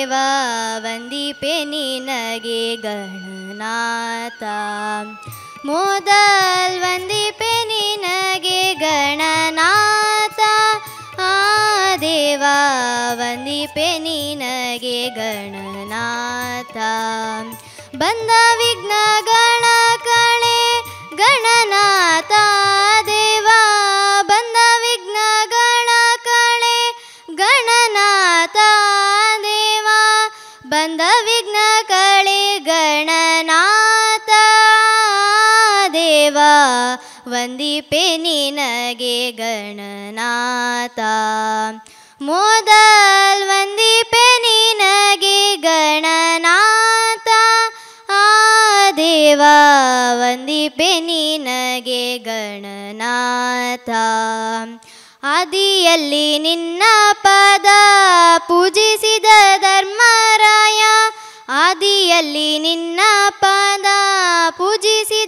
ದೇವಾ ವಂದಿಪೆ ನಿನಗೆ ಗಣನಾಥ ಮೊದಲ್ ವಂದಿಪೆ ನಿನಗೆ ಗಣನಾಥ ಆ ದೇವಾ ವಂದಿಪೆ ನಿನಗೆ ಗಣನಾಥ ಬಂದ ವಿಘ್ನ ಗಣ ಕಣೆ ಗಣನಾ ಕೃಪೆ ನಿನಗೆ ಗಣನಾಥ ಮೊದಲ್ ವಂದಿಪೆ ನಿನಗೆ ಗಣನಾಥ ಆ ದೇವ ವಂದಿಪೆ ನಿನಗೆ ಗಣನಾಥ ಆದಿಯಲ್ಲಿ ನಿನ್ನ ಪದ ಪೂಜಿಸಿದ ಧರ್ಮರಾಯ ಆದಿಯಲ್ಲಿ ನಿನ್ನ ಪದ ಪೂಜಿಸಿ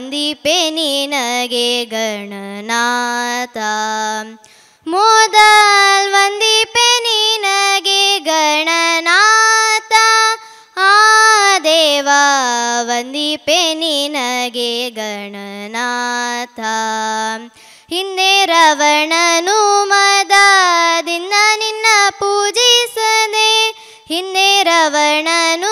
ವಂದಿಪೆ ನಿನಗೆ ಗಣನಾಥ ಮೋದಲ್ ವಂದಿಪೆ ನಿನಗೆ ಗಣನಾಥ ಆ ದೇವ ವಂದಿಪೆ ನಿನಗೆ ಗಣನಾಥ ಹಿಂದೆ ರವಣನು ಮದದಿಂದ ನಿನ್ನ ಪೂಜಿಸದೆ ಹಿಂದೆ ರವಣನು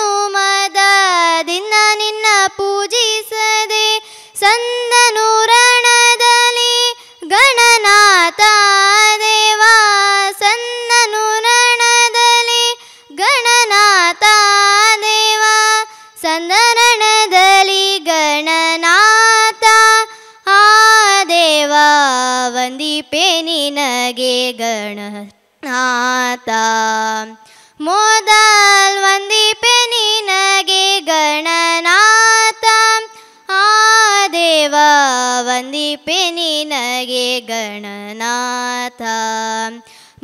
नीनगे गणः नाता मोदाल् वन्दीपे निनगे गणनाता आ देवा वन्दीपे निनगे गणनाता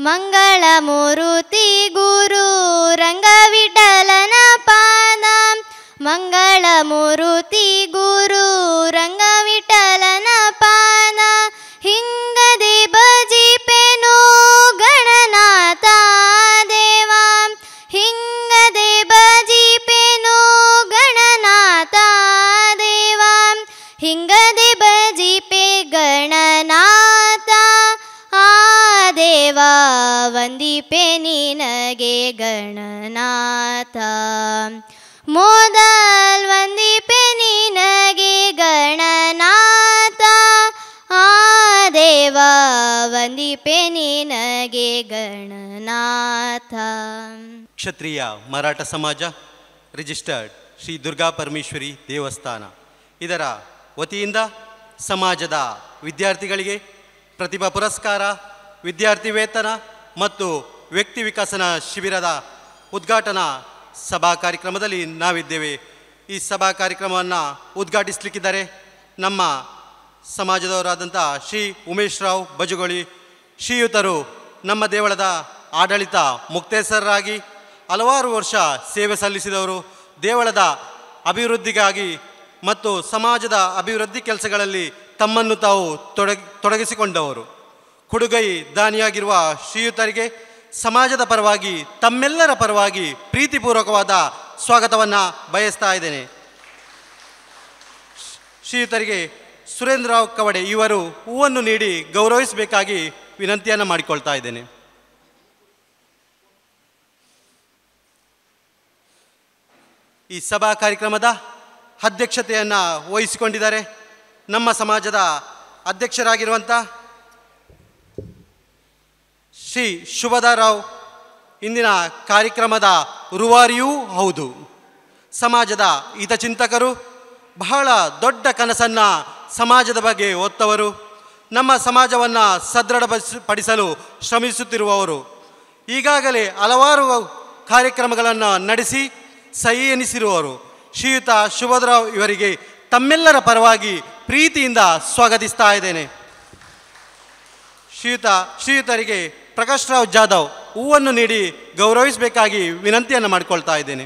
मङ्गळमुर्ति गुरुरङ्गविठलनपादं मङ्गळमुरुति ವಂದಿಪೆ ನಿನಗೆ ಗಣನಾಥ ಮೊದಲ್ ವಂದಿಪೆ ನಿನಗೆ ಗಣನಾಥ ಆ ದೇವ ವಂದಿಪೆ ನಿನಗೆ ಗಣನಾಥ ಕ್ಷತ್ರಿಯ ಮರಾಠ ಸಮಾಜ ರಿಜಿಸ್ಟರ್ಡ್ ಶ್ರೀ ದುರ್ಗಾ ಪರಮೇಶ್ವರಿ ದೇವಸ್ಥಾನ ಇದರ ವತಿಯಿಂದ ಸಮಾಜದ ವಿದ್ಯಾರ್ಥಿಗಳಿಗೆ ಪ್ರತಿಭಾ ಪುರಸ್ಕಾರ ವಿದ್ಯಾರ್ಥಿ ವೇತನ ಮತ್ತು ವ್ಯಕ್ತಿ ವಿಕಸನ ಶಿಬಿರದ ಉದ್ಘಾಟನಾ ಸಭಾ ಕಾರ್ಯಕ್ರಮದಲ್ಲಿ ನಾವಿದ್ದೇವೆ ಈ ಸಭಾ ಕಾರ್ಯಕ್ರಮವನ್ನು ಉದ್ಘಾಟಿಸಲಿಕ್ಕಿದ್ದಾರೆ ನಮ್ಮ ಸಮಾಜದವರಾದಂಥ ಶ್ರೀ ಉಮೇಶ್ ರಾವ್ ಬಜುಗೊಳಿ ಶ್ರೀಯುತರು ನಮ್ಮ ದೇವಳದ ಆಡಳಿತ ಮುಕ್ತೇಸರರಾಗಿ ಹಲವಾರು ವರ್ಷ ಸೇವೆ ಸಲ್ಲಿಸಿದವರು ದೇವಳದ ಅಭಿವೃದ್ಧಿಗಾಗಿ ಮತ್ತು ಸಮಾಜದ ಅಭಿವೃದ್ಧಿ ಕೆಲಸಗಳಲ್ಲಿ ತಮ್ಮನ್ನು ತಾವು ತೊಡಗಿ ತೊಡಗಿಸಿಕೊಂಡವರು ಹುಡುಗೈ ದಾನಿಯಾಗಿರುವ ಶ್ರೀಯುತರಿಗೆ ಸಮಾಜದ ಪರವಾಗಿ ತಮ್ಮೆಲ್ಲರ ಪರವಾಗಿ ಪ್ರೀತಿಪೂರ್ವಕವಾದ ಸ್ವಾಗತವನ್ನು ಬಯಸ್ತಾ ಇದ್ದೇನೆ ಶ್ರೀಯುತರಿಗೆ ಸುರೇಂದ್ರರಾವ್ ಕವಡೆ ಇವರು ಹೂವನ್ನು ನೀಡಿ ಗೌರವಿಸಬೇಕಾಗಿ ವಿನಂತಿಯನ್ನು ಮಾಡಿಕೊಳ್ತಾ ಇದ್ದೇನೆ ಈ ಸಭಾ ಕಾರ್ಯಕ್ರಮದ ಅಧ್ಯಕ್ಷತೆಯನ್ನು ವಹಿಸಿಕೊಂಡಿದ್ದಾರೆ ನಮ್ಮ ಸಮಾಜದ ಅಧ್ಯಕ್ಷರಾಗಿರುವಂಥ ಶ್ರೀ ಶುಭದಾರಾವ್ ಇಂದಿನ ಕಾರ್ಯಕ್ರಮದ ರೂವಾರಿಯೂ ಹೌದು ಸಮಾಜದ ಹಿತಚಿಂತಕರು ಬಹಳ ದೊಡ್ಡ ಕನಸನ್ನು ಸಮಾಜದ ಬಗ್ಗೆ ಒತ್ತವರು ನಮ್ಮ ಸಮಾಜವನ್ನು ಸದೃಢಪಡಿಸಲು ಶ್ರಮಿಸುತ್ತಿರುವವರು ಈಗಾಗಲೇ ಹಲವಾರು ಕಾರ್ಯಕ್ರಮಗಳನ್ನು ನಡೆಸಿ ಸಹಿ ಎನಿಸಿರುವವರು ಶ್ರೀಯುತ ಶುಭದ್ರಾವ್ ಇವರಿಗೆ ತಮ್ಮೆಲ್ಲರ ಪರವಾಗಿ ಪ್ರೀತಿಯಿಂದ ಸ್ವಾಗತಿಸ್ತಾ ಇದ್ದೇನೆ ಶ್ರೀಯುತ ಶ್ರೀಯುತರಿಗೆ ಪ್ರಕಾಶ್ ರಾವ್ ಜಾಧವ್ ಹೂವನ್ನು ನೀಡಿ ಗೌರವಿಸಬೇಕಾಗಿ ವಿನಂತಿಯನ್ನು ಮಾಡಿಕೊಳ್ತಾ ಇದ್ದೇನೆ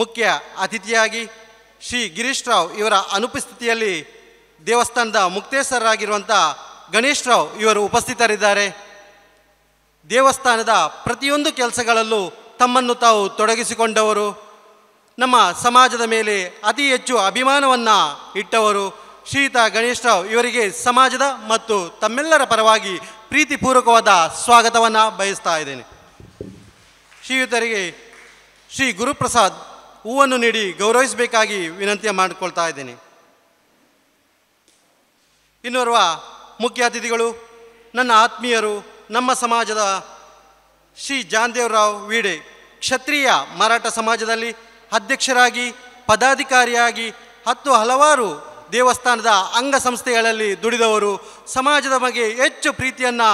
ಮುಖ್ಯ ಅತಿಥಿಯಾಗಿ ಶ್ರೀ ಗಿರೀಶ್ ರಾವ್ ಇವರ ಅನುಪಸ್ಥಿತಿಯಲ್ಲಿ ದೇವಸ್ಥಾನದ ಮುಕ್ತೇಶ್ವರರಾಗಿರುವಂಥ ಗಣೇಶ್ ರಾವ್ ಇವರು ಉಪಸ್ಥಿತರಿದ್ದಾರೆ ದೇವಸ್ಥಾನದ ಪ್ರತಿಯೊಂದು ಕೆಲಸಗಳಲ್ಲೂ ತಮ್ಮನ್ನು ತಾವು ತೊಡಗಿಸಿಕೊಂಡವರು ನಮ್ಮ ಸಮಾಜದ ಮೇಲೆ ಅತಿ ಹೆಚ್ಚು ಅಭಿಮಾನವನ್ನು ಇಟ್ಟವರು ಶ್ರೀತಾ ಗಣೇಶ್ ರಾವ್ ಇವರಿಗೆ ಸಮಾಜದ ಮತ್ತು ತಮ್ಮೆಲ್ಲರ ಪರವಾಗಿ ಪ್ರೀತಿಪೂರ್ವಕವಾದ ಸ್ವಾಗತವನ್ನು ಬಯಸ್ತಾ ಇದ್ದೇನೆ ಶ್ರೀಯುತರಿಗೆ ಶ್ರೀ ಗುರುಪ್ರಸಾದ್ ಹೂವನ್ನು ನೀಡಿ ಗೌರವಿಸಬೇಕಾಗಿ ವಿನಂತಿ ಮಾಡಿಕೊಳ್ತಾ ಇದ್ದೇನೆ ಇನ್ನೋರ್ವ ಮುಖ್ಯ ಅತಿಥಿಗಳು ನನ್ನ ಆತ್ಮೀಯರು ನಮ್ಮ ಸಮಾಜದ ಶ್ರೀ ಜಾನ್ದೇವರಾವ್ ವೀಡೆ ಕ್ಷತ್ರಿಯ ಮರಾಠ ಸಮಾಜದಲ್ಲಿ ಅಧ್ಯಕ್ಷರಾಗಿ ಪದಾಧಿಕಾರಿಯಾಗಿ ಹತ್ತು ಹಲವಾರು ದೇವಸ್ಥಾನದ ಅಂಗ ಸಂಸ್ಥೆಗಳಲ್ಲಿ ದುಡಿದವರು ಸಮಾಜದ ಬಗ್ಗೆ ಹೆಚ್ಚು ಪ್ರೀತಿಯನ್ನು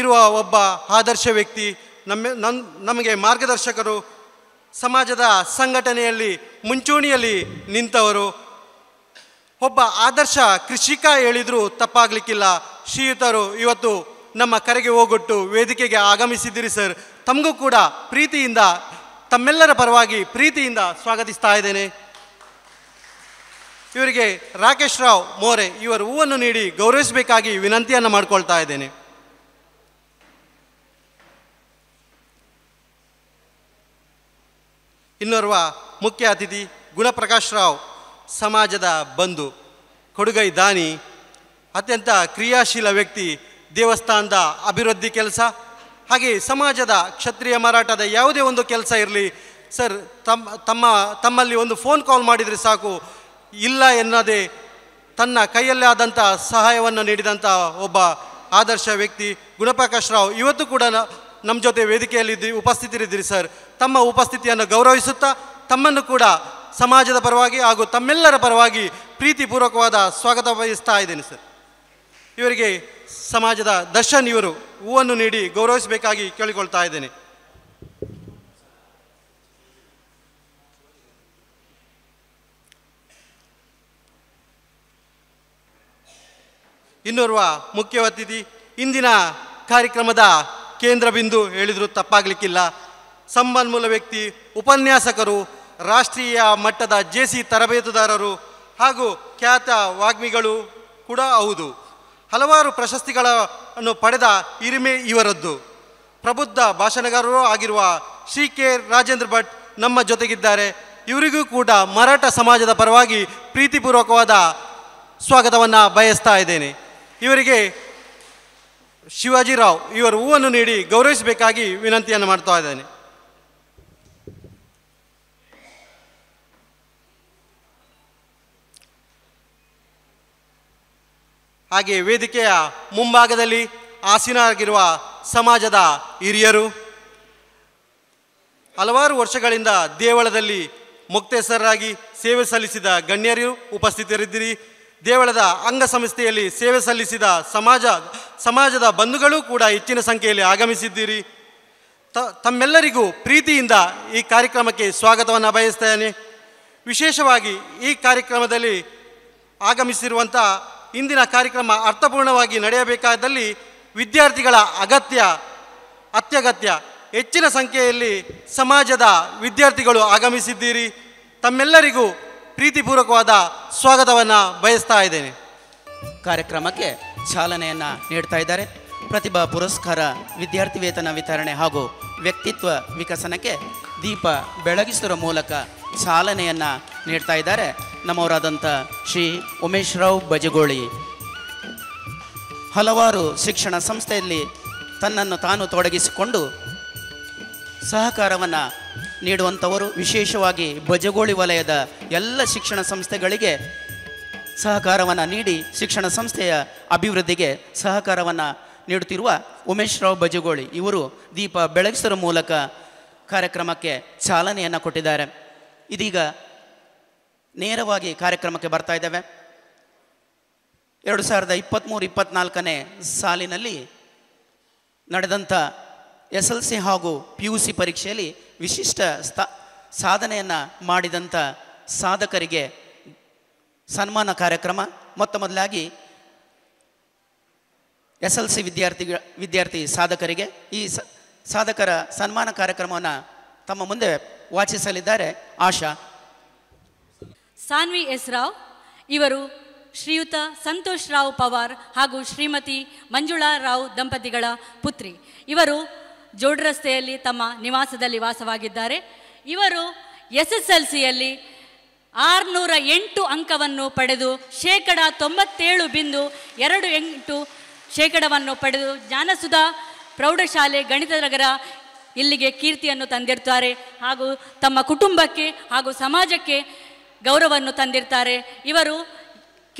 ಇರುವ ಒಬ್ಬ ಆದರ್ಶ ವ್ಯಕ್ತಿ ನಮ್ಮ ನಮಗೆ ಮಾರ್ಗದರ್ಶಕರು ಸಮಾಜದ ಸಂಘಟನೆಯಲ್ಲಿ ಮುಂಚೂಣಿಯಲ್ಲಿ ನಿಂತವರು ಒಬ್ಬ ಆದರ್ಶ ಕೃಷಿಕ ಹೇಳಿದರೂ ತಪ್ಪಾಗಲಿಕ್ಕಿಲ್ಲ ಶ್ರೀಯುತರು ಇವತ್ತು ನಮ್ಮ ಕರೆಗೆ ಹೋಗೊಟ್ಟು ವೇದಿಕೆಗೆ ಆಗಮಿಸಿದ್ದೀರಿ ಸರ್ ತಮಗೂ ಕೂಡ ಪ್ರೀತಿಯಿಂದ ತಮ್ಮೆಲ್ಲರ ಪರವಾಗಿ ಪ್ರೀತಿಯಿಂದ ಸ್ವಾಗತಿಸ್ತಾ ಇದ್ದೇನೆ ಇವರಿಗೆ ರಾಕೇಶ್ ರಾವ್ ಮೋರೆ ಇವರು ಹೂವನ್ನು ನೀಡಿ ಗೌರವಿಸಬೇಕಾಗಿ ವಿನಂತಿಯನ್ನು ಮಾಡಿಕೊಳ್ತಾ ಇದ್ದೇನೆ ಇನ್ನೋರ್ವ ಮುಖ್ಯ ಅತಿಥಿ ಗುಣಪ್ರಕಾಶ್ ರಾವ್ ಸಮಾಜದ ಬಂಧು ಕೊಡುಗೈ ದಾನಿ ಅತ್ಯಂತ ಕ್ರಿಯಾಶೀಲ ವ್ಯಕ್ತಿ ದೇವಸ್ಥಾನದ ಅಭಿವೃದ್ಧಿ ಕೆಲಸ ಹಾಗೆ ಸಮಾಜದ ಕ್ಷತ್ರಿಯ ಮಾರಾಟದ ಯಾವುದೇ ಒಂದು ಕೆಲಸ ಇರಲಿ ಸರ್ ತಮ್ಮ ತಮ್ಮ ತಮ್ಮಲ್ಲಿ ಒಂದು ಫೋನ್ ಕಾಲ್ ಮಾಡಿದರೆ ಸಾಕು ಇಲ್ಲ ಎನ್ನದೇ ತನ್ನ ಕೈಯಲ್ಲೇ ಆದಂಥ ಸಹಾಯವನ್ನು ನೀಡಿದಂಥ ಒಬ್ಬ ಆದರ್ಶ ವ್ಯಕ್ತಿ ಗುಣಪ್ರಕಾಶ್ ರಾವ್ ಇವತ್ತು ಕೂಡ ನಮ್ಮ ಜೊತೆ ವೇದಿಕೆಯಲ್ಲಿ ಉಪಸ್ಥಿತರಿದ್ದೀರಿ ಸರ್ ತಮ್ಮ ಉಪಸ್ಥಿತಿಯನ್ನು ಗೌರವಿಸುತ್ತಾ ತಮ್ಮನ್ನು ಕೂಡ ಸಮಾಜದ ಪರವಾಗಿ ಹಾಗೂ ತಮ್ಮೆಲ್ಲರ ಪರವಾಗಿ ಪ್ರೀತಿಪೂರ್ವಕವಾದ ಸ್ವಾಗತ ವಹಿಸ್ತಾ ಇದ್ದೇನೆ ಸರ್ ಇವರಿಗೆ ಸಮಾಜದ ದರ್ಶನ್ ಇವರು ಹೂವನ್ನು ನೀಡಿ ಗೌರವಿಸಬೇಕಾಗಿ ಕೇಳಿಕೊಳ್ತಾ ಇದ್ದೇನೆ ಇನ್ನೋರ್ವ ಮುಖ್ಯ ಅತಿಥಿ ಇಂದಿನ ಕಾರ್ಯಕ್ರಮದ ಕೇಂದ್ರ ಬಿಂದು ಹೇಳಿದರೂ ತಪ್ಪಾಗಲಿಕ್ಕಿಲ್ಲ ಸಂಪನ್ಮೂಲ ವ್ಯಕ್ತಿ ಉಪನ್ಯಾಸಕರು ರಾಷ್ಟ್ರೀಯ ಮಟ್ಟದ ಜೆ ಸಿ ತರಬೇತುದಾರರು ಹಾಗೂ ಖ್ಯಾತ ವಾಗ್ಮಿಗಳು ಕೂಡ ಹೌದು ಹಲವಾರು ಪ್ರಶಸ್ತಿಗಳನ್ನು ಪಡೆದ ಹಿರಿಮೆ ಇವರದ್ದು ಪ್ರಬುದ್ಧ ಭಾಷಣಗಾರರೂ ಆಗಿರುವ ಶ್ರೀ ಕೆ ರಾಜೇಂದ್ರ ಭಟ್ ನಮ್ಮ ಜೊತೆಗಿದ್ದಾರೆ ಇವರಿಗೂ ಕೂಡ ಮರಾಠ ಸಮಾಜದ ಪರವಾಗಿ ಪ್ರೀತಿಪೂರ್ವಕವಾದ ಸ್ವಾಗತವನ್ನು ಬಯಸ್ತಾ ಇದ್ದೇನೆ ಇವರಿಗೆ ಶಿವಾಜಿರಾವ್ ಇವರ ಹೂವನ್ನು ನೀಡಿ ಗೌರವಿಸಬೇಕಾಗಿ ವಿನಂತಿಯನ್ನು ಮಾಡ್ತಾ ಇದ್ದೇನೆ ಹಾಗೆ ವೇದಿಕೆಯ ಮುಂಭಾಗದಲ್ಲಿ ಆಸೀನಾಗಿರುವ ಸಮಾಜದ ಹಿರಿಯರು ಹಲವಾರು ವರ್ಷಗಳಿಂದ ದೇವಳದಲ್ಲಿ ಮುಕ್ತೇಸರಾಗಿ ಸೇವೆ ಸಲ್ಲಿಸಿದ ಗಣ್ಯರು ಉಪಸ್ಥಿತರಿದ್ದೀರಿ ದೇವಳದ ಅಂಗಸಂಸ್ಥೆಯಲ್ಲಿ ಸೇವೆ ಸಲ್ಲಿಸಿದ ಸಮಾಜ ಸಮಾಜದ ಬಂಧುಗಳೂ ಕೂಡ ಹೆಚ್ಚಿನ ಸಂಖ್ಯೆಯಲ್ಲಿ ಆಗಮಿಸಿದ್ದೀರಿ ತ ತಮ್ಮೆಲ್ಲರಿಗೂ ಪ್ರೀತಿಯಿಂದ ಈ ಕಾರ್ಯಕ್ರಮಕ್ಕೆ ಸ್ವಾಗತವನ್ನು ಬಯಸ್ತೇನೆ ವಿಶೇಷವಾಗಿ ಈ ಕಾರ್ಯಕ್ರಮದಲ್ಲಿ ಆಗಮಿಸಿರುವಂಥ ಇಂದಿನ ಕಾರ್ಯಕ್ರಮ ಅರ್ಥಪೂರ್ಣವಾಗಿ ನಡೆಯಬೇಕಾದಲ್ಲಿ ವಿದ್ಯಾರ್ಥಿಗಳ ಅಗತ್ಯ ಅತ್ಯಗತ್ಯ ಹೆಚ್ಚಿನ ಸಂಖ್ಯೆಯಲ್ಲಿ ಸಮಾಜದ ವಿದ್ಯಾರ್ಥಿಗಳು ಆಗಮಿಸಿದ್ದೀರಿ ತಮ್ಮೆಲ್ಲರಿಗೂ ಪ್ರೀತಿಪೂರ್ವಕವಾದ ಸ್ವಾಗತವನ್ನು ಬಯಸ್ತಾ ಇದ್ದೇನೆ ಕಾರ್ಯಕ್ರಮಕ್ಕೆ ಚಾಲನೆಯನ್ನು ನೀಡ್ತಾ ಇದ್ದಾರೆ ಪ್ರತಿಭಾ ಪುರಸ್ಕಾರ ವಿದ್ಯಾರ್ಥಿ ವೇತನ ವಿತರಣೆ ಹಾಗೂ ವ್ಯಕ್ತಿತ್ವ ವಿಕಸನಕ್ಕೆ ದೀಪ ಬೆಳಗಿಸುವ ಮೂಲಕ ಚಾಲನೆಯನ್ನು ನೀಡ್ತಾ ಇದ್ದಾರೆ ನಮ್ಮವರಾದಂಥ ಶ್ರೀ ಉಮೇಶ್ ರಾವ್ ಬಜಗೋಳಿ ಹಲವಾರು ಶಿಕ್ಷಣ ಸಂಸ್ಥೆಯಲ್ಲಿ ತನ್ನನ್ನು ತಾನು ತೊಡಗಿಸಿಕೊಂಡು ಸಹಕಾರವನ್ನು ನೀಡುವಂಥವರು ವಿಶೇಷವಾಗಿ ಬಜಗೋಳಿ ವಲಯದ ಎಲ್ಲ ಶಿಕ್ಷಣ ಸಂಸ್ಥೆಗಳಿಗೆ ಸಹಕಾರವನ್ನು ನೀಡಿ ಶಿಕ್ಷಣ ಸಂಸ್ಥೆಯ ಅಭಿವೃದ್ಧಿಗೆ ಸಹಕಾರವನ್ನು ನೀಡುತ್ತಿರುವ ಉಮೇಶ್ ರಾವ್ ಬಜಗೋಳಿ ಇವರು ದೀಪ ಬೆಳಗಿಸುವ ಮೂಲಕ ಕಾರ್ಯಕ್ರಮಕ್ಕೆ ಚಾಲನೆಯನ್ನು ಕೊಟ್ಟಿದ್ದಾರೆ ಇದೀಗ ನೇರವಾಗಿ ಕಾರ್ಯಕ್ರಮಕ್ಕೆ ಬರ್ತಾ ಇದ್ದಾವೆ ಎರಡು ಸಾವಿರದ ಇಪ್ಪತ್ತ್ಮೂರು ಇಪ್ಪತ್ತ್ನಾಲ್ಕನೇ ಸಾಲಿನಲ್ಲಿ ನಡೆದಂಥ ಎಸ್ ಎಲ್ ಸಿ ಹಾಗೂ ಪಿ ಯು ಸಿ ಪರೀಕ್ಷೆಯಲ್ಲಿ ವಿಶಿಷ್ಟ ಸ್ಥ ಸಾಧನೆಯನ್ನು ಮಾಡಿದಂಥ ಸಾಧಕರಿಗೆ ಸನ್ಮಾನ ಕಾರ್ಯಕ್ರಮ ಮೊತ್ತ ಮೊದಲಾಗಿ ಎಸ್ ಎಲ್ ಸಿ ವಿದ್ಯಾರ್ಥಿಗಳ ವಿದ್ಯಾರ್ಥಿ ಸಾಧಕರಿಗೆ ಈ ಸಾಧಕರ ಸನ್ಮಾನ ಕಾರ್ಯಕ್ರಮವನ್ನು ತಮ್ಮ ಮುಂದೆ ವಾಚಿಸಲಿದ್ದಾರೆ ಆಶಾ ಸಾನ್ವಿ ಎಸ್ ರಾವ್ ಇವರು ಶ್ರೀಯುತ ಸಂತೋಷ್ ರಾವ್ ಪವಾರ್ ಹಾಗೂ ಶ್ರೀಮತಿ ಮಂಜುಳಾ ರಾವ್ ದಂಪತಿಗಳ ಪುತ್ರಿ ಇವರು ಜೋಡ್ ರಸ್ತೆಯಲ್ಲಿ ತಮ್ಮ ನಿವಾಸದಲ್ಲಿ ವಾಸವಾಗಿದ್ದಾರೆ ಇವರು ಎಸ್ ಎಸ್ ಎಲ್ ಸಿಯಲ್ಲಿ ಆರುನೂರ ಎಂಟು ಅಂಕವನ್ನು ಪಡೆದು ಶೇಕಡ ತೊಂಬತ್ತೇಳು ಬಿಂದು ಎರಡು ಎಂಟು ಶೇಕಡವನ್ನು ಪಡೆದು ಜ್ಞಾನಸುಧಾ ಪ್ರೌಢಶಾಲೆ ಗಣಿತ ನಗರ ಇಲ್ಲಿಗೆ ಕೀರ್ತಿಯನ್ನು ತಂದಿರ್ತಾರೆ ಹಾಗೂ ತಮ್ಮ ಕುಟುಂಬಕ್ಕೆ ಹಾಗೂ ಸಮಾಜಕ್ಕೆ ಗೌರವವನ್ನು ತಂದಿರ್ತಾರೆ ಇವರು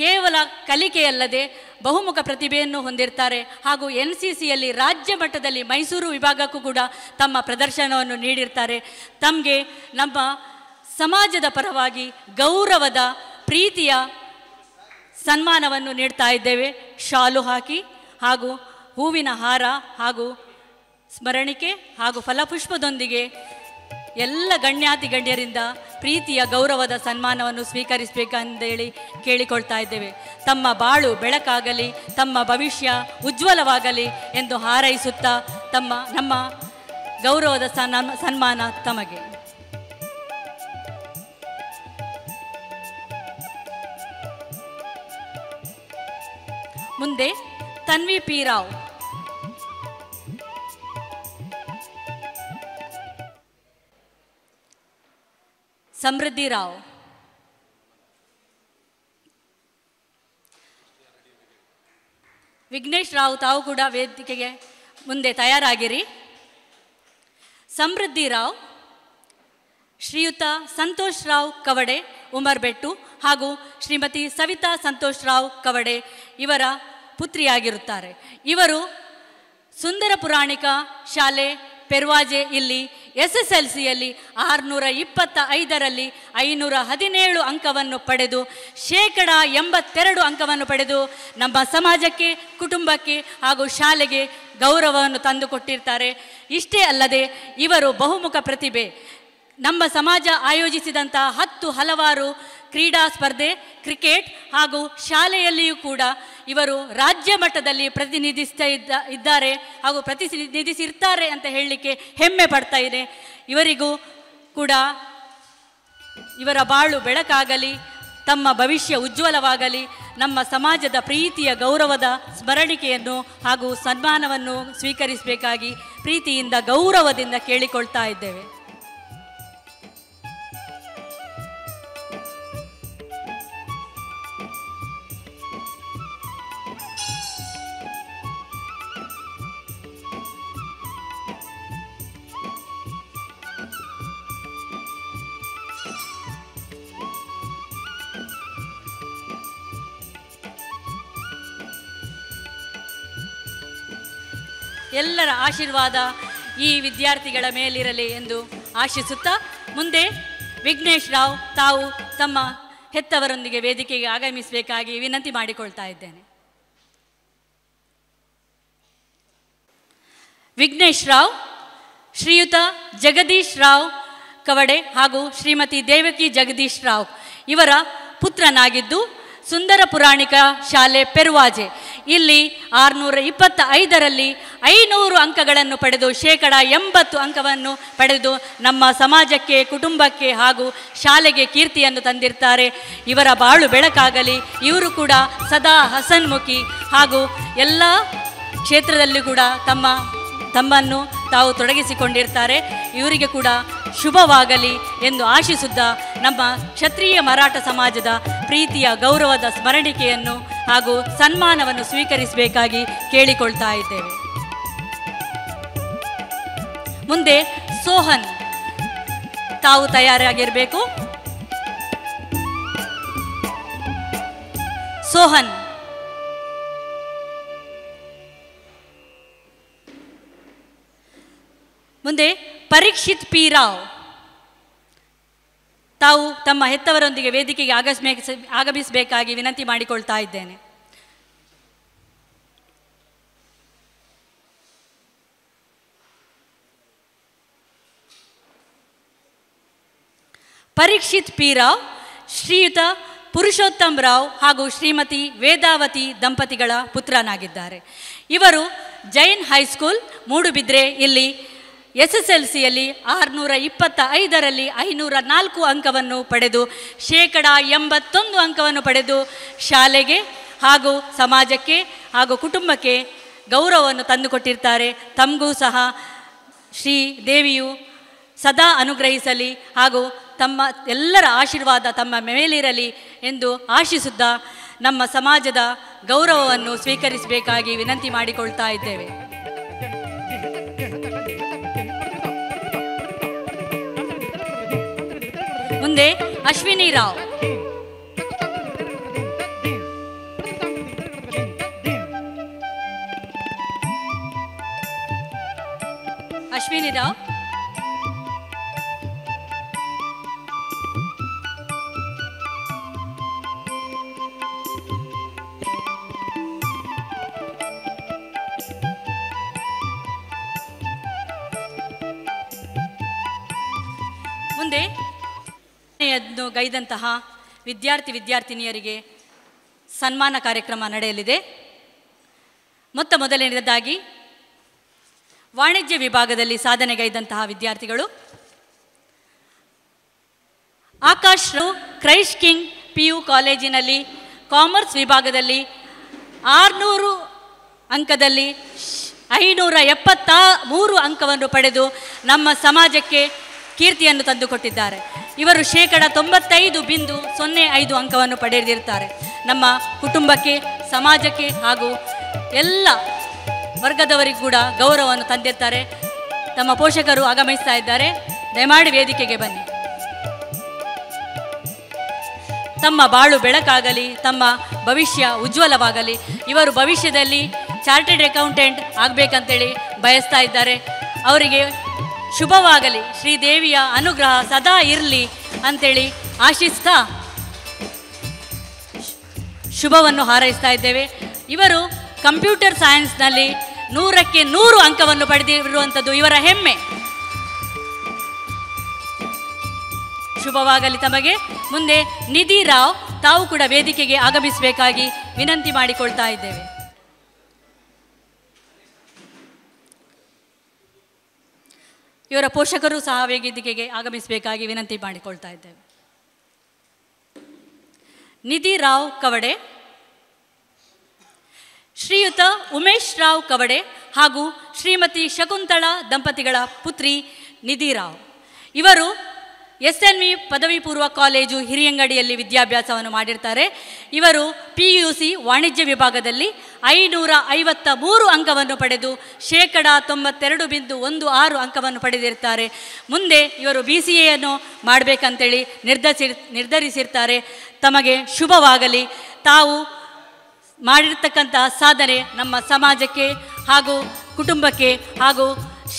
ಕೇವಲ ಕಲಿಕೆಯಲ್ಲದೆ ಬಹುಮುಖ ಪ್ರತಿಭೆಯನ್ನು ಹೊಂದಿರ್ತಾರೆ ಹಾಗೂ ಎನ್ ಸಿ ಸಿಯಲ್ಲಿ ರಾಜ್ಯ ಮಟ್ಟದಲ್ಲಿ ಮೈಸೂರು ವಿಭಾಗಕ್ಕೂ ಕೂಡ ತಮ್ಮ ಪ್ರದರ್ಶನವನ್ನು ನೀಡಿರ್ತಾರೆ ತಮಗೆ ನಮ್ಮ ಸಮಾಜದ ಪರವಾಗಿ ಗೌರವದ ಪ್ರೀತಿಯ ಸನ್ಮಾನವನ್ನು ನೀಡ್ತಾ ಇದ್ದೇವೆ ಶಾಲು ಹಾಕಿ ಹಾಗೂ ಹೂವಿನ ಹಾರ ಹಾಗೂ ಸ್ಮರಣಿಕೆ ಹಾಗೂ ಫಲಪುಷ್ಪದೊಂದಿಗೆ ಎಲ್ಲ ಗಣ್ಯಾತಿ ಗಣ್ಯರಿಂದ ಪ್ರೀತಿಯ ಗೌರವದ ಸನ್ಮಾನವನ್ನು ಸ್ವೀಕರಿಸಬೇಕಂದೇಳಿ ಕೇಳಿಕೊಳ್ತಾ ಇದ್ದೇವೆ ತಮ್ಮ ಬಾಳು ಬೆಳಕಾಗಲಿ ತಮ್ಮ ಭವಿಷ್ಯ ಉಜ್ವಲವಾಗಲಿ ಎಂದು ಹಾರೈಸುತ್ತಾ ತಮ್ಮ ನಮ್ಮ ಗೌರವದ ಸನ್ಮಾನ ತಮಗೆ ಮುಂದೆ ತನ್ವಿ ಪಿ ರಾವ್ ಸಮೃದ್ಧಿ ರಾವ್ ವಿಘ್ನೇಶ್ ರಾವ್ ತಾವು ಕೂಡ ವೇದಿಕೆಗೆ ಮುಂದೆ ತಯಾರಾಗಿರಿ ಸಮೃದ್ಧಿ ರಾವ್ ಶ್ರೀಯುತ ಸಂತೋಷ್ ರಾವ್ ಕವಡೆ ಉಮರ್ ಬೆಟ್ಟು ಹಾಗೂ ಶ್ರೀಮತಿ ಸವಿತಾ ಸಂತೋಷ್ ರಾವ್ ಕವಡೆ ಇವರ ಪುತ್ರಿಯಾಗಿರುತ್ತಾರೆ ಇವರು ಸುಂದರ ಪುರಾಣಿಕ ಶಾಲೆ ಪೆರ್ವಾಜೆ ಇಲ್ಲಿ ಎಸ್ ಎಸ್ ಎಲ್ ಸಿಯಲ್ಲಿ ಆರುನೂರ ಇಪ್ಪತ್ತ ಐದರಲ್ಲಿ ಐನೂರ ಹದಿನೇಳು ಅಂಕವನ್ನು ಪಡೆದು ಶೇಕಡ ಎಂಬತ್ತೆರಡು ಅಂಕವನ್ನು ಪಡೆದು ನಮ್ಮ ಸಮಾಜಕ್ಕೆ ಕುಟುಂಬಕ್ಕೆ ಹಾಗೂ ಶಾಲೆಗೆ ಗೌರವವನ್ನು ತಂದುಕೊಟ್ಟಿರ್ತಾರೆ ಇಷ್ಟೇ ಅಲ್ಲದೆ ಇವರು ಬಹುಮುಖ ಪ್ರತಿಭೆ ನಮ್ಮ ಸಮಾಜ ಆಯೋಜಿಸಿದಂಥ ಹತ್ತು ಹಲವಾರು ಕ್ರೀಡಾ ಸ್ಪರ್ಧೆ ಕ್ರಿಕೆಟ್ ಹಾಗೂ ಶಾಲೆಯಲ್ಲಿಯೂ ಕೂಡ ಇವರು ರಾಜ್ಯ ಮಟ್ಟದಲ್ಲಿ ಪ್ರತಿನಿಧಿಸ್ತಾ ಇದ್ದ ಇದ್ದಾರೆ ಹಾಗೂ ಪ್ರತಿನಿಧಿಸಿರ್ತಾರೆ ಅಂತ ಹೇಳಲಿಕ್ಕೆ ಹೆಮ್ಮೆ ಪಡ್ತಾ ಇದೆ ಇವರಿಗೂ ಕೂಡ ಇವರ ಬಾಳು ಬೆಳಕಾಗಲಿ ತಮ್ಮ ಭವಿಷ್ಯ ಉಜ್ವಲವಾಗಲಿ ನಮ್ಮ ಸಮಾಜದ ಪ್ರೀತಿಯ ಗೌರವದ ಸ್ಮರಣಿಕೆಯನ್ನು ಹಾಗೂ ಸನ್ಮಾನವನ್ನು ಸ್ವೀಕರಿಸಬೇಕಾಗಿ ಪ್ರೀತಿಯಿಂದ ಗೌರವದಿಂದ ಕೇಳಿಕೊಳ್ತಾ ಇದ್ದೇವೆ ಎಲ್ಲರ ಆಶೀರ್ವಾದ ಈ ವಿದ್ಯಾರ್ಥಿಗಳ ಮೇಲಿರಲಿ ಎಂದು ಆಶಿಸುತ್ತಾ ಮುಂದೆ ವಿಘ್ನೇಶ್ ರಾವ್ ತಾವು ತಮ್ಮ ಹೆತ್ತವರೊಂದಿಗೆ ವೇದಿಕೆಗೆ ಆಗಮಿಸಬೇಕಾಗಿ ವಿನಂತಿ ಮಾಡಿಕೊಳ್ತಾ ಇದ್ದೇನೆ ವಿಘ್ನೇಶ್ ರಾವ್ ಶ್ರೀಯುತ ಜಗದೀಶ್ ರಾವ್ ಕವಡೆ ಹಾಗೂ ಶ್ರೀಮತಿ ದೇವಕಿ ಜಗದೀಶ್ ರಾವ್ ಇವರ ಪುತ್ರನಾಗಿದ್ದು ಸುಂದರ ಪುರಾಣಿಕ ಶಾಲೆ ಪೆರ್ವಾಜೆ ಇಲ್ಲಿ ಆರುನೂರ ಇಪ್ಪತ್ತ ಐದರಲ್ಲಿ ಐನೂರು ಅಂಕಗಳನ್ನು ಪಡೆದು ಶೇಕಡ ಎಂಬತ್ತು ಅಂಕವನ್ನು ಪಡೆದು ನಮ್ಮ ಸಮಾಜಕ್ಕೆ ಕುಟುಂಬಕ್ಕೆ ಹಾಗೂ ಶಾಲೆಗೆ ಕೀರ್ತಿಯನ್ನು ತಂದಿರ್ತಾರೆ ಇವರ ಬಾಳು ಬೆಳಕಾಗಲಿ ಇವರು ಕೂಡ ಸದಾ ಹಸನ್ಮುಖಿ ಹಾಗೂ ಎಲ್ಲ ಕ್ಷೇತ್ರದಲ್ಲಿ ಕೂಡ ತಮ್ಮ ತಮ್ಮನ್ನು ತಾವು ತೊಡಗಿಸಿಕೊಂಡಿರ್ತಾರೆ ಇವರಿಗೆ ಕೂಡ ಶುಭವಾಗಲಿ ಎಂದು ಆಶಿಸುತ್ತಾ ನಮ್ಮ ಕ್ಷತ್ರಿಯ ಮರಾಠ ಸಮಾಜದ ಪ್ರೀತಿಯ ಗೌರವದ ಸ್ಮರಣಿಕೆಯನ್ನು ಹಾಗೂ ಸನ್ಮಾನವನ್ನು ಸ್ವೀಕರಿಸಬೇಕಾಗಿ ಕೇಳಿಕೊಳ್ತಾ ಇದ್ದೇವೆ ಮುಂದೆ ಸೋಹನ್ ತಾವು ತಯಾರಾಗಿರಬೇಕು ಸೋಹನ್ ಮುಂದೆ ಪರೀಕ್ಷಿತ್ ಪಿ ತಾವು ತಮ್ಮ ಹೆತ್ತವರೊಂದಿಗೆ ವೇದಿಕೆಗೆ ಆಗಮಿಸಬೇ ಆಗಮಿಸಬೇಕಾಗಿ ವಿನಂತಿ ಮಾಡಿಕೊಳ್ತಾ ಇದ್ದೇನೆ ಪರೀಕ್ಷಿತ್ ಪಿ ಶ್ರೀಯುತ ಪುರುಷೋತ್ತಮ್ ರಾವ್ ಹಾಗೂ ಶ್ರೀಮತಿ ವೇದಾವತಿ ದಂಪತಿಗಳ ಪುತ್ರನಾಗಿದ್ದಾರೆ ಇವರು ಜೈನ್ ಹೈಸ್ಕೂಲ್ ಮೂಡುಬಿದ್ರೆ ಇಲ್ಲಿ ಎಸ್ ಎಸ್ ಎಲ್ ಸಿಯಲ್ಲಿ ಆರುನೂರ ಇಪ್ಪತ್ತ ಐದರಲ್ಲಿ ಐನೂರ ನಾಲ್ಕು ಅಂಕವನ್ನು ಪಡೆದು ಶೇಕಡ ಎಂಬತ್ತೊಂದು ಅಂಕವನ್ನು ಪಡೆದು ಶಾಲೆಗೆ ಹಾಗೂ ಸಮಾಜಕ್ಕೆ ಹಾಗೂ ಕುಟುಂಬಕ್ಕೆ ಗೌರವವನ್ನು ತಂದುಕೊಟ್ಟಿರ್ತಾರೆ ತಮಗೂ ಸಹ ಶ್ರೀ ದೇವಿಯು ಸದಾ ಅನುಗ್ರಹಿಸಲಿ ಹಾಗೂ ತಮ್ಮ ಎಲ್ಲರ ಆಶೀರ್ವಾದ ತಮ್ಮ ಮೇಲಿರಲಿ ಎಂದು ಆಶಿಸುತ್ತಾ ನಮ್ಮ ಸಮಾಜದ ಗೌರವವನ್ನು ಸ್ವೀಕರಿಸಬೇಕಾಗಿ ವಿನಂತಿ ಮಾಡಿಕೊಳ್ತಾ ಇದ್ದೇವೆ पाड़े अश्विनी राव अश्विनी राव ಒಯ್ದಂತಹ ವಿದ್ಯಾರ್ಥಿ ವಿದ್ಯಾರ್ಥಿನಿಯರಿಗೆ ಸನ್ಮಾನ ಕಾರ್ಯಕ್ರಮ ನಡೆಯಲಿದೆ ಮೊತ್ತ ಮೊದಲನೇದಾಗಿ ವಾಣಿಜ್ಯ ವಿಭಾಗದಲ್ಲಿ ಸಾಧನೆಗೈದಂತಹ ವಿದ್ಯಾರ್ಥಿಗಳು Akash Christ King P U ಕಾಲೇಜಿನಲ್ಲಿ ಕಾಮರ್ಸ್ ವಿಭಾಗದಲ್ಲಿ ಆರುನೂರು ಅಂಕದಲ್ಲಿ ಐನೂರ ಎಪ್ಪತ್ತ ಮೂರು ಅಂಕವನ್ನು ಪಡೆದು ನಮ್ಮ ಸಮಾಜಕ್ಕೆ ಕೀರ್ತಿಯನ್ನು ತಂದುಕೊಟ್ಟಿದ್ದಾರೆ ಇವರು ಶೇಕಡ ತೊಂಬತ್ತೈದು ಬಿಂದು ಸೊನ್ನೆ ಐದು ಅಂಕವನ್ನು ಪಡೆದಿರ್ತಾರೆ ನಮ್ಮ ಕುಟುಂಬಕ್ಕೆ ಸಮಾಜಕ್ಕೆ ಹಾಗೂ ಎಲ್ಲ ವರ್ಗದವರಿಗೂ ಕೂಡ ಗೌರವವನ್ನು ತಂದಿರ್ತಾರೆ ತಮ್ಮ ಪೋಷಕರು ಆಗಮಿಸ್ತಾ ಇದ್ದಾರೆ ದಯಮಾಡಿ ವೇದಿಕೆಗೆ ಬನ್ನಿ ತಮ್ಮ ಬಾಳು ಬೆಳಕಾಗಲಿ ತಮ್ಮ ಭವಿಷ್ಯ ಉಜ್ವಲವಾಗಲಿ ಇವರು ಭವಿಷ್ಯದಲ್ಲಿ ಚಾರ್ಟೆಡ್ ಅಕೌಂಟೆಂಟ್ ಆಗಬೇಕಂತೇಳಿ ಬಯಸ್ತಾ ಇದ್ದಾರೆ ಅವರಿಗೆ ಶುಭವಾಗಲಿ ಶ್ರೀದೇವಿಯ ಅನುಗ್ರಹ ಸದಾ ಇರಲಿ ಅಂತೇಳಿ ಆಶಿಸ್ತಾ ಶುಭವನ್ನು ಹಾರೈಸ್ತಾ ಇದ್ದೇವೆ ಇವರು ಕಂಪ್ಯೂಟರ್ ಸೈನ್ಸ್ನಲ್ಲಿ ನೂರಕ್ಕೆ ನೂರು ಅಂಕವನ್ನು ಪಡೆದಿರುವಂಥದ್ದು ಇವರ ಹೆಮ್ಮೆ ಶುಭವಾಗಲಿ ತಮಗೆ ಮುಂದೆ ನಿಧಿ ರಾವ್ ತಾವು ಕೂಡ ವೇದಿಕೆಗೆ ಆಗಮಿಸಬೇಕಾಗಿ ವಿನಂತಿ ಮಾಡಿಕೊಳ್ತಾ ಇದ್ದೇವೆ ಇವರ ಪೋಷಕರು ಸಹ ವೇದಿಕೆಗೆ ಆಗಮಿಸಬೇಕಾಗಿ ವಿನಂತಿ ಮಾಡಿಕೊಳ್ತಾ ಇದ್ದೇವೆ ನಿಧಿ ರಾವ್ ಕವಡೆ ಶ್ರೀಯುತ ಉಮೇಶ್ ರಾವ್ ಕವಡೆ ಹಾಗೂ ಶ್ರೀಮತಿ ಶಕುಂತಳ ದಂಪತಿಗಳ ಪುತ್ರಿ ನಿಧಿ ರಾವ್ ಇವರು ಎಸ್ ಎನ್ ವಿ ಪದವಿ ಪೂರ್ವ ಕಾಲೇಜು ಹಿರಿಯಂಗಡಿಯಲ್ಲಿ ವಿದ್ಯಾಭ್ಯಾಸವನ್ನು ಮಾಡಿರ್ತಾರೆ ಇವರು ಪಿ ಯು ಸಿ ವಾಣಿಜ್ಯ ವಿಭಾಗದಲ್ಲಿ ಐನೂರ ಐವತ್ತ ಮೂರು ಅಂಕವನ್ನು ಪಡೆದು ಶೇಕಡ ತೊಂಬತ್ತೆರಡು ಬಿಂದು ಒಂದು ಆರು ಅಂಕವನ್ನು ಪಡೆದಿರ್ತಾರೆ ಮುಂದೆ ಇವರು ಬಿ ಸಿ ಎಯನ್ನು ಮಾಡಬೇಕಂತೇಳಿ ನಿರ್ಧರಿಸಿರ್ ನಿರ್ಧರಿಸಿರ್ತಾರೆ ತಮಗೆ ಶುಭವಾಗಲಿ ತಾವು ಮಾಡಿರ್ತಕ್ಕಂತಹ ಸಾಧನೆ ನಮ್ಮ ಸಮಾಜಕ್ಕೆ ಹಾಗೂ ಕುಟುಂಬಕ್ಕೆ ಹಾಗೂ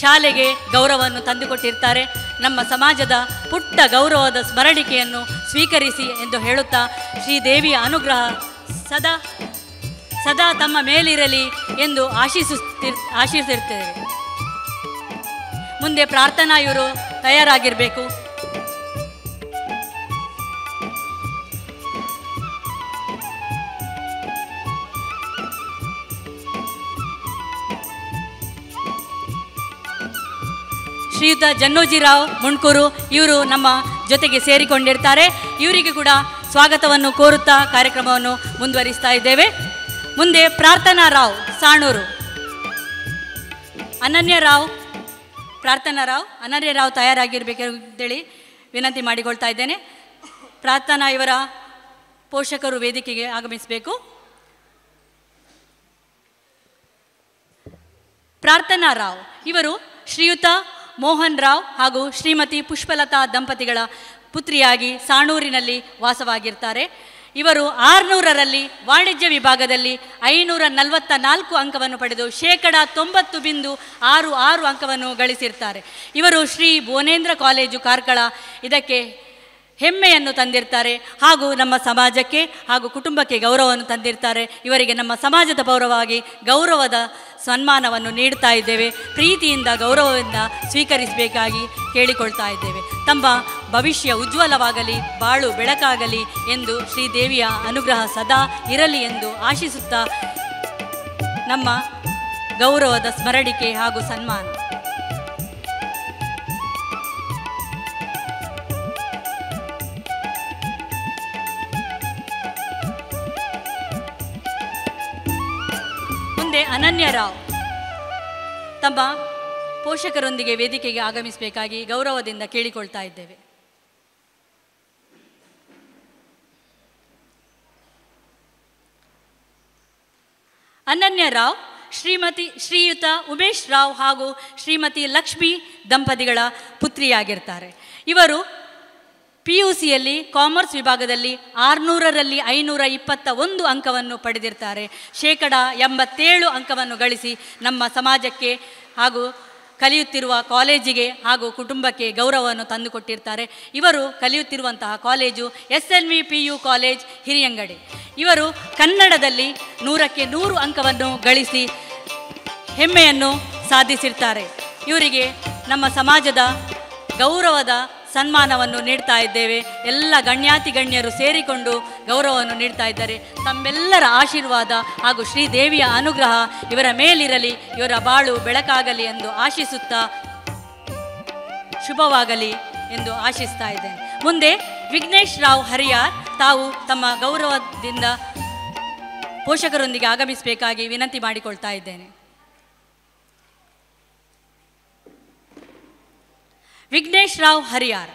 ಶಾಲೆಗೆ ಗೌರವವನ್ನು ತಂದುಕೊಟ್ಟಿರ್ತಾರೆ ನಮ್ಮ ಸಮಾಜದ ಪುಟ್ಟ ಗೌರವದ ಸ್ಮರಣಿಕೆಯನ್ನು ಸ್ವೀಕರಿಸಿ ಎಂದು ಹೇಳುತ್ತಾ ಶ್ರೀದೇವಿಯ ಅನುಗ್ರಹ ಸದಾ ಸದಾ ತಮ್ಮ ಮೇಲಿರಲಿ ಎಂದು ಆಶಿಸುತ್ತಿರ್ ಆಶಿಸಿರ್ತೇವೆ ಮುಂದೆ ಪ್ರಾರ್ಥನಾ ಇವರು ತಯಾರಾಗಿರಬೇಕು ಶ್ರೀಯುತ ಜನ್ನೋಜಿರಾವ್ ಮುಣ್ಕೂರು ಇವರು ನಮ್ಮ ಜೊತೆಗೆ ಸೇರಿಕೊಂಡಿರ್ತಾರೆ ಇವರಿಗೆ ಕೂಡ ಸ್ವಾಗತವನ್ನು ಕೋರುತ್ತಾ ಕಾರ್ಯಕ್ರಮವನ್ನು ಮುಂದುವರಿಸ್ತಾ ಇದ್ದೇವೆ ಮುಂದೆ ಪ್ರಾರ್ಥನಾ ರಾವ್ ಸಾಣೂರು ಅನನ್ಯ ರಾವ್ ಪ್ರಾರ್ಥನಾ ರಾವ್ ಅನನ್ಯ ರಾವ್ ತಯಾರಾಗಿರ್ಬೇಕು ಹೇಳಿ ವಿನಂತಿ ಮಾಡಿಕೊಳ್ತಾ ಇದ್ದೇನೆ ಪ್ರಾರ್ಥನಾ ಇವರ ಪೋಷಕರು ವೇದಿಕೆಗೆ ಆಗಮಿಸಬೇಕು ಪ್ರಾರ್ಥನಾ ರಾವ್ ಇವರು ಶ್ರೀಯುತ ಮೋಹನ್ ರಾವ್ ಹಾಗೂ ಶ್ರೀಮತಿ ಪುಷ್ಪಲತಾ ದಂಪತಿಗಳ ಪುತ್ರಿಯಾಗಿ ಸಾಣೂರಿನಲ್ಲಿ ವಾಸವಾಗಿರ್ತಾರೆ ಇವರು ಆರುನೂರರಲ್ಲಿ ವಾಣಿಜ್ಯ ವಿಭಾಗದಲ್ಲಿ ಐನೂರ ನಲವತ್ತ ನಾಲ್ಕು ಅಂಕವನ್ನು ಪಡೆದು ಶೇಕಡ ತೊಂಬತ್ತು ಬಿಂದು ಆರು ಆರು ಅಂಕವನ್ನು ಗಳಿಸಿರ್ತಾರೆ ಇವರು ಶ್ರೀ ಭುವನೇಂದ್ರ ಕಾಲೇಜು ಕಾರ್ಕಳ ಇದಕ್ಕೆ ಹೆಮ್ಮೆಯನ್ನು ತಂದಿರ್ತಾರೆ ಹಾಗೂ ನಮ್ಮ ಸಮಾಜಕ್ಕೆ ಹಾಗೂ ಕುಟುಂಬಕ್ಕೆ ಗೌರವವನ್ನು ತಂದಿರ್ತಾರೆ ಇವರಿಗೆ ನಮ್ಮ ಸಮಾಜದ ಪೌರವಾಗಿ ಗೌರವದ ಸನ್ಮಾನವನ್ನು ನೀಡ್ತಾ ಇದ್ದೇವೆ ಪ್ರೀತಿಯಿಂದ ಗೌರವದಿಂದ ಸ್ವೀಕರಿಸಬೇಕಾಗಿ ಕೇಳಿಕೊಳ್ತಾ ಇದ್ದೇವೆ ತಮ್ಮ ಭವಿಷ್ಯ ಉಜ್ವಲವಾಗಲಿ ಬಾಳು ಬೆಳಕಾಗಲಿ ಎಂದು ಶ್ರೀದೇವಿಯ ಅನುಗ್ರಹ ಸದಾ ಇರಲಿ ಎಂದು ಆಶಿಸುತ್ತಾ ನಮ್ಮ ಗೌರವದ ಸ್ಮರಣಿಕೆ ಹಾಗೂ ಸನ್ಮಾನ ಅನನ್ಯ ಅನನ್ಯರಾವ್ ತಮ್ಮ ಪೋಷಕರೊಂದಿಗೆ ವೇದಿಕೆಗೆ ಆಗಮಿಸಬೇಕಾಗಿ ಗೌರವದಿಂದ ಕೇಳಿಕೊಳ್ತಾ ಇದ್ದೇವೆ ಅನನ್ಯ ರಾವ್ ಶ್ರೀಮತಿ ಶ್ರೀಯುತ ಉಮೇಶ್ ರಾವ್ ಹಾಗೂ ಶ್ರೀಮತಿ ಲಕ್ಷ್ಮಿ ದಂಪತಿಗಳ ಪುತ್ರಿಯಾಗಿರ್ತಾರೆ ಇವರು ಸಿಯಲ್ಲಿ ಕಾಮರ್ಸ್ ವಿಭಾಗದಲ್ಲಿ ಆರುನೂರರಲ್ಲಿ ಐನೂರ ಇಪ್ಪತ್ತ ಒಂದು ಅಂಕವನ್ನು ಪಡೆದಿರ್ತಾರೆ ಶೇಕಡ ಎಂಬತ್ತೇಳು ಅಂಕವನ್ನು ಗಳಿಸಿ ನಮ್ಮ ಸಮಾಜಕ್ಕೆ ಹಾಗೂ ಕಲಿಯುತ್ತಿರುವ ಕಾಲೇಜಿಗೆ ಹಾಗೂ ಕುಟುಂಬಕ್ಕೆ ಗೌರವವನ್ನು ತಂದುಕೊಟ್ಟಿರ್ತಾರೆ ಇವರು ಕಲಿಯುತ್ತಿರುವಂತಹ college S L V P U college Hiriyangadi ಇವರು ಕನ್ನಡದಲ್ಲಿ ನೂರಕ್ಕೆ ನೂರು ಅಂಕವನ್ನು ಗಳಿಸಿ ಹೆಮ್ಮೆಯನ್ನು ಸಾಧಿಸಿರ್ತಾರೆ ಇವರಿಗೆ ನಮ್ಮ ಸಮಾಜದ ಗೌರವದ ಸನ್ಮಾನವನ್ನು ನೀಡ್ತಾ ಇದ್ದೇವೆ ಎಲ್ಲ ಗಣ್ಯಾತಿ ಗಣ್ಯರು ಸೇರಿಕೊಂಡು ಗೌರವವನ್ನು ನೀಡ್ತಾ ಇದ್ದಾರೆ ತಮ್ಮೆಲ್ಲರ ಆಶೀರ್ವಾದ ಹಾಗೂ ಶ್ರೀದೇವಿಯ ಅನುಗ್ರಹ ಇವರ ಮೇಲಿರಲಿ ಇವರ ಬಾಳು ಬೆಳಕಾಗಲಿ ಎಂದು ಆಶಿಸುತ್ತಾ ಶುಭವಾಗಲಿ ಎಂದು ಆಶಿಸ್ತಾ ಇದ್ದೇನೆ ಮುಂದೆ ವಿಘ್ನೇಶ್ ರಾವ್ ಹರಿಯಾರ್ ತಾವು ತಮ್ಮ ಗೌರವದಿಂದ ಪೋಷಕರೊಂದಿಗೆ ಆಗಮಿಸಬೇಕಾಗಿ ವಿನಂತಿ ಮಾಡಿಕೊಳ್ತಾ ಇದ್ದೇನೆ ವಿಘ್ನೇಶ್ ರಾವ್ ಹರಿಯಾರ್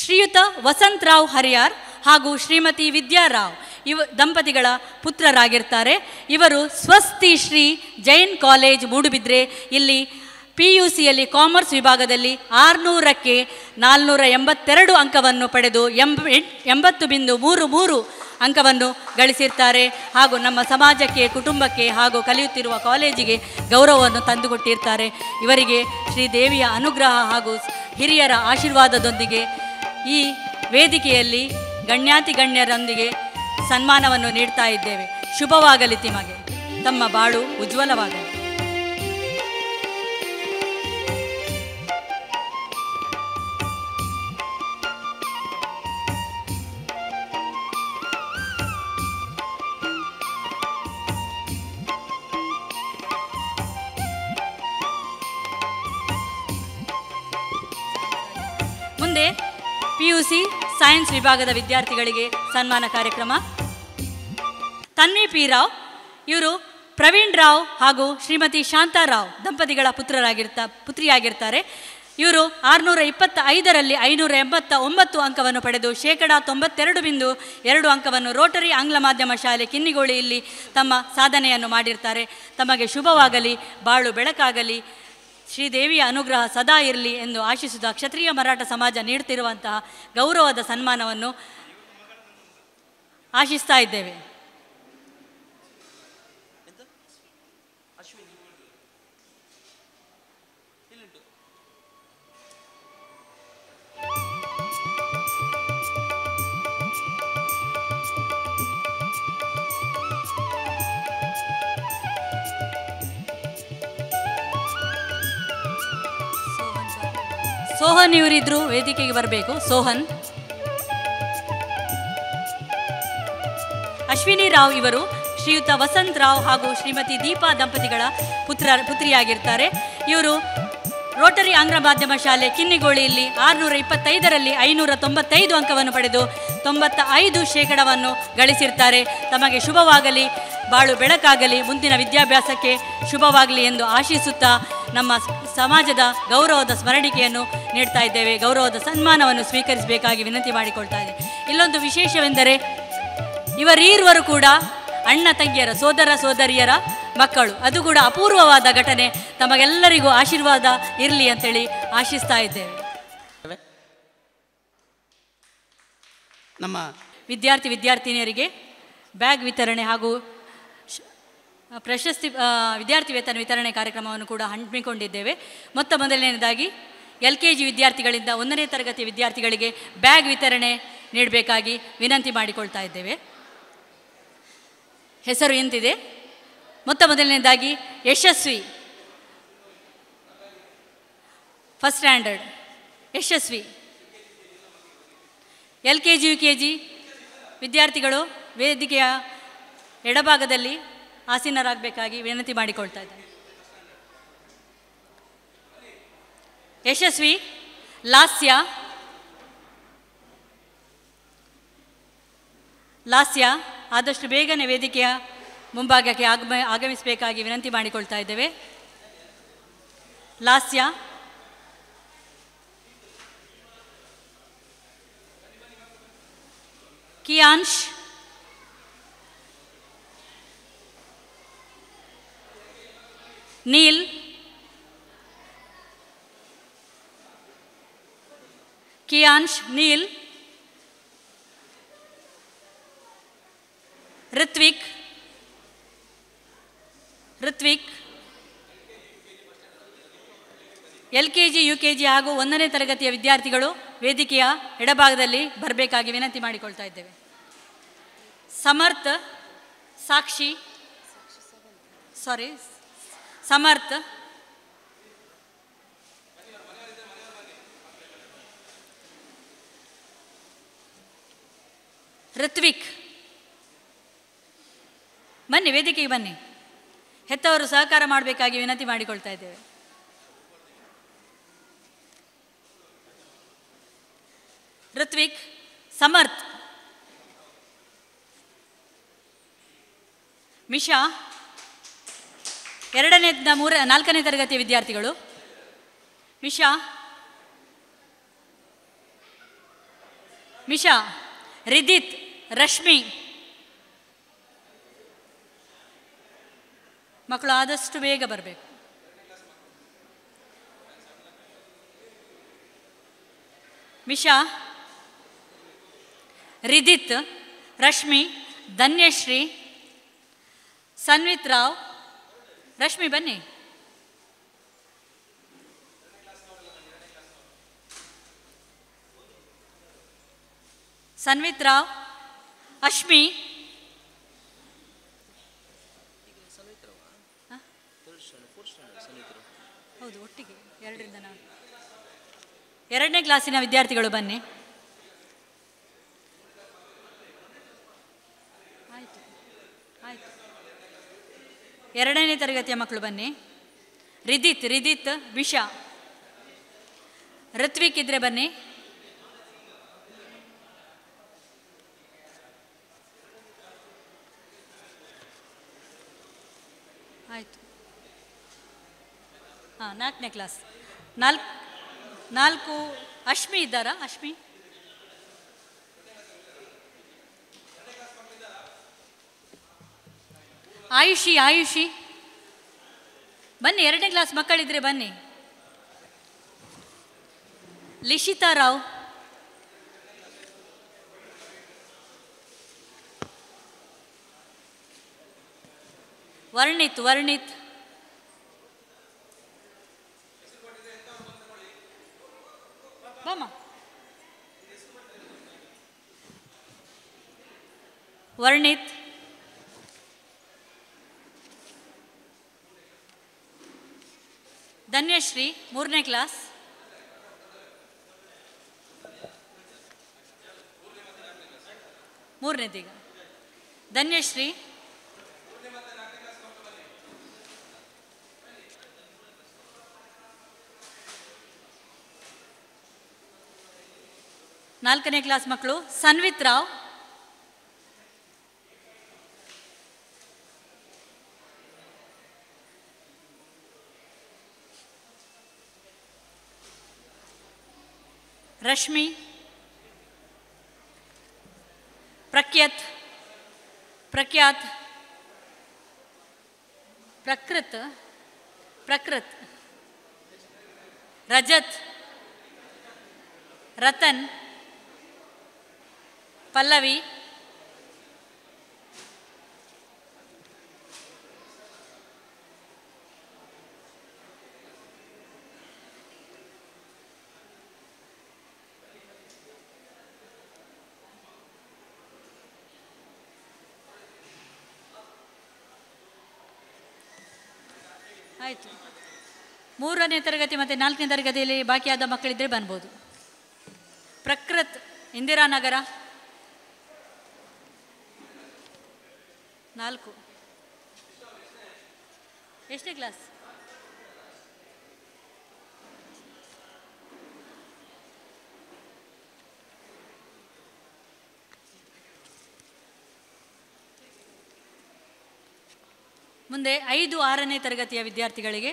ಶ್ರೀಯುತ ವಸಂತ್ ರಾವ್ ಹರಿಯಾರ್ ಹಾಗೂ ಶ್ರೀಮತಿ ವಿದ್ಯಾ ರಾವ್ ಇವ ದಂಪತಿಗಳ ಪುತ್ರರಾಗಿರ್ತಾರೆ ಇವರು ಸ್ವಸ್ತಿ ಶ್ರೀ ಜೈನ್ ಕಾಲೇಜ್ ಮೂಡುಬಿದ್ರೆ ಇಲ್ಲಿ ಪಿ ಯು ಸಿಯಲ್ಲಿ ಕಾಮರ್ಸ್ ವಿಭಾಗದಲ್ಲಿ ಆರುನೂರಕ್ಕೆ ನಾಲ್ನೂರ ಎಂಬತ್ತೆರಡು ಅಂಕವನ್ನು ಪಡೆದು ಎಂಬ ಎಂಬತ್ತು ಬಿಂದು ಮೂರು ಮೂರು ಅಂಕವನ್ನು ಗಳಿಸಿರ್ತಾರೆ ಹಾಗೂ ನಮ್ಮ ಸಮಾಜಕ್ಕೆ ಕುಟುಂಬಕ್ಕೆ ಹಾಗೂ ಕಲಿಯುತ್ತಿರುವ ಕಾಲೇಜಿಗೆ ಗೌರವವನ್ನು ತಂದುಕೊಟ್ಟಿರ್ತಾರೆ ಇವರಿಗೆ ಶ್ರೀದೇವಿಯ ಅನುಗ್ರಹ ಹಾಗೂ ಹಿರಿಯರ ಆಶೀರ್ವಾದದೊಂದಿಗೆ ಈ ವೇದಿಕೆಯಲ್ಲಿ ಗಣ್ಯಾತಿ ಗಣ್ಯರೊಂದಿಗೆ ಸನ್ಮಾನವನ್ನು ನೀಡ್ತಾ ಇದ್ದೇವೆ ಶುಭವಾಗಲಿ ತಿಮಗೆ ತಮ್ಮ ಬಾಳು ಉಜ್ವಲವಾಗಲಿ ಮುಂದೆ ಪಿಯುಸಿ ಸೈನ್ಸ್ ವಿಭಾಗದ ವಿದ್ಯಾರ್ಥಿಗಳಿಗೆ ಸನ್ಮಾನ ಕಾರ್ಯಕ್ರಮ ತನ್ವಿ ಪಿ ರಾವ್ ಇವರು ಪ್ರವೀಣ್ ರಾವ್ ಹಾಗೂ ಶ್ರೀಮತಿ ಶಾಂತಾರಾವ್ ದಂಪತಿಗಳ ಪುತ್ರರಾಗಿರ್ತ ಪುತ್ರಿಯಾಗಿರ್ತಾರೆ ಇವರು ಆರುನೂರ ಇಪ್ಪತ್ತ ಐದರಲ್ಲಿ ಐನೂರ ಎಂಬತ್ತ ಒಂಬತ್ತು ಅಂಕವನ್ನು ಪಡೆದು ಶೇಕಡಾ ತೊಂಬತ್ತೆರಡು ಬಿಂದು ಎರಡು ಅಂಕವನ್ನು ರೋಟರಿ ಆಂಗ್ಲ ಮಾಧ್ಯಮ ಶಾಲೆ ಕಿನ್ನಿಗೋಳಿಯಲ್ಲಿ ತಮ್ಮ ಸಾಧನೆಯನ್ನು ಮಾಡಿರ್ತಾರೆ ತಮಗೆ ಶುಭವಾಗಲಿ ಬಾಳು ಬೆಳಕಾಗಲಿ ಶ್ರೀದೇವಿಯ ಅನುಗ್ರಹ ಸದಾ ಇರಲಿ ಎಂದು ಆಶಿಸಿದ ಕ್ಷತ್ರಿಯ ಮರಾಠ ಸಮಾಜ ನೀಡುತ್ತಿರುವಂತಹ ಗೌರವದ ಸನ್ಮಾನವನ್ನು ಆಶಿಸ್ತಾ ಇದ್ದೇವೆ ಸೋಹನ್ ಇವರಿದ್ರು ವೇದಿಕೆಗೆ ಬರಬೇಕು ಸೋಹನ್ ಅಶ್ವಿನಿ ರಾವ್ ಇವರು ಶ್ರೀಯುತ ವಸಂತ್ ರಾವ್ ಹಾಗೂ ಶ್ರೀಮತಿ ದೀಪಾ ದಂಪತಿಗಳ ಪುತ್ರ ಪುತ್ರಿಯಾಗಿರ್ತಾರೆ ಇವರು ರೋಟರಿ ಆಂಗ್ಲ ಮಾಧ್ಯಮ ಶಾಲೆ ಕಿನ್ನಿಗೋಳಿಯಲ್ಲಿ ಆರುನೂರ ಇಪ್ಪತ್ತೈದರಲ್ಲಿ ಐನೂರ ತೊಂಬತ್ತೈದು ಅಂಕವನ್ನು ಪಡೆದು ತೊಂಬತ್ತ ಐದು ಶೇಕಡವನ್ನು ಗಳಿಸಿರ್ತಾರೆ ತಮಗೆ ಶುಭವಾಗಲಿ ಬಾಳು ಬೆಳಕಾಗಲಿ ಮುಂದಿನ ವಿದ್ಯಾಭ್ಯಾಸಕ್ಕೆ ಶುಭವಾಗಲಿ ಎಂದು ಆಶಿಸುತ್ತಾ ನಮ್ಮ ಸಮಾಜದ ಗೌರವದ ಸ್ಮರಣಿಕೆಯನ್ನು ನೀಡ್ತಾ ಇದ್ದೇವೆ ಗೌರವದ ಸನ್ಮಾನವನ್ನು ಸ್ವೀಕರಿಸಬೇಕಾಗಿ ವಿನಂತಿ ಮಾಡಿಕೊಳ್ತಾ ಇದ್ದೇವೆ ಇಲ್ಲೊಂದು ವಿಶೇಷವೆಂದರೆ ಇವರೀರ್ವರು ಕೂಡ ಅಣ್ಣ ತಂಗಿಯರ ಸೋದರ ಸೋದರಿಯರ ಮಕ್ಕಳು ಅದು ಕೂಡ ಅಪೂರ್ವವಾದ ಘಟನೆ ತಮಗೆಲ್ಲರಿಗೂ ಆಶೀರ್ವಾದ ಇರಲಿ ಅಂತೇಳಿ ಆಶಿಸ್ತಾ ಇದ್ದೇವೆ ನಮ್ಮ ವಿದ್ಯಾರ್ಥಿ ವಿದ್ಯಾರ್ಥಿನಿಯರಿಗೆ ಬ್ಯಾಗ್ ವಿತರಣೆ ಹಾಗೂ ಪ್ರಶಸ್ತಿ ವಿದ್ಯಾರ್ಥಿ ವೇತನ ವಿತರಣೆ ಕಾರ್ಯಕ್ರಮವನ್ನು ಕೂಡ ಹಮ್ಮಿಕೊಂಡಿದ್ದೇವೆ ಮೊತ್ತ ಮೊದಲನೇದಾಗಿ ಎಲ್ ಕೆ ಜಿ ವಿದ್ಯಾರ್ಥಿಗಳಿಂದ ಒಂದನೇ ತರಗತಿ ವಿದ್ಯಾರ್ಥಿಗಳಿಗೆ ಬ್ಯಾಗ್ ವಿತರಣೆ ನೀಡಬೇಕಾಗಿ ವಿನಂತಿ ಮಾಡಿಕೊಳ್ತಾ ಇದ್ದೇವೆ ಹೆಸರು ಎಂತಿದೆ ಮೊತ್ತ ಮೊದಲನೇದಾಗಿ Yashasvi first standard Yashasvi L K G U K G ವಿದ್ಯಾರ್ಥಿಗಳು ವೇದಿಕೆಯ ಎಡಭಾಗದಲ್ಲಿ ಆಸೀನರಾಗಬೇಕಾಗಿ ವಿನಂತಿ ಮಾಡಿಕೊಳ್ತಾ ಇದ್ದಾರೆ ಯಶಸ್ವಿ ಲಾಸ್ಯ ಲಾಸ್ಯ ಆದಷ್ಟು ಬೇಗನೆ ವೇದಿಕೆಯ ಮುಂಭಾಗಕ್ಕೆ ಆಗಮ ಆಗಮಿಸಬೇಕಾಗಿ ವಿನಂತಿ ಮಾಡಿಕೊಳ್ತಾ ಇದ್ದೇವೆ Lasya Kiyansh Neel Kiyansh Neel Rutvik Rutvik L K G U K G ಹಾಗೂ ಒಂದನೇ ತರಗತಿಯ ವಿದ್ಯಾರ್ಥಿಗಳು ವೇದಿಕೆಯ ಎಡಭಾಗದಲ್ಲಿ ಬರಬೇಕಾಗಿ ವಿನಂತಿ ಮಾಡಿಕೊಳ್ತಾ ಇದ್ದೇವೆ ಸಮರ್ಥ ಸಾಕ್ಷಿ ಸಾರಿ ಸಮರ್ಥ ಋತ್ವಿಕ್ ಬನ್ನಿ ವೇದಿಕೆಗೆ ಬನ್ನಿ ಹೆತ್ತವರು ಸಹಕಾರ ಮಾಡಬೇಕಾಗಿ ವಿನಂತಿ ಮಾಡಿಕೊಳ್ತಾ ಇದ್ದೇವೆ ಋತ್ವಿಕ್ ಸಮರ್ಥ್ ಮಿಶಾ ಎರಡನೇ ಮೂರ ನಾಲ್ಕನೇ ತರಗತಿಯ ವಿದ್ಯಾರ್ಥಿಗಳು ಮಿಶಾ ಮಿಶಾ ರಿದಿತ್ ರಶ್ಮಿ ಮಕ್ಕಳು ಆದಷ್ಟು ಬೇಗ ಬರಬೇಕು ಮಿಶಾ ರಿದಿತ್ ರಶ್ಮಿ ಧನ್ಯಶ್ರೀ ಸನ್ವಿತ್ ರಾವ್ ರಶ್ಮಿ ಬನ್ನಿ ಸನ್ವಿತ್ ರಾವ್ ಅಶ್ಮಿ ಹೌದು ಒಟ್ಟಿಗೆ ಎರಡರಿಂದ ನಾವು ಎರಡನೇ ಕ್ಲಾಸಿನ ವಿದ್ಯಾರ್ಥಿಗಳು ಬನ್ನಿ ಆಯಿತು ಆಯಿತು ಎರಡನೇ ತರಗತಿಯ ಮಕ್ಕಳು ಬನ್ನಿ ರಿದಿತ್ ರಿದಿತ್ ವಿಷ ಋತ್ವಿಕ್ ಇದ್ರೆ ಬನ್ನಿ ನಾಲ್ಕನೇ ಕ್ಲಾಸ್ ನಾಲ್ಕು ನಾಲ್ಕು ಅಶ್ಮಿ ಇದ್ದಾರಾ ಅಶ್ಮಿ ಆಯುಷಿ ಆಯುಷಿ ಬನ್ನಿ ಎರಡನೇ ಕ್ಲಾಸ್ ಮಕ್ಕಳಿದ್ರೆ ಬನ್ನಿ ಲಿಶಿತಾ ರಾವ್ ವರ್ಣಿತ್ ವರ್ಣಿತ್ अर्नीत धन्य श्री 3ನೇ ಕ್ಲಾಸ್ 3ನೇ ತಿಗ ಧನ್ಯ ಶ್ರೀ 4ನೇ ಕ್ಲಾಸ್ ಮಕ್ಕಳು ಸಂವಿತ್ರಾವ್ रश्मि प्रख्यत प्रख्यात प्रकृत प्रकृत रजत रतन पल्लवी ಮೂರನೇ ತರಗತಿ ಮತ್ತು ನಾಲ್ಕನೇ ತರಗತಿಯಲ್ಲಿ ಬಾಕಿಯಾದ ಮಕ್ಕಳಿದ್ದರೆ ಬರ್ಬೋದು ಪ್ರಕೃತ್ ಇಂದಿರಾನಗರ ನಾಲ್ಕು ಎಷ್ಟೇ ಕ್ಲಾಸ್ ಮುಂದೆ ಐದು ಆರನೇ ತರಗತಿಯ ವಿದ್ಯಾರ್ಥಿಗಳಿಗೆ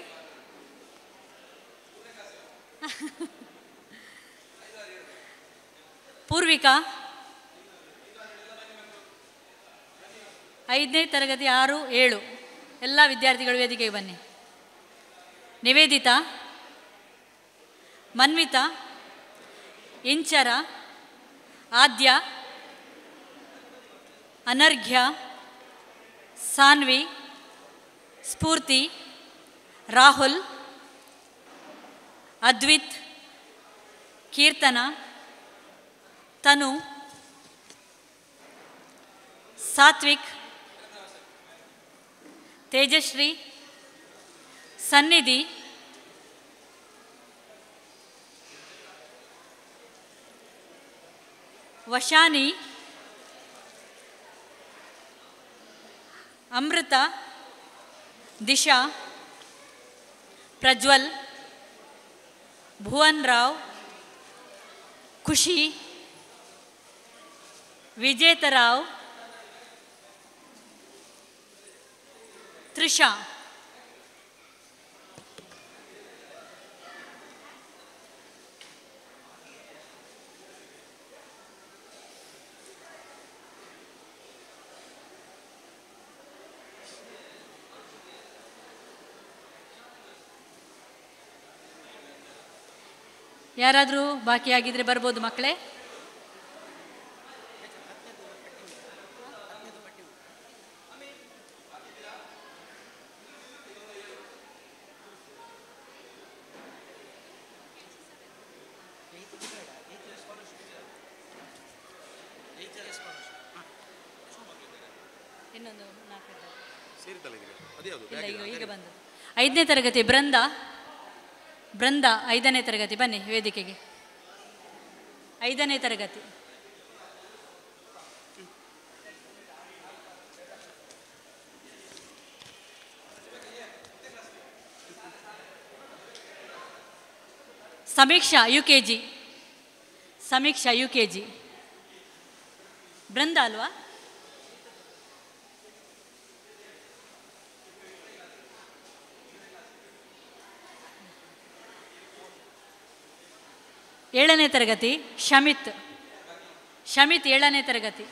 ಪೂರ್ವಿಕಾ ಐದನೇ ತರಗತಿ ಆರು ಏಳು ಎಲ್ಲ ವಿದ್ಯಾರ್ಥಿಗಳು ವೇದಿಕೆಗೆ ಬನ್ನಿ ನಿವೇದಿತಾ ಮನ್ವಿತಾ ಇಂಚರ ಆದ್ಯ ಅನರ್ಘ್ಯ ಸಾನ್ವಿ ಸ್ಫೂರ್ತಿ ರಾಹುಲ್ अद्वित कीर्तन तनु सात्विक तेजश्री सन्निधि वशानी अमृता दिशा प्रज्वल भुवन राव खुशी विजेतराव राव त्रिशा ಯಾರಾದರೂ ಬಾಕಿಯಾಗಿದ್ರೆ ಬರ್ಬೋದು ಮಕ್ಕಳೇ ಐದನೇ ತರಗತಿ ಬೃಂದ ಬೃಂದ ಐದನೇ ತರಗತಿ ಬನ್ನಿ ವೇದಿಕೆಗೆ ಐದನೇ ತರಗತಿ Sameeksha U K G Sameeksha U K G Brinda Alva ಏಳನೇ ತರಗತಿ ಶಮಿತ್ ಶಮಿತ್ ಏಳನೇ ತರಗತಿ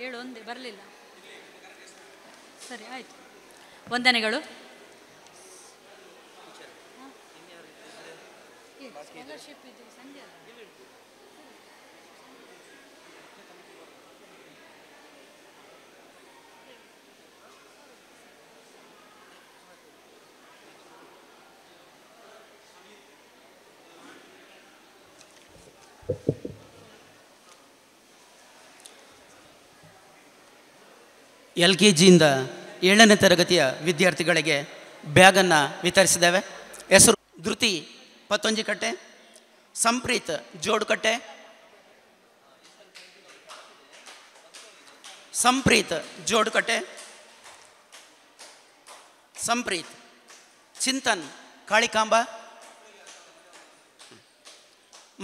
ಹೇಳು ಒಂದೇ ಬರಲಿಲ್ಲ ಸರಿ ಆಯಿತು ವಂದನೆಗಳು ಎಲ್ ಕೆ ಜಿಯಿಂದ ಏಳನೇ ತರಗತಿಯ ವಿದ್ಯಾರ್ಥಿಗಳಿಗೆ ಬ್ಯಾಗನ್ನು ವಿತರಿಸಿದ್ದೇವೆ ಹೆಸರು ಧೃತಿ ಪತ್ತೊಂಜಿ ಕಟ್ಟೆ ಸಂಪ್ರೀತ್ ಜೋಡುಕಟ್ಟೆ ಸಂಪ್ರೀತ್ ಜೋಡುಕಟ್ಟೆ ಸಂಪ್ರೀತ್ ಚಿಂತನ್ ಕಾಳಿಕಾಂಬ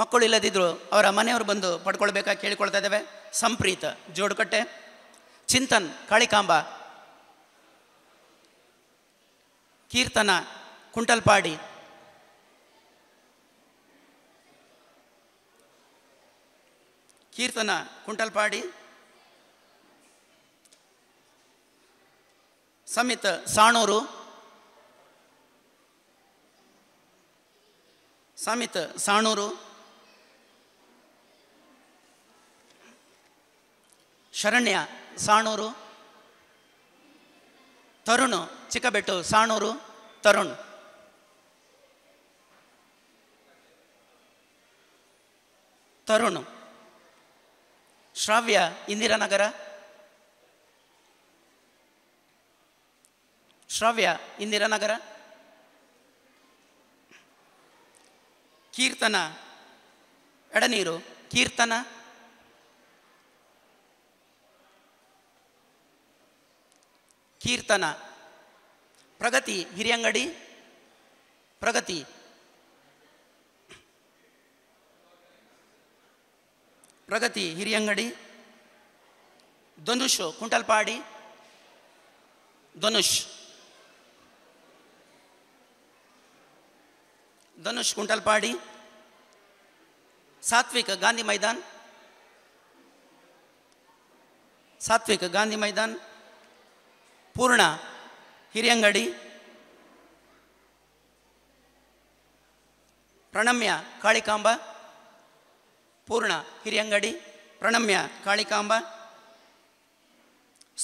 ಮಕ್ಕಳು ಇಲ್ಲದಿದ್ದರು ಅವರ ಮನೆಯವರು ಬಂದು ಪಡ್ಕೊಳ್ಬೇಕಾಗಿ ಕೇಳಿಕೊಳ್ತಾ ಇದ್ದೇವೆ ಸಂಪ್ರೀತ್ ಜೋಡುಕಟ್ಟೆ ಚಿಂತನ್ ಕಾಳಿಕಾಂಬ ಕೀರ್ತನ ಕುಂಟಲ್ಪಾಡಿ ಕೀರ್ತನ ಕುಂಟಲ್ಪಾಡಿ ಸಮಿತ್ ಸಾಣೂರು ಸಮಿತ್ ಸಾಣೂರು ಶರಣ್ಯ ಸಾಣೂರು ತರುಣ್ ಚಿಕ್ಕಬೆಟ್ಟು ಸಾಣೂರು ತರುಣ್ ತರುಣ್ ಶ್ರಾವ್ಯ ಇಂದಿರಾನಗರ ಶ್ರಾವ್ಯ ಇಂದಿರಾನಗರ ಕೀರ್ತನ ಎಡನೀರು ಕೀರ್ತನ ಕೀರ್ತನ ಪ್ರಗತಿ ಹಿರಿಯಂಗಡಿ ಪ್ರಗತಿ ಪ್ರಗತಿ ಹಿರಿಯಂಗಡಿ ಧನುಷ್ ಕುಂಟಲ್ಪಾಡಿ ಧನುಷ್ ಧನುಷ್ ಕುಂಟಲ್ಪಾಡಿ ಸಾತ್ವಿಕ ಗಾಂಧಿ ಮೈದಾನ್ ಸಾತ್ವಿಕ ಗಾಂಧಿ ಮೈದಾನ್ ಪೂರ್ಣ ಹಿರಿಯಂಗಡಿ ಪ್ರಣಮ್ಯ ಕಾಳಿಕಾಂಬ ಪೂರ್ಣ ಹಿರಿಯಂಗಡಿ ಪ್ರಣಮ್ಯ ಕಾಳಿಕಾಂಬ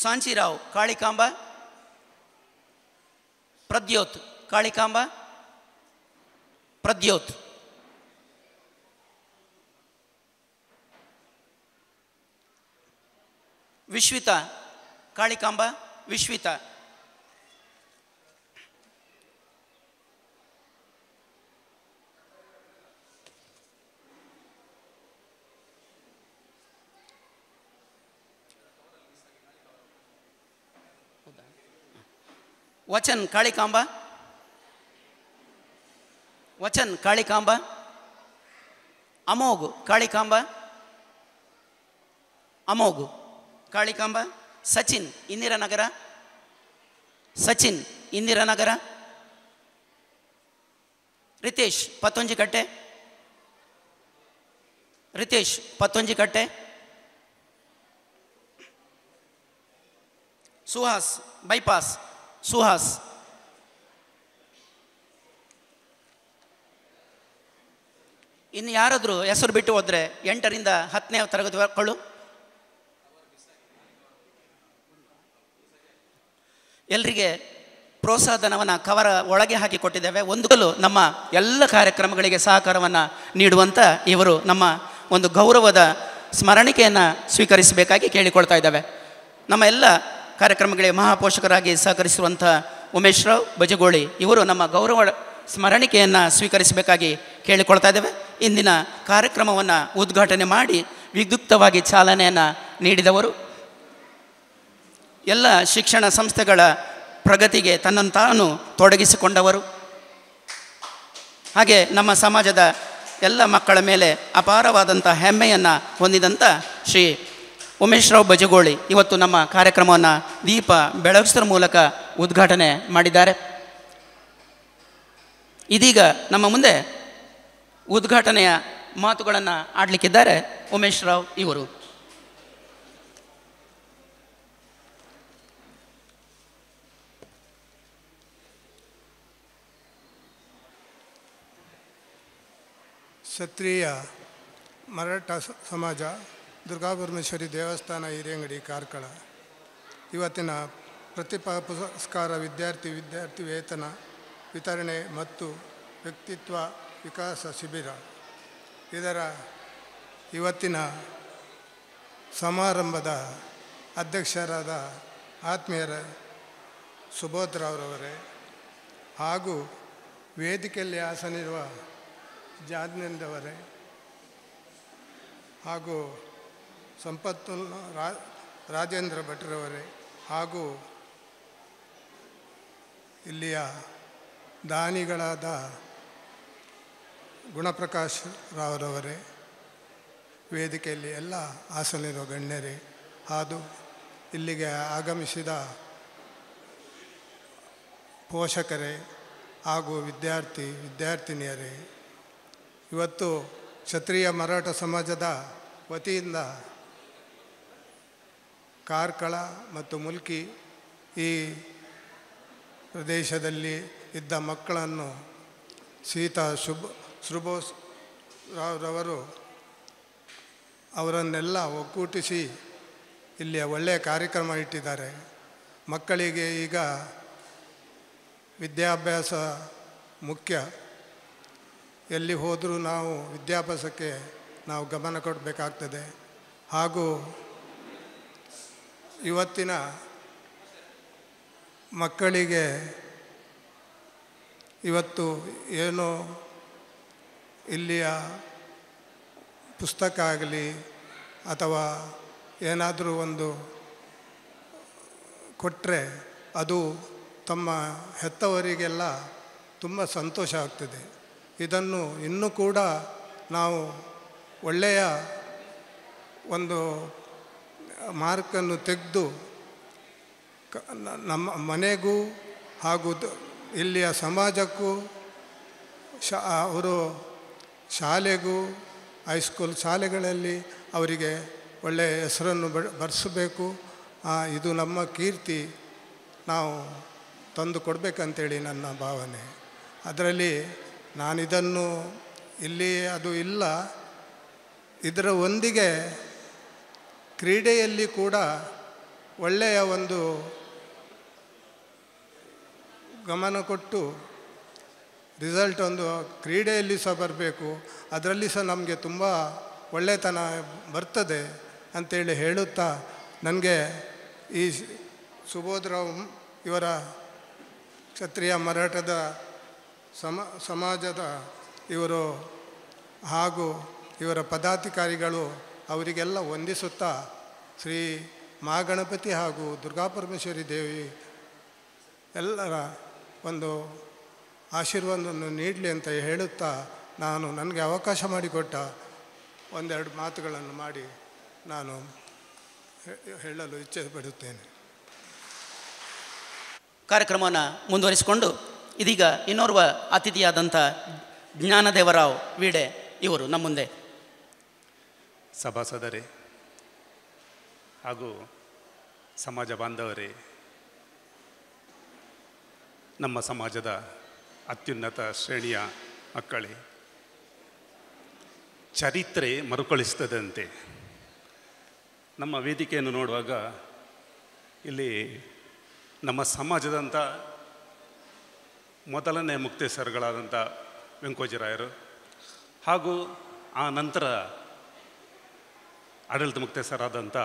ಸಾಂಚಿರಾವ್ ಕಾಳಿಕಾಂಬ ಪ್ರದ್ಯೋತ್ ಕಾಳಿಕಾಂಬ ಪ್ರದ್ಯೋತ್ ವಿಶ್ವಿತ ಕಾಳಿಕಾಂಬ ವಿಶ್ವಿತ ವಚನ್ ಕಾಳಿಕಾಂಬ ವಚನ್ ಕಾಳಿಕಾಂಬ ಅಮೋಗು ಕಾಳಿಕಾಂಬ ಅಮೋಘು ಕಾಳಿಕಾಂಬ ಸಚಿನ್ ನಗರ ಸಚಿನ್ ನಗರ ರಿತೇಶ್ ಪತ್ತೊಂಜಿ ಕಟ್ಟೆ ರಿತೇಶ್ ಪತ್ತೊಂಜಿ ಕಟ್ಟೆ ಸುಹಾಸ್ ಬೈಪಾಸ್ ಸುಹಾಸ್ ಇನ್ನು ಯಾರಾದರೂ ಹೆಸರು ಬಿಟ್ಟು ಹೋದರೆ ಎಂಟರಿಂದ ಹತ್ತನೇ ತರಗತಿ ಕಳು ಎಲ್ಲರಿಗೆ ಪ್ರೋತ್ಸಾಹಧನವನ್ನು ಕವರ ಒಳಗೆ ಹಾಕಿ ಕೊಟ್ಟಿದ್ದೇವೆ ಒಂದಲು ನಮ್ಮ ಎಲ್ಲ ಕಾರ್ಯಕ್ರಮಗಳಿಗೆ ಸಹಕಾರವನ್ನು ನೀಡುವಂಥ ಇವರು ನಮ್ಮ ಒಂದು ಗೌರವದ ಸ್ಮರಣಿಕೆಯನ್ನು ಸ್ವೀಕರಿಸಬೇಕಾಗಿ ಕೇಳಿಕೊಳ್ತಾ ಇದ್ದಾವೆ ನಮ್ಮ ಎಲ್ಲ ಕಾರ್ಯಕ್ರಮಗಳಿಗೆ ಮಹಾಪೋಷಕರಾಗಿ ಸಹಕರಿಸಿರುವಂಥ ಉಮೇಶ್ ರಾವ್ ಬಜಗೋಳಿ ಇವರು ನಮ್ಮ ಗೌರವ ಸ್ಮರಣಿಕೆಯನ್ನು ಸ್ವೀಕರಿಸಬೇಕಾಗಿ ಕೇಳಿಕೊಳ್ತಾ ಇದ್ದೇವೆ ಇಂದಿನ ಕಾರ್ಯಕ್ರಮವನ್ನು ಉದ್ಘಾಟನೆ ಮಾಡಿ ವಿದ್ಯುಕ್ತವಾಗಿ ಚಾಲನೆಯನ್ನು ನೀಡಿದವರು ಎಲ್ಲ ಶಿಕ್ಷಣ ಸಂಸ್ಥೆಗಳ ಪ್ರಗತಿಗೆ ತನ್ನಂತಾನು ತಾನು ತೊಡಗಿಸಿಕೊಂಡವರು ಹಾಗೆ ನಮ್ಮ ಸಮಾಜದ ಎಲ್ಲ ಮಕ್ಕಳ ಮೇಲೆ ಅಪಾರವಾದಂಥ ಹೆಮ್ಮೆಯನ್ನು ಹೊಂದಿದಂಥ ಶ್ರೀ ಉಮೇಶ್ರಾವ್ ಬಜಗೋಳಿ ಇವತ್ತು ನಮ್ಮ ಕಾರ್ಯಕ್ರಮವನ್ನು ದೀಪ ಬೆಳಗಿಸೋ ಮೂಲಕ ಉದ್ಘಾಟನೆ ಮಾಡಿದ್ದಾರೆ ಇದೀಗ ನಮ್ಮ ಮುಂದೆ ಉದ್ಘಾಟನೆಯ ಮಾತುಗಳನ್ನು ಆಡಲಿಕ್ಕಿದ್ದಾರೆ ಉಮೇಶ್ರಾವ್ ಇವರು ಕ್ಷತ್ರಿಯ ಮರಾಠ ಸಮಾಜ ದುರ್ಗಾಪರಮೇಶ್ವರಿ ದೇವಸ್ಥಾನ ಹಿರಿಯಂಗಡಿ ಕಾರ್ಕಳ ಇವತ್ತಿನ ಪ್ರತಿಭಾ ಪುರಸ್ಕಾರ ವಿದ್ಯಾರ್ಥಿ ವಿದ್ಯಾರ್ಥಿ ವೇತನ ವಿತರಣೆ ಮತ್ತು ವ್ಯಕ್ತಿತ್ವ ವಿಕಾಸ ಶಿಬಿರ ಇದರ ಇವತ್ತಿನ ಸಮಾರಂಭದ ಅಧ್ಯಕ್ಷರಾದ ಆತ್ಮೀಯರ ಸುಬೋಧ್ರವರವರೇ ಹಾಗೂ ವೇದಿಕೆಯಲ್ಲಿ ಆಸನಿರುವ ಜಾಜ್ನಂದವರೇ ಹಾಗೂ ಸಂಪತ್ತು ರಾ ರಾಜೇಂದ್ರ ಭಟ್ರವರೇ ಹಾಗೂ ಇಲ್ಲಿಯ ದಾನಿಗಳಾದ ಗುಣಪ್ರಕಾಶ್ ರಾವ್ರವರೇ ವೇದಿಕೆಯಲ್ಲಿ ಎಲ್ಲ ಹಾಸನಿರೋ ಗಣ್ಯರೇ ಹಾಗೂ ಇಲ್ಲಿಗೆ ಆಗಮಿಸಿದ ಪೋಷಕರೇ ಹಾಗೂ ವಿದ್ಯಾರ್ಥಿ ವಿದ್ಯಾರ್ಥಿನಿಯರೇ ಇವತ್ತು ಕ್ಷತ್ರಿಯ ಮರಾಠ ಸಮಾಜದ ವತಿಯಿಂದ ಕಾರ್ಕಳ ಮತ್ತು ಮುಲ್ಕಿ ಈ ಪ್ರದೇಶದಲ್ಲಿ ಇದ್ದ ಮಕ್ಕಳನ್ನು ಸೀತಾ ಶುಭ ಶುಭೋಸ್ ರವರು ಅವರನ್ನೆಲ್ಲ ಒಕ್ಕೂಟಿಸಿ ಇಲ್ಲಿ ಒಳ್ಳೆಯ ಕಾರ್ಯಕ್ರಮ ಇಟ್ಟಿದ್ದಾರೆ ಮಕ್ಕಳಿಗೆ ಈಗ ವಿದ್ಯಾಭ್ಯಾಸ ಮುಖ್ಯ ಎಲ್ಲಿ ಹೋದರೂ ನಾವು ವಿದ್ಯಾಭ್ಯಾಸಕ್ಕೆ ನಾವು ಗಮನ ಕೊಡಬೇಕಾಗ್ತದೆ ಹಾಗೂ ಇವತ್ತಿನ ಮಕ್ಕಳಿಗೆ ಇವತ್ತು ಏನೋ ಇಲ್ಲಿಯ ಪುಸ್ತಕ ಆಗಲಿ ಅಥವಾ ಏನಾದರೂ ಒಂದು ಕೊಟ್ಟರೆ ಅದು ತಮ್ಮ ಹೆತ್ತವರಿಗೆಲ್ಲ ತುಂಬ ಸಂತೋಷ ಆಗ್ತದೆ ಇದನ್ನು ಇನ್ನೂ ಕೂಡ ನಾವು ಒಳ್ಳೆಯ ಒಂದು ಮಾರ್ಕನ್ನು ತೆಗೆದು ನಮ್ಮ ಮನೆಗೂ ಹಾಗೂ ಇಲ್ಲಿಯ ಸಮಾಜಕ್ಕೂ ಶಾ ಅವರು ಶಾಲೆಗೂ ಹೈಸ್ಕೂಲ್ ಶಾಲೆಗಳಲ್ಲಿ ಅವರಿಗೆ ಒಳ್ಳೆಯ ಹೆಸರನ್ನು ಬರೆಸಬೇಕು ಇದು ನಮ್ಮ ಕೀರ್ತಿ ನಾವು ತಂದು ಕೊಡಬೇಕಂತೇಳಿ ನನ್ನ ಭಾವನೆ ಅದರಲ್ಲಿ ನಾನಿದನ್ನು ಇಲ್ಲಿ ಅದು ಇಲ್ಲ ಇದರ ಒಂದಿಗೆ ಕ್ರೀಡೆಯಲ್ಲಿ ಕೂಡ ಒಳ್ಳೆಯ ಒಂದು ಗಮನ ಕೊಟ್ಟು ರಿಸಲ್ಟ್ ಒಂದು ಕ್ರೀಡೆಯಲ್ಲಿ ಸಹ ಬರಬೇಕು ಅದರಲ್ಲಿ ಸಹ ನಮಗೆ ತುಂಬ ಒಳ್ಳೆತನ ಬರ್ತದೆ ಅಂತೇಳಿ ಹೇಳುತ್ತಾ ನನಗೆ ಈ ಸುಬೋಧ್ರಾವ್ ಇವರ ಕ್ಷತ್ರಿಯ ಮರಾಠದ ಸಮ ಸಮಾಜದ ಇವರು ಹಾಗೂ ಇವರ ಪದಾಧಿಕಾರಿಗಳು ಅವರಿಗೆಲ್ಲ ವಂದಿಸುತ್ತಾ ಶ್ರೀ ಮಹಾಗಣಪತಿ ಹಾಗೂ ದುರ್ಗಾಪರಮೇಶ್ವರಿ ದೇವಿ ಎಲ್ಲರ ಒಂದು ಆಶೀರ್ವಾದವನ್ನು ನೀಡಲಿ ಅಂತ ಹೇಳುತ್ತಾ ನಾನು ನನಗೆ ಅವಕಾಶ ಮಾಡಿಕೊಟ್ಟ ಒಂದೆರಡು ಮಾತುಗಳನ್ನು ಮಾಡಿ ನಾನು ಹೇಳಲು ಇಚ್ಛೆ ಪಡುತ್ತೇನೆ ಕಾರ್ಯಕ್ರಮವನ್ನು ಮುಂದುವರಿಸಿಕೊಂಡು ಇದೀಗ ಇನ್ನೋರ್ವ ಅತಿಥಿಯಾದಂಥ ಜ್ಞಾನದೇವರಾವ್ ವೀಡೆ ಇವರು ನಮ್ಮ ಮುಂದೆ ಸಭಾಸದರೇ ಹಾಗೂ ಸಮಾಜ ಬಾಂಧವರೇ ನಮ್ಮ ಸಮಾಜದ ಅತ್ಯುನ್ನತ ಶ್ರೇಣಿಯ ಮಕ್ಕಳೇ ಚರಿತ್ರೆ ಮರುಕಳಿಸ್ತದಂತೆ ನಮ್ಮ ವೇದಿಕೆಯನ್ನು ನೋಡುವಾಗ ಇಲ್ಲಿ ನಮ್ಮ ಸಮಾಜದಂಥ ಮೊದಲನೇ ಮುಕ್ತೇಶ್ವರಗಳಾದಂಥ ವೆಂಕೋಜಿರಾಯರು ಹಾಗೂ ಆ ನಂತರ ಆಡಳಿತ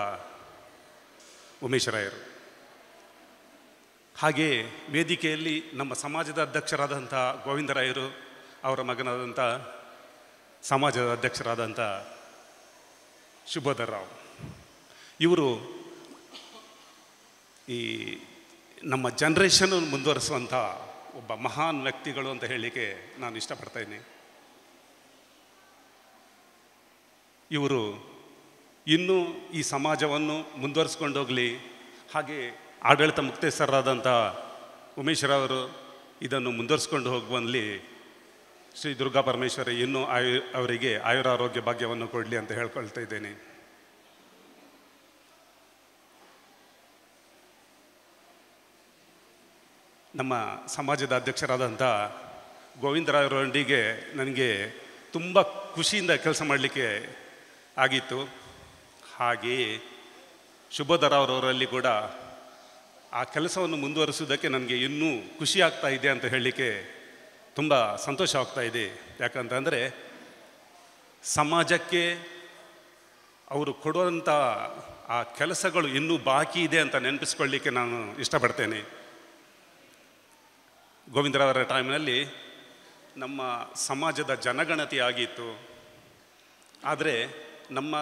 ಉಮೇಶ್ ರಾಯರು ಹಾಗೆಯೇ ವೇದಿಕೆಯಲ್ಲಿ ನಮ್ಮ ಸಮಾಜದ ಅಧ್ಯಕ್ಷರಾದಂಥ ಗೋವಿಂದರಾಯರು ಅವರ ಮಗನಾದಂಥ ಸಮಾಜದ ಅಧ್ಯಕ್ಷರಾದಂಥ ರಾವ್ ಇವರು ಈ ನಮ್ಮ ಜನ್ರೇಷನ್ ಮುಂದುವರಿಸುವಂಥ ಒಬ್ಬ ಮಹಾನ್ ವ್ಯಕ್ತಿಗಳು ಅಂತ ಹೇಳಲಿಕ್ಕೆ ನಾನು ಇಷ್ಟಪಡ್ತಾಯಿದ್ದೀನಿ ಇವರು ಇನ್ನೂ ಈ ಸಮಾಜವನ್ನು ಮುಂದುವರಿಸ್ಕೊಂಡು ಹೋಗಲಿ ಹಾಗೆ ಆಡಳಿತ ಮುಕ್ತೇಶ್ವರರಾದಂಥ ಉಮೇಶ್ರವರು ಇದನ್ನು ಮುಂದುವರಿಸ್ಕೊಂಡು ಹೋಗುವಲ್ಲಿ ಶ್ರೀ ದುರ್ಗಾ ಪರಮೇಶ್ವರಿ ಇನ್ನೂ ಆಯು ಅವರಿಗೆ ಆಯುರಾರೋಗ್ಯ ಭಾಗ್ಯವನ್ನು ಕೊಡಲಿ ಅಂತ ಹೇಳ್ಕೊಳ್ತಾ ಇದ್ದೇನೆ ನಮ್ಮ ಸಮಾಜದ ಅಧ್ಯಕ್ಷರಾದಂಥ ಗೋವಿಂದರಾಯರೊಂದಿಗೆ ನನಗೆ ತುಂಬ ಖುಷಿಯಿಂದ ಕೆಲಸ ಮಾಡಲಿಕ್ಕೆ ಆಗಿತ್ತು ಹಾಗೆಯೇ ಶುಭಧರಾವ್ರವರಲ್ಲಿ ಕೂಡ ಆ ಕೆಲಸವನ್ನು ಮುಂದುವರಿಸುವುದಕ್ಕೆ ನನಗೆ ಇನ್ನೂ ಖುಷಿ ಆಗ್ತಾ ಇದೆ ಅಂತ ಹೇಳಲಿಕ್ಕೆ ತುಂಬ ಸಂತೋಷ ಆಗ್ತಾ ಇದೆ ಯಾಕಂತಂದರೆ ಸಮಾಜಕ್ಕೆ ಅವರು ಕೊಡುವಂಥ ಆ ಕೆಲಸಗಳು ಇನ್ನೂ ಬಾಕಿ ಇದೆ ಅಂತ ನೆನಪಿಸ್ಕೊಳ್ಳಿಕ್ಕೆ ನಾನು ಇಷ್ಟಪಡ್ತೇನೆ ಗೋವಿಂದರಾವರ ಟೈಮ್ನಲ್ಲಿ ನಮ್ಮ ಸಮಾಜದ ಜನಗಣತಿಯಾಗಿತ್ತು ಆದರೆ ನಮ್ಮ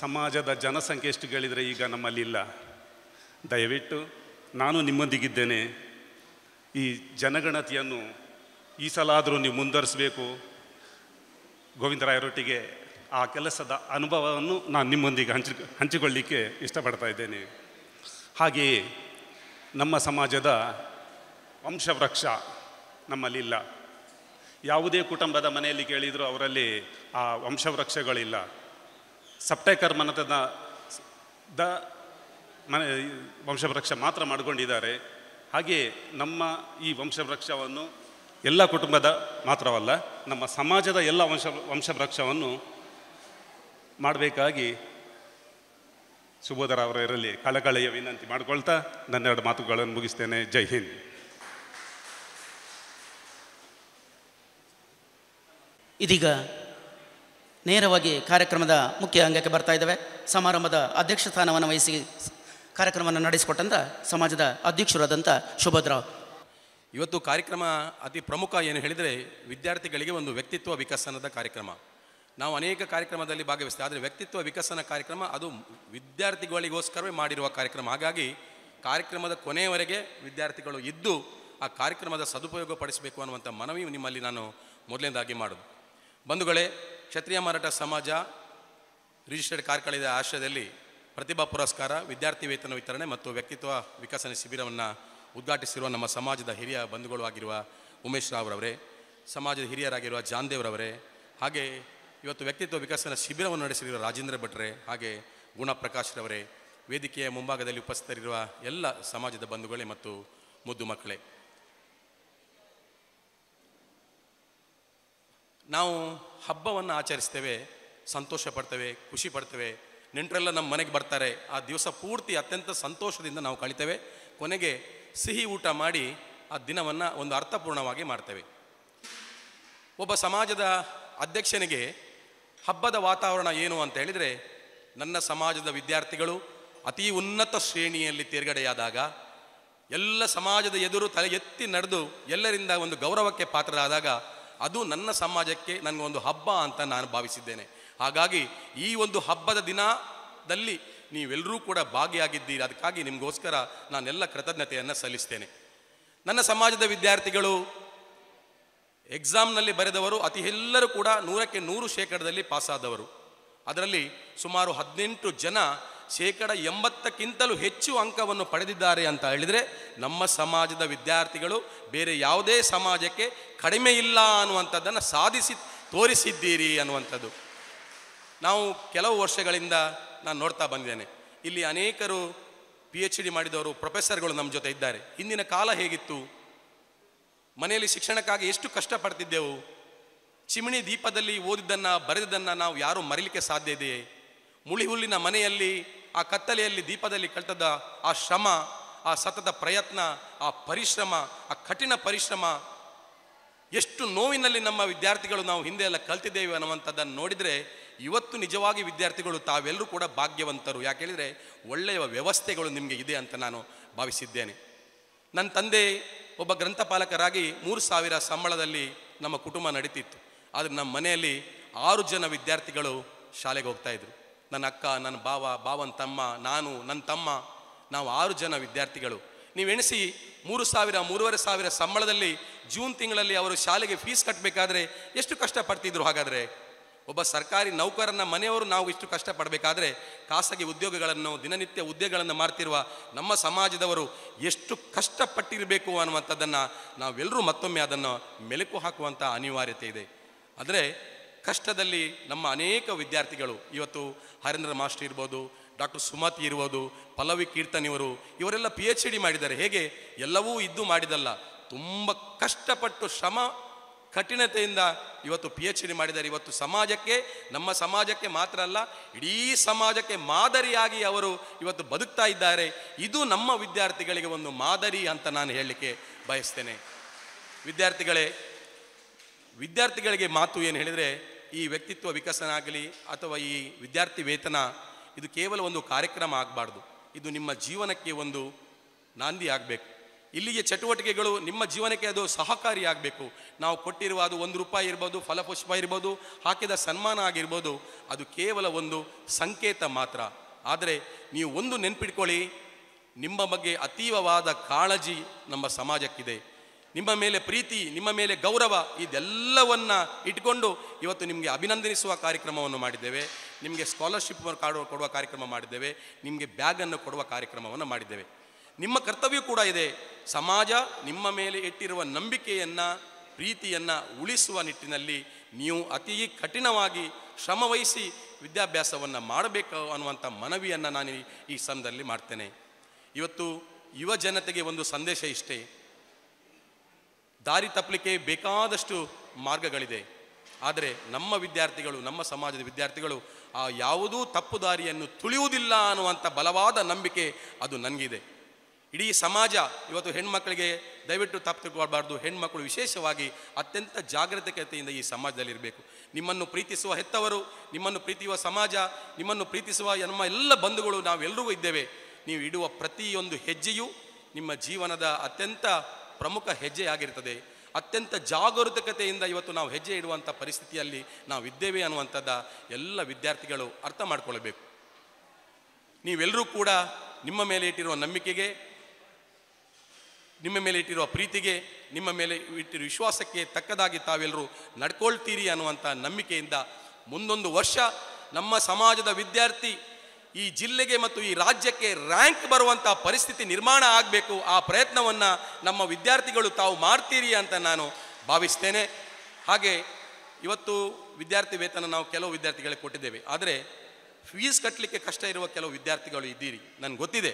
ಸಮಾಜದ ಜನಸಂಖ್ಯೆ ಎಷ್ಟು ಕೇಳಿದರೆ ಈಗ ನಮ್ಮಲ್ಲಿಲ್ಲ ದಯವಿಟ್ಟು ನಾನು ನಿಮ್ಮೊಂದಿಗಿದ್ದೇನೆ ಈ ಜನಗಣತಿಯನ್ನು ಈ ಸಲ ಆದರೂ ನೀವು ಮುಂದುವರಿಸಬೇಕು ಗೋವಿಂದರಾಯರೊಟ್ಟಿಗೆ ಆ ಕೆಲಸದ ಅನುಭವವನ್ನು ನಾನು ನಿಮ್ಮೊಂದಿಗೆ ಹಂಚಿ ಹಂಚಿಕೊಳ್ಳಿಕ್ಕೆ ಇಷ್ಟಪಡ್ತಾ ಇದ್ದೇನೆ ಹಾಗೆಯೇ ನಮ್ಮ ಸಮಾಜದ ವಂಶವೃಕ್ಷ ನಮ್ಮಲ್ಲಿಲ್ಲ ಯಾವುದೇ ಕುಟುಂಬದ ಮನೆಯಲ್ಲಿ ಕೇಳಿದರೂ ಅವರಲ್ಲಿ ಆ ವಂಶವೃಕ್ಷಗಳಿಲ್ಲ ಸಪ್ಟೇಕರ್ ಮನತನ ದ ಮನೆ ವಂಶವೃಕ್ಷ ಮಾತ್ರ ಮಾಡಿಕೊಂಡಿದ್ದಾರೆ ಹಾಗೆಯೇ ನಮ್ಮ ಈ ವಂಶವೃಕ್ಷವನ್ನು ಎಲ್ಲ ಕುಟುಂಬದ ಮಾತ್ರವಲ್ಲ ನಮ್ಮ ಸಮಾಜದ ಎಲ್ಲ ವಂಶ ವಂಶವೃಕ್ಷವನ್ನು ಮಾಡಬೇಕಾಗಿ ಅವರ ಇರಲಿ ಕಳಕಳೆಯ ವಿನಂತಿ ಮಾಡಿಕೊಳ್ತಾ ನನ್ನೆರಡು ಮಾತುಗಳನ್ನು ಮುಗಿಸ್ತೇನೆ ಜೈ ಹಿಂದ್ ಇದೀಗ ನೇರವಾಗಿ ಕಾರ್ಯಕ್ರಮದ ಮುಖ್ಯ ಅಂಗಕ್ಕೆ ಬರ್ತಾ ಇದ್ದಾವೆ ಸಮಾರಂಭದ ಅಧ್ಯಕ್ಷ ಸ್ಥಾನವನ್ನು ವಹಿಸಿ ಕಾರ್ಯಕ್ರಮವನ್ನು ನಡೆಸಿಕೊಟ್ಟಂತ ಸಮಾಜದ ಅಧ್ಯಕ್ಷರಾದಂಥ ಶುಭದ್ರಾವ್ ಇವತ್ತು ಕಾರ್ಯಕ್ರಮ ಅತಿ ಪ್ರಮುಖ ಏನು ಹೇಳಿದರೆ ವಿದ್ಯಾರ್ಥಿಗಳಿಗೆ ಒಂದು ವ್ಯಕ್ತಿತ್ವ ವಿಕಸನದ ಕಾರ್ಯಕ್ರಮ ನಾವು ಅನೇಕ ಕಾರ್ಯಕ್ರಮದಲ್ಲಿ ಭಾಗವಹಿಸ್ತೇವೆ ಆದರೆ ವ್ಯಕ್ತಿತ್ವ ವಿಕಸನ ಕಾರ್ಯಕ್ರಮ ಅದು ವಿದ್ಯಾರ್ಥಿಗಳಿಗೋಸ್ಕರವೇ ಮಾಡಿರುವ ಕಾರ್ಯಕ್ರಮ ಹಾಗಾಗಿ ಕಾರ್ಯಕ್ರಮದ ಕೊನೆಯವರೆಗೆ ವಿದ್ಯಾರ್ಥಿಗಳು ಇದ್ದು ಆ ಕಾರ್ಯಕ್ರಮದ ಸದುಪಯೋಗ ಪಡಿಸಬೇಕು ಅನ್ನುವಂಥ ಮನವಿ ನಿಮ್ಮಲ್ಲಿ ನಾನು ಮೊದಲನೇದಾಗಿ ಮಾಡೋದು ಬಂಧುಗಳೇ ಕ್ಷತ್ರಿಯ ಮಾರಾಟ ಸಮಾಜ ರಿಜಿಸ್ಟರ್ಡ್ ಕಾರ್ಕಳದ ಆಶ್ರಯದಲ್ಲಿ ಪ್ರತಿಭಾ ಪುರಸ್ಕಾರ ವಿದ್ಯಾರ್ಥಿ ವೇತನ ವಿತರಣೆ ಮತ್ತು ವ್ಯಕ್ತಿತ್ವ ವಿಕಸನ ಶಿಬಿರವನ್ನು ಉದ್ಘಾಟಿಸಿರುವ ನಮ್ಮ ಸಮಾಜದ ಹಿರಿಯ ಬಂಧುಗಳು ಆಗಿರುವ ಉಮೇಶ್ ರಾವ್ರವರೇ ಸಮಾಜದ ಹಿರಿಯರಾಗಿರುವ ಜಾನ್ದೇವ್ರವರೇ ಹಾಗೆ ಇವತ್ತು ವ್ಯಕ್ತಿತ್ವ ವಿಕಸನ ಶಿಬಿರವನ್ನು ನಡೆಸಿರುವ ರಾಜೇಂದ್ರ ಭಟ್ರೆ ಹಾಗೆ ಗುಣ ಪ್ರಕಾಶ್ರವರೇ ವೇದಿಕೆಯ ಮುಂಭಾಗದಲ್ಲಿ ಉಪಸ್ಥಿತರಿರುವ ಎಲ್ಲ ಸಮಾಜದ ಬಂಧುಗಳೇ ಮತ್ತು ಮುದ್ದು ಮಕ್ಕಳೇ ನಾವು ಹಬ್ಬವನ್ನು ಆಚರಿಸ್ತೇವೆ ಸಂತೋಷ ಪಡ್ತೇವೆ ಖುಷಿ ಪಡ್ತೇವೆ ನೆಂಟರೆಲ್ಲ ನಮ್ಮ ಮನೆಗೆ ಬರ್ತಾರೆ ಆ ದಿವಸ ಪೂರ್ತಿ ಅತ್ಯಂತ ಸಂತೋಷದಿಂದ ನಾವು ಕಳಿತೇವೆ ಕೊನೆಗೆ ಸಿಹಿ ಊಟ ಮಾಡಿ ಆ ದಿನವನ್ನು ಒಂದು ಅರ್ಥಪೂರ್ಣವಾಗಿ ಮಾಡ್ತೇವೆ ಒಬ್ಬ ಸಮಾಜದ ಅಧ್ಯಕ್ಷನಿಗೆ ಹಬ್ಬದ ವಾತಾವರಣ ಏನು ಅಂತ ಹೇಳಿದರೆ ನನ್ನ ಸಮಾಜದ ವಿದ್ಯಾರ್ಥಿಗಳು ಅತಿ ಉನ್ನತ ಶ್ರೇಣಿಯಲ್ಲಿ ತೇರ್ಗಡೆಯಾದಾಗ ಎಲ್ಲ ಸಮಾಜದ ಎದುರು ತಲೆ ಎತ್ತಿ ನಡೆದು ಎಲ್ಲರಿಂದ ಒಂದು ಗೌರವಕ್ಕೆ ಪಾತ್ರರಾದಾಗ ಅದು ನನ್ನ ಸಮಾಜಕ್ಕೆ ನನಗೊಂದು ಹಬ್ಬ ಅಂತ ನಾನು ಭಾವಿಸಿದ್ದೇನೆ ಹಾಗಾಗಿ ಈ ಒಂದು ಹಬ್ಬದ ದಿನದಲ್ಲಿ ನೀವೆಲ್ಲರೂ ಕೂಡ ಭಾಗಿಯಾಗಿದ್ದೀರಿ ಅದಕ್ಕಾಗಿ ನಿಮಗೋಸ್ಕರ ನಾನೆಲ್ಲ ಕೃತಜ್ಞತೆಯನ್ನು ಸಲ್ಲಿಸ್ತೇನೆ ನನ್ನ ಸಮಾಜದ ವಿದ್ಯಾರ್ಥಿಗಳು ಎಕ್ಸಾಮ್ನಲ್ಲಿ ಬರೆದವರು ಅತಿ ಎಲ್ಲರೂ ಕೂಡ ನೂರಕ್ಕೆ ನೂರು ಶೇಕಡದಲ್ಲಿ ಪಾಸಾದವರು ಅದರಲ್ಲಿ ಸುಮಾರು ಹದಿನೆಂಟು ಜನ ಶೇಕಡ ಎಂಬತ್ತಕ್ಕಿಂತಲೂ ಹೆಚ್ಚು ಅಂಕವನ್ನು ಪಡೆದಿದ್ದಾರೆ ಅಂತ ಹೇಳಿದರೆ ನಮ್ಮ ಸಮಾಜದ ವಿದ್ಯಾರ್ಥಿಗಳು ಬೇರೆ ಯಾವುದೇ ಸಮಾಜಕ್ಕೆ ಕಡಿಮೆ ಇಲ್ಲ ಅನ್ನುವಂಥದ್ದನ್ನು ಸಾಧಿಸಿ ತೋರಿಸಿದ್ದೀರಿ ಅನ್ನುವಂಥದ್ದು ನಾವು ಕೆಲವು ವರ್ಷಗಳಿಂದ ನಾನು ನೋಡ್ತಾ ಬಂದಿದ್ದೇನೆ ಇಲ್ಲಿ ಅನೇಕರು ಪಿ ಎಚ್ ಡಿ ಮಾಡಿದವರು ಪ್ರೊಫೆಸರ್ಗಳು ನಮ್ಮ ಜೊತೆ ಇದ್ದಾರೆ ಹಿಂದಿನ ಕಾಲ ಹೇಗಿತ್ತು ಮನೆಯಲ್ಲಿ ಶಿಕ್ಷಣಕ್ಕಾಗಿ ಎಷ್ಟು ಕಷ್ಟಪಡ್ತಿದ್ದೆವು ಚಿಮಣಿ ದೀಪದಲ್ಲಿ ಓದಿದ್ದನ್ನು ಬರೆದಿದ್ದನ್ನು ನಾವು ಯಾರೂ ಮರಿಲಿಕ್ಕೆ ಸಾಧ್ಯ ಇದೆಯೇ ಮುಳಿಹುಲ್ಲಿನ ಮನೆಯಲ್ಲಿ ಆ ಕತ್ತಲೆಯಲ್ಲಿ ದೀಪದಲ್ಲಿ ಕಳೆದ ಆ ಶ್ರಮ ಆ ಸತತ ಪ್ರಯತ್ನ ಆ ಪರಿಶ್ರಮ ಆ ಕಠಿಣ ಪರಿಶ್ರಮ ಎಷ್ಟು ನೋವಿನಲ್ಲಿ ನಮ್ಮ ವಿದ್ಯಾರ್ಥಿಗಳು ನಾವು ಹಿಂದೆ ಎಲ್ಲ ಕಲ್ತಿದ್ದೇವೆ ಅನ್ನುವಂಥದ್ದನ್ನು ನೋಡಿದರೆ ಇವತ್ತು ನಿಜವಾಗಿ ವಿದ್ಯಾರ್ಥಿಗಳು ತಾವೆಲ್ಲರೂ ಕೂಡ ಭಾಗ್ಯವಂತರು ಯಾಕೆ ಹೇಳಿದರೆ ಒಳ್ಳೆಯ ವ್ಯವಸ್ಥೆಗಳು ನಿಮಗೆ ಇದೆ ಅಂತ ನಾನು ಭಾವಿಸಿದ್ದೇನೆ ನನ್ನ ತಂದೆ ಒಬ್ಬ ಗ್ರಂಥಪಾಲಕರಾಗಿ ಮೂರು ಸಾವಿರ ಸಂಬಳದಲ್ಲಿ ನಮ್ಮ ಕುಟುಂಬ ನಡೀತಿತ್ತು ಆದರೆ ನಮ್ಮ ಮನೆಯಲ್ಲಿ ಆರು ಜನ ವಿದ್ಯಾರ್ಥಿಗಳು ಶಾಲೆಗೆ ಹೋಗ್ತಾಯಿದ್ರು ನನ್ನ ಅಕ್ಕ ನನ್ನ ಬಾವ ಬಾವನ ತಮ್ಮ ನಾನು ನನ್ನ ತಮ್ಮ ನಾವು ಆರು ಜನ ವಿದ್ಯಾರ್ಥಿಗಳು ನೀವೆಣಿಸಿ ಮೂರು ಸಾವಿರ ಮೂರುವರೆ ಸಾವಿರ ಸಂಬಳದಲ್ಲಿ ಜೂನ್ ತಿಂಗಳಲ್ಲಿ ಅವರು ಶಾಲೆಗೆ ಫೀಸ್ ಕಟ್ಟಬೇಕಾದ್ರೆ ಎಷ್ಟು ಕಷ್ಟಪಡ್ತಿದ್ರು ಹಾಗಾದರೆ ಒಬ್ಬ ಸರ್ಕಾರಿ ನೌಕರನ ಮನೆಯವರು ನಾವು ಇಷ್ಟು ಕಷ್ಟಪಡಬೇಕಾದ್ರೆ ಖಾಸಗಿ ಉದ್ಯೋಗಗಳನ್ನು ದಿನನಿತ್ಯ ಉದ್ಯೋಗಗಳನ್ನು ಮಾಡ್ತಿರುವ ನಮ್ಮ ಸಮಾಜದವರು ಎಷ್ಟು ಕಷ್ಟಪಟ್ಟಿರಬೇಕು ಅನ್ನುವಂಥದ್ದನ್ನು ನಾವೆಲ್ಲರೂ ಮತ್ತೊಮ್ಮೆ ಅದನ್ನು ಮೆಲುಕು ಹಾಕುವಂಥ ಅನಿವಾರ್ಯತೆ ಇದೆ ಆದರೆ ಕಷ್ಟದಲ್ಲಿ ನಮ್ಮ ಅನೇಕ ವಿದ್ಯಾರ್ಥಿಗಳು ಇವತ್ತು ಹರೇಂದ್ರ ಮಾಸ್ಟರ್ ಇರ್ಬೋದು ಡಾಕ್ಟರ್ ಸುಮತಿ ಇರ್ಬೋದು ಪಲ್ಲವಿ ಕೀರ್ತನ್ ಇವರು ಇವರೆಲ್ಲ ಪಿ ಎಚ್ ಡಿ ಮಾಡಿದ್ದಾರೆ ಹೇಗೆ ಎಲ್ಲವೂ ಇದ್ದು ಮಾಡಿದಲ್ಲ ತುಂಬ ಕಷ್ಟಪಟ್ಟು ಶ್ರಮ ಕಠಿಣತೆಯಿಂದ ಇವತ್ತು ಪಿ ಎಚ್ ಡಿ ಮಾಡಿದ್ದಾರೆ ಇವತ್ತು ಸಮಾಜಕ್ಕೆ ನಮ್ಮ ಸಮಾಜಕ್ಕೆ ಮಾತ್ರ ಅಲ್ಲ ಇಡೀ ಸಮಾಜಕ್ಕೆ ಮಾದರಿಯಾಗಿ ಅವರು ಇವತ್ತು ಬದುಕ್ತಾ ಇದ್ದಾರೆ ಇದು ನಮ್ಮ ವಿದ್ಯಾರ್ಥಿಗಳಿಗೆ ಒಂದು ಮಾದರಿ ಅಂತ ನಾನು ಹೇಳಲಿಕ್ಕೆ ಬಯಸ್ತೇನೆ ವಿದ್ಯಾರ್ಥಿಗಳೇ ವಿದ್ಯಾರ್ಥಿಗಳಿಗೆ ಮಾತು ಏನು ಹೇಳಿದರೆ ಈ ವ್ಯಕ್ತಿತ್ವ ವಿಕಸನ ಆಗಲಿ ಅಥವಾ ಈ ವಿದ್ಯಾರ್ಥಿ ವೇತನ ಇದು ಕೇವಲ ಒಂದು ಕಾರ್ಯಕ್ರಮ ಆಗಬಾರ್ದು ಇದು ನಿಮ್ಮ ಜೀವನಕ್ಕೆ ಒಂದು ನಾಂದಿ ಆಗಬೇಕು ಇಲ್ಲಿಗೆ ಚಟುವಟಿಕೆಗಳು ನಿಮ್ಮ ಜೀವನಕ್ಕೆ ಅದು ಸಹಕಾರಿಯಾಗಬೇಕು ನಾವು ಕೊಟ್ಟಿರುವ ಅದು ಒಂದು ರೂಪಾಯಿ ಇರ್ಬೋದು ಫಲಪುಷ್ಪ ಇರ್ಬೋದು ಹಾಕಿದ ಸನ್ಮಾನ ಆಗಿರ್ಬೋದು ಅದು ಕೇವಲ ಒಂದು ಸಂಕೇತ ಮಾತ್ರ ಆದರೆ ನೀವು ಒಂದು ನೆನ್ಪಿಟ್ಕೊಳ್ಳಿ ನಿಮ್ಮ ಬಗ್ಗೆ ಅತೀವವಾದ ಕಾಳಜಿ ನಮ್ಮ ಸಮಾಜಕ್ಕಿದೆ ನಿಮ್ಮ ಮೇಲೆ ಪ್ರೀತಿ ನಿಮ್ಮ ಮೇಲೆ ಗೌರವ ಇದೆಲ್ಲವನ್ನು ಇಟ್ಕೊಂಡು ಇವತ್ತು ನಿಮಗೆ ಅಭಿನಂದಿಸುವ ಕಾರ್ಯಕ್ರಮವನ್ನು ಮಾಡಿದ್ದೇವೆ ನಿಮಗೆ ಸ್ಕಾಲರ್ಶಿಪ್ ಕಾರ್ಡ್ ಕೊಡುವ ಕಾರ್ಯಕ್ರಮ ಮಾಡಿದ್ದೇವೆ ನಿಮಗೆ ಬ್ಯಾಗನ್ನು ಕೊಡುವ ಕಾರ್ಯಕ್ರಮವನ್ನು ಮಾಡಿದ್ದೇವೆ ನಿಮ್ಮ ಕರ್ತವ್ಯ ಕೂಡ ಇದೆ ಸಮಾಜ ನಿಮ್ಮ ಮೇಲೆ ಇಟ್ಟಿರುವ ನಂಬಿಕೆಯನ್ನು ಪ್ರೀತಿಯನ್ನು ಉಳಿಸುವ ನಿಟ್ಟಿನಲ್ಲಿ ನೀವು ಅತಿ ಕಠಿಣವಾಗಿ ಶ್ರಮವಹಿಸಿ ವಿದ್ಯಾಭ್ಯಾಸವನ್ನು ಮಾಡಬೇಕು ಅನ್ನುವಂಥ ಮನವಿಯನ್ನು ನಾನು ಈ ಸಂದರ್ಭದಲ್ಲಿ ಮಾಡ್ತೇನೆ ಇವತ್ತು ಯುವ ಜನತೆಗೆ ಒಂದು ಸಂದೇಶ ಇಷ್ಟೇ ದಾರಿ ತಪ್ಪಲಿಕ್ಕೆ ಬೇಕಾದಷ್ಟು ಮಾರ್ಗಗಳಿದೆ ಆದರೆ ನಮ್ಮ ವಿದ್ಯಾರ್ಥಿಗಳು ನಮ್ಮ ಸಮಾಜದ ವಿದ್ಯಾರ್ಥಿಗಳು ಆ ಯಾವುದೂ ತಪ್ಪು ದಾರಿಯನ್ನು ತುಳಿಯುವುದಿಲ್ಲ ಅನ್ನುವಂಥ ಬಲವಾದ ನಂಬಿಕೆ ಅದು ನನಗಿದೆ ಇಡೀ ಸಮಾಜ ಇವತ್ತು ಹೆಣ್ಮಕ್ಳಿಗೆ ದಯವಿಟ್ಟು ತಪ್ಪು ತಿಳ್ಕೊಳ್ಬಾರ್ದು ಹೆಣ್ಮಕ್ಳು ವಿಶೇಷವಾಗಿ ಅತ್ಯಂತ ಜಾಗೃತಿಕತೆಯಿಂದ ಈ ಸಮಾಜದಲ್ಲಿರಬೇಕು ನಿಮ್ಮನ್ನು ಪ್ರೀತಿಸುವ ಹೆತ್ತವರು ನಿಮ್ಮನ್ನು ಪ್ರೀತಿಯುವ ಸಮಾಜ ನಿಮ್ಮನ್ನು ಪ್ರೀತಿಸುವ ನಮ್ಮ ಎಲ್ಲ ಬಂಧುಗಳು ನಾವೆಲ್ಲರೂ ಇದ್ದೇವೆ ನೀವು ಇಡುವ ಪ್ರತಿಯೊಂದು ಹೆಜ್ಜೆಯು ನಿಮ್ಮ ಜೀವನದ ಅತ್ಯಂತ ಪ್ರಮುಖ ಹೆಜ್ಜೆಯಾಗಿರ್ತದೆ ಅತ್ಯಂತ ಜಾಗರೂಕತೆಯಿಂದ ಇವತ್ತು ನಾವು ಹೆಜ್ಜೆ ಇಡುವಂಥ ಪರಿಸ್ಥಿತಿಯಲ್ಲಿ ನಾವು ಇದ್ದೇವೆ ಅನ್ನುವಂಥದ್ದು ಎಲ್ಲ ವಿದ್ಯಾರ್ಥಿಗಳು ಅರ್ಥ ಮಾಡಿಕೊಳ್ಳಬೇಕು ನೀವೆಲ್ಲರೂ ಕೂಡ ನಿಮ್ಮ ಮೇಲೆ ಇಟ್ಟಿರುವ ನಂಬಿಕೆಗೆ ನಿಮ್ಮ ಮೇಲೆ ಇಟ್ಟಿರುವ ಪ್ರೀತಿಗೆ ನಿಮ್ಮ ಮೇಲೆ ಇಟ್ಟಿರುವ ವಿಶ್ವಾಸಕ್ಕೆ ತಕ್ಕದಾಗಿ ತಾವೆಲ್ಲರೂ ನಡ್ಕೊಳ್ತೀರಿ ಅನ್ನುವಂಥ ನಂಬಿಕೆಯಿಂದ ಮುಂದೊಂದು ವರ್ಷ ನಮ್ಮ ಸಮಾಜದ ವಿದ್ಯಾರ್ಥಿ ಈ ಜಿಲ್ಲೆಗೆ ಮತ್ತು ಈ ರಾಜ್ಯಕ್ಕೆ ರ್ಯಾಂಕ್ ಬರುವಂಥ ಪರಿಸ್ಥಿತಿ ನಿರ್ಮಾಣ ಆಗಬೇಕು ಆ ಪ್ರಯತ್ನವನ್ನು ನಮ್ಮ ವಿದ್ಯಾರ್ಥಿಗಳು ತಾವು ಮಾಡ್ತೀರಿ ಅಂತ ನಾನು ಭಾವಿಸ್ತೇನೆ ಹಾಗೆ ಇವತ್ತು ವಿದ್ಯಾರ್ಥಿ ವೇತನ ನಾವು ಕೆಲವು ವಿದ್ಯಾರ್ಥಿಗಳಿಗೆ ಕೊಟ್ಟಿದ್ದೇವೆ ಆದರೆ ಫೀಸ್ ಕಟ್ಟಲಿಕ್ಕೆ ಕಷ್ಟ ಇರುವ ಕೆಲವು ವಿದ್ಯಾರ್ಥಿಗಳು ಇದ್ದೀರಿ ನನಗೆ ಗೊತ್ತಿದೆ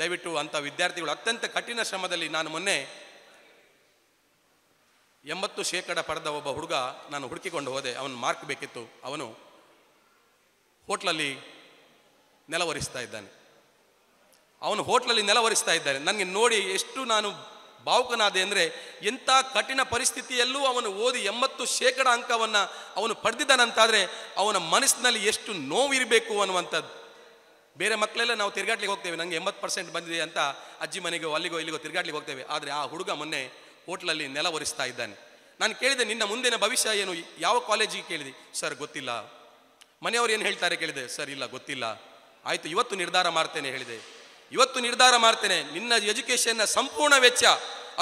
ದಯವಿಟ್ಟು ಅಂಥ ವಿದ್ಯಾರ್ಥಿಗಳು ಅತ್ಯಂತ ಕಠಿಣ ಶ್ರಮದಲ್ಲಿ ನಾನು ಮೊನ್ನೆ ಎಂಬತ್ತು ಶೇಕಡ ಪಡೆದ ಒಬ್ಬ ಹುಡುಗ ನಾನು ಹುಡುಕಿಕೊಂಡು ಹೋದೆ ಅವನು ಮಾರ್ಕ್ ಬೇಕಿತ್ತು ಅವನು ಹೋಟ್ಲಲ್ಲಿ ನೆಲ ಇದ್ದಾನೆ ಅವನು ಹೋಟ್ಲಲ್ಲಿ ನೆಲ ಒರೆಸ್ತಾ ಇದ್ದಾನೆ ನನಗೆ ನೋಡಿ ಎಷ್ಟು ನಾನು ಭಾವುಕನಾದೆ ಅಂದರೆ ಎಂಥ ಕಠಿಣ ಪರಿಸ್ಥಿತಿಯಲ್ಲೂ ಅವನು ಓದಿ ಎಂಬತ್ತು ಶೇಕಡ ಅಂಕವನ್ನು ಅವನು ಪಡೆದಿದ್ದಾನಂತಾದರೆ ಅವನ ಮನಸ್ಸಿನಲ್ಲಿ ಎಷ್ಟು ನೋವಿರಬೇಕು ಅನ್ನುವಂಥದ್ದು ಬೇರೆ ಮಕ್ಕಳೆಲ್ಲ ನಾವು ತಿರ್ಗಾಟ್ಲಿಕ್ಕೆ ಹೋಗ್ತೇವೆ ನನಗೆ ಎಂಬತ್ತು ಪರ್ಸೆಂಟ್ ಬಂದಿದೆ ಅಂತ ಅಜ್ಜಿ ಮನೆಗೋ ಅಲ್ಲಿಗೋ ಇಲ್ಲಿಗೋ ತಿರ್ಗಾಟ್ಲಿಕ್ಕೆ ಹೋಗ್ತೇವೆ ಆದರೆ ಆ ಹುಡುಗ ಮೊನ್ನೆ ಹೋಟ್ಲಲ್ಲಿ ನೆಲ ಒರೆಸ್ತಾ ಇದ್ದಾನೆ ನಾನು ಕೇಳಿದೆ ನಿನ್ನ ಮುಂದಿನ ಭವಿಷ್ಯ ಏನು ಯಾವ ಕಾಲೇಜಿಗೆ ಕೇಳಿದೆ ಸರ್ ಗೊತ್ತಿಲ್ಲ ಮನೆಯವರು ಏನು ಹೇಳ್ತಾರೆ ಕೇಳಿದೆ ಸರ್ ಇಲ್ಲ ಗೊತ್ತಿಲ್ಲ ಆಯಿತು ಇವತ್ತು ನಿರ್ಧಾರ ಮಾಡ್ತೇನೆ ಹೇಳಿದೆ ಇವತ್ತು ನಿರ್ಧಾರ ಮಾಡ್ತೇನೆ ನಿನ್ನ ಎಜುಕೇಷನ್ನ ಸಂಪೂರ್ಣ ವೆಚ್ಚ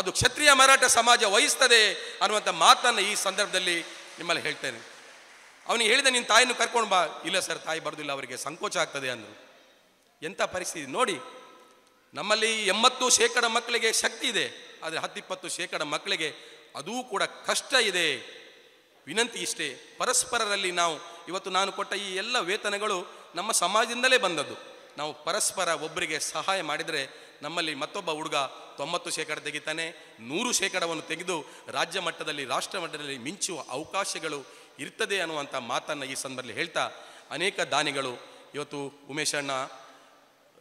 ಅದು ಕ್ಷತ್ರಿಯ ಮರಾಠ ಸಮಾಜ ವಹಿಸ್ತದೆ ಅನ್ನುವಂಥ ಮಾತನ್ನು ಈ ಸಂದರ್ಭದಲ್ಲಿ ನಿಮ್ಮಲ್ಲಿ ಹೇಳ್ತೇನೆ ಅವನಿಗೆ ಹೇಳಿದೆ ನಿನ್ನ ತಾಯಿನ ಕರ್ಕೊಂಡು ಬಾ ಇಲ್ಲ ಸರ್ ತಾಯಿ ಬರೋದಿಲ್ಲ ಅವರಿಗೆ ಸಂಕೋಚ ಆಗ್ತದೆ ಅಂದರು ಎಂಥ ಪರಿಸ್ಥಿತಿ ನೋಡಿ ನಮ್ಮಲ್ಲಿ ಎಂಬತ್ತು ಶೇಕಡ ಮಕ್ಕಳಿಗೆ ಶಕ್ತಿ ಇದೆ ಆದರೆ ಹತ್ತಿಪ್ಪತ್ತು ಶೇಕಡ ಮಕ್ಕಳಿಗೆ ಅದೂ ಕೂಡ ಕಷ್ಟ ಇದೆ ವಿನಂತಿ ಇಷ್ಟೇ ಪರಸ್ಪರರಲ್ಲಿ ನಾವು ಇವತ್ತು ನಾನು ಕೊಟ್ಟ ಈ ಎಲ್ಲ ವೇತನಗಳು ನಮ್ಮ ಸಮಾಜದಿಂದಲೇ ಬಂದದ್ದು ನಾವು ಪರಸ್ಪರ ಒಬ್ಬರಿಗೆ ಸಹಾಯ ಮಾಡಿದರೆ ನಮ್ಮಲ್ಲಿ ಮತ್ತೊಬ್ಬ ಹುಡುಗ ತೊಂಬತ್ತು ಶೇಕಡ ತೆಗಿತಾನೆ ನೂರು ಶೇಕಡವನ್ನು ತೆಗೆದು ರಾಜ್ಯ ಮಟ್ಟದಲ್ಲಿ ರಾಷ್ಟ್ರ ಮಟ್ಟದಲ್ಲಿ ಮಿಂಚುವ ಅವಕಾಶಗಳು ಇರ್ತದೆ ಅನ್ನುವಂಥ ಮಾತನ್ನು ಈ ಸಂದರ್ಭದಲ್ಲಿ ಹೇಳ್ತಾ ಅನೇಕ ದಾನಿಗಳು ಇವತ್ತು ಉಮೇಶಣ್ಣ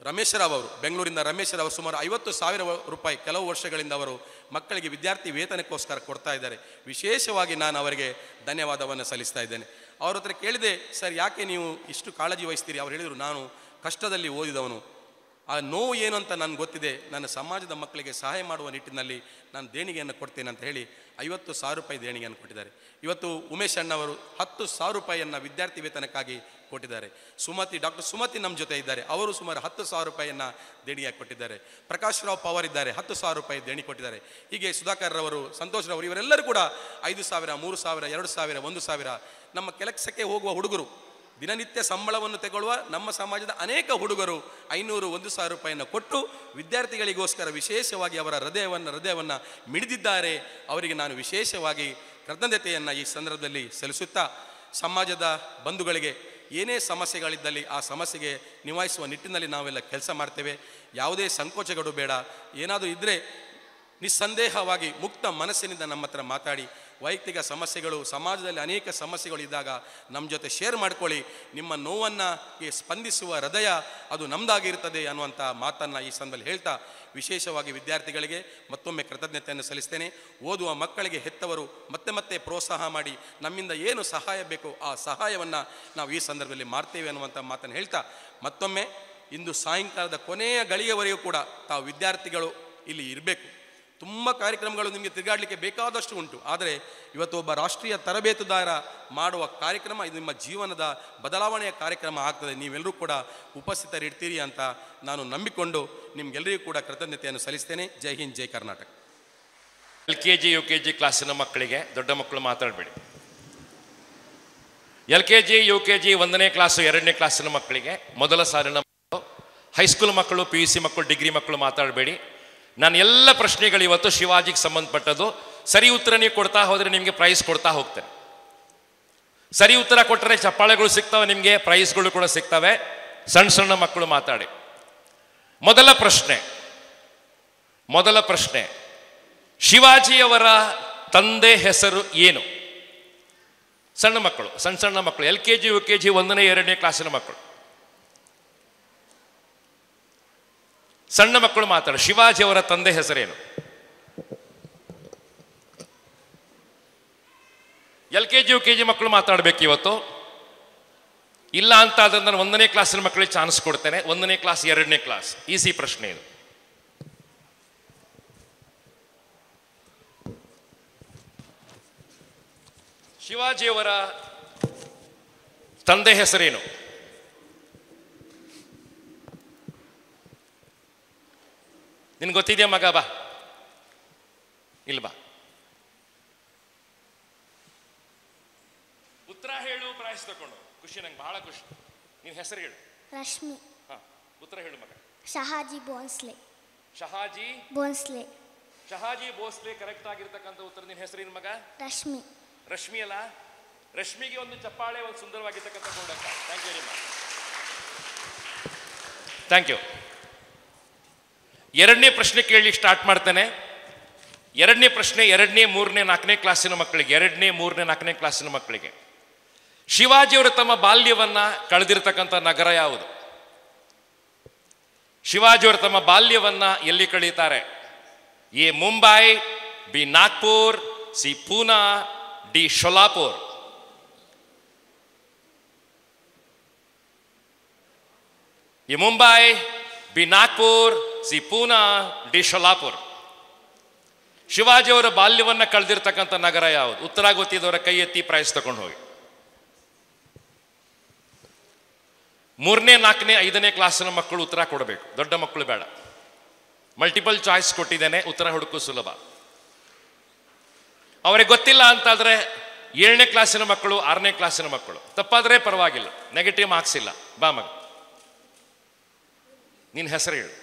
ರಮೇಶ್ ರಾವ್ ಅವರು ಬೆಂಗಳೂರಿಂದ ರಮೇಶ್ ರಾವ್ ಸುಮಾರು ಐವತ್ತು ಸಾವಿರ ರೂಪಾಯಿ ಕೆಲವು ವರ್ಷಗಳಿಂದ ಅವರು ಮಕ್ಕಳಿಗೆ ವಿದ್ಯಾರ್ಥಿ ವೇತನಕ್ಕೋಸ್ಕರ ಕೊಡ್ತಾ ಇದ್ದಾರೆ ವಿಶೇಷವಾಗಿ ನಾನು ಅವರಿಗೆ ಧನ್ಯವಾದವನ್ನು ಸಲ್ಲಿಸ್ತಾ ಇದ್ದೇನೆ ಅವ್ರ ಹತ್ರ ಕೇಳಿದೆ ಸರ್ ಯಾಕೆ ನೀವು ಇಷ್ಟು ಕಾಳಜಿ ವಹಿಸ್ತೀರಿ ಅವ್ರು ಹೇಳಿದರು ನಾನು ಕಷ್ಟದಲ್ಲಿ ಓದಿದವನು ಆ ನೋವು ಏನು ಅಂತ ನನಗೆ ಗೊತ್ತಿದೆ ನನ್ನ ಸಮಾಜದ ಮಕ್ಕಳಿಗೆ ಸಹಾಯ ಮಾಡುವ ನಿಟ್ಟಿನಲ್ಲಿ ನಾನು ದೇಣಿಗೆಯನ್ನು ಕೊಡ್ತೇನೆ ಅಂತ ಹೇಳಿ ಐವತ್ತು ಸಾವಿರ ರೂಪಾಯಿ ದೇಣಿಗೆಯನ್ನು ಕೊಟ್ಟಿದ್ದಾರೆ ಇವತ್ತು ಉಮೇಶ್ ಅಣ್ಣವರು ಹತ್ತು ಸಾವಿರ ರೂಪಾಯಿಯನ್ನು ವಿದ್ಯಾರ್ಥಿ ವೇತನಕ್ಕಾಗಿ ಕೊಟ್ಟಿದ್ದಾರೆ ಸುಮತಿ ಡಾಕ್ಟರ್ ಸುಮತಿ ನಮ್ಮ ಜೊತೆ ಇದ್ದಾರೆ ಅವರು ಸುಮಾರು ಹತ್ತು ಸಾವಿರ ರೂಪಾಯಿಯನ್ನು ದೇಣಿಗೆಯಾಗಿ ಕೊಟ್ಟಿದ್ದಾರೆ ಪ್ರಕಾಶ್ ರಾವ್ ಪವರ್ ಇದ್ದಾರೆ ಹತ್ತು ಸಾವಿರ ರೂಪಾಯಿ ದೇಣಿ ಕೊಟ್ಟಿದ್ದಾರೆ ಹೀಗೆ ರವರು ಸುಧಾಕರ್ ಸಂತೋಷ್ ರವರು ಇವರೆಲ್ಲರೂ ಕೂಡ ಐದು ಸಾವಿರ ಮೂರು ಸಾವಿರ ಎರಡು ಸಾವಿರ ಒಂದು ಸಾವಿರ ನಮ್ಮ ಕೆಲಸಕ್ಕೆ ಹೋಗುವ ಹುಡುಗರು ದಿನನಿತ್ಯ ಸಂಬಳವನ್ನು ತಗೊಳ್ಳುವ ನಮ್ಮ ಸಮಾಜದ ಅನೇಕ ಹುಡುಗರು ಐನೂರು ಒಂದು ಸಾವಿರ ರೂಪಾಯಿಯನ್ನು ಕೊಟ್ಟು ವಿದ್ಯಾರ್ಥಿಗಳಿಗೋಸ್ಕರ ವಿಶೇಷವಾಗಿ ಅವರ ಹೃದಯವನ್ನು ಹೃದಯವನ್ನು ಮಿಡಿದಿದ್ದಾರೆ ಅವರಿಗೆ ನಾನು ವಿಶೇಷವಾಗಿ ಕೃತಜ್ಞತೆಯನ್ನು ಈ ಸಂದರ್ಭದಲ್ಲಿ ಸಲ್ಲಿಸುತ್ತಾ ಸಮಾಜದ ಬಂಧುಗಳಿಗೆ ಏನೇ ಸಮಸ್ಯೆಗಳಿದ್ದಲ್ಲಿ ಆ ಸಮಸ್ಯೆಗೆ ನಿವಾಯಿಸುವ ನಿಟ್ಟಿನಲ್ಲಿ ನಾವೆಲ್ಲ ಕೆಲಸ ಮಾಡ್ತೇವೆ ಯಾವುದೇ ಸಂಕೋಚಗಳು ಬೇಡ ಏನಾದರೂ ಇದ್ದರೆ ನಿಸ್ಸಂದೇಹವಾಗಿ ಮುಕ್ತ ಮನಸ್ಸಿನಿಂದ ನಮ್ಮ ಹತ್ರ ಮಾತಾಡಿ ವೈಯಕ್ತಿಕ ಸಮಸ್ಯೆಗಳು ಸಮಾಜದಲ್ಲಿ ಅನೇಕ ಸಮಸ್ಯೆಗಳು ಇದ್ದಾಗ ನಮ್ಮ ಜೊತೆ ಶೇರ್ ಮಾಡ್ಕೊಳ್ಳಿ ನಿಮ್ಮ ನೋವನ್ನು ಸ್ಪಂದಿಸುವ ಹೃದಯ ಅದು ನಮ್ಮದಾಗಿರುತ್ತದೆ ಅನ್ನುವಂಥ ಮಾತನ್ನು ಈ ಸಂದರ್ಭದಲ್ಲಿ ಹೇಳ್ತಾ ವಿಶೇಷವಾಗಿ ವಿದ್ಯಾರ್ಥಿಗಳಿಗೆ ಮತ್ತೊಮ್ಮೆ ಕೃತಜ್ಞತೆಯನ್ನು ಸಲ್ಲಿಸ್ತೇನೆ ಓದುವ ಮಕ್ಕಳಿಗೆ ಹೆತ್ತವರು ಮತ್ತೆ ಮತ್ತೆ ಪ್ರೋತ್ಸಾಹ ಮಾಡಿ ನಮ್ಮಿಂದ ಏನು ಸಹಾಯ ಬೇಕೋ ಆ ಸಹಾಯವನ್ನು ನಾವು ಈ ಸಂದರ್ಭದಲ್ಲಿ ಮಾಡ್ತೇವೆ ಅನ್ನುವಂಥ ಮಾತನ್ನು ಹೇಳ್ತಾ ಮತ್ತೊಮ್ಮೆ ಇಂದು ಸಾಯಂಕಾಲದ ಕೊನೆಯ ಗಳಿಗೆವರೆಗೂ ಕೂಡ ತಾವು ವಿದ್ಯಾರ್ಥಿಗಳು ಇಲ್ಲಿ ಇರಬೇಕು ತುಂಬ ಕಾರ್ಯಕ್ರಮಗಳು ನಿಮಗೆ ತಿರುಗಾಡಲಿಕ್ಕೆ ಬೇಕಾದಷ್ಟು ಉಂಟು ಆದರೆ ಇವತ್ತು ಒಬ್ಬ ರಾಷ್ಟ್ರೀಯ ತರಬೇತುದಾರ ಮಾಡುವ ಕಾರ್ಯಕ್ರಮ ಇದು ನಿಮ್ಮ ಜೀವನದ ಬದಲಾವಣೆಯ ಕಾರ್ಯಕ್ರಮ ಆಗ್ತದೆ ನೀವೆಲ್ಲರೂ ಕೂಡ ಉಪಸ್ಥಿತರಿಡ್ತೀರಿ ಅಂತ ನಾನು ನಂಬಿಕೊಂಡು ನಿಮಗೆಲ್ಲರಿಗೂ ಕೂಡ ಕೃತಜ್ಞತೆಯನ್ನು ಸಲ್ಲಿಸ್ತೇನೆ Jai Hind Jai Karnataka L K G U K G ಕ್ಲಾಸಿನ ಮಕ್ಕಳಿಗೆ ದೊಡ್ಡ ಮಕ್ಕಳು ಮಾತಾಡಬೇಡಿ L K G U K G ಒಂದನೇ ಕ್ಲಾಸು ಎರಡನೇ ಕ್ಲಾಸಿನ ಮಕ್ಕಳಿಗೆ ಮೊದಲ ಸಾಲಿನ ಮಕ್ಕಳು ಹೈಸ್ಕೂಲ್ ಮಕ್ಕಳು ಪಿ ಯು ಸಿ ಮಕ್ಕಳು ಡಿಗ್ರಿ ಮಕ್ಕಳು ಮಾತಾಡಬೇಡಿ ನಾನು ಎಲ್ಲ ಪ್ರಶ್ನೆಗಳು ಇವತ್ತು ಶಿವಾಜಿಗೆ ಸಂಬಂಧಪಟ್ಟದ್ದು ಸರಿ ಉತ್ತರ ನೀವು ಕೊಡ್ತಾ ಹೋದರೆ ನಿಮಗೆ ಪ್ರೈಸ್ ಕೊಡ್ತಾ ಹೋಗ್ತೇನೆ ಸರಿ ಉತ್ತರ ಕೊಟ್ಟರೆ ಚಪ್ಪಾಳೆಗಳು ಸಿಗ್ತವೆ ನಿಮಗೆ ಪ್ರೈಸ್ಗಳು ಕೂಡ ಸಿಗ್ತವೆ ಸಣ್ಣ ಸಣ್ಣ ಮಕ್ಕಳು ಮಾತಾಡಿ ಮೊದಲ ಪ್ರಶ್ನೆ ಮೊದಲ ಪ್ರಶ್ನೆ ಶಿವಾಜಿಯವರ ತಂದೆ ಹೆಸರು ಏನು ಸಣ್ಣ ಮಕ್ಕಳು ಸಣ್ಣ ಸಣ್ಣ ಮಕ್ಕಳು L K G U K G ಒಂದನೇ ಎರಡನೇ ಕ್ಲಾಸಿನ ಮಕ್ಕಳು ಸಣ್ಣ ಮಕ್ಕಳು ಮಾತಾಡ ಶಿವಾಜಿಯವರ ತಂದೆ ಹೆಸರೇನು L K G U K G ಮಕ್ಕಳು ಮಾತಾಡಬೇಕು ಇವತ್ತು ಇಲ್ಲ ಅಂತ ಆದ್ರೆ ನಾನು ಒಂದನೇ ಕ್ಲಾಸಿನ ಮಕ್ಕಳಿಗೆ ಚಾನ್ಸ್ ಕೊಡ್ತೇನೆ ಒಂದನೇ ಕ್ಲಾಸ್ ಎರಡನೇ ಕ್ಲಾಸ್ ಈಸಿ ಪ್ರಶ್ನೆ ಇದು ಶಿವಾಜಿಯವರ ತಂದೆ ಹೆಸರೇನು ನಿನ್ ಗೊತ್ತಿದೆಯಾ ಮಗ ಬಾ ಇಲ್ಲ ಬಾ ಉತ್ತರ ಹೇಳು ಪ್ರಾಯಸ್ ತಗೊಂಡು ಖುಷಿ ನಂಗೆ ಬಹಳ ಖುಷಿ ನಿನ್ ಹೆಸರು ಹೇಳು ರಶ್ಮಿ ಹಾ ಉತ್ತರ ಹೇಳು ಮಗ ಶಹಾಜಿ ಬೋನ್ಸ್ಲೆ ಶಹಾಜಿ ಬೋನ್ಸ್ಲೆ ಶಹಾಜಿ ಭೋಸ್ಲೆ ಕರೆಕ್ಟ್ ಆಗಿರ್ತಕ್ಕಂಥ ಉತ್ತರ ನಿನ್ ಹೆಸರಿನ ಮಗ ರಶ್ಮಿ ರಶ್ಮಿ ಅಲ್ಲ ರಶ್ಮಿಗೆ ಒಂದು ಚಪ್ಪಾಳೆ ಒಂದು ಸುಂದರವಾಗಿರ್ತಕ್ಕಂಥ thank you very much thank you ಎರಡನೇ ಪ್ರಶ್ನೆ ಕೇಳಿ ಸ್ಟಾರ್ಟ್ ಮಾಡ್ತಾನೆ ಎರಡನೇ ಪ್ರಶ್ನೆ ಎರಡನೇ ಮೂರನೇ ನಾಲ್ಕನೇ ಕ್ಲಾಸಿನ ಮಕ್ಕಳಿಗೆ ಎರಡನೇ ಮೂರನೇ ನಾಲ್ಕನೇ ಕ್ಲಾಸಿನ ಮಕ್ಕಳಿಗೆ ಶಿವಾಜಿಯವರು ತಮ್ಮ ಬಾಲ್ಯವನ್ನು ಕಳೆದಿರತಕ್ಕಂಥ ನಗರ ಯಾವುದು ಶಿವಾಜಿಯವರು ತಮ್ಮ ಬಾಲ್ಯವನ್ನು ಎಲ್ಲಿ ಕಳೀತಾರೆ A Mumbai B Nagpur C Poona D Sholapur A Mumbai B Nagpur C Poona D Sholapur ಶಿವಾಜಿಯವರ ಬಾಲ್ಯವನ್ನು ಕಳೆದಿರ್ತಕ್ಕಂಥ ನಗರ ಯಾವುದು ಉತ್ತರ ಗೊತ್ತಿದವರ ಕೈ ಎತ್ತಿ ಪ್ರೈಸ್ ತಗೊಂಡು ಹೋಗಿ ಮೂರನೇ ನಾಲ್ಕನೇ ಐದನೇ ಕ್ಲಾಸಿನ ಮಕ್ಕಳು ಉತ್ತರ ಕೊಡಬೇಕು ದೊಡ್ಡ ಮಕ್ಕಳು ಬೇಡ ಮಲ್ಟಿಪಲ್ ಚಾಯ್ಸ್ ಕೊಟ್ಟಿದ್ದೇನೆ ಉತ್ತರ ಹುಡುಕು ಸುಲಭ ಅವರಿಗೆ ಗೊತ್ತಿಲ್ಲ ಅಂತಾದರೆ ಏಳನೇ ಕ್ಲಾಸಿನ ಮಕ್ಕಳು ಆರನೇ ಕ್ಲಾಸಿನ ಮಕ್ಕಳು ತಪ್ಪಾದರೆ ಪರವಾಗಿಲ್ಲ ನೆಗೆಟಿವ್ ಮಾರ್ಕ್ಸ್ ಇಲ್ಲ ಬಾ ಮಗ ನಿನ್ನ ಹೆಸರು ಹೇಳು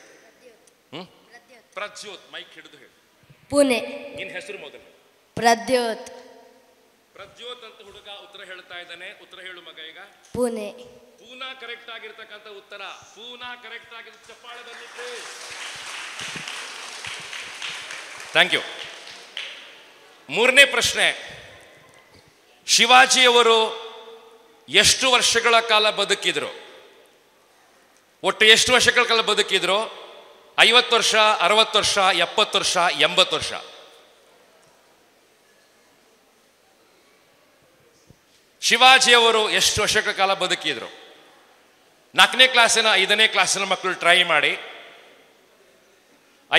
ಪ್ರಜ್ಯೋತ್ ಮೈಕ್ ಹಿಡಿದು ಹೇಳಿ ಪುಣೆ ನಿನ್ನ ಹೆಸರು ಮೊದಲು ಪ್ರದ್ಯೋತ್ ಪ್ರಜ್ಯೋತ್ ಅಂತ ಹುಡುಗ ಉತ್ತರ ಹೇಳ್ತಾ ಇದ್ದಾನೆ ಉತ್ತರ ಹೇಳು ಮಗ ಈಗ ಪುಣೆ ಪೂನಾ ಕರೆಕ್ಟ್ ಆಗಿರ್ತಕ್ಕಂಥ ಉತ್ತರ ಪೂನಾ ಕರೆಕ್ಟ್ ಚಪ್ಪಾಳೆ ಚಪ್ಪಾಳದಲ್ಲಿ ಥ್ಯಾಂಕ್ ಯು ಮೂರನೇ ಪ್ರಶ್ನೆ ಶಿವಾಜಿಯವರು ಎಷ್ಟು ವರ್ಷಗಳ ಕಾಲ ಬದುಕಿದ್ರು ಒಟ್ಟು ಎಷ್ಟು ವರ್ಷಗಳ ಕಾಲ ಬದುಕಿದ್ರು ಐವತ್ತು ವರ್ಷ ಅರವತ್ತು ವರ್ಷ ಎಪ್ಪತ್ತು ವರ್ಷ ಎಂಬತ್ತು ವರ್ಷ ಶಿವಾಜಿಯವರು ಎಷ್ಟು ವರ್ಷಗಳ ಕಾಲ ಬದುಕಿದ್ರು ನಾಲ್ಕನೇ ಕ್ಲಾಸಿನ ಐದನೇ ಕ್ಲಾಸಿನ ಮಕ್ಕಳು ಟ್ರೈ ಮಾಡಿ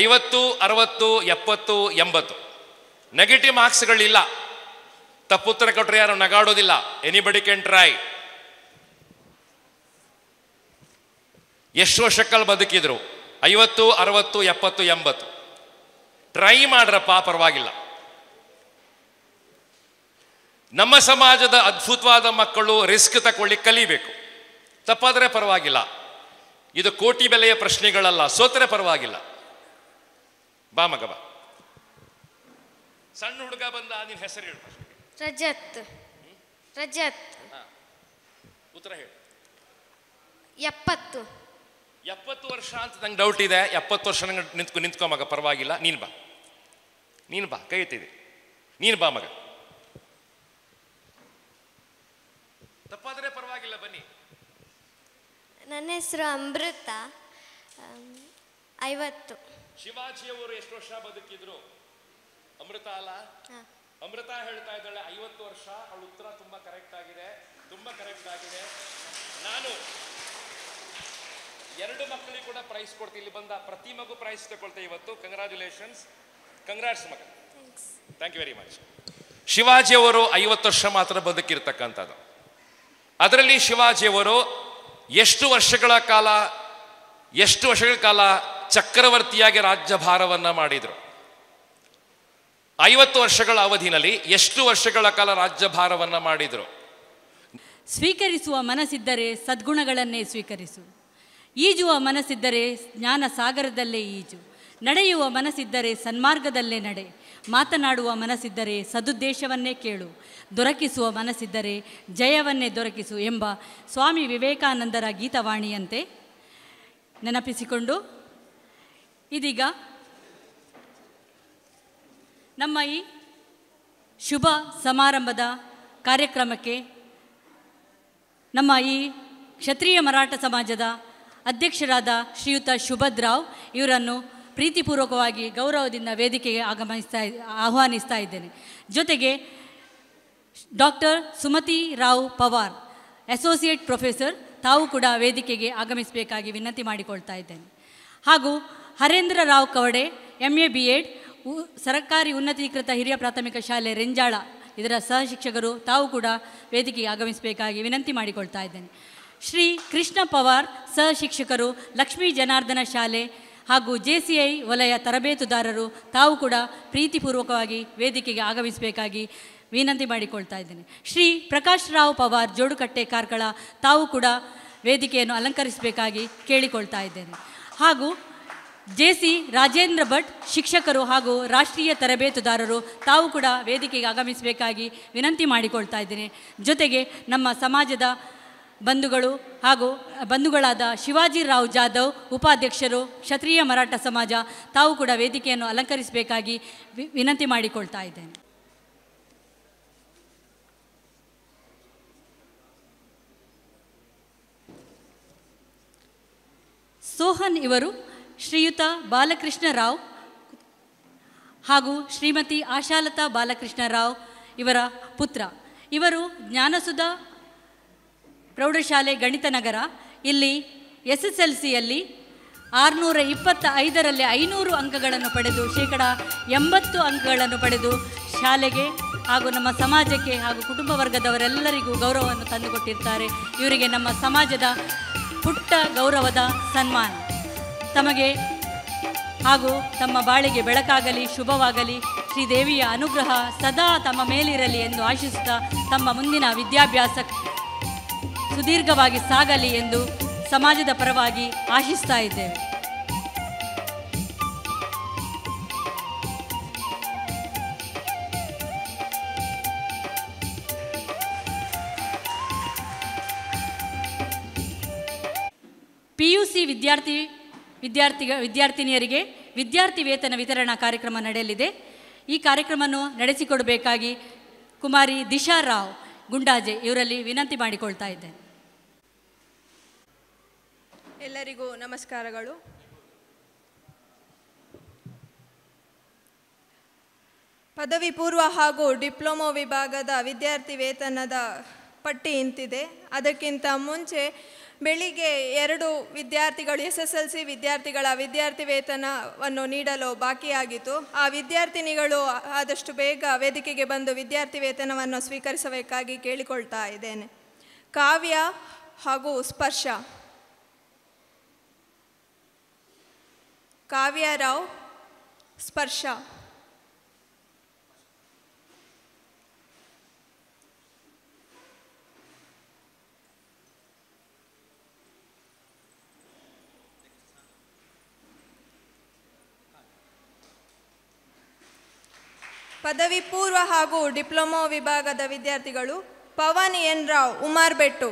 ಐವತ್ತು ಅರವತ್ತು ಎಪ್ಪತ್ತು ಎಂಬತ್ತು ನೆಗೆಟಿವ್ ಮಾರ್ಕ್ಸ್ಗಳಿಲ್ಲ ತಪ್ಪುತ್ತರ ಕೊಟ್ಟರೆ ಯಾರು ನಗಾಡೋದಿಲ್ಲ ಎನಿಬಡಿ ಕ್ಯಾನ್ ಟ್ರೈ ಎಷ್ಟು ವರ್ಷಕ್ಕಲ್ಲಿ ಬದುಕಿದ್ರು ಐವತ್ತು ಅರವತ್ತು ಎಪ್ಪತ್ತು ಎಂಬತ್ತು ಟ್ರೈ ಮಾಡ್ರಪ್ಪ ಪರವಾಗಿಲ್ಲ ನಮ್ಮ ಸಮಾಜದ ಅದ್ಭುತವಾದ ಮಕ್ಕಳು ರಿಸ್ಕ್ ತಕೊಳ್ಳಿ ಕಲಿಬೇಕು ತಪ್ಪಾದರೆ ಪರವಾಗಿಲ್ಲ ಇದು ಕೋಟಿ ಬೆಲೆಯ ಪ್ರಶ್ನೆಗಳಲ್ಲ ಸೋತರೆ ಪರವಾಗಿಲ್ಲ ಬಾ ಮಗ ಬಾ ಸಣ್ಣ ಹುಡುಗ ಬಂದ ನಿನ್ನ ಹೆಸರು ಹೇಳು ರಜತ್ ರಜತ್ ಉತ್ತರ ಹೇಳು ಎಪ್ಪತ್ತು ಎಪ್ಪತ್ತು ವರ್ಷ ಅಂತ ನಂಗೆ ಡೌಟ್ ಇದೆ ಎಪ್ಪತ್ತು ವರ್ಷ ನಂಗೆ ನಿಂತ್ಕೊ ನಿಂತ್ಕೊ ಮಗ ಪರವಾಗಿಲ್ಲ ನೀನು ಬಾ ನೀನು ಬಾ ಕೈ ನೀನು ಬಾ ಮಗ ತಪ್ಪಾದರೆ ಪರವಾಗಿಲ್ಲ ಬನ್ನಿ ನನ್ನ ಹೆಸರು ಅಮೃತ ಐವತ್ತು ಶಿವಾಜಿಯವರು ಎಷ್ಟು ವರ್ಷ ಬದುಕಿದ್ರು ಅಮೃತ ಅಲ್ಲ ಅಮೃತ ಹೇಳ್ತಾ ಇದ್ದಾಳೆ ಐವತ್ತು ವರ್ಷ ಅವಳ ಉತ್ತರ ತುಂಬಾ ಕರೆಕ್ಟ್ ಆಗಿದೆ ತುಂಬಾ ಕರೆಕ್ಟ್ ಆಗಿದೆ ನಾನು ಎರಡು ಮಕ್ಕಳಿಗೆ ಕೂಡ ಪ್ರೈಸ್ ಕೊಡ್ತೀವಿ ಇಲ್ಲಿ ಬಂದ ಪ್ರತಿ ಮಗು ಪ್ರೈಸ್ ತಗೊಳ್ತೇವೆ ಇವತ್ತು ಕಂಗ್ರಾಚುಲೇಷನ್ಸ್ ಕಂಗ್ರಾಟ್ಸ್ ಮಗ ಥ್ಯಾಂಕ್ ಯು ವೆರಿ ಮಚ್ ಶಿವಾಜಿಯವರು ಐವತ್ತು ವರ್ಷ ಮಾತ್ರ ಬದುಕಿರ್ತಕ್ಕಂಥದ್ದು ಅದರಲ್ಲಿ ಶಿವಾಜಿಯವರು ಎಷ್ಟು ವರ್ಷಗಳ ಕಾಲ ಎಷ್ಟು ವರ್ಷಗಳ ಕಾಲ ಚಕ್ರವರ್ತಿಯಾಗಿ ರಾಜ್ಯಭಾರವನ್ನು ಮಾಡಿದರು ಐವತ್ತು ವರ್ಷಗಳ ಅವಧಿನಲ್ಲಿ ಎಷ್ಟು ವರ್ಷಗಳ ಕಾಲ ರಾಜ್ಯಭಾರವನ್ನು ಮಾಡಿದರು ಸ್ವೀಕರಿಸುವ ಮನಸ್ಸಿದ್ದರೆ ಸದ್ಗುಣಗಳನ್ನೇ ಸ್ವೀಕರಿಸು ಈಜುವ ಮನಸ್ಸಿದ್ದರೆ ಜ್ಞಾನ ಸಾಗರದಲ್ಲೇ ಈಜು ನಡೆಯುವ ಮನಸ್ಸಿದ್ದರೆ ಸನ್ಮಾರ್ಗದಲ್ಲೇ ನಡೆ ಮಾತನಾಡುವ ಮನಸ್ಸಿದ್ದರೆ ಸದುದ್ದೇಶವನ್ನೇ ಕೇಳು ದೊರಕಿಸುವ ಮನಸ್ಸಿದ್ದರೆ ಜಯವನ್ನೇ ದೊರಕಿಸು ಎಂಬ ಸ್ವಾಮಿ ವಿವೇಕಾನಂದರ ಗೀತವಾಣಿಯಂತೆ ನೆನಪಿಸಿಕೊಂಡು ಇದೀಗ ನಮ್ಮ ಈ ಶುಭ ಸಮಾರಂಭದ ಕಾರ್ಯಕ್ರಮಕ್ಕೆ ನಮ್ಮ ಈ ಕ್ಷತ್ರಿಯ ಮರಾಠ ಸಮಾಜದ ಅಧ್ಯಕ್ಷರಾದ ಶ್ರೀಯುತ ಶುಭದ್ರಾವ್ ಇವರನ್ನು ಪ್ರೀತಿಪೂರ್ವಕವಾಗಿ ಗೌರವದಿಂದ ವೇದಿಕೆಗೆ ಆಗಮಿಸ್ತಾ ಆಹ್ವಾನಿಸ್ತಾ ಇದ್ದೇನೆ ಜೊತೆಗೆ doctor Sumathi Rao Pawar associate professor ತಾವು ಕೂಡ ವೇದಿಕೆಗೆ ಆಗಮಿಸಬೇಕಾಗಿ ವಿನಂತಿ ಮಾಡಿಕೊಳ್ತಾ ಇದ್ದೇನೆ ಹಾಗೂ Harendra Rao Kavade M A B Ed ಸರ್ಕಾರಿ ಉನ್ನತೀಕೃತ ಹಿರಿಯ ಪ್ರಾಥಮಿಕ ಶಾಲೆ ರೆಂಜಾಳ ಇದರ ಸಹಶಿಕ್ಷಕರು ತಾವು ಕೂಡ ವೇದಿಕೆಗೆ ಆಗಮಿಸಬೇಕಾಗಿ ವಿನಂತಿ ಮಾಡಿಕೊಳ್ತಾ ಇದ್ದೇನೆ ಶ್ರೀ ಕೃಷ್ಣ ಪವಾರ್ ಸಹ ಶಿಕ್ಷಕರು ಲಕ್ಷ್ಮೀ ಜನಾರ್ದನ ಶಾಲೆ ಹಾಗೂ ಜೆ ಸಿ ಐ ವಲಯ ತರಬೇತುದಾರರು ತಾವು ಕೂಡ ಪ್ರೀತಿಪೂರ್ವಕವಾಗಿ ವೇದಿಕೆಗೆ ಆಗಮಿಸಬೇಕಾಗಿ ವಿನಂತಿ ಮಾಡಿಕೊಳ್ತಾ ಇದ್ದೇನೆ ಶ್ರೀ ಪ್ರಕಾಶ್ ರಾವ್ ಪವಾರ್ ಜೋಡುಕಟ್ಟೆ ಕಾರ್ಕಳ ತಾವು ಕೂಡ ವೇದಿಕೆಯನ್ನು ಅಲಂಕರಿಸಬೇಕಾಗಿ ಕೇಳಿಕೊಳ್ತಾ ಇದ್ದೇನೆ ಹಾಗೂ ಜೆ ಸಿ ರಾಜೇಂದ್ರ ಭಟ್ ಶಿಕ್ಷಕರು ಹಾಗೂ ರಾಷ್ಟ್ರೀಯ ತರಬೇತುದಾರರು ತಾವು ಕೂಡ ವೇದಿಕೆಗೆ ಆಗಮಿಸಬೇಕಾಗಿ ವಿನಂತಿ ಮಾಡಿಕೊಳ್ತಾ ಇದ್ದೇನೆ ಜೊತೆಗೆ ನಮ್ಮ ಸಮಾಜದ ಬಂಧುಗಳು ಹಾಗೂ ಬಂಧುಗಳಾದ ಶಿವಾಜಿರಾವ್ ಜಾಧವ್ ಉಪಾಧ್ಯಕ್ಷರು ಕ್ಷತ್ರಿಯ ಮರಾಠ ಸಮಾಜ ತಾವು ಕೂಡ ವೇದಿಕೆಯನ್ನು ಅಲಂಕರಿಸಬೇಕಾಗಿ ವಿನಂತಿ ಮಾಡಿಕೊಳ್ತಾ ಇದ್ದೇನೆ ಸೋಹನ್ ಇವರು ಶ್ರೀಯುತ ಬಾಲಕೃಷ್ಣರಾವ್ ಹಾಗೂ ಶ್ರೀಮತಿ ಆಶಾಲತಾ ಬಾಲಕೃಷ್ಣರಾವ್ ಇವರ ಪುತ್ರ ಇವರು ಜ್ಞಾನಸುಧ ಪ್ರೌಢಶಾಲೆ ಗಣಿತ ನಗರ ಇಲ್ಲಿ ಎಸ್ ಎಸ್ ಎಲ್ ಸಿಯಲ್ಲಿ ಆರುನೂರ ಇಪ್ಪತ್ತ ಐದರಲ್ಲಿ ಐನೂರು ಅಂಕಗಳನ್ನು ಪಡೆದು ಶೇಕಡ ಎಂಬತ್ತು ಅಂಕಗಳನ್ನು ಪಡೆದು ಶಾಲೆಗೆ ಹಾಗೂ ನಮ್ಮ ಸಮಾಜಕ್ಕೆ ಹಾಗೂ ಕುಟುಂಬ ವರ್ಗದವರೆಲ್ಲರಿಗೂ ಗೌರವವನ್ನು ತಂದುಕೊಟ್ಟಿರ್ತಾರೆ ಇವರಿಗೆ ನಮ್ಮ ಸಮಾಜದ ಪುಟ್ಟ ಗೌರವದ ಸನ್ಮಾನ ತಮಗೆ ಹಾಗೂ ತಮ್ಮ ಬಾಳಿಗೆ ಬೆಳಕಾಗಲಿ ಶುಭವಾಗಲಿ ಶ್ರೀದೇವಿಯ ಅನುಗ್ರಹ ಸದಾ ತಮ್ಮ ಮೇಲಿರಲಿ ಎಂದು ಆಶಿಸುತ್ತಾ ತಮ್ಮ ಮುಂದಿನ ವಿದ್ಯಾಭ್ಯಾಸ ಸುದೀರ್ಘವಾಗಿ ಸಾಗಲಿ ಎಂದು ಸಮಾಜದ ಪರವಾಗಿ ಆಶಿಸ್ತಾ ಇದ್ದೇವೆ ಪಿಯುಸಿ ವಿದ್ಯಾರ್ಥಿ ವಿದ್ಯಾರ್ಥಿ ವಿದ್ಯಾರ್ಥಿನಿಯರಿಗೆ ವಿದ್ಯಾರ್ಥಿ ವೇತನ ವಿತರಣಾ ಕಾರ್ಯಕ್ರಮ ನಡೆಯಲಿದೆ ಈ ಕಾರ್ಯಕ್ರಮವನ್ನು ನಡೆಸಿಕೊಡಬೇಕಾಗಿ ಕುಮಾರಿ ದಿಶಾ ರಾವ್ ಗುಂಡಾಜೆ ಇವರಲ್ಲಿ ವಿನಂತಿ ಮಾಡಿಕೊಳ್ತಾ ಇದ್ದೇನೆ ಎಲ್ಲರಿಗೂ ನಮಸ್ಕಾರಗಳು ಪದವಿ ಪೂರ್ವ ಹಾಗೂ ಡಿಪ್ಲೊಮೊ ವಿಭಾಗದ ವಿದ್ಯಾರ್ಥಿ ವೇತನದ ಪಟ್ಟಿ ಇಂತಿದೆ ಅದಕ್ಕಿಂತ ಮುಂಚೆ ಬೆಳಿಗ್ಗೆ ಎರಡು ವಿದ್ಯಾರ್ಥಿಗಳು ಎಸ್ ಎಸ್ ಎಲ್ ಸಿ ವಿದ್ಯಾರ್ಥಿಗಳ ವಿದ್ಯಾರ್ಥಿ ವೇತನವನ್ನು ನೀಡಲು ಬಾಕಿಯಾಗಿತ್ತು ಆ ವಿದ್ಯಾರ್ಥಿನಿಗಳು ಆದಷ್ಟು ಬೇಗ ವೇದಿಕೆಗೆ ಬಂದು ವಿದ್ಯಾರ್ಥಿ ವೇತನವನ್ನು ಸ್ವೀಕರಿಸಬೇಕಾಗಿ ಕೇಳಿಕೊಳ್ತಾ ಇದ್ದೇನೆ ಕಾವ್ಯ ಹಾಗೂ ಸ್ಪರ್ಶ ಕಾವ್ಯರಾವ್ ಸ್ಪರ್ಶ ಪದವಿ ಪೂರ್ವ ಹಾಗೂ ಡಿಪ್ಲೊಮೊ ವಿಭಾಗದ ವಿದ್ಯಾರ್ಥಿಗಳು ಪವನ್ ಎನ್ ರಾವ್ ಉಮಾರ್ಬೆಟ್ಟು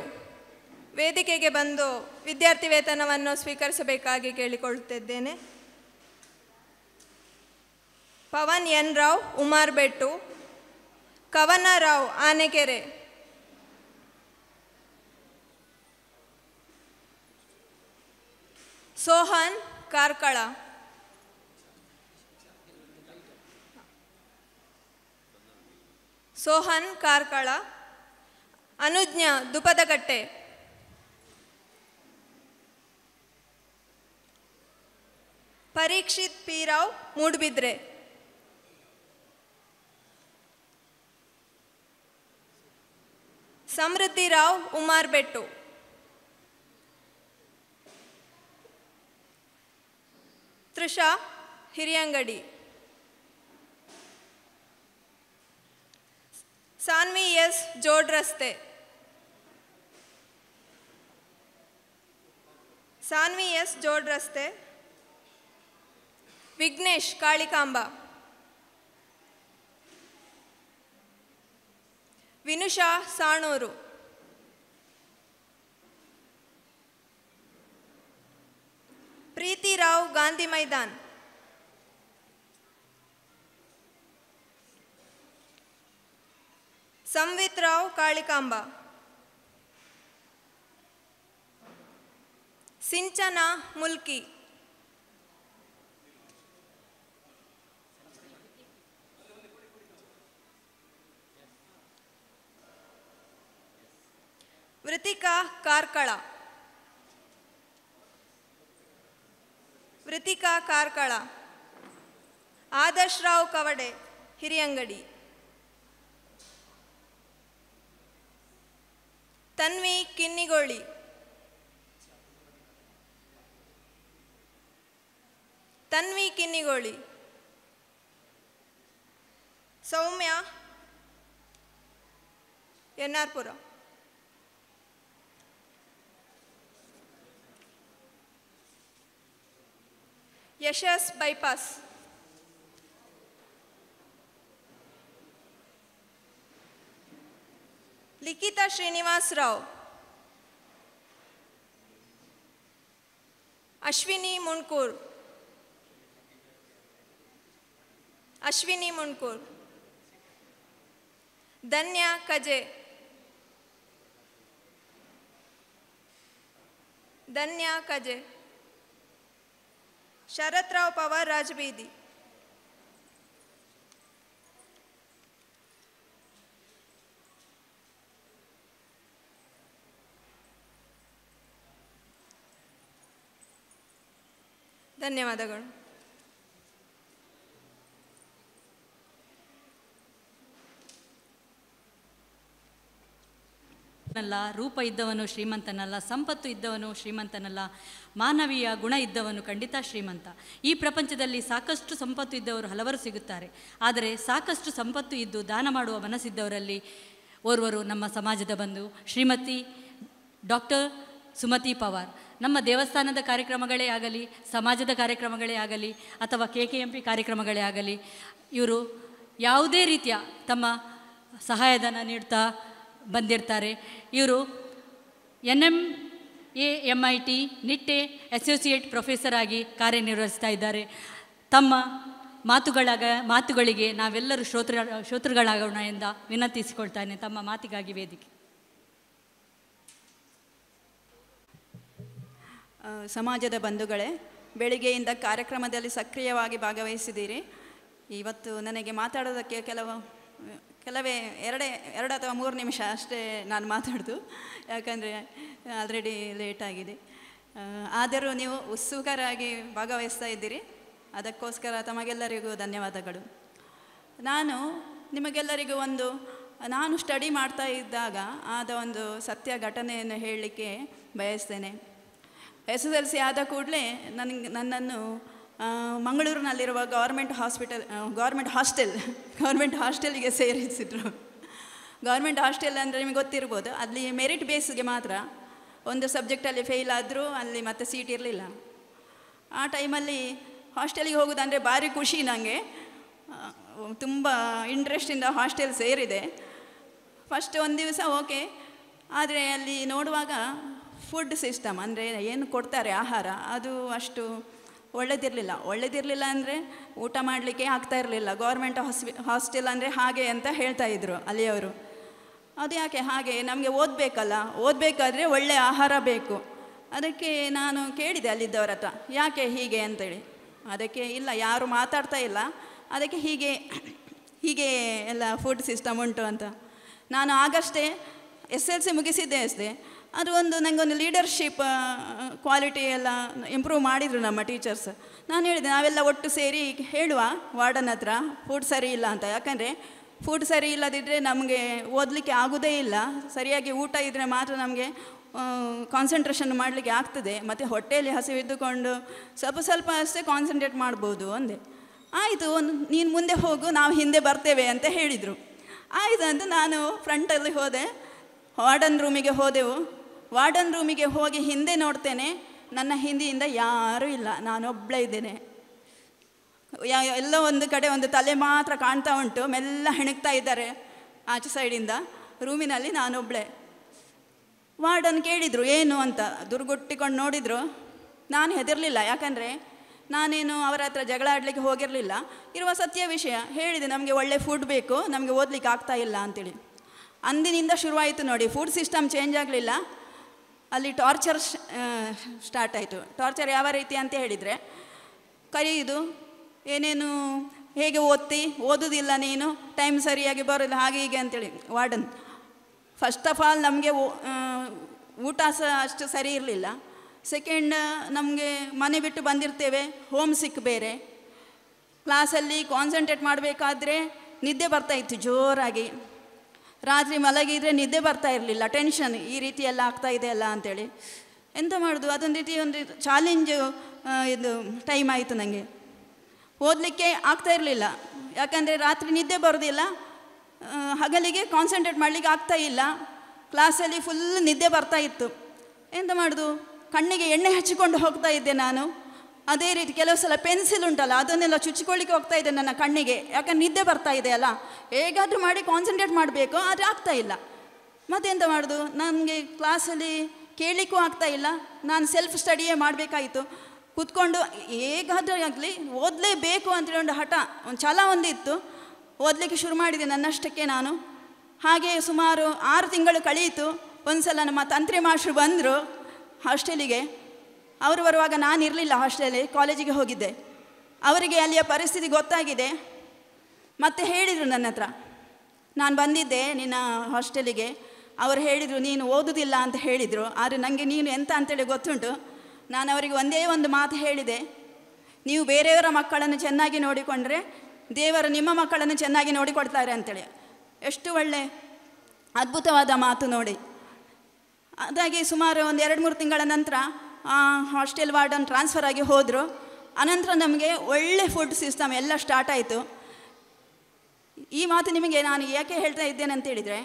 ವೇದಿಕೆಗೆ ಬಂದು ವಿದ್ಯಾರ್ಥಿ ವೇತನವನ್ನು ಸ್ವೀಕರಿಸಬೇಕಾಗಿ ಕೇಳಿಕೊಳ್ಳುತ್ತಿದ್ದೇನೆ ಪವನ್ ಎನ್ ರಾವ್ ಉಮಾರ್ಬೆಟ್ಟು ಕವನ ರಾವ್ ಆನೆಕೆರೆ ಸೋಹನ್ ಕಾರ್ಕಳ ಸೋಹನ್ ಕಾರ್ಕಳ ಅನುಜ್ಞ ದುಪದಕಟ್ಟೆ ಪರೀಕ್ಷಿತ್ ಪಿರಾವ್ ರಾವ್ समृद्धि राव उमार बेटो तृषा हिरियांगडी सान्वी एस जोड रस्ते Saanvi S Jod Raste Vighnesh Kalikamba Vinusha Sanoor Preethi Rao Gandhi Maidan Samvith Rao Kalikamba Sinchana Mulki Vruthika Karkala Vruthika Karkala Adarsh Rao Kavade Hiriyangadi Tanvi Kinnigoli Tanvi Kinnigoli Soumya N R Pura Yashas bypass. Likita Srinivas Rao. Ashwini Munkur. Ashwini Munkur. Danya Kaje. Danya Kaje. Sharadrao Pawar राजबेदी धन्यवाद ನಲ್ಲ ರೂಪ ಇದ್ದವನು ಶ್ರೀಮಂತನಲ್ಲ ಸಂಪತ್ತು ಇದ್ದವನು ಶ್ರೀಮಂತನಲ್ಲ ಮಾನವೀಯ ಗುಣ ಇದ್ದವನು ಖಂಡಿತ ಶ್ರೀಮಂತ ಈ ಪ್ರಪಂಚದಲ್ಲಿ ಸಾಕಷ್ಟು ಸಂಪತ್ತು ಇದ್ದವರು ಹಲವರು ಸಿಗುತ್ತಾರೆ ಆದರೆ ಸಾಕಷ್ಟು ಸಂಪತ್ತು ಇದ್ದು ದಾನ ಮಾಡುವ ಮನಸ್ಸಿದ್ದವರಲ್ಲಿ ಓರ್ವರು ನಮ್ಮ ಸಮಾಜದ ಬಂದು ಶ್ರೀಮತಿ ಡಾಕ್ಟರ್ ಸುಮತಿ ಪವಾರ್ ನಮ್ಮ ದೇವಸ್ಥಾನದ ಕಾರ್ಯಕ್ರಮಗಳೇ ಆಗಲಿ ಸಮಾಜದ ಕಾರ್ಯಕ್ರಮಗಳೇ ಆಗಲಿ ಅಥವಾ ಕೆ ಕೆ ಎಂ ಪಿ ಕಾರ್ಯಕ್ರಮಗಳೇ ಆಗಲಿ ಇವರು ಯಾವುದೇ ರೀತಿಯ ತಮ್ಮ ಸಹಾಯಧನ ನೀಡ್ತಾ ಬಂದಿರ್ತಾರೆ ಇವರು N M A M I T Nitte associate professor ಆಗಿ ಕಾರ್ಯನಿರ್ವಹಿಸ್ತಾ ಇದ್ದಾರೆ ತಮ್ಮ ಮಾತುಗಳಾಗ ಮಾತುಗಳಿಗೆ ನಾವೆಲ್ಲರೂ ಶ್ರೋತೃ ಶ್ರೋತೃಗಳಾಗೋಣ ಎಂದ ವಿನಂತಿಸಿಕೊಳ್ತಾನೆ ತಮ್ಮ ಮಾತಿಗಾಗಿ ವೇದಿಕೆ ಸಮಾಜದ ಬಂಧುಗಳೇ ಬೆಳಿಗ್ಗೆಯಿಂದ ಕಾರ್ಯಕ್ರಮದಲ್ಲಿ ಸಕ್ರಿಯವಾಗಿ ಭಾಗವಹಿಸಿದ್ದೀರಿ ಇವತ್ತು ನನಗೆ ಮಾತಾಡೋದಕ್ಕೆ ಕೆಲವು ಕೆಲವೇ ಎರಡೇ ಎರಡು ಅಥವಾ ಮೂರು ನಿಮಿಷ ಅಷ್ಟೇ ನಾನು ಮಾತಾಡೋದು ಯಾಕಂದರೆ ಆಲ್ರೆಡಿ ಲೇಟ್ ಆಗಿದೆ ಆದರೂ ನೀವು ಉತ್ಸುಕರಾಗಿ ಭಾಗವಹಿಸ್ತಾ ಇದ್ದೀರಿ ಅದಕ್ಕೋಸ್ಕರ ತಮಗೆಲ್ಲರಿಗೂ ಧನ್ಯವಾದಗಳು ನಾನು ನಿಮಗೆಲ್ಲರಿಗೂ ಒಂದು ನಾನು ಸ್ಟಡಿ ಮಾಡ್ತಾ ಇದ್ದಾಗ ಆದ ಒಂದು ಸತ್ಯ ಘಟನೆಯನ್ನು ಹೇಳಲಿಕ್ಕೆ ಬಯಸ್ತೇನೆ ಎಸ್ ಎಸ್ ಎಲ್ ಸಿ ಆದ ಕೂಡಲೇ ನನಗೆ ನನ್ನನ್ನು ಮಂಗಳೂರಿನಲ್ಲಿರುವ government hospital government hostel government ಹಾಸ್ಟೆಲಿಗೆ ಸೇರಿಸಿದರು ಗೌರ್ಮೆಂಟ್ ಹಾಸ್ಟೆಲ್ ಅಂದರೆ ನಿಮಗೆ ಗೊತ್ತಿರ್ಬೋದು ಅಲ್ಲಿ ಮೆರಿಟ್ ಬೇಸ್ಗೆ ಮಾತ್ರ ಒಂದು ಸಬ್ಜೆಕ್ಟಲ್ಲಿ ಫೇಲ್ ಆದರೂ ಅಲ್ಲಿ ಮತ್ತೆ ಸೀಟ್ ಇರಲಿಲ್ಲ ಆ ಟೈಮಲ್ಲಿ ಹಾಸ್ಟೆಲಿಗೆ ಹೋಗೋದಂದರೆ ಭಾರಿ ಖುಷಿ ನನಗೆ ತುಂಬ ಇಂಟ್ರೆಸ್ಟಿಂದ ಹಾಸ್ಟೆಲ್ ಸೇರಿದೆ ಫಸ್ಟ್ ಒಂದು ದಿವಸ ಓಕೆ ಆದರೆ ಅಲ್ಲಿ ನೋಡುವಾಗ ಫುಡ್ ಸಿಸ್ಟಮ್ ಅಂದರೆ ಏನು ಕೊಡ್ತಾರೆ ಆಹಾರ ಅದು ಅಷ್ಟು ಒಳ್ಳೆದಿರಲಿಲ್ಲ ಒಳ್ಳೇದಿರಲಿಲ್ಲ ಅಂದರೆ ಊಟ ಮಾಡಲಿಕ್ಕೆ ಆಗ್ತಾ ಇರಲಿಲ್ಲ ಗೌರ್ಮೆಂಟ್ ಹಾಸ್ಪಿ ಹಾಸ್ಟೆಲ್ ಅಂದರೆ ಹಾಗೆ ಅಂತ ಹೇಳ್ತಾ ಇದ್ರು ಅಲ್ಲಿಯವರು ಅದು ಯಾಕೆ ಹಾಗೆ ನಮಗೆ ಓದಬೇಕಲ್ಲ ಓದಬೇಕಾದ್ರೆ ಒಳ್ಳೆಯ ಆಹಾರ ಬೇಕು ಅದಕ್ಕೆ ನಾನು ಕೇಳಿದೆ ಅಲ್ಲಿದ್ದವ್ರ ಹತ್ರ ಯಾಕೆ ಹೀಗೆ ಅಂತೇಳಿ ಅದಕ್ಕೆ ಇಲ್ಲ ಯಾರು ಮಾತಾಡ್ತಾ ಇಲ್ಲ ಅದಕ್ಕೆ ಹೀಗೆ ಹೀಗೆ ಎಲ್ಲ ಫುಡ್ ಸಿಸ್ಟಮ್ ಉಂಟು ಅಂತ ನಾನು ಆಗಷ್ಟೇ ಎಸ್ ಎಲ್ ಸಿ ಮುಗಿಸಿದ್ದೆ ಅಷ್ಟೇ ಅದು ಒಂದು ನನಗೊಂದು ಲೀಡರ್ಶಿಪ್ ಕ್ವಾಲಿಟಿ ಎಲ್ಲ ಇಂಪ್ರೂವ್ ಮಾಡಿದರು ನಮ್ಮ ಟೀಚರ್ಸ್ ನಾನು ಹೇಳಿದೆ ನಾವೆಲ್ಲ ಒಟ್ಟು ಸೇರಿ ಹೇಳುವ ವಾರ್ಡನ್ ಹತ್ರ ಫುಡ್ ಸರಿ ಇಲ್ಲ ಅಂತ ಯಾಕಂದರೆ ಫುಡ್ ಸರಿ ಇಲ್ಲದಿದ್ದರೆ ನಮಗೆ ಓದಲಿಕ್ಕೆ ಆಗೋದೇ ಇಲ್ಲ ಸರಿಯಾಗಿ ಊಟ ಇದ್ದರೆ ಮಾತ್ರ ನಮಗೆ ಕಾನ್ಸಂಟ್ರೇಷನ್ ಮಾಡಲಿಕ್ಕೆ ಆಗ್ತದೆ ಮತ್ತು ಹೊಟ್ಟೆಯಲ್ಲಿ ಹಸಿವಿದ್ದುಕೊಂಡು ಸ್ವಲ್ಪ ಸ್ವಲ್ಪ ಅಷ್ಟೇ ಕಾನ್ಸಂಟ್ರೇಟ್ ಮಾಡ್ಬೋದು ಅಂದೆ ಆಯಿತು ಒಂದು ನೀನು ಮುಂದೆ ಹೋಗು ನಾವು ಹಿಂದೆ ಬರ್ತೇವೆ ಅಂತ ಹೇಳಿದರು ಆಯಿತು ಅಂತ ನಾನು ಫ್ರಂಟಲ್ಲಿ ಹೋದೆ ವಾರ್ಡನ್ ರೂಮಿಗೆ ಹೋದೆವು ವಾರ್ಡನ್ ರೂಮಿಗೆ ಹೋಗಿ ಹಿಂದೆ ನೋಡ್ತೇನೆ ನನ್ನ ಹಿಂದಿಯಿಂದ ಯಾರೂ ಇಲ್ಲ ನಾನೊಬ್ಬಳೇ ಇದ್ದೇನೆ ಎಲ್ಲೋ ಒಂದು ಕಡೆ ಒಂದು ತಲೆ ಮಾತ್ರ ಕಾಣ್ತಾ ಉಂಟು ಮೆಲ್ಲ ಹೆಣಗ್ತಾ ಇದ್ದಾರೆ ಆಚೆ ಸೈಡಿಂದ ರೂಮಿನಲ್ಲಿ ನಾನೊಬ್ಬಳೆ ವಾರ್ಡನ್ ಕೇಳಿದರು ಏನು ಅಂತ ದುರ್ಗುಟ್ಟಿಕೊಂಡು ನೋಡಿದರು ನಾನು ಹೆದಿರಲಿಲ್ಲ ಯಾಕಂದರೆ ನಾನೇನು ಅವರ ಹತ್ರ ಜಗಳ ಆಡಲಿಕ್ಕೆ ಹೋಗಿರಲಿಲ್ಲ ಇರುವ ಸತ್ಯ ವಿಷಯ ಹೇಳಿದೆ ನಮಗೆ ಒಳ್ಳೆ ಫುಡ್ ಬೇಕು ನಮಗೆ ಓದಲಿಕ್ಕೆ ಆಗ್ತಾ ಇಲ್ಲ ಅಂತೇಳಿ ಅಂದಿನಿಂದ ಶುರುವಾಯಿತು ನೋಡಿ ಫುಡ್ ಸಿಸ್ಟಮ್ ಚೇಂಜ್ ಆಗಲಿಲ್ಲ ಅಲ್ಲಿ ಟಾರ್ಚರ್ ಸ್ಟಾರ್ಟ್ ಆಯಿತು ಟಾರ್ಚರ್ ಯಾವ ರೀತಿ ಅಂತ ಹೇಳಿದರೆ ಕರೆಯುವುದು ಏನೇನು ಹೇಗೆ ಓದ್ತಿ ಓದೋದಿಲ್ಲ ನೀನು ಟೈಮ್ ಸರಿಯಾಗಿ ಬರೋದು ಹಾಗೆ ಹೀಗೆ ಅಂತೇಳಿ ವಾರ್ಡನ್ ಫಸ್ಟ್ ಆಫ್ ಆಲ್ ನಮಗೆ ಊಟ ಸಹ ಅಷ್ಟು ಸರಿ ಇರಲಿಲ್ಲ ಸೆಕೆಂಡ್ ನಮಗೆ ಮನೆ ಬಿಟ್ಟು ಬಂದಿರ್ತೇವೆ ಹೋಮ್ ಸಿಕ್ ಬೇರೆ ಕ್ಲಾಸಲ್ಲಿ ಕಾನ್ಸಂಟ್ರೇಟ್ ಮಾಡಬೇಕಾದ್ರೆ ನಿದ್ದೆ ಬರ್ತಾಯಿತ್ತು ಜೋರಾಗಿ ರಾತ್ರಿ ಮಲಗಿದ್ರೆ ನಿದ್ದೆ ಬರ್ತಾ ಇರಲಿಲ್ಲ ಟೆನ್ಷನ್ ಈ ರೀತಿ ಎಲ್ಲ ಆಗ್ತಾ ಅಲ್ಲ ಅಂತೇಳಿ ಎಂತ ಮಾಡೋದು ಅದೊಂದು ರೀತಿ ಒಂದು ಚಾಲೆಂಜು ಇದು ಟೈಮ್ ಆಯಿತು ನನಗೆ ಓದಲಿಕ್ಕೆ ಆಗ್ತಾ ಇರಲಿಲ್ಲ ಯಾಕಂದರೆ ರಾತ್ರಿ ನಿದ್ದೆ ಬರೋದಿಲ್ಲ ಹಗಲಿಗೆ ಕಾನ್ಸಂಟ್ರೇಟ್ ಮಾಡಲಿಕ್ಕೆ ಆಗ್ತಾ ಇಲ್ಲ ಕ್ಲಾಸಲ್ಲಿ ಫುಲ್ ನಿದ್ದೆ ಬರ್ತಾ ಇತ್ತು ಎಂತ ಮಾಡೋದು ಕಣ್ಣಿಗೆ ಎಣ್ಣೆ ಹಚ್ಚಿಕೊಂಡು ಹೋಗ್ತಾ ಇದ್ದೆ ನಾನು ಅದೇ ರೀತಿ ಕೆಲವು ಸಲ ಪೆನ್ಸಿಲ್ ಉಂಟಲ್ಲ ಅದನ್ನೆಲ್ಲ ಚುಚ್ಚಿಕೊಳ್ಳಿಕ್ಕೆ ಹೋಗ್ತಾ ಇದೆ ನನ್ನ ಕಣ್ಣಿಗೆ ಯಾಕಂದ್ರೆ ನಿದ್ದೆ ಬರ್ತಾ ಇದೆ ಅಲ್ಲ ಹೇಗಾದರೂ ಮಾಡಿ ಕಾನ್ಸಂಟ್ರೇಟ್ ಮಾಡಬೇಕು ಆದರೆ ಆಗ್ತಾ ಇಲ್ಲ ಎಂತ ಮಾಡೋದು ನನಗೆ ಕ್ಲಾಸಲ್ಲಿ ಕೇಳಲಿಕ್ಕೂ ಆಗ್ತಾ ಇಲ್ಲ ನಾನು ಸೆಲ್ಫ್ ಸ್ಟಡಿಯೇ ಮಾಡಬೇಕಾಯಿತು ಕೂತ್ಕೊಂಡು ಹೇಗಾದರೂ ಆಗಲಿ ಓದಲೇಬೇಕು ಅಂತೇಳಿ ಒಂದು ಹಠ ಒಂದು ಛಲ ಒಂದಿತ್ತು ಓದಲಿಕ್ಕೆ ಶುರು ಮಾಡಿದೆ ನನ್ನಷ್ಟಕ್ಕೆ ನಾನು ಹಾಗೆ ಸುಮಾರು ಆರು ತಿಂಗಳು ಕಳೆಯಿತು ಒಂದು ಸಲ ನಮ್ಮ ತಂತ್ರಿ ಮಾಸ್ಟ್ರು ಬಂದರು ಹಾಸ್ಟೆಲಿಗೆ ಅವರು ಬರುವಾಗ ನಾನು ಇರಲಿಲ್ಲ ಹಾಸ್ಟೆಲಲ್ಲಿ ಕಾಲೇಜಿಗೆ ಹೋಗಿದ್ದೆ ಅವರಿಗೆ ಅಲ್ಲಿಯ ಪರಿಸ್ಥಿತಿ ಗೊತ್ತಾಗಿದೆ ಮತ್ತೆ ಹೇಳಿದರು ನನ್ನ ಹತ್ರ ನಾನು ಬಂದಿದ್ದೆ ನಿನ್ನ ಹಾಸ್ಟೆಲಿಗೆ ಅವರು ಹೇಳಿದರು ನೀನು ಓದುವುದಿಲ್ಲ ಅಂತ ಹೇಳಿದರು ಆದರೆ ನನಗೆ ನೀನು ಎಂತ ಅಂತೇಳಿ ಗೊತ್ತುಂಟು ನಾನು ಅವರಿಗೆ ಒಂದೇ ಒಂದು ಮಾತು ಹೇಳಿದೆ ನೀವು ಬೇರೆಯವರ ಮಕ್ಕಳನ್ನು ಚೆನ್ನಾಗಿ ನೋಡಿಕೊಂಡ್ರೆ ದೇವರು ನಿಮ್ಮ ಮಕ್ಕಳನ್ನು ಚೆನ್ನಾಗಿ ನೋಡಿಕೊಡ್ತಾರೆ ಅಂತೇಳಿ ಎಷ್ಟು ಒಳ್ಳೆ ಅದ್ಭುತವಾದ ಮಾತು ನೋಡಿ ಅದಾಗಿ ಸುಮಾರು ಒಂದು ಎರಡು ಮೂರು ತಿಂಗಳ ನಂತರ ಹಾಸ್ಟೆಲ್ ವಾರ್ಡನ್ ಟ್ರಾನ್ಸ್ಫರ್ ಆಗಿ ಹೋದರು ಅನಂತರ ನಮಗೆ ಒಳ್ಳೆ ಫುಡ್ ಸಿಸ್ಟಮ್ ಎಲ್ಲ ಸ್ಟಾರ್ಟ್ ಆಯಿತು ಈ ಮಾತು ನಿಮಗೆ ನಾನು ಯಾಕೆ ಹೇಳ್ತಾ ಇದ್ದೇನೆ ಅಂತೇಳಿದರೆ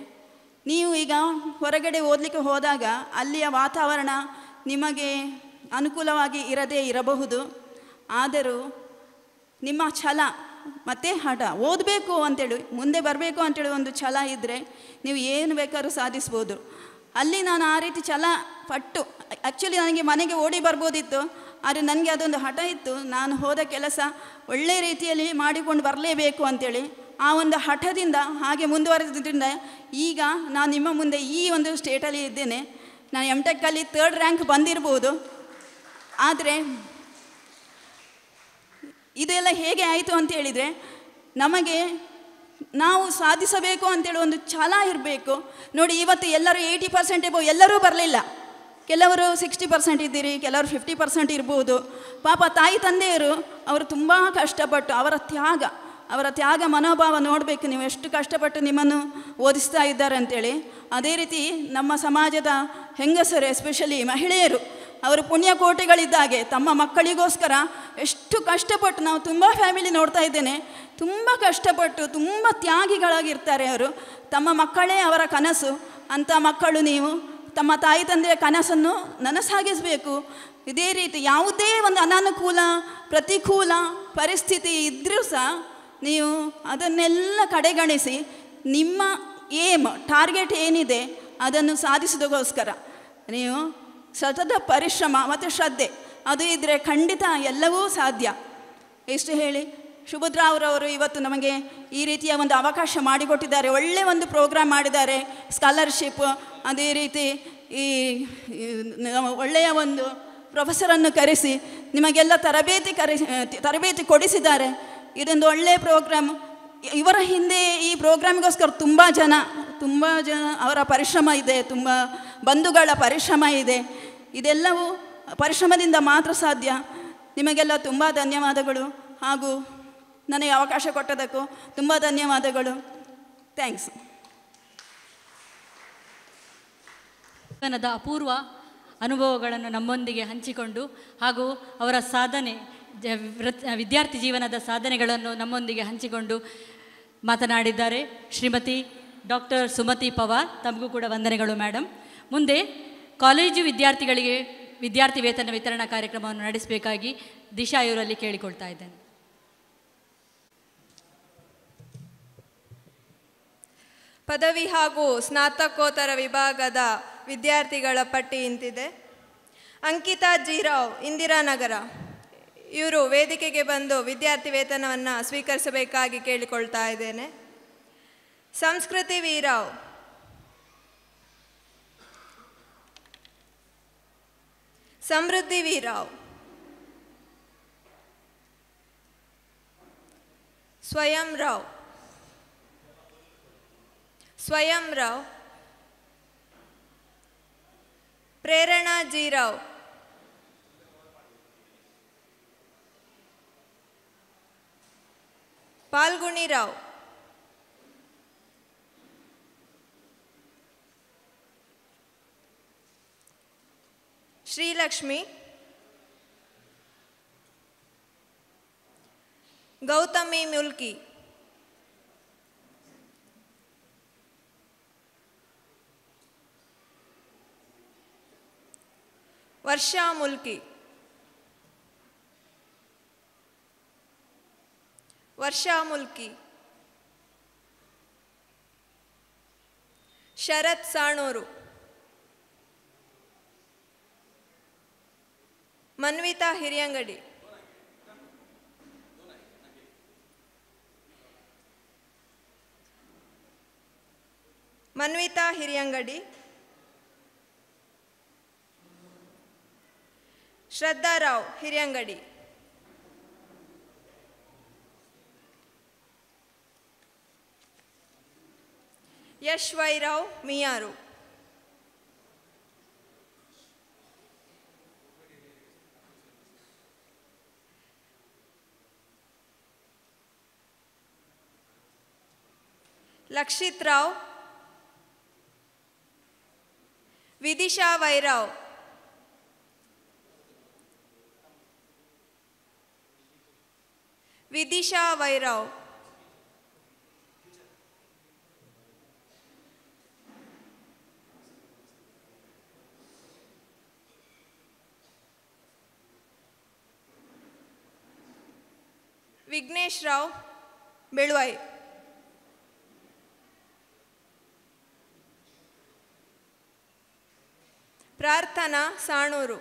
ನೀವು ಈಗ ಹೊರಗಡೆ ಓದಲಿಕ್ಕೆ ಹೋದಾಗ ಅಲ್ಲಿಯ ವಾತಾವರಣ ನಿಮಗೆ ಅನುಕೂಲವಾಗಿ ಇರದೇ ಇರಬಹುದು ಆದರೂ ನಿಮ್ಮ ಛಲ ಮತ್ತು ಹಠ ಓದಬೇಕು ಅಂತೇಳಿ ಮುಂದೆ ಬರಬೇಕು ಅಂತೇಳಿ ಒಂದು ಛಲ ಇದ್ದರೆ ನೀವು ಏನು ಬೇಕಾದ್ರೂ ಸಾಧಿಸ್ಬೋದು ಅಲ್ಲಿ ನಾನು ಆ ರೀತಿ ಛಲ ಪಟ್ಟು ಆ್ಯಕ್ಚುಲಿ ನನಗೆ ಮನೆಗೆ ಓಡಿ ಬರ್ಬೋದಿತ್ತು ಆದರೆ ನನಗೆ ಅದೊಂದು ಹಠ ಇತ್ತು ನಾನು ಹೋದ ಕೆಲಸ ಒಳ್ಳೆ ರೀತಿಯಲ್ಲಿ ಮಾಡಿಕೊಂಡು ಬರಲೇಬೇಕು ಅಂಥೇಳಿ ಆ ಒಂದು ಹಠದಿಂದ ಹಾಗೆ ಮುಂದುವರೆದ್ರಿಂದ ಈಗ ನಾನು ನಿಮ್ಮ ಮುಂದೆ ಈ ಒಂದು ಸ್ಟೇಟಲ್ಲಿ ಇದ್ದೇನೆ ನಾನು ಎಮ್ ಟೆಕ್ಕಲ್ಲಿ ತರ್ಡ್ ರ್ಯಾಂಕ್ ಬಂದಿರ್ಬೋದು ಆದರೆ ಇದೆಲ್ಲ ಹೇಗೆ ಆಯಿತು ಅಂತ ಹೇಳಿದರೆ ನಮಗೆ ನಾವು ಸಾಧಿಸಬೇಕು ಅಂತೇಳಿ ಒಂದು ಛಲ ಇರಬೇಕು ನೋಡಿ ಇವತ್ತು ಎಲ್ಲರೂ ಏಯ್ಟಿ ಪರ್ಸೆಂಟ್ ಎಲ್ಲರೂ ಬರಲಿಲ್ಲ ಕೆಲವರು ಸಿಕ್ಸ್ಟಿ ಪರ್ಸೆಂಟ್ ಇದ್ದೀರಿ ಕೆಲವರು ಫಿಫ್ಟಿ ಪರ್ಸೆಂಟ್ ಇರ್ಬೋದು ಪಾಪ ತಾಯಿ ತಂದೆಯರು ಅವರು ತುಂಬ ಕಷ್ಟಪಟ್ಟು ಅವರ ತ್ಯಾಗ ಅವರ ತ್ಯಾಗ ಮನೋಭಾವ ನೋಡಬೇಕು ನೀವು ಎಷ್ಟು ಕಷ್ಟಪಟ್ಟು ನಿಮ್ಮನ್ನು ಓದಿಸ್ತಾ ಇದ್ದಾರೆ ಅಂತೇಳಿ ಅದೇ ರೀತಿ ನಮ್ಮ ಸಮಾಜದ ಹೆಂಗಸರು ಎಸ್ಪೆಷಲಿ ಮಹಿಳೆಯರು ಅವರು ಪುಣ್ಯಕೋಟೆಗಳಿದ್ದಾಗೆ ತಮ್ಮ ಮಕ್ಕಳಿಗೋಸ್ಕರ ಎಷ್ಟು ಕಷ್ಟಪಟ್ಟು ನಾವು ತುಂಬ ಫ್ಯಾಮಿಲಿ ನೋಡ್ತಾ ಇದ್ದೇನೆ ತುಂಬ ಕಷ್ಟಪಟ್ಟು ತುಂಬ ತ್ಯಾಗಿಗಳಾಗಿರ್ತಾರೆ ಅವರು ತಮ್ಮ ಮಕ್ಕಳೇ ಅವರ ಕನಸು ಅಂಥ ಮಕ್ಕಳು ನೀವು ತಮ್ಮ ತಾಯಿ ತಂದೆಯ ಕನಸನ್ನು ನನಸಾಗಿಸಬೇಕು ಇದೇ ರೀತಿ ಯಾವುದೇ ಒಂದು ಅನಾನುಕೂಲ ಪ್ರತಿಕೂಲ ಪರಿಸ್ಥಿತಿ ಇದ್ದರೂ ಸಹ ನೀವು ಅದನ್ನೆಲ್ಲ ಕಡೆಗಣಿಸಿ ನಿಮ್ಮ ಏಮ್ ಟಾರ್ಗೆಟ್ ಏನಿದೆ ಅದನ್ನು ಸಾಧಿಸೋದಕ್ಕೋಸ್ಕರ ನೀವು ಸತತ ಪರಿಶ್ರಮ ಮತ್ತು ಶ್ರದ್ಧೆ ಅದು ಇದ್ದರೆ ಖಂಡಿತ ಎಲ್ಲವೂ ಸಾಧ್ಯ ಎಷ್ಟು ಹೇಳಿ ಸುಭದ್ರಾ ಅವರವರು ಇವತ್ತು ನಮಗೆ ಈ ರೀತಿಯ ಒಂದು ಅವಕಾಶ ಮಾಡಿಕೊಟ್ಟಿದ್ದಾರೆ ಒಳ್ಳೆಯ ಒಂದು ಪ್ರೋಗ್ರಾಮ್ ಮಾಡಿದ್ದಾರೆ ಸ್ಕಾಲರ್ಶಿಪ್ ಅದೇ ರೀತಿ ಈ ಒಳ್ಳೆಯ ಒಂದು ಪ್ರೊಫೆಸರನ್ನು ಕರೆಸಿ ನಿಮಗೆಲ್ಲ ತರಬೇತಿ ಕರೆ ತರಬೇತಿ ಕೊಡಿಸಿದ್ದಾರೆ ಇದೊಂದು ಒಳ್ಳೆಯ ಪ್ರೋಗ್ರಾಮ್ ಇವರ ಹಿಂದೆ ಈ ಪ್ರೋಗ್ರಾಮ್ಗೋಸ್ಕರ ತುಂಬ ಜನ ತುಂಬ ಜನ ಅವರ ಪರಿಶ್ರಮ ಇದೆ ತುಂಬ ಬಂಧುಗಳ ಪರಿಶ್ರಮ ಇದೆ ಇದೆಲ್ಲವೂ ಪರಿಶ್ರಮದಿಂದ ಮಾತ್ರ ಸಾಧ್ಯ ನಿಮಗೆಲ್ಲ ತುಂಬ ಧನ್ಯವಾದಗಳು ಹಾಗೂ ನನಗೆ ಅವಕಾಶ ಕೊಟ್ಟದಕ್ಕೂ ತುಂಬ ಧನ್ಯವಾದಗಳು ಥ್ಯಾಂಕ್ಸ್ ಜೀವನದ ಅಪೂರ್ವ ಅನುಭವಗಳನ್ನು ನಮ್ಮೊಂದಿಗೆ ಹಂಚಿಕೊಂಡು ಹಾಗೂ ಅವರ ಸಾಧನೆ ವಿದ್ಯಾರ್ಥಿ ಜೀವನದ ಸಾಧನೆಗಳನ್ನು ನಮ್ಮೊಂದಿಗೆ ಹಂಚಿಕೊಂಡು ಮಾತನಾಡಿದ್ದಾರೆ ಶ್ರೀಮತಿ ಡಾಕ್ಟರ್ ಸುಮತಿ ಪವಾರ್ ತಮಗೂ ಕೂಡ ವಂದನೆಗಳು ಮೇಡಮ್ ಮುಂದೆ ಕಾಲೇಜು ವಿದ್ಯಾರ್ಥಿಗಳಿಗೆ ವಿದ್ಯಾರ್ಥಿ ವೇತನ ವಿತರಣಾ ಕಾರ್ಯಕ್ರಮವನ್ನು ನಡೆಸಬೇಕಾಗಿ ದಿಶಾ ಇವರಲ್ಲಿ ಕೇಳಿಕೊಳ್ತಾ ಇದ್ದೇನೆ ಪದವಿ ಹಾಗೂ ಸ್ನಾತಕೋತ್ತರ ವಿಭಾಗದ ವಿದ್ಯಾರ್ಥಿಗಳ ಪಟ್ಟಿ ಇಂತಿದೆ ಅಂಕಿತಾ ಜೀರಾವ್ ಇಂದಿರಾನಗರ ಇವರು ವೇದಿಕೆಗೆ ಬಂದು ವಿದ್ಯಾರ್ಥಿ ವೇತನವನ್ನು ಸ್ವೀಕರಿಸಬೇಕಾಗಿ ಕೇಳಿಕೊಳ್ತಾ ಇದ್ದೇನೆ ಸಂಸ್ಕೃತಿ ವೀರಾವ್ ಸಮೃದ್ಧಿ ವೀರಾವ್ ಸ್ವಯಂ ರಾವ್ स्वयंराव प्रेरणाजीराव राव श्रीलक्ष्मी गौतमी मुल्की ವರ್ಷಾ ಮುಲ್ಕಿ ವರ್ಷಾ ಮುಲ್ಕಿ ಶರತ್ ಸಾಣೂರು ಮನ್ವಿತಾ ಹಿರಿಯಂಗಡಿ ಮನ್ವಿತಾ ಹಿರಿಯಂಗಡಿ ಶ್ರದ್ಧಾ ರಾವ್ ಹಿರಿಯಂಗಡಿ ಯಶ್ ವೈ ರಾವ್ ಮಿಯಾರು लक्षित राव विदिशा वैराव ವಿದಿಶಾ ವೈರಾವ್ ವಿಘ್ನೇಶ್ ರಾವ್ ಬೆಳ್ವಾಯ್ ಪ್ರಾರ್ಥನಾ ಸಾಣೂರು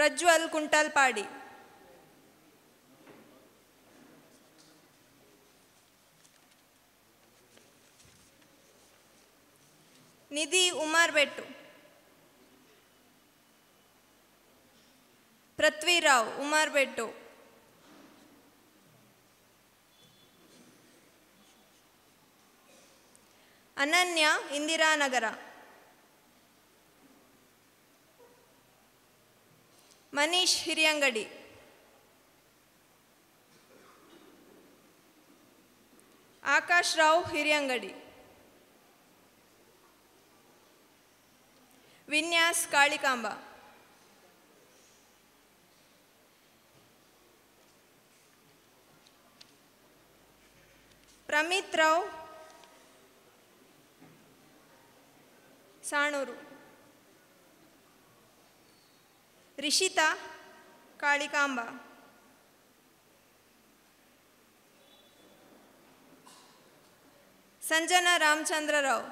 ప్రజ్వల్ కుంటాల్పాడి నిధి ఉమార్బెట్టు పృథ్వీరావు ఉమార్బెట్టు అనన్య ఇందిరానగర ಮನೀಶ್ ಹಿರಿಯಂಗಡಿ ಆಕಾಶ್ ರಾವ್ ಹಿರಿಯಂಗಡಿ ವಿನ್ಯಾಸ್ ಕಾಳಿಕಾಂಬ ಪ್ರಮಿತ್ ರಾವ್ ಸಾಣೂರು ರಿಷಿತಾ ಕಾಳಿಕಾಂಬ ಸಂಜನಾ ರಾಮಚಂದ್ರ ರಾವ್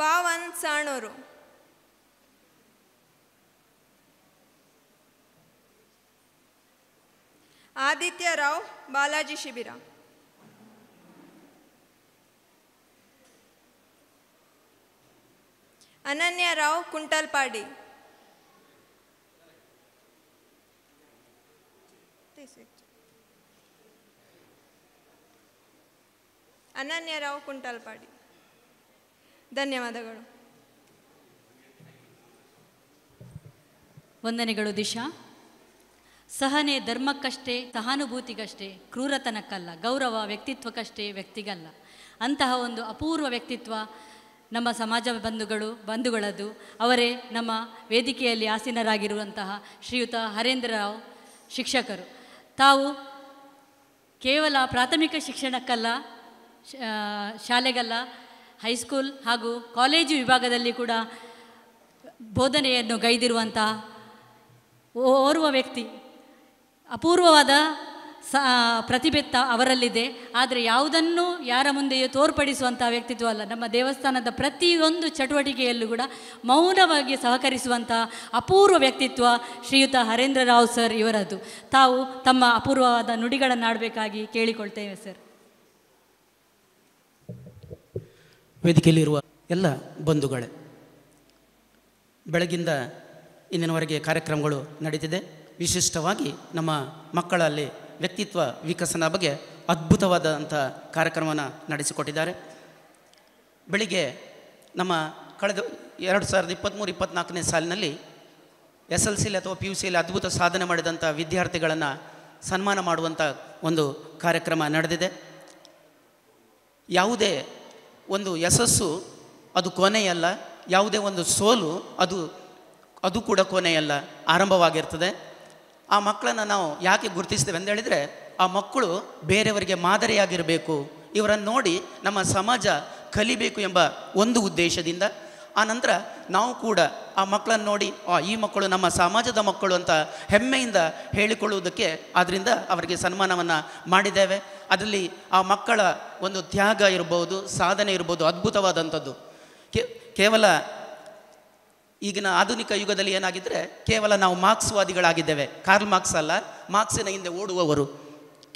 ಪಾವನ್ ಸಾಣೂರು ಆದಿತ್ಯ ರಾವ್ ಬಾಲಾಜಿ ಶಿಬಿರ ಅನನ್ಯ ರಾವ್ ಕುಂಟಲ್ಪಾಡಿ ಅನನ್ಯ ರಾವ್ ಕುಂಟಲ್ಪಾಡಿ ಧನ್ಯವಾದಗಳು ವಂದನೆಗಳು ದಿಶಾ ಸಹನೆ ಧರ್ಮಕ್ಕಷ್ಟೇ ಸಹಾನುಭೂತಿಗಷ್ಟೇ ಕ್ರೂರತನಕ್ಕಲ್ಲ ಗೌರವ ವ್ಯಕ್ತಿತ್ವಕ್ಕಷ್ಟೇ ವ್ಯಕ್ತಿಗಲ್ಲ ಅಂತಹ ಒಂದು ಅಪೂರ್ವ ವ್ಯಕ್ತಿತ್ವ ನಮ್ಮ ಸಮಾಜ ಬಂಧುಗಳು ಬಂಧುಗಳದ್ದು ಅವರೇ ನಮ್ಮ ವೇದಿಕೆಯಲ್ಲಿ ಆಸೀನರಾಗಿರುವಂತಹ ಶ್ರೀಯುತ ಹರೇಂದ್ರ ರಾವ್ ಶಿಕ್ಷಕರು ತಾವು ಕೇವಲ ಪ್ರಾಥಮಿಕ ಶಿಕ್ಷಣಕ್ಕಲ್ಲ ಶಾಲೆಗಲ್ಲ ಹೈಸ್ಕೂಲ್ ಹಾಗೂ ಕಾಲೇಜು ವಿಭಾಗದಲ್ಲಿ ಕೂಡ ಬೋಧನೆಯನ್ನು ಗೈದಿರುವಂತಹ ಓರ್ವ ವ್ಯಕ್ತಿ ಅಪೂರ್ವವಾದ ಸ ಪ್ರತಿಭೆ ಅವರಲ್ಲಿದೆ ಆದರೆ ಯಾವುದನ್ನು ಯಾರ ಮುಂದೆಯೂ ತೋರ್ಪಡಿಸುವಂಥ ವ್ಯಕ್ತಿತ್ವ ಅಲ್ಲ ನಮ್ಮ ದೇವಸ್ಥಾನದ ಪ್ರತಿಯೊಂದು ಚಟುವಟಿಕೆಯಲ್ಲೂ ಕೂಡ ಮೌನವಾಗಿ ಸಹಕರಿಸುವಂಥ ಅಪೂರ್ವ ವ್ಯಕ್ತಿತ್ವ ಶ್ರೀಯುತ ಹರೇಂದ್ರ ರಾವ್ ಸರ್ ಇವರದು ತಾವು ತಮ್ಮ ಅಪೂರ್ವವಾದ ನುಡಿಗಳನ್ನಾಡಬೇಕಾಗಿ ಕೇಳಿಕೊಳ್ತೇವೆ ಸರ್ ವೇದಿಕೆಯಲ್ಲಿರುವ ಎಲ್ಲ ಬಂಧುಗಳೇ ಬೆಳಗಿಂದ ಇಂದಿನವರೆಗೆ ಕಾರ್ಯಕ್ರಮಗಳು ನಡೀತಿದೆ ವಿಶಿಷ್ಟವಾಗಿ ನಮ್ಮ ಮಕ್ಕಳಲ್ಲಿ ವ್ಯಕ್ತಿತ್ವ ವಿಕಸನ ಬಗ್ಗೆ ಅದ್ಭುತವಾದಂಥ ಕಾರ್ಯಕ್ರಮವನ್ನು ನಡೆಸಿಕೊಟ್ಟಿದ್ದಾರೆ ಬೆಳಿಗ್ಗೆ ನಮ್ಮ ಕಳೆದ ಎರಡು ಸಾವಿರದ ಇಪ್ಪತ್ತ್ಮೂರು ಇಪ್ಪತ್ತ್ನಾಲ್ಕನೇ ಸಾಲಿನಲ್ಲಿ ಎಸ್ ಎಲ್ ಸಿಲಿ ಅಥವಾ ಪಿ ಯು ಸಿಯಲ್ಲಿ ಅದ್ಭುತ ಸಾಧನೆ ಮಾಡಿದಂಥ ವಿದ್ಯಾರ್ಥಿಗಳನ್ನು ಸನ್ಮಾನ ಮಾಡುವಂಥ ಒಂದು ಕಾರ್ಯಕ್ರಮ ನಡೆದಿದೆ ಯಾವುದೇ ಒಂದು ಯಶಸ್ಸು ಅದು ಕೊನೆಯಲ್ಲ ಯಾವುದೇ ಒಂದು ಸೋಲು ಅದು ಅದು ಕೂಡ ಕೊನೆಯಲ್ಲ ಆರಂಭವಾಗಿರ್ತದೆ ಆ ಮಕ್ಕಳನ್ನು ನಾವು ಯಾಕೆ ಗುರುತಿಸ್ತೇವೆ ಅಂತ ಹೇಳಿದರೆ ಆ ಮಕ್ಕಳು ಬೇರೆಯವರಿಗೆ ಮಾದರಿಯಾಗಿರಬೇಕು ಇವರನ್ನು ನೋಡಿ ನಮ್ಮ ಸಮಾಜ ಕಲಿಬೇಕು ಎಂಬ ಒಂದು ಉದ್ದೇಶದಿಂದ ಆ ನಂತರ ನಾವು ಕೂಡ ಆ ಮಕ್ಕಳನ್ನು ನೋಡಿ ಆ ಈ ಮಕ್ಕಳು ನಮ್ಮ ಸಮಾಜದ ಮಕ್ಕಳು ಅಂತ ಹೆಮ್ಮೆಯಿಂದ ಹೇಳಿಕೊಳ್ಳುವುದಕ್ಕೆ ಅದರಿಂದ ಅವರಿಗೆ ಸನ್ಮಾನವನ್ನು ಮಾಡಿದ್ದೇವೆ ಅದರಲ್ಲಿ ಆ ಮಕ್ಕಳ ಒಂದು ತ್ಯಾಗ ಇರ್ಬೋದು ಸಾಧನೆ ಇರ್ಬೋದು ಅದ್ಭುತವಾದಂಥದ್ದು ಕೇವಲ ಈಗಿನ ಆಧುನಿಕ ಯುಗದಲ್ಲಿ ಏನಾಗಿದ್ರೆ ಕೇವಲ ನಾವು ಮಾರ್ಕ್ಸ್ವಾದಿಗಳಾಗಿದ್ದೇವೆ ಕಾರ್ಲ್ ಮಾರ್ಕ್ಸ್ ಅಲ್ಲ ಮಾರ್ಕ್ಸಿನ ಹಿಂದೆ ಓಡುವವರು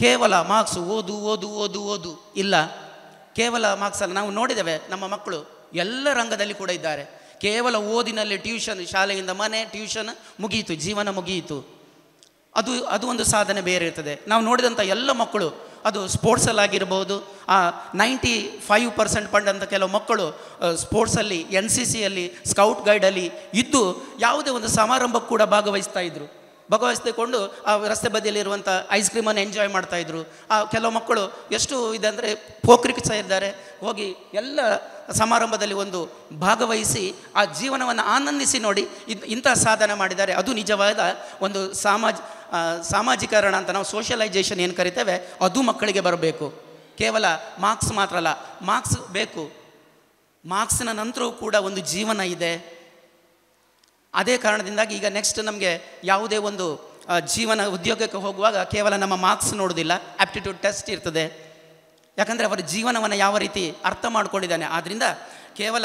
ಕೇವಲ ಮಾರ್ಕ್ಸ್ ಓದು ಓದು ಓದು ಓದು ಇಲ್ಲ ಕೇವಲ ಮಾರ್ಕ್ಸ್ ಅಲ್ಲ ನಾವು ನೋಡಿದ್ದೇವೆ ನಮ್ಮ ಮಕ್ಕಳು ಎಲ್ಲ ರಂಗದಲ್ಲಿ ಕೂಡ ಇದ್ದಾರೆ ಕೇವಲ ಓದಿನಲ್ಲಿ ಟ್ಯೂಷನ್ ಶಾಲೆಯಿಂದ ಮನೆ ಟ್ಯೂಷನ್ ಮುಗಿಯಿತು ಜೀವನ ಮುಗಿಯಿತು ಅದು ಅದು ಒಂದು ಸಾಧನೆ ಬೇರೆ ಇರ್ತದೆ ನಾವು ನೋಡಿದಂಥ ಎಲ್ಲ ಮಕ್ಕಳು ಅದು ಸ್ಪೋರ್ಟ್ಸಲ್ಲಾಗಿರ್ಬೋದು ಆ ನೈಂಟಿ ಫೈವ್ ಪರ್ಸೆಂಟ್ ಪಂಡಂಥ ಕೆಲವು ಮಕ್ಕಳು ಸ್ಪೋರ್ಟ್ಸಲ್ಲಿ ಎನ್ ಸಿ ಸಿಯಲ್ಲಿ ಸ್ಕೌಟ್ ಗೈಡಲ್ಲಿ ಇದ್ದು ಯಾವುದೇ ಒಂದು ಸಮಾರಂಭಕ್ಕೆ ಕೂಡ ಭಾಗವಹಿಸ್ತಾ ಇದ್ದರು ಭಾಗವಹಿಸಿಕೊಂಡು ಆ ರಸ್ತೆ ಬದಿಯಲ್ಲಿರುವಂಥ ಐಸ್ ಕ್ರೀಮನ್ನು ಎಂಜಾಯ್ ಮಾಡ್ತಾಯಿದ್ರು ಆ ಕೆಲವು ಮಕ್ಕಳು ಎಷ್ಟು ಇದೆ ಅಂದರೆ ಪೋಕ್ರಿಗೆ ಸಹ ಇದ್ದಾರೆ ಹೋಗಿ ಎಲ್ಲ ಸಮಾರಂಭದಲ್ಲಿ ಒಂದು ಭಾಗವಹಿಸಿ ಆ ಜೀವನವನ್ನು ಆನಂದಿಸಿ ನೋಡಿ ಇಂಥ ಸಾಧನೆ ಮಾಡಿದ್ದಾರೆ ಅದು ನಿಜವಾದ ಒಂದು ಸಾಮಾಜ ಸಾಮಾಜಿಕರಣ ಅಂತ ನಾವು ಸೋಷಿಯಲೈಸೇಷನ್ ಏನು ಕರಿತೇವೆ ಅದು ಮಕ್ಕಳಿಗೆ ಬರಬೇಕು ಕೇವಲ ಮಾರ್ಕ್ಸ್ ಮಾತ್ರ ಅಲ್ಲ ಮಾರ್ಕ್ಸ್ ಬೇಕು ಮಾರ್ಕ್ಸ್ನ ನಂತರವೂ ಕೂಡ ಒಂದು ಜೀವನ ಇದೆ ಅದೇ ಕಾರಣದಿಂದಾಗಿ ಈಗ ನೆಕ್ಸ್ಟ್ ನಮಗೆ ಯಾವುದೇ ಒಂದು ಜೀವನ ಉದ್ಯೋಗಕ್ಕೆ ಹೋಗುವಾಗ ಕೇವಲ ನಮ್ಮ ಮಾರ್ಕ್ಸ್ ನೋಡೋದಿಲ್ಲ ಆ್ಯಪ್ಟಿಟ್ಯೂಡ್ ಟೆಸ್ಟ್ ಇರ್ತದೆ ಯಾಕಂದರೆ ಅವರ ಜೀವನವನ್ನು ಯಾವ ರೀತಿ ಅರ್ಥ ಮಾಡ್ಕೊಂಡಿದ್ದಾನೆ ಆದ್ದರಿಂದ ಕೇವಲ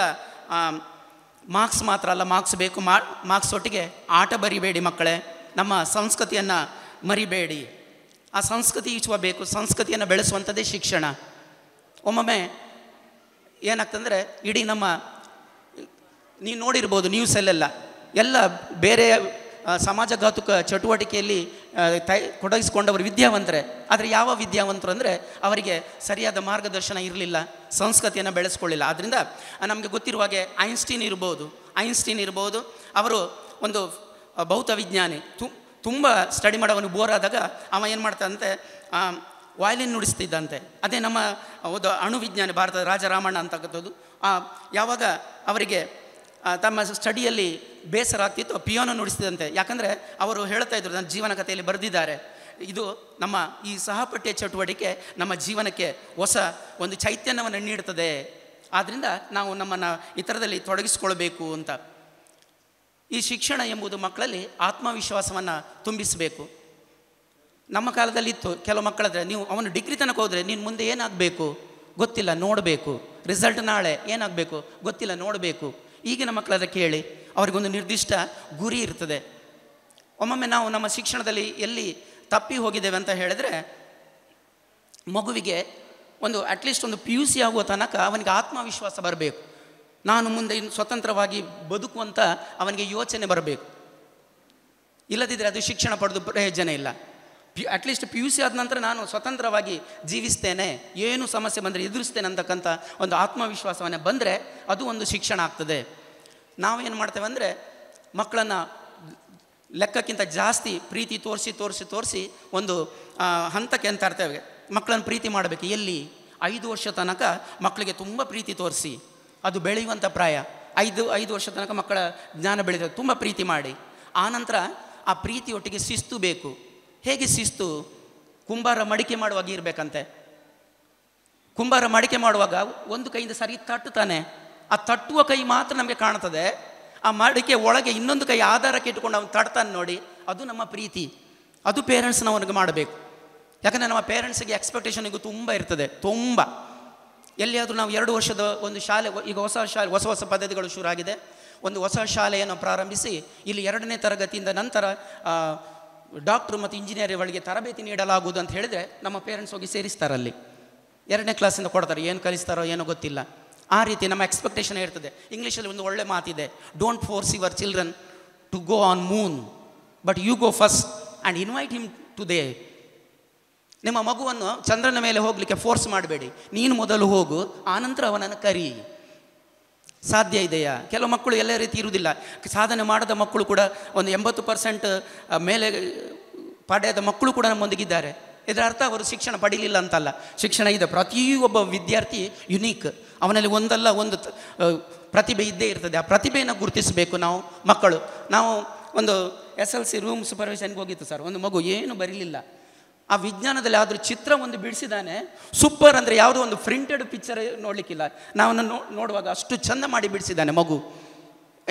ಮಾರ್ಕ್ಸ್ ಮಾತ್ರ ಅಲ್ಲ ಮಾರ್ಕ್ಸ್ ಬೇಕು ಮಾರ್ಕ್ಸ್ ಒಟ್ಟಿಗೆ ಆಟ ಬರಿಬೇಡಿ ಮಕ್ಕಳೇ ನಮ್ಮ ಸಂಸ್ಕೃತಿಯನ್ನು ಮರಿಬೇಡಿ ಆ ಸಂಸ್ಕೃತಿ ಈಚುವ ಬೇಕು ಸಂಸ್ಕೃತಿಯನ್ನು ಬೆಳೆಸುವಂಥದ್ದೇ ಶಿಕ್ಷಣ ಒಮ್ಮೊಮ್ಮೆ ಏನಾಗ್ತಂದರೆ ಇಡೀ ನಮ್ಮ ನೀವು ನೋಡಿರ್ಬೋದು ನ್ಯೂಸಲ್ಲೆಲ್ಲ ಎಲ್ಲ ಬೇರೆ ಸಮಾಜಘಾತುಕ ಚಟುವಟಿಕೆಯಲ್ಲಿ ತೈ ತೊಡಗಿಸಿಕೊಂಡವರು ವಿದ್ಯಾವಂತರೇ ಆದರೆ ಯಾವ ವಿದ್ಯಾವಂತರು ಅಂದರೆ ಅವರಿಗೆ ಸರಿಯಾದ ಮಾರ್ಗದರ್ಶನ ಇರಲಿಲ್ಲ ಸಂಸ್ಕೃತಿಯನ್ನು ಬೆಳೆಸ್ಕೊಳ್ಳಿಲ್ಲ ಆದ್ದರಿಂದ ನಮಗೆ ಗೊತ್ತಿರುವಾಗೆ ಐನ್ಸ್ಟೀನ್ ಇರ್ಬೋದು ಐನ್ಸ್ಟೀನ್ ಇರ್ಬೋದು ಅವರು ಒಂದು ಭೌತ ವಿಜ್ಞಾನಿ ತು ತುಂಬ ಸ್ಟಡಿ ಮಾಡೋವನು ಬೋರ್ ಆದಾಗ ಅವ ಏನು ಮಾಡ್ತಾನಂತೆ ವಾಯ್ಲಿನ್ ನುಡಿಸ್ತಿದ್ದಂತೆ ಅದೇ ನಮ್ಮ ಒಂದು ಅಣುವಿಜ್ಞಾನಿ ಭಾರತದ ರಾಜ ರಾಮಣ್ಣ ಅಂತಕ್ಕಂಥದ್ದು ಯಾವಾಗ ಅವರಿಗೆ ತಮ್ಮ ಸ್ಟಡಿಯಲ್ಲಿ ಬೇಸರ ಆಗ್ತಿತ್ತು ಪಿಯೋನೋ ನುಡಿಸ್ತಿದಂತೆ ಯಾಕಂದರೆ ಅವರು ಹೇಳ್ತಾ ಇದ್ರು ನನ್ನ ಜೀವನ ಕಥೆಯಲ್ಲಿ ಬರೆದಿದ್ದಾರೆ ಇದು ನಮ್ಮ ಈ ಸಹಪಠ್ಯ ಚಟುವಟಿಕೆ ನಮ್ಮ ಜೀವನಕ್ಕೆ ಹೊಸ ಒಂದು ಚೈತನ್ಯವನ್ನು ನೀಡುತ್ತದೆ ಆದ್ದರಿಂದ ನಾವು ನಮ್ಮನ್ನು ಇತರದಲ್ಲಿ ತೊಡಗಿಸ್ಕೊಳ್ಬೇಕು ಅಂತ ಈ ಶಿಕ್ಷಣ ಎಂಬುದು ಮಕ್ಕಳಲ್ಲಿ ಆತ್ಮವಿಶ್ವಾಸವನ್ನು ತುಂಬಿಸಬೇಕು ನಮ್ಮ ಕಾಲದಲ್ಲಿ ಕೆಲವು ಮಕ್ಕಳಾದರೆ ನೀವು ಅವನು ಡಿಗ್ರಿ ತನಕ ಹೋದರೆ ನೀನು ಮುಂದೆ ಏನಾಗಬೇಕು ಗೊತ್ತಿಲ್ಲ ನೋಡಬೇಕು ರಿಸಲ್ಟ್ ನಾಳೆ ಏನಾಗಬೇಕು ಗೊತ್ತಿಲ್ಲ ನೋಡಬೇಕು ಈಗಿನ ಮಕ್ಕಳಾದ್ರೆ ಕೇಳಿ ಅವರಿಗೊಂದು ನಿರ್ದಿಷ್ಟ ಗುರಿ ಇರ್ತದೆ ಒಮ್ಮೊಮ್ಮೆ ನಾವು ನಮ್ಮ ಶಿಕ್ಷಣದಲ್ಲಿ ಎಲ್ಲಿ ತಪ್ಪಿ ಹೋಗಿದ್ದೇವೆ ಅಂತ ಹೇಳಿದ್ರೆ ಮಗುವಿಗೆ ಒಂದು ಅಟ್ಲೀಸ್ಟ್ ಒಂದು ಪಿ ಯು ಸಿ ಆಗುವ ತನಕ ಅವನಿಗೆ ಆತ್ಮವಿಶ್ವಾಸ ಬರಬೇಕು ನಾನು ಮುಂದೆ ಇನ್ನು ಸ್ವತಂತ್ರವಾಗಿ ಬದುಕುವಂಥ ಅವನಿಗೆ ಯೋಚನೆ ಬರಬೇಕು ಇಲ್ಲದಿದ್ದರೆ ಅದು ಶಿಕ್ಷಣ ಪಡೆದು ಪ್ರಯೋಜನ ಇಲ್ಲ P at least P U C ಆದ ನಂತರ ನಾನು ಸ್ವತಂತ್ರವಾಗಿ ಜೀವಿಸ್ತೇನೆ ಏನು ಸಮಸ್ಯೆ ಬಂದರೆ ಎದುರಿಸ್ತೇನೆ ಅಂತಕ್ಕಂಥ ಒಂದು ಆತ್ಮವಿಶ್ವಾಸವನ್ನೇ ಬಂದರೆ ಅದು ಒಂದು ಶಿಕ್ಷಣ ಆಗ್ತದೆ ನಾವೇನು ಮಾಡ್ತೇವೆ ಅಂದರೆ ಮಕ್ಕಳನ್ನು ಲೆಕ್ಕಕ್ಕಿಂತ ಜಾಸ್ತಿ ಪ್ರೀತಿ ತೋರಿಸಿ ತೋರಿಸಿ ತೋರಿಸಿ ಒಂದು ಹಂತಕ್ಕೆ ಅಂತ ಇರ್ತೇವೆ ಮಕ್ಕಳನ್ನು ಪ್ರೀತಿ ಮಾಡಬೇಕು ಎಲ್ಲಿ ಐದು ವರ್ಷ ತನಕ ಮಕ್ಕಳಿಗೆ ತುಂಬ ಪ್ರೀತಿ ತೋರಿಸಿ ಅದು ಬೆಳೆಯುವಂಥ ಪ್ರಾಯ ಐದು ಐದು ವರ್ಷ ತನಕ ಮಕ್ಕಳ ಜ್ಞಾನ ಬೆಳೆದ ತುಂಬ ಪ್ರೀತಿ ಮಾಡಿ ಆನಂತರ ಆ ಪ್ರೀತಿ ಒಟ್ಟಿಗೆ ಶಿಸ್ತು ಬೇಕು ಹೇಗೆ ಶಿಸ್ತು ಕುಂಬಾರ ಮಡಿಕೆ ಮಾಡುವಾಗ ಇರಬೇಕಂತೆ ಕುಂಬಾರ ಮಡಿಕೆ ಮಾಡುವಾಗ ಒಂದು ಕೈಯಿಂದ ಸರಿ ತಟ್ಟುತ್ತಾನೆ ಆ ತಟ್ಟುವ ಕೈ ಮಾತ್ರ ನಮಗೆ ಕಾಣ್ತದೆ ಆ ಮಡಿಕೆ ಒಳಗೆ ಇನ್ನೊಂದು ಕೈ ಆಧಾರಕ್ಕೆ ಇಟ್ಟುಕೊಂಡು ಅವನು ತಡ್ತಾನೆ ನೋಡಿ ಅದು ನಮ್ಮ ಪ್ರೀತಿ ಅದು ಪೇರೆಂಟ್ಸ್ನ ಅವನಿಗೆ ಮಾಡಬೇಕು ಯಾಕಂದರೆ ನಮ್ಮ ಪೇರೆಂಟ್ಸಿಗೆ ಎಕ್ಸ್ಪೆಕ್ಟೇಷನ್ ಈಗ ತುಂಬ ಇರ್ತದೆ ತುಂಬ ಎಲ್ಲಿಯಾದರೂ ನಾವು ಎರಡು ವರ್ಷದ ಒಂದು ಶಾಲೆ ಈಗ ಹೊಸ ಶಾಲೆ ಹೊಸ ಹೊಸ ಪದ್ಧತಿಗಳು ಶುರು ಆಗಿದೆ ಒಂದು ಹೊಸ ಶಾಲೆಯನ್ನು ಪ್ರಾರಂಭಿಸಿ ಇಲ್ಲಿ ಎರಡನೇ ತರಗತಿಯಿಂದ ನಂತರ ಡಾಕ್ಟ್ರು ಮತ್ತು ಒಳಗೆ ತರಬೇತಿ ನೀಡಲಾಗುವುದು ಅಂತ ಹೇಳಿದರೆ ನಮ್ಮ ಪೇರೆಂಟ್ಸ್ ಹೋಗಿ ಸೇರಿಸ್ತಾರಲ್ಲಿ ಅಲ್ಲಿ ಎರಡನೇ ಕ್ಲಾಸಿಂದ ಕೊಡ್ತಾರೆ ಏನು ಕಲಿಸ್ತಾರೋ ಏನೋ ಗೊತ್ತಿಲ್ಲ ಆ ರೀತಿ ನಮ್ಮ ಎಕ್ಸ್ಪೆಕ್ಟೇಷನ್ ಇರ್ತದೆ ಇಂಗ್ಲೀಷಲ್ಲಿ ಒಂದು ಒಳ್ಳೆ ಮಾತಿದೆ don't force your children to go on moon but you go first and invite him today ನಿಮ್ಮ ಮಗುವನ್ನು ಚಂದ್ರನ ಮೇಲೆ ಹೋಗಲಿಕ್ಕೆ ಫೋರ್ಸ್ ಮಾಡಬೇಡಿ ನೀನು ಮೊದಲು ಹೋಗು ಆನಂತರ ಅವನನ್ನು ಕರಿ ಸಾಧ್ಯ ಇದೆಯಾ ಕೆಲವು ಮಕ್ಕಳು ಎಲ್ಲ ರೀತಿ ಇರುವುದಿಲ್ಲ ಸಾಧನೆ ಮಾಡದ ಮಕ್ಕಳು ಕೂಡ ಒಂದು ಎಂಬತ್ತು ಪರ್ಸೆಂಟ್ ಮೇಲೆ ಪಡೆಯದ ಮಕ್ಕಳು ಕೂಡ ನಮ್ಮೊಂದಿಗಿದ್ದಾರೆ ಇದರ ಅರ್ಥ ಅವರು ಶಿಕ್ಷಣ ಪಡೀಲಿಲ್ಲ ಅಂತಲ್ಲ ಶಿಕ್ಷಣ ಇದೆ ಪ್ರತಿಯೊಬ್ಬ ವಿದ್ಯಾರ್ಥಿ ಯುನೀಕ್ ಅವನಲ್ಲಿ ಒಂದಲ್ಲ ಒಂದು ಪ್ರತಿಭೆ ಇದ್ದೇ ಇರ್ತದೆ ಆ ಪ್ರತಿಭೆಯನ್ನು ಗುರುತಿಸಬೇಕು ನಾವು ಮಕ್ಕಳು ನಾವು ಒಂದು ಎಸ್ ಎಲ್ ಸಿ ರೂಮ್ ಸೂಪರ್ವಿಷನ್ಗೆ ಹೋಗಿತ್ತು ಸರ್ ಒಂದು ಮಗು ಏನು ಬರೀಲಿಲ್ಲ ಆ ವಿಜ್ಞಾನದಲ್ಲಿ ಆದರೂ ಚಿತ್ರ ಒಂದು ಬಿಡಿಸಿದಾನೆ ಸೂಪರ್ ಅಂದರೆ ಯಾವುದೋ ಒಂದು ಪ್ರಿಂಟೆಡ್ ಪಿಕ್ಚರ್ ನೋಡಲಿಕ್ಕಿಲ್ಲ ನಾವನ್ನು ನೋ ನೋಡುವಾಗ ಅಷ್ಟು ಚೆಂದ ಮಾಡಿ ಬಿಡಿಸಿದ್ದಾನೆ ಮಗು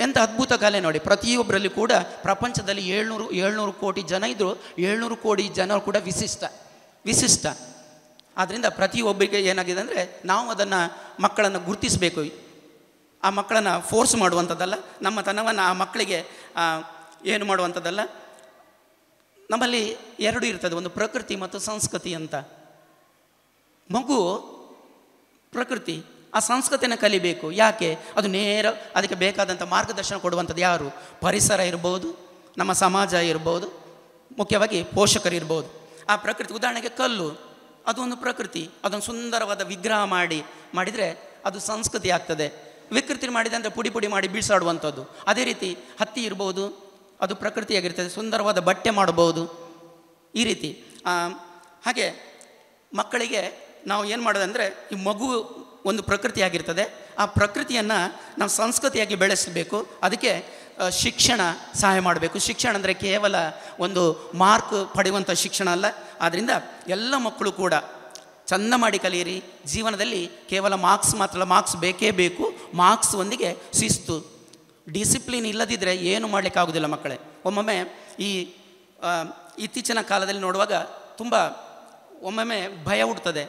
ಎಂಥ ಅದ್ಭುತ ಕಲೆ ನೋಡಿ ಪ್ರತಿಯೊಬ್ಬರಲ್ಲಿ ಕೂಡ ಪ್ರಪಂಚದಲ್ಲಿ ಏಳ್ನೂರು ಏಳ್ನೂರು ಕೋಟಿ ಜನ ಇದ್ದರು ಏಳ್ನೂರು ಕೋಟಿ ಜನ ಕೂಡ ವಿಶಿಷ್ಟ ವಿಶಿಷ್ಟ ಆದ್ದರಿಂದ ಪ್ರತಿಯೊಬ್ಬರಿಗೆ ಏನಾಗಿದೆ ಅಂದರೆ ನಾವು ಅದನ್ನು ಮಕ್ಕಳನ್ನು ಗುರುತಿಸಬೇಕು ಆ ಮಕ್ಕಳನ್ನು ಫೋರ್ಸ್ ಮಾಡುವಂಥದ್ದಲ್ಲ ನಮ್ಮ ತನವನ್ನು ಆ ಮಕ್ಕಳಿಗೆ ಏನು ಮಾಡುವಂಥದ್ದಲ್ಲ ನಮ್ಮಲ್ಲಿ ಎರಡು ಇರ್ತದೆ ಒಂದು ಪ್ರಕೃತಿ ಮತ್ತು ಸಂಸ್ಕೃತಿ ಅಂತ ಮಗು ಪ್ರಕೃತಿ ಆ ಸಂಸ್ಕೃತಿನ ಕಲಿಬೇಕು ಯಾಕೆ ಅದು ನೇರ ಅದಕ್ಕೆ ಬೇಕಾದಂಥ ಮಾರ್ಗದರ್ಶನ ಕೊಡುವಂಥದ್ದು ಯಾರು ಪರಿಸರ ಇರ್ಬೋದು ನಮ್ಮ ಸಮಾಜ ಇರ್ಬೋದು ಮುಖ್ಯವಾಗಿ ಪೋಷಕರು ಇರ್ಬೋದು ಆ ಪ್ರಕೃತಿ ಉದಾಹರಣೆಗೆ ಕಲ್ಲು ಅದೊಂದು ಪ್ರಕೃತಿ ಅದೊಂದು ಸುಂದರವಾದ ವಿಗ್ರಹ ಮಾಡಿ ಮಾಡಿದರೆ ಅದು ಸಂಸ್ಕೃತಿ ಆಗ್ತದೆ ವಿಕೃತಿ ಮಾಡಿದೆ ಅಂದರೆ ಪುಡಿ ಪುಡಿ ಮಾಡಿ ಬೀಳ್ಸಾಡುವಂಥದ್ದು ಅದೇ ರೀತಿ ಹತ್ತಿ ಇರ್ಬೋದು ಅದು ಪ್ರಕೃತಿಯಾಗಿರ್ತದೆ ಸುಂದರವಾದ ಬಟ್ಟೆ ಮಾಡಬಹುದು ಈ ರೀತಿ ಹಾಗೆ ಮಕ್ಕಳಿಗೆ ನಾವು ಏನು ಮಾಡೋದಂದರೆ ಈ ಮಗು ಒಂದು ಪ್ರಕೃತಿಯಾಗಿರ್ತದೆ ಆ ಪ್ರಕೃತಿಯನ್ನು ನಾವು ಸಂಸ್ಕೃತಿಯಾಗಿ ಬೆಳೆಸಬೇಕು ಅದಕ್ಕೆ ಶಿಕ್ಷಣ ಸಹಾಯ ಮಾಡಬೇಕು ಶಿಕ್ಷಣ ಅಂದರೆ ಕೇವಲ ಒಂದು ಮಾರ್ಕ್ ಪಡೆಯುವಂಥ ಶಿಕ್ಷಣ ಅಲ್ಲ ಆದ್ದರಿಂದ ಎಲ್ಲ ಮಕ್ಕಳು ಕೂಡ ಚಂದ ಮಾಡಿ ಕಲಿಯಿರಿ ಜೀವನದಲ್ಲಿ ಕೇವಲ ಮಾರ್ಕ್ಸ್ ಮಾತ್ರ ಮಾರ್ಕ್ಸ್ ಬೇಕೇ ಬೇಕು ಮಾರ್ಕ್ಸ್ ಒಂದಿಗೆ ಶಿಸ್ತು ಡಿಸಿಪ್ಲಿನ್ ಇಲ್ಲದಿದ್ದರೆ ಏನು ಮಾಡಲಿಕ್ಕಾಗೋದಿಲ್ಲ ಮಕ್ಕಳೇ ಒಮ್ಮೊಮ್ಮೆ ಈ ಇತ್ತೀಚಿನ ಕಾಲದಲ್ಲಿ ನೋಡುವಾಗ ತುಂಬ ಒಮ್ಮೊಮ್ಮೆ ಭಯ ಹುಡ್ತದೆ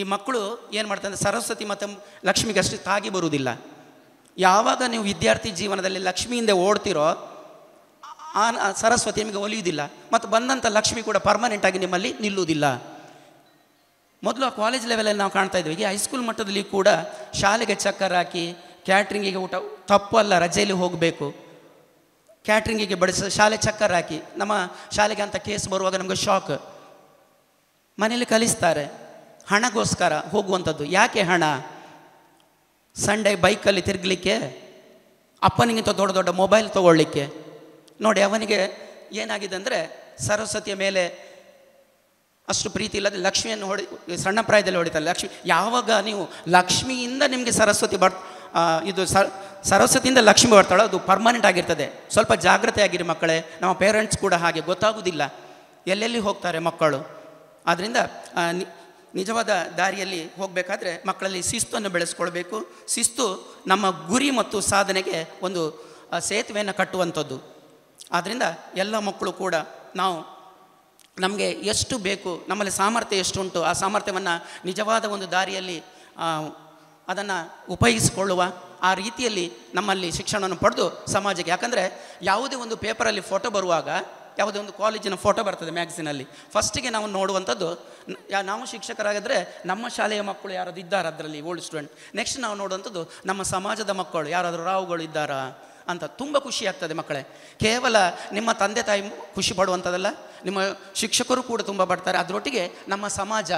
ಈ ಮಕ್ಕಳು ಏನು ಮಾಡ್ತಾರೆ ಸರಸ್ವತಿ ಮತ್ತು ಅಷ್ಟೇ ತಾಗಿ ಬರುವುದಿಲ್ಲ ಯಾವಾಗ ನೀವು ವಿದ್ಯಾರ್ಥಿ ಜೀವನದಲ್ಲಿ ಲಕ್ಷ್ಮಿಯಿಂದ ಓಡ್ತಿರೋ ಆ ಸರಸ್ವತಿ ನಿಮಗೆ ಒಲಿಯುವುದಿಲ್ಲ ಮತ್ತು ಬಂದಂಥ ಲಕ್ಷ್ಮಿ ಕೂಡ ಪರ್ಮನೆಂಟಾಗಿ ನಿಮ್ಮಲ್ಲಿ ನಿಲ್ಲುವುದಿಲ್ಲ ಮೊದಲು ಆ ಕಾಲೇಜ್ ಲೆವೆಲಲ್ಲಿ ನಾವು ಕಾಣ್ತಾ ಇದ್ವಿ ಈಗ ಹೈಸ್ಕೂಲ್ ಮಟ್ಟದಲ್ಲಿ ಕೂಡ ಶಾಲೆಗೆ ಚಕ್ಕರ್ ಹಾಕಿ ಕ್ಯಾಟ್ರಿಂಗಿಗೆ ಊಟ ತಪ್ಪು ಅಲ್ಲ ರಜೆಯಲ್ಲಿ ಹೋಗಬೇಕು ಕ್ಯಾಟ್ರಿಂಗಿಗೆ ಬಡಿಸ ಶಾಲೆ ಚಕ್ಕರ್ ಹಾಕಿ ನಮ್ಮ ಶಾಲೆಗೆ ಅಂತ ಕೇಸ್ ಬರುವಾಗ ನಮಗೆ ಶಾಕ್ ಮನೇಲಿ ಕಲಿಸ್ತಾರೆ ಹಣಗೋಸ್ಕರ ಹೋಗುವಂಥದ್ದು ಯಾಕೆ ಹಣ ಸಂಡೇ ಬೈಕಲ್ಲಿ ತಿರುಗಲಿಕ್ಕೆ ಅಪ್ಪನಿಗಿಂತ ದೊಡ್ಡ ದೊಡ್ಡ ಮೊಬೈಲ್ ತೊಗೊಳ್ಳಿಕ್ಕೆ ನೋಡಿ ಅವನಿಗೆ ಏನಾಗಿದೆ ಅಂದರೆ ಸರಸ್ವತಿಯ ಮೇಲೆ ಅಷ್ಟು ಪ್ರೀತಿ ಇಲ್ಲದೆ ಲಕ್ಷ್ಮಿಯನ್ನು ಹೊಡಿ ಸಣ್ಣ ಪ್ರಾಯದಲ್ಲಿ ಹೊಡಿತಾರೆ ಲಕ್ಷ್ಮಿ ಯಾವಾಗ ನೀವು ಲಕ್ಷ್ಮಿಯಿಂದ ನಿಮಗೆ ಸರಸ್ವತಿ ಬರ್ ಇದು ಸರಸ್ವತಿಯಿಂದ ಲಕ್ಷ್ಮಿ ಬರ್ತಾಳೋ ಅದು ಪರ್ಮನೆಂಟ್ ಆಗಿರ್ತದೆ ಸ್ವಲ್ಪ ಜಾಗ್ರತೆ ಆಗಿರಿ ಮಕ್ಕಳೇ ನಮ್ಮ ಪೇರೆಂಟ್ಸ್ ಕೂಡ ಹಾಗೆ ಗೊತ್ತಾಗುವುದಿಲ್ಲ ಎಲ್ಲೆಲ್ಲಿ ಹೋಗ್ತಾರೆ ಮಕ್ಕಳು ಆದ್ದರಿಂದ ನಿಜವಾದ ದಾರಿಯಲ್ಲಿ ಹೋಗಬೇಕಾದ್ರೆ ಮಕ್ಕಳಲ್ಲಿ ಶಿಸ್ತನ್ನು ಬೆಳೆಸ್ಕೊಳ್ಬೇಕು ಶಿಸ್ತು ನಮ್ಮ ಗುರಿ ಮತ್ತು ಸಾಧನೆಗೆ ಒಂದು ಸೇತುವೆಯನ್ನು ಕಟ್ಟುವಂಥದ್ದು ಆದ್ದರಿಂದ ಎಲ್ಲ ಮಕ್ಕಳು ಕೂಡ ನಾವು ನಮಗೆ ಎಷ್ಟು ಬೇಕು ನಮ್ಮಲ್ಲಿ ಸಾಮರ್ಥ್ಯ ಎಷ್ಟು ಉಂಟು ಆ ಸಾಮರ್ಥ್ಯವನ್ನು ನಿಜವಾದ ಒಂದು ದಾರಿಯಲ್ಲಿ ಅದನ್ನು ಉಪಯೋಗಿಸಿಕೊಳ್ಳುವ ಆ ರೀತಿಯಲ್ಲಿ ನಮ್ಮಲ್ಲಿ ಶಿಕ್ಷಣವನ್ನು ಪಡೆದು ಸಮಾಜಕ್ಕೆ ಯಾಕಂದರೆ ಯಾವುದೇ ಒಂದು ಪೇಪರಲ್ಲಿ ಫೋಟೋ ಬರುವಾಗ ಯಾವುದೇ ಒಂದು ಕಾಲೇಜಿನ ಫೋಟೋ ಬರ್ತದೆ ಮ್ಯಾಗ್ಝಿನಲ್ಲಿ ಫಸ್ಟಿಗೆ ನಾವು ನೋಡುವಂಥದ್ದು ನಾವು ಶಿಕ್ಷಕರಾಗಿದ್ದರೆ ನಮ್ಮ ಶಾಲೆಯ ಮಕ್ಕಳು ಯಾರಾದರೂ ಇದ್ದಾರೆ ಅದರಲ್ಲಿ ಓಲ್ಡ್ ಸ್ಟೂಡೆಂಟ್ ನೆಕ್ಸ್ಟ್ ನಾವು ನೋಡುವಂಥದ್ದು ನಮ್ಮ ಸಮಾಜದ ಮಕ್ಕಳು ಯಾರಾದರೂ ರಾವುಗಳು ಇದ್ದಾರಾ ಅಂತ ತುಂಬ ಖುಷಿ ಆಗ್ತದೆ ಮಕ್ಕಳೇ ಕೇವಲ ನಿಮ್ಮ ತಂದೆ ತಾಯಿ ಖುಷಿ ಪಡುವಂಥದ್ದಲ್ಲ ನಿಮ್ಮ ಶಿಕ್ಷಕರು ಕೂಡ ತುಂಬ ಪಡ್ತಾರೆ ಅದರೊಟ್ಟಿಗೆ ನಮ್ಮ ಸಮಾಜ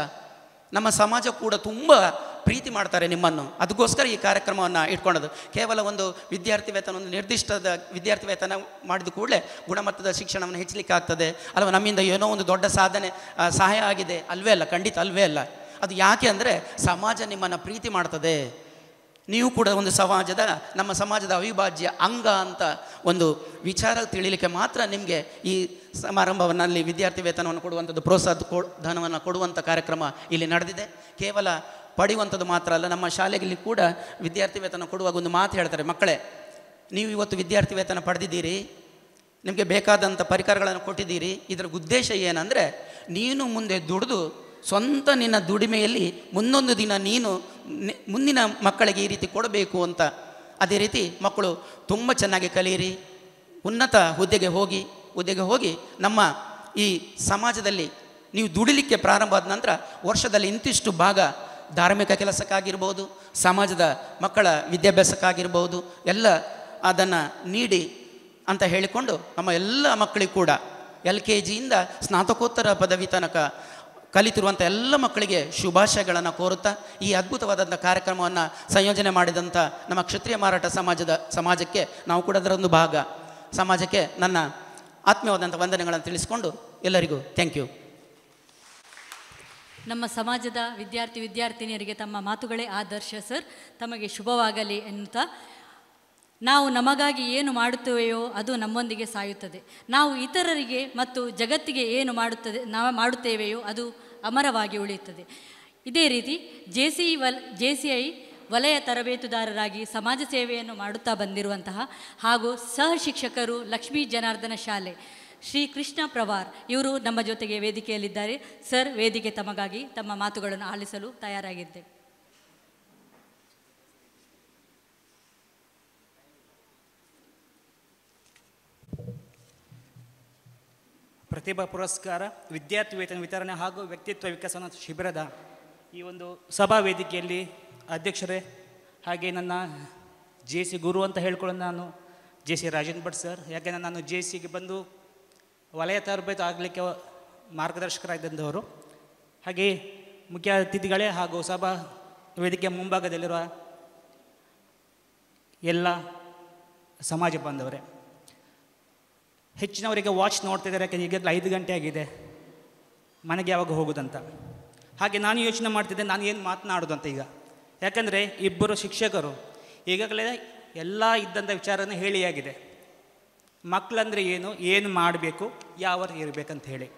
ನಮ್ಮ ಸಮಾಜ ಕೂಡ ತುಂಬ ಪ್ರೀತಿ ಮಾಡ್ತಾರೆ ನಿಮ್ಮನ್ನು ಅದಕ್ಕೋಸ್ಕರ ಈ ಕಾರ್ಯಕ್ರಮವನ್ನು ಇಟ್ಕೊಳ್ಳೋದು ಕೇವಲ ಒಂದು ವಿದ್ಯಾರ್ಥಿ ವೇತನ ಒಂದು ನಿರ್ದಿಷ್ಟದ ವಿದ್ಯಾರ್ಥಿ ವೇತನ ಮಾಡಿದ ಕೂಡಲೇ ಗುಣಮಟ್ಟದ ಶಿಕ್ಷಣವನ್ನು ಹೆಚ್ಚಲಿಕ್ಕೆ ಆಗ್ತದೆ ಅಲ್ವಾ ನಮ್ಮಿಂದ ಏನೋ ಒಂದು ದೊಡ್ಡ ಸಾಧನೆ ಸಹಾಯ ಆಗಿದೆ ಅಲ್ವೇ ಅಲ್ಲ ಖಂಡಿತ ಅಲ್ವೇ ಅಲ್ಲ ಅದು ಯಾಕೆ ಅಂದರೆ ಸಮಾಜ ನಿಮ್ಮನ್ನು ಪ್ರೀತಿ ಮಾಡ್ತದೆ ನೀವು ಕೂಡ ಒಂದು ಸಮಾಜದ ನಮ್ಮ ಸಮಾಜದ ಅವಿಭಾಜ್ಯ ಅಂಗ ಅಂತ ಒಂದು ವಿಚಾರ ತಿಳಿಲಿಕ್ಕೆ ಮಾತ್ರ ನಿಮಗೆ ಈ ಸಮಾರಂಭವನ್ನಲ್ಲಿ ವಿದ್ಯಾರ್ಥಿ ವೇತನವನ್ನು ಕೊಡುವಂಥದ್ದು ಪ್ರೋತ್ಸಾಹ ಕೊ ಧನವನ್ನು ಕೊಡುವಂಥ ಕಾರ್ಯಕ್ರಮ ಇಲ್ಲಿ ನಡೆದಿದೆ ಕೇವಲ ಪಡೆಯುವಂಥದ್ದು ಮಾತ್ರ ಅಲ್ಲ ನಮ್ಮ ಶಾಲೆಗಳಲ್ಲಿ ಕೂಡ ವಿದ್ಯಾರ್ಥಿ ವೇತನ ಕೊಡುವಾಗ ಒಂದು ಮಾತು ಹೇಳ್ತಾರೆ ಮಕ್ಕಳೇ ನೀವು ಇವತ್ತು ವಿದ್ಯಾರ್ಥಿ ವೇತನ ಪಡೆದಿದ್ದೀರಿ ನಿಮಗೆ ಬೇಕಾದಂಥ ಪರಿಕರಗಳನ್ನು ಕೊಟ್ಟಿದ್ದೀರಿ ಇದರ ಉದ್ದೇಶ ಏನಂದರೆ ನೀನು ಮುಂದೆ ದುಡಿದು ಸ್ವಂತ ನಿನ್ನ ದುಡಿಮೆಯಲ್ಲಿ ಮುಂದೊಂದು ದಿನ ನೀನು ಮುಂದಿನ ಮಕ್ಕಳಿಗೆ ಈ ರೀತಿ ಕೊಡಬೇಕು ಅಂತ ಅದೇ ರೀತಿ ಮಕ್ಕಳು ತುಂಬ ಚೆನ್ನಾಗಿ ಕಲಿಯಿರಿ ಉನ್ನತ ಹುದ್ದೆಗೆ ಹೋಗಿ ಹುದ್ದೆಗೆ ಹೋಗಿ ನಮ್ಮ ಈ ಸಮಾಜದಲ್ಲಿ ನೀವು ದುಡಿಲಿಕ್ಕೆ ಪ್ರಾರಂಭ ಆದ ನಂತರ ವರ್ಷದಲ್ಲಿ ಇಂತಿಷ್ಟು ಭಾಗ ಧಾರ್ಮಿಕ ಕೆಲಸಕ್ಕಾಗಿರ್ಬೋದು ಸಮಾಜದ ಮಕ್ಕಳ ವಿದ್ಯಾಭ್ಯಾಸಕ್ಕಾಗಿರ್ಬೋದು ಎಲ್ಲ ಅದನ್ನು ನೀಡಿ ಅಂತ ಹೇಳಿಕೊಂಡು ನಮ್ಮ ಎಲ್ಲ ಮಕ್ಕಳಿಗೆ ಕೂಡ ಎಲ್ ಕೆ ಜಿಯಿಂದ ಸ್ನಾತಕೋತ್ತರ ಪದವಿ ತನಕ ಕಲಿತಿರುವಂಥ ಎಲ್ಲ ಮಕ್ಕಳಿಗೆ ಶುಭಾಶಯಗಳನ್ನು ಕೋರುತ್ತಾ ಈ ಅದ್ಭುತವಾದಂಥ ಕಾರ್ಯಕ್ರಮವನ್ನು ಸಂಯೋಜನೆ ಮಾಡಿದಂಥ ನಮ್ಮ ಕ್ಷತ್ರಿಯ ಮಾರಾಟ ಸಮಾಜದ ಸಮಾಜಕ್ಕೆ ನಾವು ಕೂಡ ಅದರೊಂದು ಭಾಗ ಸಮಾಜಕ್ಕೆ ನನ್ನ ಆತ್ಮೀಯವಾದಂಥ ವಂದನೆಗಳನ್ನು ತಿಳಿಸಿಕೊಂಡು ಎಲ್ಲರಿಗೂ ಥ್ಯಾಂಕ್ ಯು ನಮ್ಮ ಸಮಾಜದ ವಿದ್ಯಾರ್ಥಿ ವಿದ್ಯಾರ್ಥಿನಿಯರಿಗೆ ತಮ್ಮ ಮಾತುಗಳೇ ಆದರ್ಶ ಸರ್ ತಮಗೆ ಶುಭವಾಗಲಿ ಎನ್ನುತ್ತಾ ನಾವು ನಮಗಾಗಿ ಏನು ಮಾಡುತ್ತೇವೆಯೋ ಅದು ನಮ್ಮೊಂದಿಗೆ ಸಾಯುತ್ತದೆ ನಾವು ಇತರರಿಗೆ ಮತ್ತು ಜಗತ್ತಿಗೆ ಏನು ಮಾಡುತ್ತದೆ ನಾವು ಮಾಡುತ್ತೇವೆಯೋ ಅದು ಅಮರವಾಗಿ ಉಳಿಯುತ್ತದೆ ಇದೇ ರೀತಿ ಜೆ ಸಿ ವಲ್ ಜೆ ಸಿ ಐ ವಲಯ ತರಬೇತುದಾರರಾಗಿ ಸಮಾಜ ಸೇವೆಯನ್ನು ಮಾಡುತ್ತಾ ಬಂದಿರುವಂತಹ ಹಾಗೂ ಸಹ ಶಿಕ್ಷಕರು ಲಕ್ಷ್ಮೀ ಜನಾರ್ದನ ಶಾಲೆ ಶ್ರೀ ಕೃಷ್ಣ ಪ್ರವಾರ್ ಇವರು ನಮ್ಮ ಜೊತೆಗೆ ವೇದಿಕೆಯಲ್ಲಿದ್ದಾರೆ ಸರ್ ವೇದಿಕೆ ತಮಗಾಗಿ ತಮ್ಮ ಮಾತುಗಳನ್ನು ಆಲಿಸಲು ತಯಾರಾಗಿದ್ದೆ ಪ್ರತಿಭಾ ಪುರಸ್ಕಾರ ವಿದ್ಯಾರ್ಥಿ ವೇತನ ವಿತರಣೆ ಹಾಗೂ ವ್ಯಕ್ತಿತ್ವ ವಿಕಸನ ಶಿಬಿರದ ಈ ಒಂದು ಸಭಾ ವೇದಿಕೆಯಲ್ಲಿ ಅಧ್ಯಕ್ಷರೇ ಹಾಗೆ ನನ್ನ ಜೆ ಸಿ ಗುರು ಅಂತ ಹೇಳ್ಕೊಳ್ಳೋದು ನಾನು J C Rajendra Bhat sir ಯಾಕೆಂದರೆ ನಾನು ಜೆ ಸಿಗೆ ಬಂದು ವಲಯ ತರಬೇತು ಆಗಲಿಕ್ಕೆ ಮಾರ್ಗದರ್ಶಕರಾಗಿದ್ದಂಥವರು ಹಾಗೆ ಮುಖ್ಯ ಅತಿಥಿಗಳೇ ಹಾಗೂ ಸಭಾ ವೇದಿಕೆ ಮುಂಭಾಗದಲ್ಲಿರುವ ಎಲ್ಲ ಸಮಾಜ ಬಾಂಧವರೇ ಹೆಚ್ಚಿನವರಿಗೆ ವಾಚ್ ನೋಡ್ತಿದ್ದಾರೆ ಯಾಕೆಂದರೆ ಈಗಾಗಲೇ ಐದು ಗಂಟೆ ಆಗಿದೆ ಮನೆಗೆ ಯಾವಾಗ ಹೋಗೋದಂತ ಹಾಗೆ ನಾನು ಯೋಚನೆ ಮಾಡ್ತಿದ್ದೆ ನಾನು ಏನು ಮಾತನಾಡೋದಂತ ಈಗ ಯಾಕಂದರೆ ಇಬ್ಬರು ಶಿಕ್ಷಕರು ಈಗಾಗಲೇ ಎಲ್ಲ ಇದ್ದಂಥ ವಿಚಾರನ ಹೇಳಿಯಾಗಿದೆ ಮಕ್ಕಳಂದರೆ ಏನು ಏನು ಮಾಡಬೇಕು ಯಾವ ಇರಬೇಕಂತ ಹೇಳಿ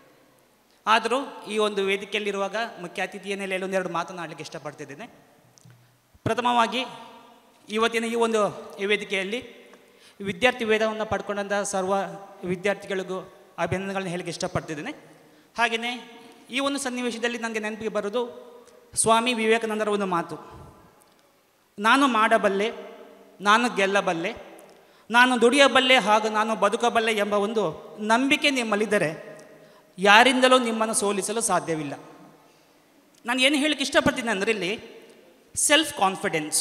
ಆದರೂ ಈ ಒಂದು ವೇದಿಕೆಯಲ್ಲಿರುವಾಗ ಮುಖ್ಯ ಅತಿಥಿಯ ನೆಲೆಯಲ್ಲಿ ಒಂದೆರಡು ಮಾತನಾಡಲಿಕ್ಕೆ ಇಷ್ಟಪಡ್ತಿದ್ದೇನೆ ಪ್ರಥಮವಾಗಿ ಇವತ್ತಿನ ಈ ಒಂದು ವೇದಿಕೆಯಲ್ಲಿ ವಿದ್ಯಾರ್ಥಿ ವೇದವನ್ನು ಪಡ್ಕೊಂಡಂಥ ಸರ್ವ ವಿದ್ಯಾರ್ಥಿಗಳಿಗೂ ಅಭಿನಂದನೆಗಳನ್ನ ಹೇಳಕ್ಕೆ ಇಷ್ಟಪಡ್ತಿದ್ದೇನೆ ಹಾಗೆಯೇ ಈ ಒಂದು ಸನ್ನಿವೇಶದಲ್ಲಿ ನನಗೆ ನೆನಪಿಗೆ ಬರೋದು ಸ್ವಾಮಿ ವಿವೇಕಾನಂದರ ಒಂದು ಮಾತು ನಾನು ಮಾಡಬಲ್ಲೆ ನಾನು ಗೆಲ್ಲಬಲ್ಲೆ ನಾನು ದುಡಿಯಬಲ್ಲೆ ಹಾಗೂ ನಾನು ಬದುಕಬಲ್ಲೆ ಎಂಬ ಒಂದು ನಂಬಿಕೆ ನಿಮ್ಮಲ್ಲಿದ್ದರೆ ಯಾರಿಂದಲೂ ನಿಮ್ಮನ್ನು ಸೋಲಿಸಲು ಸಾಧ್ಯವಿಲ್ಲ ನಾನು ಏನು ಹೇಳಕ್ಕೆ ಇಷ್ಟಪಡ್ತೀನಿ ಅಂದರೆ ಇಲ್ಲಿ ಸೆಲ್ಫ್ ಕಾನ್ಫಿಡೆನ್ಸ್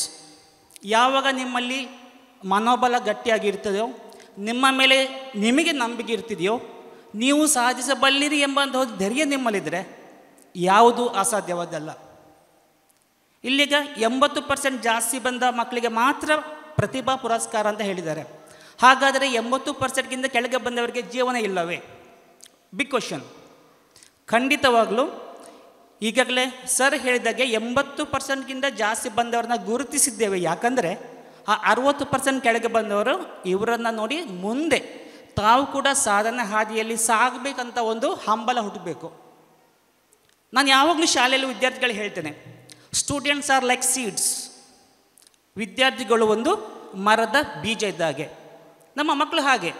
ಯಾವಾಗ ನಿಮ್ಮಲ್ಲಿ ಮನೋಬಲ ಗಟ್ಟಿಯಾಗಿರ್ತದೆಯೋ ನಿಮ್ಮ ಮೇಲೆ ನಿಮಗೆ ನಂಬಿಕೆ ಇರ್ತಿದೆಯೋ ನೀವು ಸಾಧಿಸಬಲ್ಲಿರಿ ಎಂಬಂತಹ ಧೈರ್ಯ ನಿಮ್ಮಲ್ಲಿದ್ದರೆ ಯಾವುದು ಅಸಾಧ್ಯವಾದಲ್ಲ ಇಲ್ಲಿಗ ಎಂಬತ್ತು ಪರ್ಸೆಂಟ್ ಜಾಸ್ತಿ ಬಂದ ಮಕ್ಕಳಿಗೆ ಮಾತ್ರ ಪ್ರತಿಭಾ ಪುರಸ್ಕಾರ ಅಂತ ಹೇಳಿದ್ದಾರೆ ಹಾಗಾದರೆ ಎಂಬತ್ತು ಪರ್ಸೆಂಟ್ಗಿಂತ ಕೆಳಗೆ ಬಂದವರಿಗೆ ಜೀವನ ಇಲ್ಲವೇ ಬಿಗ್ ಕ್ವಶನ್ ಖಂಡಿತವಾಗಲೂ ಈಗಾಗಲೇ ಸರ್ ಹೇಳಿದಾಗೆ ಎಂಬತ್ತು ಪರ್ಸೆಂಟ್ಗಿಂತ ಜಾಸ್ತಿ ಬಂದವ್ರನ್ನ ಗುರುತಿಸಿದ್ದೇವೆ ಯಾಕಂದರೆ ಆ ಅರವತ್ತು ಪರ್ಸೆಂಟ್ ಕೆಳಗೆ ಬಂದವರು ಇವರನ್ನು ನೋಡಿ ಮುಂದೆ ತಾವು ಕೂಡ ಸಾಧನೆ ಹಾದಿಯಲ್ಲಿ ಸಾಗಬೇಕಂತ ಒಂದು ಹಂಬಲ ಹುಟ್ಟಬೇಕು ನಾನು ಯಾವಾಗಲೂ ಶಾಲೆಯಲ್ಲಿ ವಿದ್ಯಾರ್ಥಿಗಳು ಹೇಳ್ತೇನೆ ಸ್ಟೂಡೆಂಟ್ಸ್ ಆರ್ ಲೈಕ್ ಸೀಡ್ಸ್ ವಿದ್ಯಾರ್ಥಿಗಳು ಒಂದು ಮರದ ಬೀಜ ಇದ್ದಾಗೆ ನಮ್ಮ ಮಕ್ಕಳು ಹಾಗೆ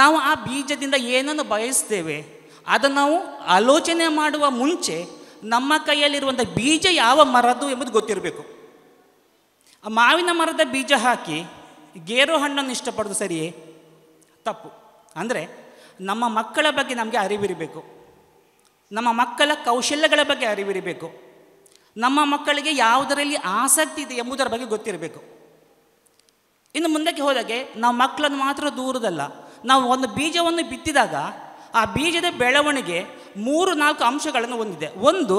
ನಾವು ಆ ಬೀಜದಿಂದ ಏನನ್ನು ಬಯಸ್ತೇವೆ ಅದನ್ನು ನಾವು ಆಲೋಚನೆ ಮಾಡುವ ಮುಂಚೆ ನಮ್ಮ ಕೈಯಲ್ಲಿರುವಂಥ ಬೀಜ ಯಾವ ಮರದ್ದು ಎಂಬುದು ಗೊತ್ತಿರಬೇಕು ಆ ಮಾವಿನ ಮರದ ಬೀಜ ಹಾಕಿ ಗೇರು ಹಣ್ಣನ್ನು ಇಷ್ಟಪಡೋದು ಸರಿಯೇ ತಪ್ಪು ಅಂದರೆ ನಮ್ಮ ಮಕ್ಕಳ ಬಗ್ಗೆ ನಮಗೆ ಅರಿವಿರಬೇಕು ನಮ್ಮ ಮಕ್ಕಳ ಕೌಶಲ್ಯಗಳ ಬಗ್ಗೆ ಅರಿವಿರಬೇಕು ನಮ್ಮ ಮಕ್ಕಳಿಗೆ ಯಾವುದರಲ್ಲಿ ಆಸಕ್ತಿ ಇದೆ ಎಂಬುದರ ಬಗ್ಗೆ ಗೊತ್ತಿರಬೇಕು ಇನ್ನು ಮುಂದಕ್ಕೆ ಹೋದಾಗೆ ನಾವು ಮಕ್ಕಳನ್ನು ಮಾತ್ರ ದೂರದಲ್ಲ ನಾವು ಒಂದು ಬೀಜವನ್ನು ಬಿತ್ತಿದಾಗ ಆ ಬೀಜದ ಬೆಳವಣಿಗೆ ಮೂರು ನಾಲ್ಕು ಅಂಶಗಳನ್ನು ಹೊಂದಿದೆ ಒಂದು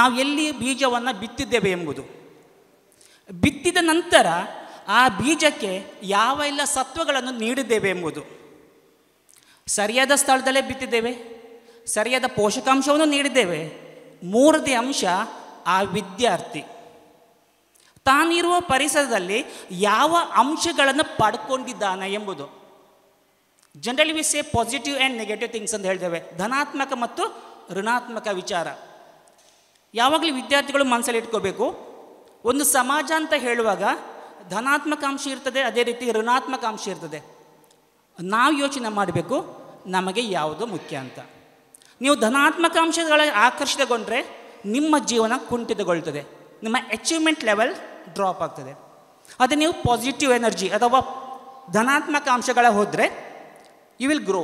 ನಾವು ಎಲ್ಲಿ ಬೀಜವನ್ನು ಬಿತ್ತಿದ್ದೇವೆ ಎಂಬುದು ಬಿತ್ತಿದ ನಂತರ ಆ ಬೀಜಕ್ಕೆ ಯಾವ ಎಲ್ಲ ಸತ್ವಗಳನ್ನು ನೀಡಿದ್ದೇವೆ ಎಂಬುದು ಸರಿಯಾದ ಸ್ಥಳದಲ್ಲೇ ಬಿತ್ತಿದ್ದೇವೆ ಸರಿಯಾದ ಪೋಷಕಾಂಶವನ್ನು ನೀಡಿದ್ದೇವೆ ಮೂರನೇ ಅಂಶ ಆ ವಿದ್ಯಾರ್ಥಿ ತಾನಿರುವ ಪರಿಸರದಲ್ಲಿ ಯಾವ ಅಂಶಗಳನ್ನು ಪಡ್ಕೊಂಡಿದ್ದಾನೆ ಎಂಬುದು generally we say positive and negative things ಅಂತ ಹೇಳ್ತೇವೆ ಧನಾತ್ಮಕ ಮತ್ತು ಋಣಾತ್ಮಕ ವಿಚಾರ ಯಾವಾಗಲೂ ವಿದ್ಯಾರ್ಥಿಗಳು ಮನಸ್ಸಲ್ಲಿ ಇಟ್ಕೋಬೇಕು ಒಂದು ಸಮಾಜ ಅಂತ ಹೇಳುವಾಗ ಧನಾತ್ಮಕ ಅಂಶ ಇರ್ತದೆ ಅದೇ ರೀತಿ ಋಣಾತ್ಮಕ ಅಂಶ ಇರ್ತದೆ ನಾವು ಯೋಚನೆ ಮಾಡಬೇಕು ನಮಗೆ ಯಾವುದು ಮುಖ್ಯ ಅಂತ ನೀವು ಧನಾತ್ಮಕ ಅಂಶಗಳ ಆಕರ್ಷಿತಗೊಂಡ್ರೆ ನಿಮ್ಮ ಜೀವನ ಕುಂಠಿತಗೊಳ್ತದೆ ನಿಮ್ಮ ಅಚೀವ್ಮೆಂಟ್ ಲೆವೆಲ್ ಡ್ರಾಪ್ ಆಗ್ತದೆ ಅದೇ ನೀವು ಪಾಸಿಟಿವ್ ಎನರ್ಜಿ ಅಥವಾ ಧನಾತ್ಮಕ ಅಂಶಗಳ ಹೋದರೆ ಯು ವಿಲ್ ಗ್ರೋ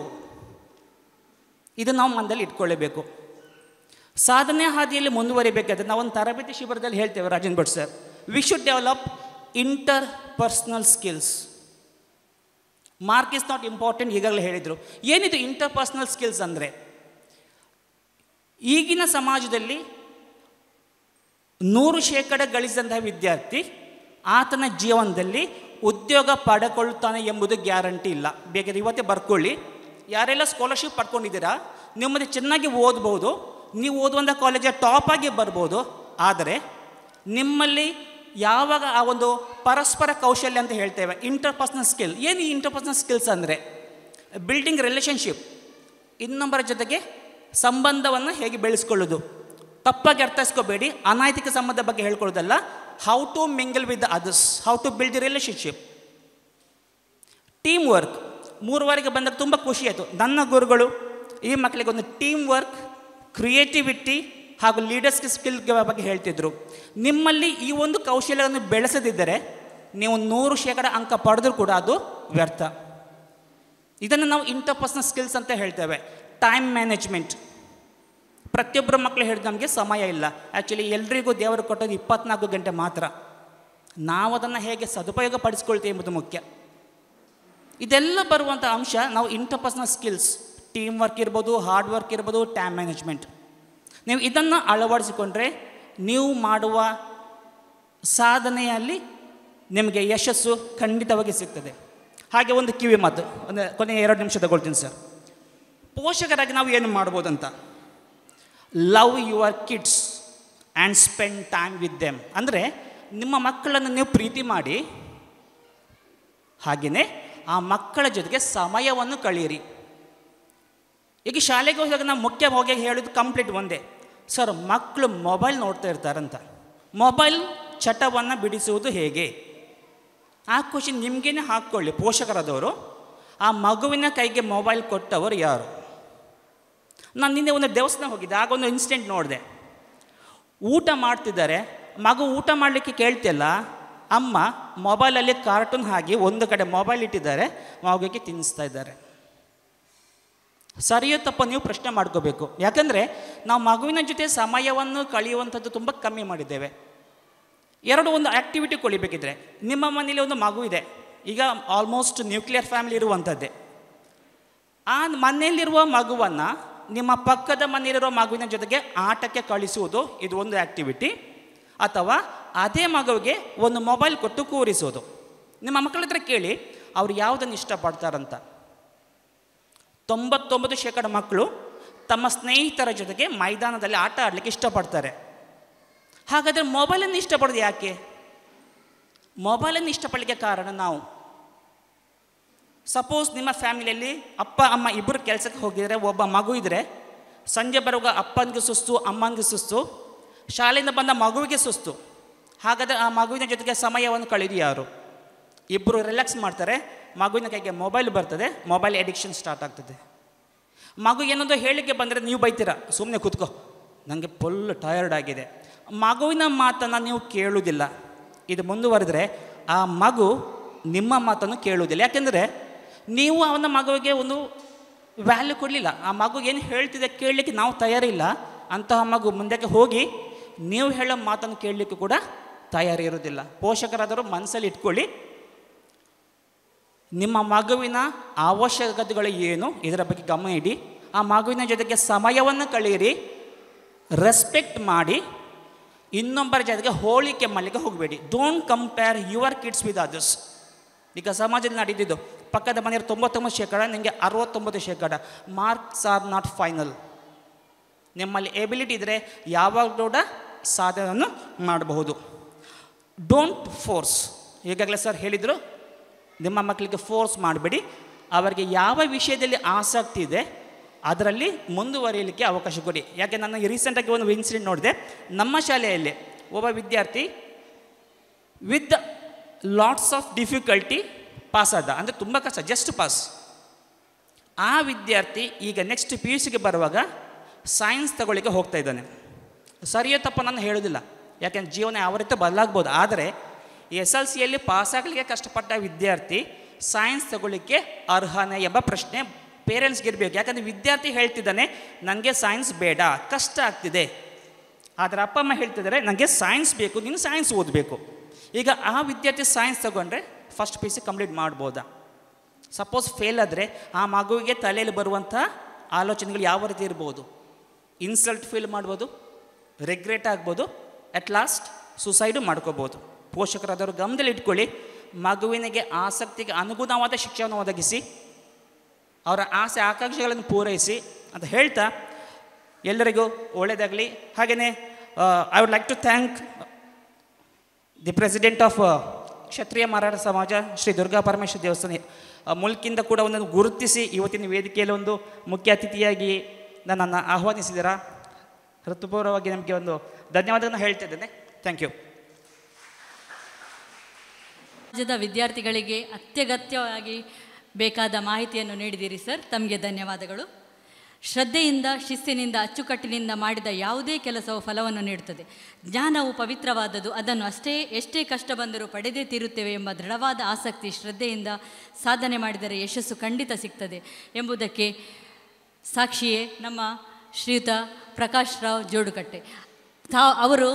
ಇದು ನಾವು ಮನದಲ್ಲಿ ಇಟ್ಕೊಳ್ಳೇಬೇಕು ಸಾಧನೆ ಹಾದಿಯಲ್ಲಿ ಮುಂದುವರಿಬೇಕಾದ್ರೆ ನಾವು ಒಂದು ತರಬೇತಿ ಶಿಬಿರದಲ್ಲಿ ಹೇಳ್ತೇವೆ Rajan Bhat sir we should develop interpersonal skills mark is not important ಈಗಾಗಲೇ ಹೇಳಿದರು ಏನಿದು ಇಂಟರ್ ಪರ್ಸ್ನಲ್ ಸ್ಕಿಲ್ಸ್ ಅಂದರೆ ಈಗಿನ ಸಮಾಜದಲ್ಲಿ ನೂರು ಶೇಕಡ ಗಳಿಸಿದಂತಹ ವಿದ್ಯಾರ್ಥಿ ಆತನ ಜೀವನದಲ್ಲಿ ಉದ್ಯೋಗ ಪಡ್ಕೊಳ್ತಾನೆ ಎಂಬುದು ಗ್ಯಾರಂಟಿ ಇಲ್ಲ ಬೇಕಾದ್ರೆ ಇವತ್ತೇ ಬರ್ಕೊಳ್ಳಿ ಯಾರೆಲ್ಲ ಸ್ಕಾಲರ್ಶಿಪ್ ಪಡ್ಕೊಂಡಿದ್ದೀರಾ ನಿಮ್ಮಲ್ಲಿ ಚೆನ್ನಾಗಿ ಓದ್ಬೋದು ನೀವು ಓದುವಂಥ ಕಾಲೇಜ ಟಾಪಾಗಿ ಬರ್ಬೋದು ಆದರೆ ನಿಮ್ಮಲ್ಲಿ ಯಾವಾಗ ಆ ಒಂದು ಪರಸ್ಪರ ಕೌಶಲ್ಯ ಅಂತ ಹೇಳ್ತೇವೆ ಇಂಟರ್ಪರ್ಸ್ನಲ್ ಸ್ಕಿಲ್ ಏನು ಈ ಇಂಟರ್ಪರ್ಸ್ನಲ್ ಸ್ಕಿಲ್ಸ್ ಅಂದರೆ ಬಿಲ್ಡಿಂಗ್ ರಿಲೇಷನ್ಶಿಪ್ ಇನ್ನೊಬ್ಬರ ಜೊತೆಗೆ ಸಂಬಂಧವನ್ನು ಹೇಗೆ ಬೆಳೆಸ್ಕೊಳ್ಳೋದು ತಪ್ಪಾಗಿ ಅರ್ಥೈಸ್ಕೋಬೇಡಿ ಅನೈತಿಕ ಸಂಬಂಧ ಬಗ್ಗೆ ಹೇಳ್ಕೊಳ್ಳೋದಲ್ಲ how to mingle with the others how to build the relationship team work ಮೂರುವರೆಗೆ ಬಂದಾಗ ತುಂಬ ಖುಷಿ ಆಯಿತು ನನ್ನ ಗುರುಗಳು ಈ ಮಕ್ಕಳಿಗೆ ಒಂದು ಟೀಮ್ ವರ್ಕ್ ಕ್ರಿಯೇಟಿವಿಟಿ ಹಾಗೂ ಲೀಡರ್ಸ್ ಸ್ಕಿಲ್ ಬಗ್ಗೆ ಹೇಳ್ತಿದ್ರು ನಿಮ್ಮಲ್ಲಿ ಈ ಒಂದು ಕೌಶಲ್ಯವನ್ನು ಬೆಳೆಸದಿದ್ದರೆ ನೀವು ನೂರು ಶೇಕಡ ಅಂಕ ಪಡೆದ್ರೂ ಕೂಡ ಅದು ವ್ಯರ್ಥ ಇದನ್ನು ನಾವು ಇಂಟರ್ಪರ್ಸ್ನಲ್ ಸ್ಕಿಲ್ಸ್ ಅಂತ ಹೇಳ್ತೇವೆ ಟೈಮ್ ಮ್ಯಾನೇಜ್ಮೆಂಟ್ ಪ್ರತಿಯೊಬ್ಬರ ಮಕ್ಕಳು ಹೇಳಿದ ನಮಗೆ ಸಮಯ ಇಲ್ಲ ಆ್ಯಕ್ಚುಲಿ ಎಲ್ರಿಗೂ ದೇವರು ಕೊಟ್ಟೋದು ಇಪ್ಪತ್ನಾಲ್ಕು ಗಂಟೆ ಮಾತ್ರ ನಾವು ಅದನ್ನು ಹೇಗೆ ಸದುಪಯೋಗ ಪಡಿಸ್ಕೊಳ್ತೀವಿ ಎಂಬುದು ಮುಖ್ಯ ಇದೆಲ್ಲ ಬರುವಂಥ ಅಂಶ ನಾವು ಇಂಟರ್ಪರ್ಸ್ನಲ್ ಸ್ಕಿಲ್ಸ್ ಟೀಮ್ ವರ್ಕ್ ಇರ್ಬೋದು ಹಾರ್ಡ್ ವರ್ಕ್ ಇರ್ಬೋದು ಟೈಮ್ ಮ್ಯಾನೇಜ್ಮೆಂಟ್ ನೀವು ಇದನ್ನು ಅಳವಡಿಸಿಕೊಂಡ್ರೆ ನೀವು ಮಾಡುವ ಸಾಧನೆಯಲ್ಲಿ ನಿಮಗೆ ಯಶಸ್ಸು ಖಂಡಿತವಾಗಿ ಸಿಗ್ತದೆ ಹಾಗೆ ಒಂದು ಕಿವಿ ಮಾತು ಒಂದು ಕೊನೆ ಎರಡು ನಿಮಿಷ ತಗೊಳ್ತೀನಿ ಸರ್ ಪೋಷಕರಾಗಿ ನಾವು ಏನು ಮಾಡ್ಬೋದು ಅಂತ love your kids and spend time with them ಅಂದರೆ ನಿಮ್ಮ ಮಕ್ಕಳನ್ನು ನೀವು ಪ್ರೀತಿ ಮಾಡಿ ಹಾಗೆಯೇ ಆ ಮಕ್ಕಳ ಜೊತೆಗೆ ಸಮಯವನ್ನು ಕಳೆಯಿರಿ ಈಗ ಶಾಲೆಗೆ ಹೋದಾಗ ನಾವು ಹೋಗಿ ಹೇಳೋದು ಕಂಪ್ಲೀಟ್ ಒಂದೇ ಸರ್ ಮಕ್ಕಳು ಮೊಬೈಲ್ ನೋಡ್ತಾ ಇರ್ತಾರಂತ ಮೊಬೈಲ್ ಚಟವನ್ನು ಬಿಡಿಸುವುದು ಹೇಗೆ ಆ ಖುಷಿ ನಿಮಗೇನೆ ಹಾಕ್ಕೊಳ್ಳಿ ಪೋಷಕರಾದವರು ಆ ಮಗುವಿನ ಕೈಗೆ ಮೊಬೈಲ್ ಕೊಟ್ಟವರು ಯಾರು ನಾನು ನಿನ್ನೆ ಒಂದು ದೇವಸ್ಥಾನ ಹೋಗಿದ್ದೆ ಆಗ ಒಂದು ಇನ್ಸಿಡೆಂಟ್ ನೋಡಿದೆ ಊಟ ಮಾಡ್ತಿದ್ದಾರೆ ಮಗು ಊಟ ಮಾಡಲಿಕ್ಕೆ ಕೇಳ್ತಿಲ್ಲ ಅಮ್ಮ ಮೊಬೈಲಲ್ಲಿ ಕಾರ್ಟೂನ್ ಹಾಕಿ ಒಂದು ಕಡೆ ಮೊಬೈಲ್ ಇಟ್ಟಿದ್ದಾರೆ ಮಗುಗೆ ತಿನ್ನಿಸ್ತಾ ಇದ್ದಾರೆ ಸರಿಯೋ ತಪ್ಪ ನೀವು ಪ್ರಶ್ನೆ ಮಾಡ್ಕೋಬೇಕು ಯಾಕಂದರೆ ನಾವು ಮಗುವಿನ ಜೊತೆ ಸಮಯವನ್ನು ಕಳೆಯುವಂಥದ್ದು ತುಂಬ ಕಮ್ಮಿ ಮಾಡಿದ್ದೇವೆ ಎರಡು ಒಂದು ಆ್ಯಕ್ಟಿವಿಟಿ ಕೊಳಿಬೇಕಿದ್ರೆ ನಿಮ್ಮ ಮನೇಲಿ ಒಂದು ಮಗು ಇದೆ ಈಗ ಆಲ್ಮೋಸ್ಟ್ ನ್ಯೂಕ್ಲಿಯರ್ ಫ್ಯಾಮಿಲಿ ಇರುವಂಥದ್ದೇ ಆ ಮನೆಯಲ್ಲಿರುವ ಮಗುವನ್ನು ನಿಮ್ಮ ಪಕ್ಕದ ಮನೆಯಲ್ಲಿರುವ ಮಗುವಿನ ಜೊತೆಗೆ ಆಟಕ್ಕೆ ಕಳಿಸುವುದು ಇದು ಒಂದು ಆ್ಯಕ್ಟಿವಿಟಿ ಅಥವಾ ಅದೇ ಮಗುವಿಗೆ ಒಂದು ಮೊಬೈಲ್ ಕೊಟ್ಟು ಕೂರಿಸೋದು ನಿಮ್ಮ ಮಕ್ಕಳ ಹತ್ರ ಕೇಳಿ ಅವ್ರು ಯಾವುದನ್ನು ಇಷ್ಟಪಡ್ತಾರಂತ ತೊಂಬತ್ತೊಂಬತ್ತು ಶೇಕಡ ಮಕ್ಕಳು ತಮ್ಮ ಸ್ನೇಹಿತರ ಜೊತೆಗೆ ಮೈದಾನದಲ್ಲಿ ಆಟ ಆಡಲಿಕ್ಕೆ ಇಷ್ಟಪಡ್ತಾರೆ ಹಾಗಾದರೆ ಮೊಬೈಲನ್ನು ಇಷ್ಟಪಡೋದು ಯಾಕೆ ಮೊಬೈಲನ್ನು ಇಷ್ಟಪಡಲಿಕ್ಕೆ ಕಾರಣ ನಾವು ಸಪೋಸ್ ನಿಮ್ಮ ಫ್ಯಾಮಿಲಿಯಲ್ಲಿ ಅಪ್ಪ ಅಮ್ಮ ಇಬ್ಬರು ಕೆಲಸಕ್ಕೆ ಹೋಗಿದರೆ ಒಬ್ಬ ಮಗು ಇದ್ದರೆ ಸಂಜೆ ಬರುವಾಗ ಅಪ್ಪನಿಗೆ ಸುಸ್ತು ಅಮ್ಮನಿಗೆ ಸುಸ್ತು ಶಾಲೆಯಿಂದ ಬಂದ ಮಗುವಿಗೆ ಸುಸ್ತು ಹಾಗಾದರೆ ಆ ಮಗುವಿನ ಜೊತೆಗೆ ಸಮಯವನ್ನು ಕಳೆದು ಯಾರು ಇಬ್ಬರು ರಿಲ್ಯಾಕ್ಸ್ ಮಾಡ್ತಾರೆ ಮಗುವಿನ ಕೈಗೆ ಮೊಬೈಲ್ ಬರ್ತದೆ ಮೊಬೈಲ್ ಎಡಿಕ್ಷನ್ ಸ್ಟಾರ್ಟ್ ಆಗ್ತದೆ ಮಗು ಏನೊಂದು ಹೇಳಲಿಕ್ಕೆ ಬಂದರೆ ನೀವು ಬೈತೀರ ಸುಮ್ಮನೆ ಕೂತ್ಕೋ ನನಗೆ ಫುಲ್ ಟಯರ್ಡ್ ಆಗಿದೆ ಮಗುವಿನ ಮಾತನ್ನು ನೀವು ಕೇಳುವುದಿಲ್ಲ ಇದು ಮುಂದುವರೆದ್ರೆ ಆ ಮಗು ನಿಮ್ಮ ಮಾತನ್ನು ಕೇಳುವುದಿಲ್ಲ ಯಾಕೆಂದರೆ ನೀವು ಅವನ ಮಗುವಿಗೆ ಒಂದು ವ್ಯಾಲ್ಯೂ ಕೊಡಲಿಲ್ಲ ಆ ಮಗು ಏನು ಹೇಳ್ತಿದೆ ಕೇಳಲಿಕ್ಕೆ ನಾವು ತಯಾರಿಲ್ಲ ಅಂತಹ ಮಗು ಮುಂದಕ್ಕೆ ಹೋಗಿ ನೀವು ಹೇಳೋ ಮಾತನ್ನು ಕೇಳಲಿಕ್ಕೂ ಕೂಡ ತಯಾರಿ ತಯಾರಿರೋದಿಲ್ಲ ಪೋಷಕರಾದರೂ ಮನಸ್ಸಲ್ಲಿ ಇಟ್ಕೊಳ್ಳಿ ನಿಮ್ಮ ಮಗುವಿನ ಅವಶ್ಯಕತೆಗಳು ಏನು ಇದರ ಬಗ್ಗೆ ಗಮನ ಇಡಿ ಆ ಮಗುವಿನ ಜೊತೆಗೆ ಸಮಯವನ್ನು ಕಳೆಯಿರಿ ರೆಸ್ಪೆಕ್ಟ್ ಮಾಡಿ ಇನ್ನೊಬ್ಬರ ಜೊತೆಗೆ ಹೋಳಿಕೆ ಮಾಡಲಿಕ್ಕೆ ಹೋಗಬೇಡಿ don't compare your kids with others ಈಗ ಸಮಾಜದಲ್ಲಿ ನಡೀತಿದ್ದು ಪಕ್ಕದ ಮನೆಯವರು ತೊಂಬತ್ತೊಂಬತ್ತು ಶೇಕಡ ನಿಮಗೆ ಅರವತ್ತೊಂಬತ್ತು ಶೇಕಡ ಮಾರ್ಕ್ಸ್ ಆರ್ ನಾಟ್ ಫೈನಲ್ ನಿಮ್ಮಲ್ಲಿ ಎಬಿಲಿಟಿ ಇದ್ದರೆ ಯಾವಾಗ ಕೂಡ ಸಾಧನೆಯನ್ನು ಮಾಡಬಹುದು ಡೋಂಟ್ ಫೋರ್ಸ್ ಈಗಾಗಲೇ ಸರ್ ಹೇಳಿದರು ನಿಮ್ಮ ಮಕ್ಕಳಿಗೆ ಫೋರ್ಸ್ ಮಾಡಬೇಡಿ ಅವರಿಗೆ ಯಾವ ವಿಷಯದಲ್ಲಿ ಆಸಕ್ತಿ ಇದೆ ಅದರಲ್ಲಿ ಮುಂದುವರಿಯಲಿಕ್ಕೆ ಅವಕಾಶ ಕೊಡಿ ಯಾಕೆ ನಾನು ರೀಸೆಂಟಾಗಿ ಒಂದು ಇನ್ಸಿಡೆಂಟ್ ನೋಡಿದೆ ನಮ್ಮ ಶಾಲೆಯಲ್ಲಿ ಒಬ್ಬ ವಿದ್ಯಾರ್ಥಿ with lots of difficulty pass ಆದ ಅಂದರೆ ತುಂಬ ಕಷ್ಟ ಜಸ್ಟ್ ಪಾಸ್ ಆ ವಿದ್ಯಾರ್ಥಿ ಈಗ ನೆಕ್ಸ್ಟ್ ಪಿ ಯು ಸಿಗೆ ಬರುವಾಗ ಸೈನ್ಸ್ ತಗೊಳ್ಳಿಕ್ಕೆ ಹೋಗ್ತಾ ಇದ್ದಾನೆ ಸರಿಯೋ ತಪ್ಪ ನಾನು ಹೇಳೋದಿಲ್ಲ ಯಾಕೆಂದ್ರೆ ಜೀವನ ಯಾವ ರೀತಿ ಬದಲಾಗ್ಬೋದು ಆದರೆ ಎಸ್ ಎಲ್ ಸಿಯಲ್ಲಿ ಪಾಸಾಗಲಿಕ್ಕೆ ಕಷ್ಟಪಟ್ಟ ವಿದ್ಯಾರ್ಥಿ ಸೈನ್ಸ್ ತಗೊಳ್ಳಿಕ್ಕೆ ಅರ್ಹನೇ ಎಂಬ ಪ್ರಶ್ನೆ ಪೇರೆಂಟ್ಸ್ಗೆ ಇರಬೇಕು ಯಾಕಂದರೆ ವಿದ್ಯಾರ್ಥಿ ಹೇಳ್ತಿದ್ದಾನೆ ನನಗೆ ಸೈನ್ಸ್ ಬೇಡ ಕಷ್ಟ ಆಗ್ತಿದೆ ಆದರೆ ಅಪ್ಪ ಅಮ್ಮ ಹೇಳ್ತಿದ್ದಾರೆ ನನಗೆ ಸೈನ್ಸ್ ಬೇಕು ನೀನು ಸೈನ್ಸ್ ಓದಬೇಕು ಈಗ ಆ ವಿದ್ಯಾರ್ಥಿ ಸೈನ್ಸ್ ತಗೊಂಡ್ರೆ ಫಸ್ಟ್ ಪಿ ಸಿ ಕಂಪ್ಲೀಟ್ ಮಾಡ್ಬೋದಾ ಸಪೋಸ್ ಫೇಲ್ ಆದರೆ ಆ ಮಗುವಿಗೆ ತಲೆಯಲ್ಲಿ ಬರುವಂಥ ಆಲೋಚನೆಗಳು ಯಾವ ರೀತಿ ಇರ್ಬೋದು ಇನ್ಸಲ್ಟ್ ಫೀಲ್ ಮಾಡ್ಬೋದು ರಿಗ್ರೆಟ್ ಆಗ್ಬೋದು ಅಟ್ ಲಾಸ್ಟ್ ಸುಸೈಡು ಮಾಡ್ಕೋಬೋದು ಪೋಷಕರಾದವರು ಇಟ್ಕೊಳ್ಳಿ ಮಗುವಿನಿಗೆ ಆಸಕ್ತಿಗೆ ಅನುಗುಣವಾದ ಶಿಕ್ಷಣವನ್ನು ಒದಗಿಸಿ ಅವರ ಆಸೆ ಆಕಾಂಕ್ಷೆಗಳನ್ನು ಪೂರೈಸಿ ಅಂತ ಹೇಳ್ತಾ ಎಲ್ಲರಿಗೂ ಒಳ್ಳೆಯದಾಗಲಿ ಹಾಗೆಯೇ I would like to thank the president of Kshatriya Maratha Samaj Shri Durga Parameshwara ದೇವಸ್ಥಾನ ಮುಲ್ಕಿಂದ ಕೂಡ ಒಂದನ್ನು ಗುರುತಿಸಿ ಇವತ್ತಿನ ವೇದಿಕೆಯಲ್ಲಿ ಒಂದು ಮುಖ್ಯ ಅತಿಥಿಯಾಗಿ ನನ್ನನ್ನು ಆಹ್ವಾನಿಸಿದ್ದೀರಾ ಋತುಪೂರ್ವವಾಗಿ ನಮಗೆ ಒಂದು ಧನ್ಯವಾದಗಳನ್ನು ಹೇಳ್ತಿದ್ದೇನೆ ಥ್ಯಾಂಕ್ ಯು ರಾಜ್ಯದ ವಿದ್ಯಾರ್ಥಿಗಳಿಗೆ ಅತ್ಯಗತ್ಯವಾಗಿ ಬೇಕಾದ ಮಾಹಿತಿಯನ್ನು ನೀಡಿದ್ದೀರಿ ಸರ್ ತಮಗೆ ಧನ್ಯವಾದಗಳು ಶ್ರದ್ಧೆಯಿಂದ ಶಿಸ್ತಿನಿಂದ ಅಚ್ಚುಕಟ್ಟಿನಿಂದ ಮಾಡಿದ ಯಾವುದೇ ಕೆಲಸವು ಫಲವನ್ನು ನೀಡುತ್ತದೆ ಜ್ಞಾನವು ಪವಿತ್ರವಾದದ್ದು ಅದನ್ನು ಅಷ್ಟೇ ಎಷ್ಟೇ ಕಷ್ಟ ಬಂದರೂ ಪಡೆದೇ ತೀರುತ್ತೇವೆ ಎಂಬ ದೃಢವಾದ ಆಸಕ್ತಿ ಶ್ರದ್ಧೆಯಿಂದ ಸಾಧನೆ ಮಾಡಿದರೆ ಯಶಸ್ಸು ಖಂಡಿತ ಸಿಗ್ತದೆ ಎಂಬುದಕ್ಕೆ ಸಾಕ್ಷಿಯೇ ನಮ್ಮ ಶ್ರೀಯುತ ಪ್ರಕಾಶ್ ರಾವ್ ಜೋಡುಕಟ್ಟೆ ತಾ ಅವರು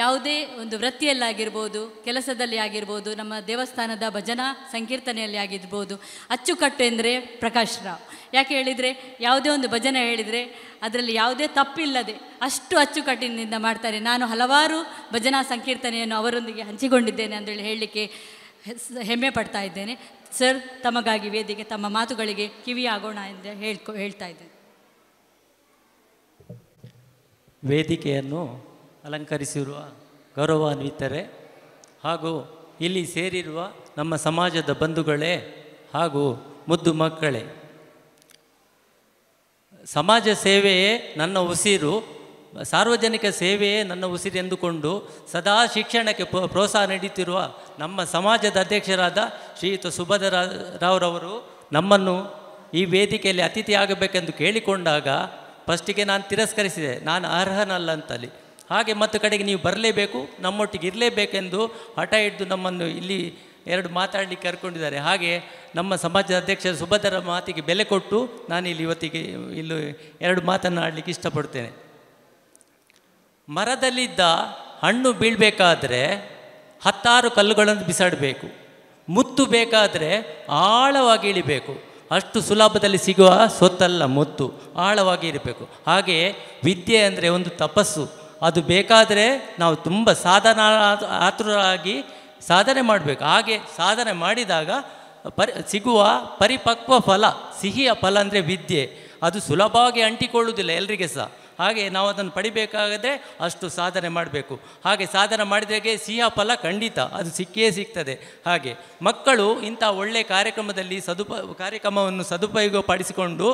ಯಾವುದೇ ಒಂದು ವೃತ್ತಿಯಲ್ಲಾಗಿರ್ಬೋದು ಕೆಲಸದಲ್ಲಿ ಆಗಿರ್ಬೋದು ನಮ್ಮ ದೇವಸ್ಥಾನದ ಭಜನಾ ಸಂಕೀರ್ತನೆಯಲ್ಲಿ ಆಗಿರ್ಬೋದು ಅಚ್ಚುಕಟ್ಟು ಎಂದರೆ ಪ್ರಕಾಶ್ ರಾವ್ ಯಾಕೆ ಹೇಳಿದರೆ ಯಾವುದೇ ಒಂದು ಭಜನೆ ಹೇಳಿದರೆ ಅದರಲ್ಲಿ ಯಾವುದೇ ತಪ್ಪಿಲ್ಲದೆ ಅಷ್ಟು ಅಚ್ಚುಕಟ್ಟಿನಿಂದ ಮಾಡ್ತಾರೆ ನಾನು ಹಲವಾರು ಭಜನಾ ಸಂಕೀರ್ತನೆಯನ್ನು ಅವರೊಂದಿಗೆ ಹಂಚಿಕೊಂಡಿದ್ದೇನೆ ಅಂತೇಳಿ ಹೇಳಲಿಕ್ಕೆ ಹೆಮ್ಮೆ ಪಡ್ತಾ ಇದ್ದೇನೆ ಸರ್ ತಮಗಾಗಿ ವೇದಿಕೆ ತಮ್ಮ ಮಾತುಗಳಿಗೆ ಕಿವಿಯಾಗೋಣ ಎಂದು ಹೇಳ್ಕೊ ಹೇಳ್ತಾ ಇದ್ದೇನೆ ವೇದಿಕೆಯನ್ನು ಅಲಂಕರಿಸಿರುವ ಗೌರವಾನ್ವಿತರೆ ಹಾಗೂ ಇಲ್ಲಿ ಸೇರಿರುವ ನಮ್ಮ ಸಮಾಜದ ಬಂಧುಗಳೇ ಹಾಗೂ ಮುದ್ದು ಮಕ್ಕಳೇ ಸಮಾಜ ಸೇವೆಯೇ ನನ್ನ ಉಸಿರು ಸಾರ್ವಜನಿಕ ಸೇವೆಯೇ ನನ್ನ ಎಂದುಕೊಂಡು ಸದಾ ಶಿಕ್ಷಣಕ್ಕೆ ಪ್ರೋತ್ಸಾಹ ನೀಡುತ್ತಿರುವ ನಮ್ಮ ಸಮಾಜದ ಅಧ್ಯಕ್ಷರಾದ ಶ್ರೀಯುತ ಸುಭದ್ರ ರಾವ್ರವರು ನಮ್ಮನ್ನು ಈ ವೇದಿಕೆಯಲ್ಲಿ ಅತಿಥಿ ಆಗಬೇಕೆಂದು ಕೇಳಿಕೊಂಡಾಗ ಫಸ್ಟಿಗೆ ನಾನು ತಿರಸ್ಕರಿಸಿದೆ ನಾನು ಅರ್ಹನಲ್ಲ ಅಂತಲ್ಲಿ ಹಾಗೆ ಮತ್ತು ಕಡೆಗೆ ನೀವು ಬರಲೇಬೇಕು ನಮ್ಮೊಟ್ಟಿಗೆ ಇರಲೇಬೇಕೆಂದು ಹಠ ಹಿಡಿದು ನಮ್ಮನ್ನು ಇಲ್ಲಿ ಎರಡು ಮಾತಾಡಲಿಕ್ಕೆ ಕರ್ಕೊಂಡಿದ್ದಾರೆ ಹಾಗೆ ನಮ್ಮ ಸಮಾಜದ ಅಧ್ಯಕ್ಷ ಸುಭದ್ರ ಮಾತಿಗೆ ಬೆಲೆ ಕೊಟ್ಟು ನಾನು ಇಲ್ಲಿ ಇವತ್ತಿಗೆ ಇಲ್ಲಿ ಎರಡು ಮಾತನ್ನು ಆಡಲಿಕ್ಕೆ ಇಷ್ಟಪಡ್ತೇನೆ ಮರದಲ್ಲಿದ್ದ ಹಣ್ಣು ಬೀಳಬೇಕಾದ್ರೆ ಹತ್ತಾರು ಕಲ್ಲುಗಳನ್ನು ಬಿಸಾಡಬೇಕು ಮುತ್ತು ಬೇಕಾದರೆ ಆಳವಾಗಿ ಇಳಿಬೇಕು ಅಷ್ಟು ಸುಲಭದಲ್ಲಿ ಸಿಗುವ ಸೊತ್ತಲ್ಲ ಮುತ್ತು ಆಳವಾಗಿ ಇರಬೇಕು ಹಾಗೆಯೇ ವಿದ್ಯೆ ಅಂದರೆ ಒಂದು ತಪಸ್ಸು ಅದು ಬೇಕಾದರೆ ನಾವು ತುಂಬ ಸಾಧನ ಆತುರಾಗಿ ಸಾಧನೆ ಮಾಡಬೇಕು ಹಾಗೆ ಸಾಧನೆ ಮಾಡಿದಾಗ ಪರಿ ಸಿಗುವ ಪರಿಪಕ್ವ ಫಲ ಸಿಹಿಯ ಫಲ ಅಂದರೆ ವಿದ್ಯೆ ಅದು ಸುಲಭವಾಗಿ ಅಂಟಿಕೊಳ್ಳುವುದಿಲ್ಲ ಎಲ್ಲರಿಗೆ ಸಹ ಹಾಗೆ ನಾವು ಅದನ್ನು ಪಡಿಬೇಕಾಗದೆ ಅಷ್ಟು ಸಾಧನೆ ಮಾಡಬೇಕು ಹಾಗೆ ಸಾಧನೆ ಮಾಡಿದಾಗೆ ಸಿಹಿಯ ಫಲ ಖಂಡಿತ ಅದು ಸಿಕ್ಕೇ ಸಿಗ್ತದೆ ಹಾಗೆ ಮಕ್ಕಳು ಇಂಥ ಒಳ್ಳೆಯ ಕಾರ್ಯಕ್ರಮದಲ್ಲಿ ಸದುಪ ಕಾರ್ಯಕ್ರಮವನ್ನು ಸದುಪಯೋಗ ಪಡಿಸಿಕೊಂಡು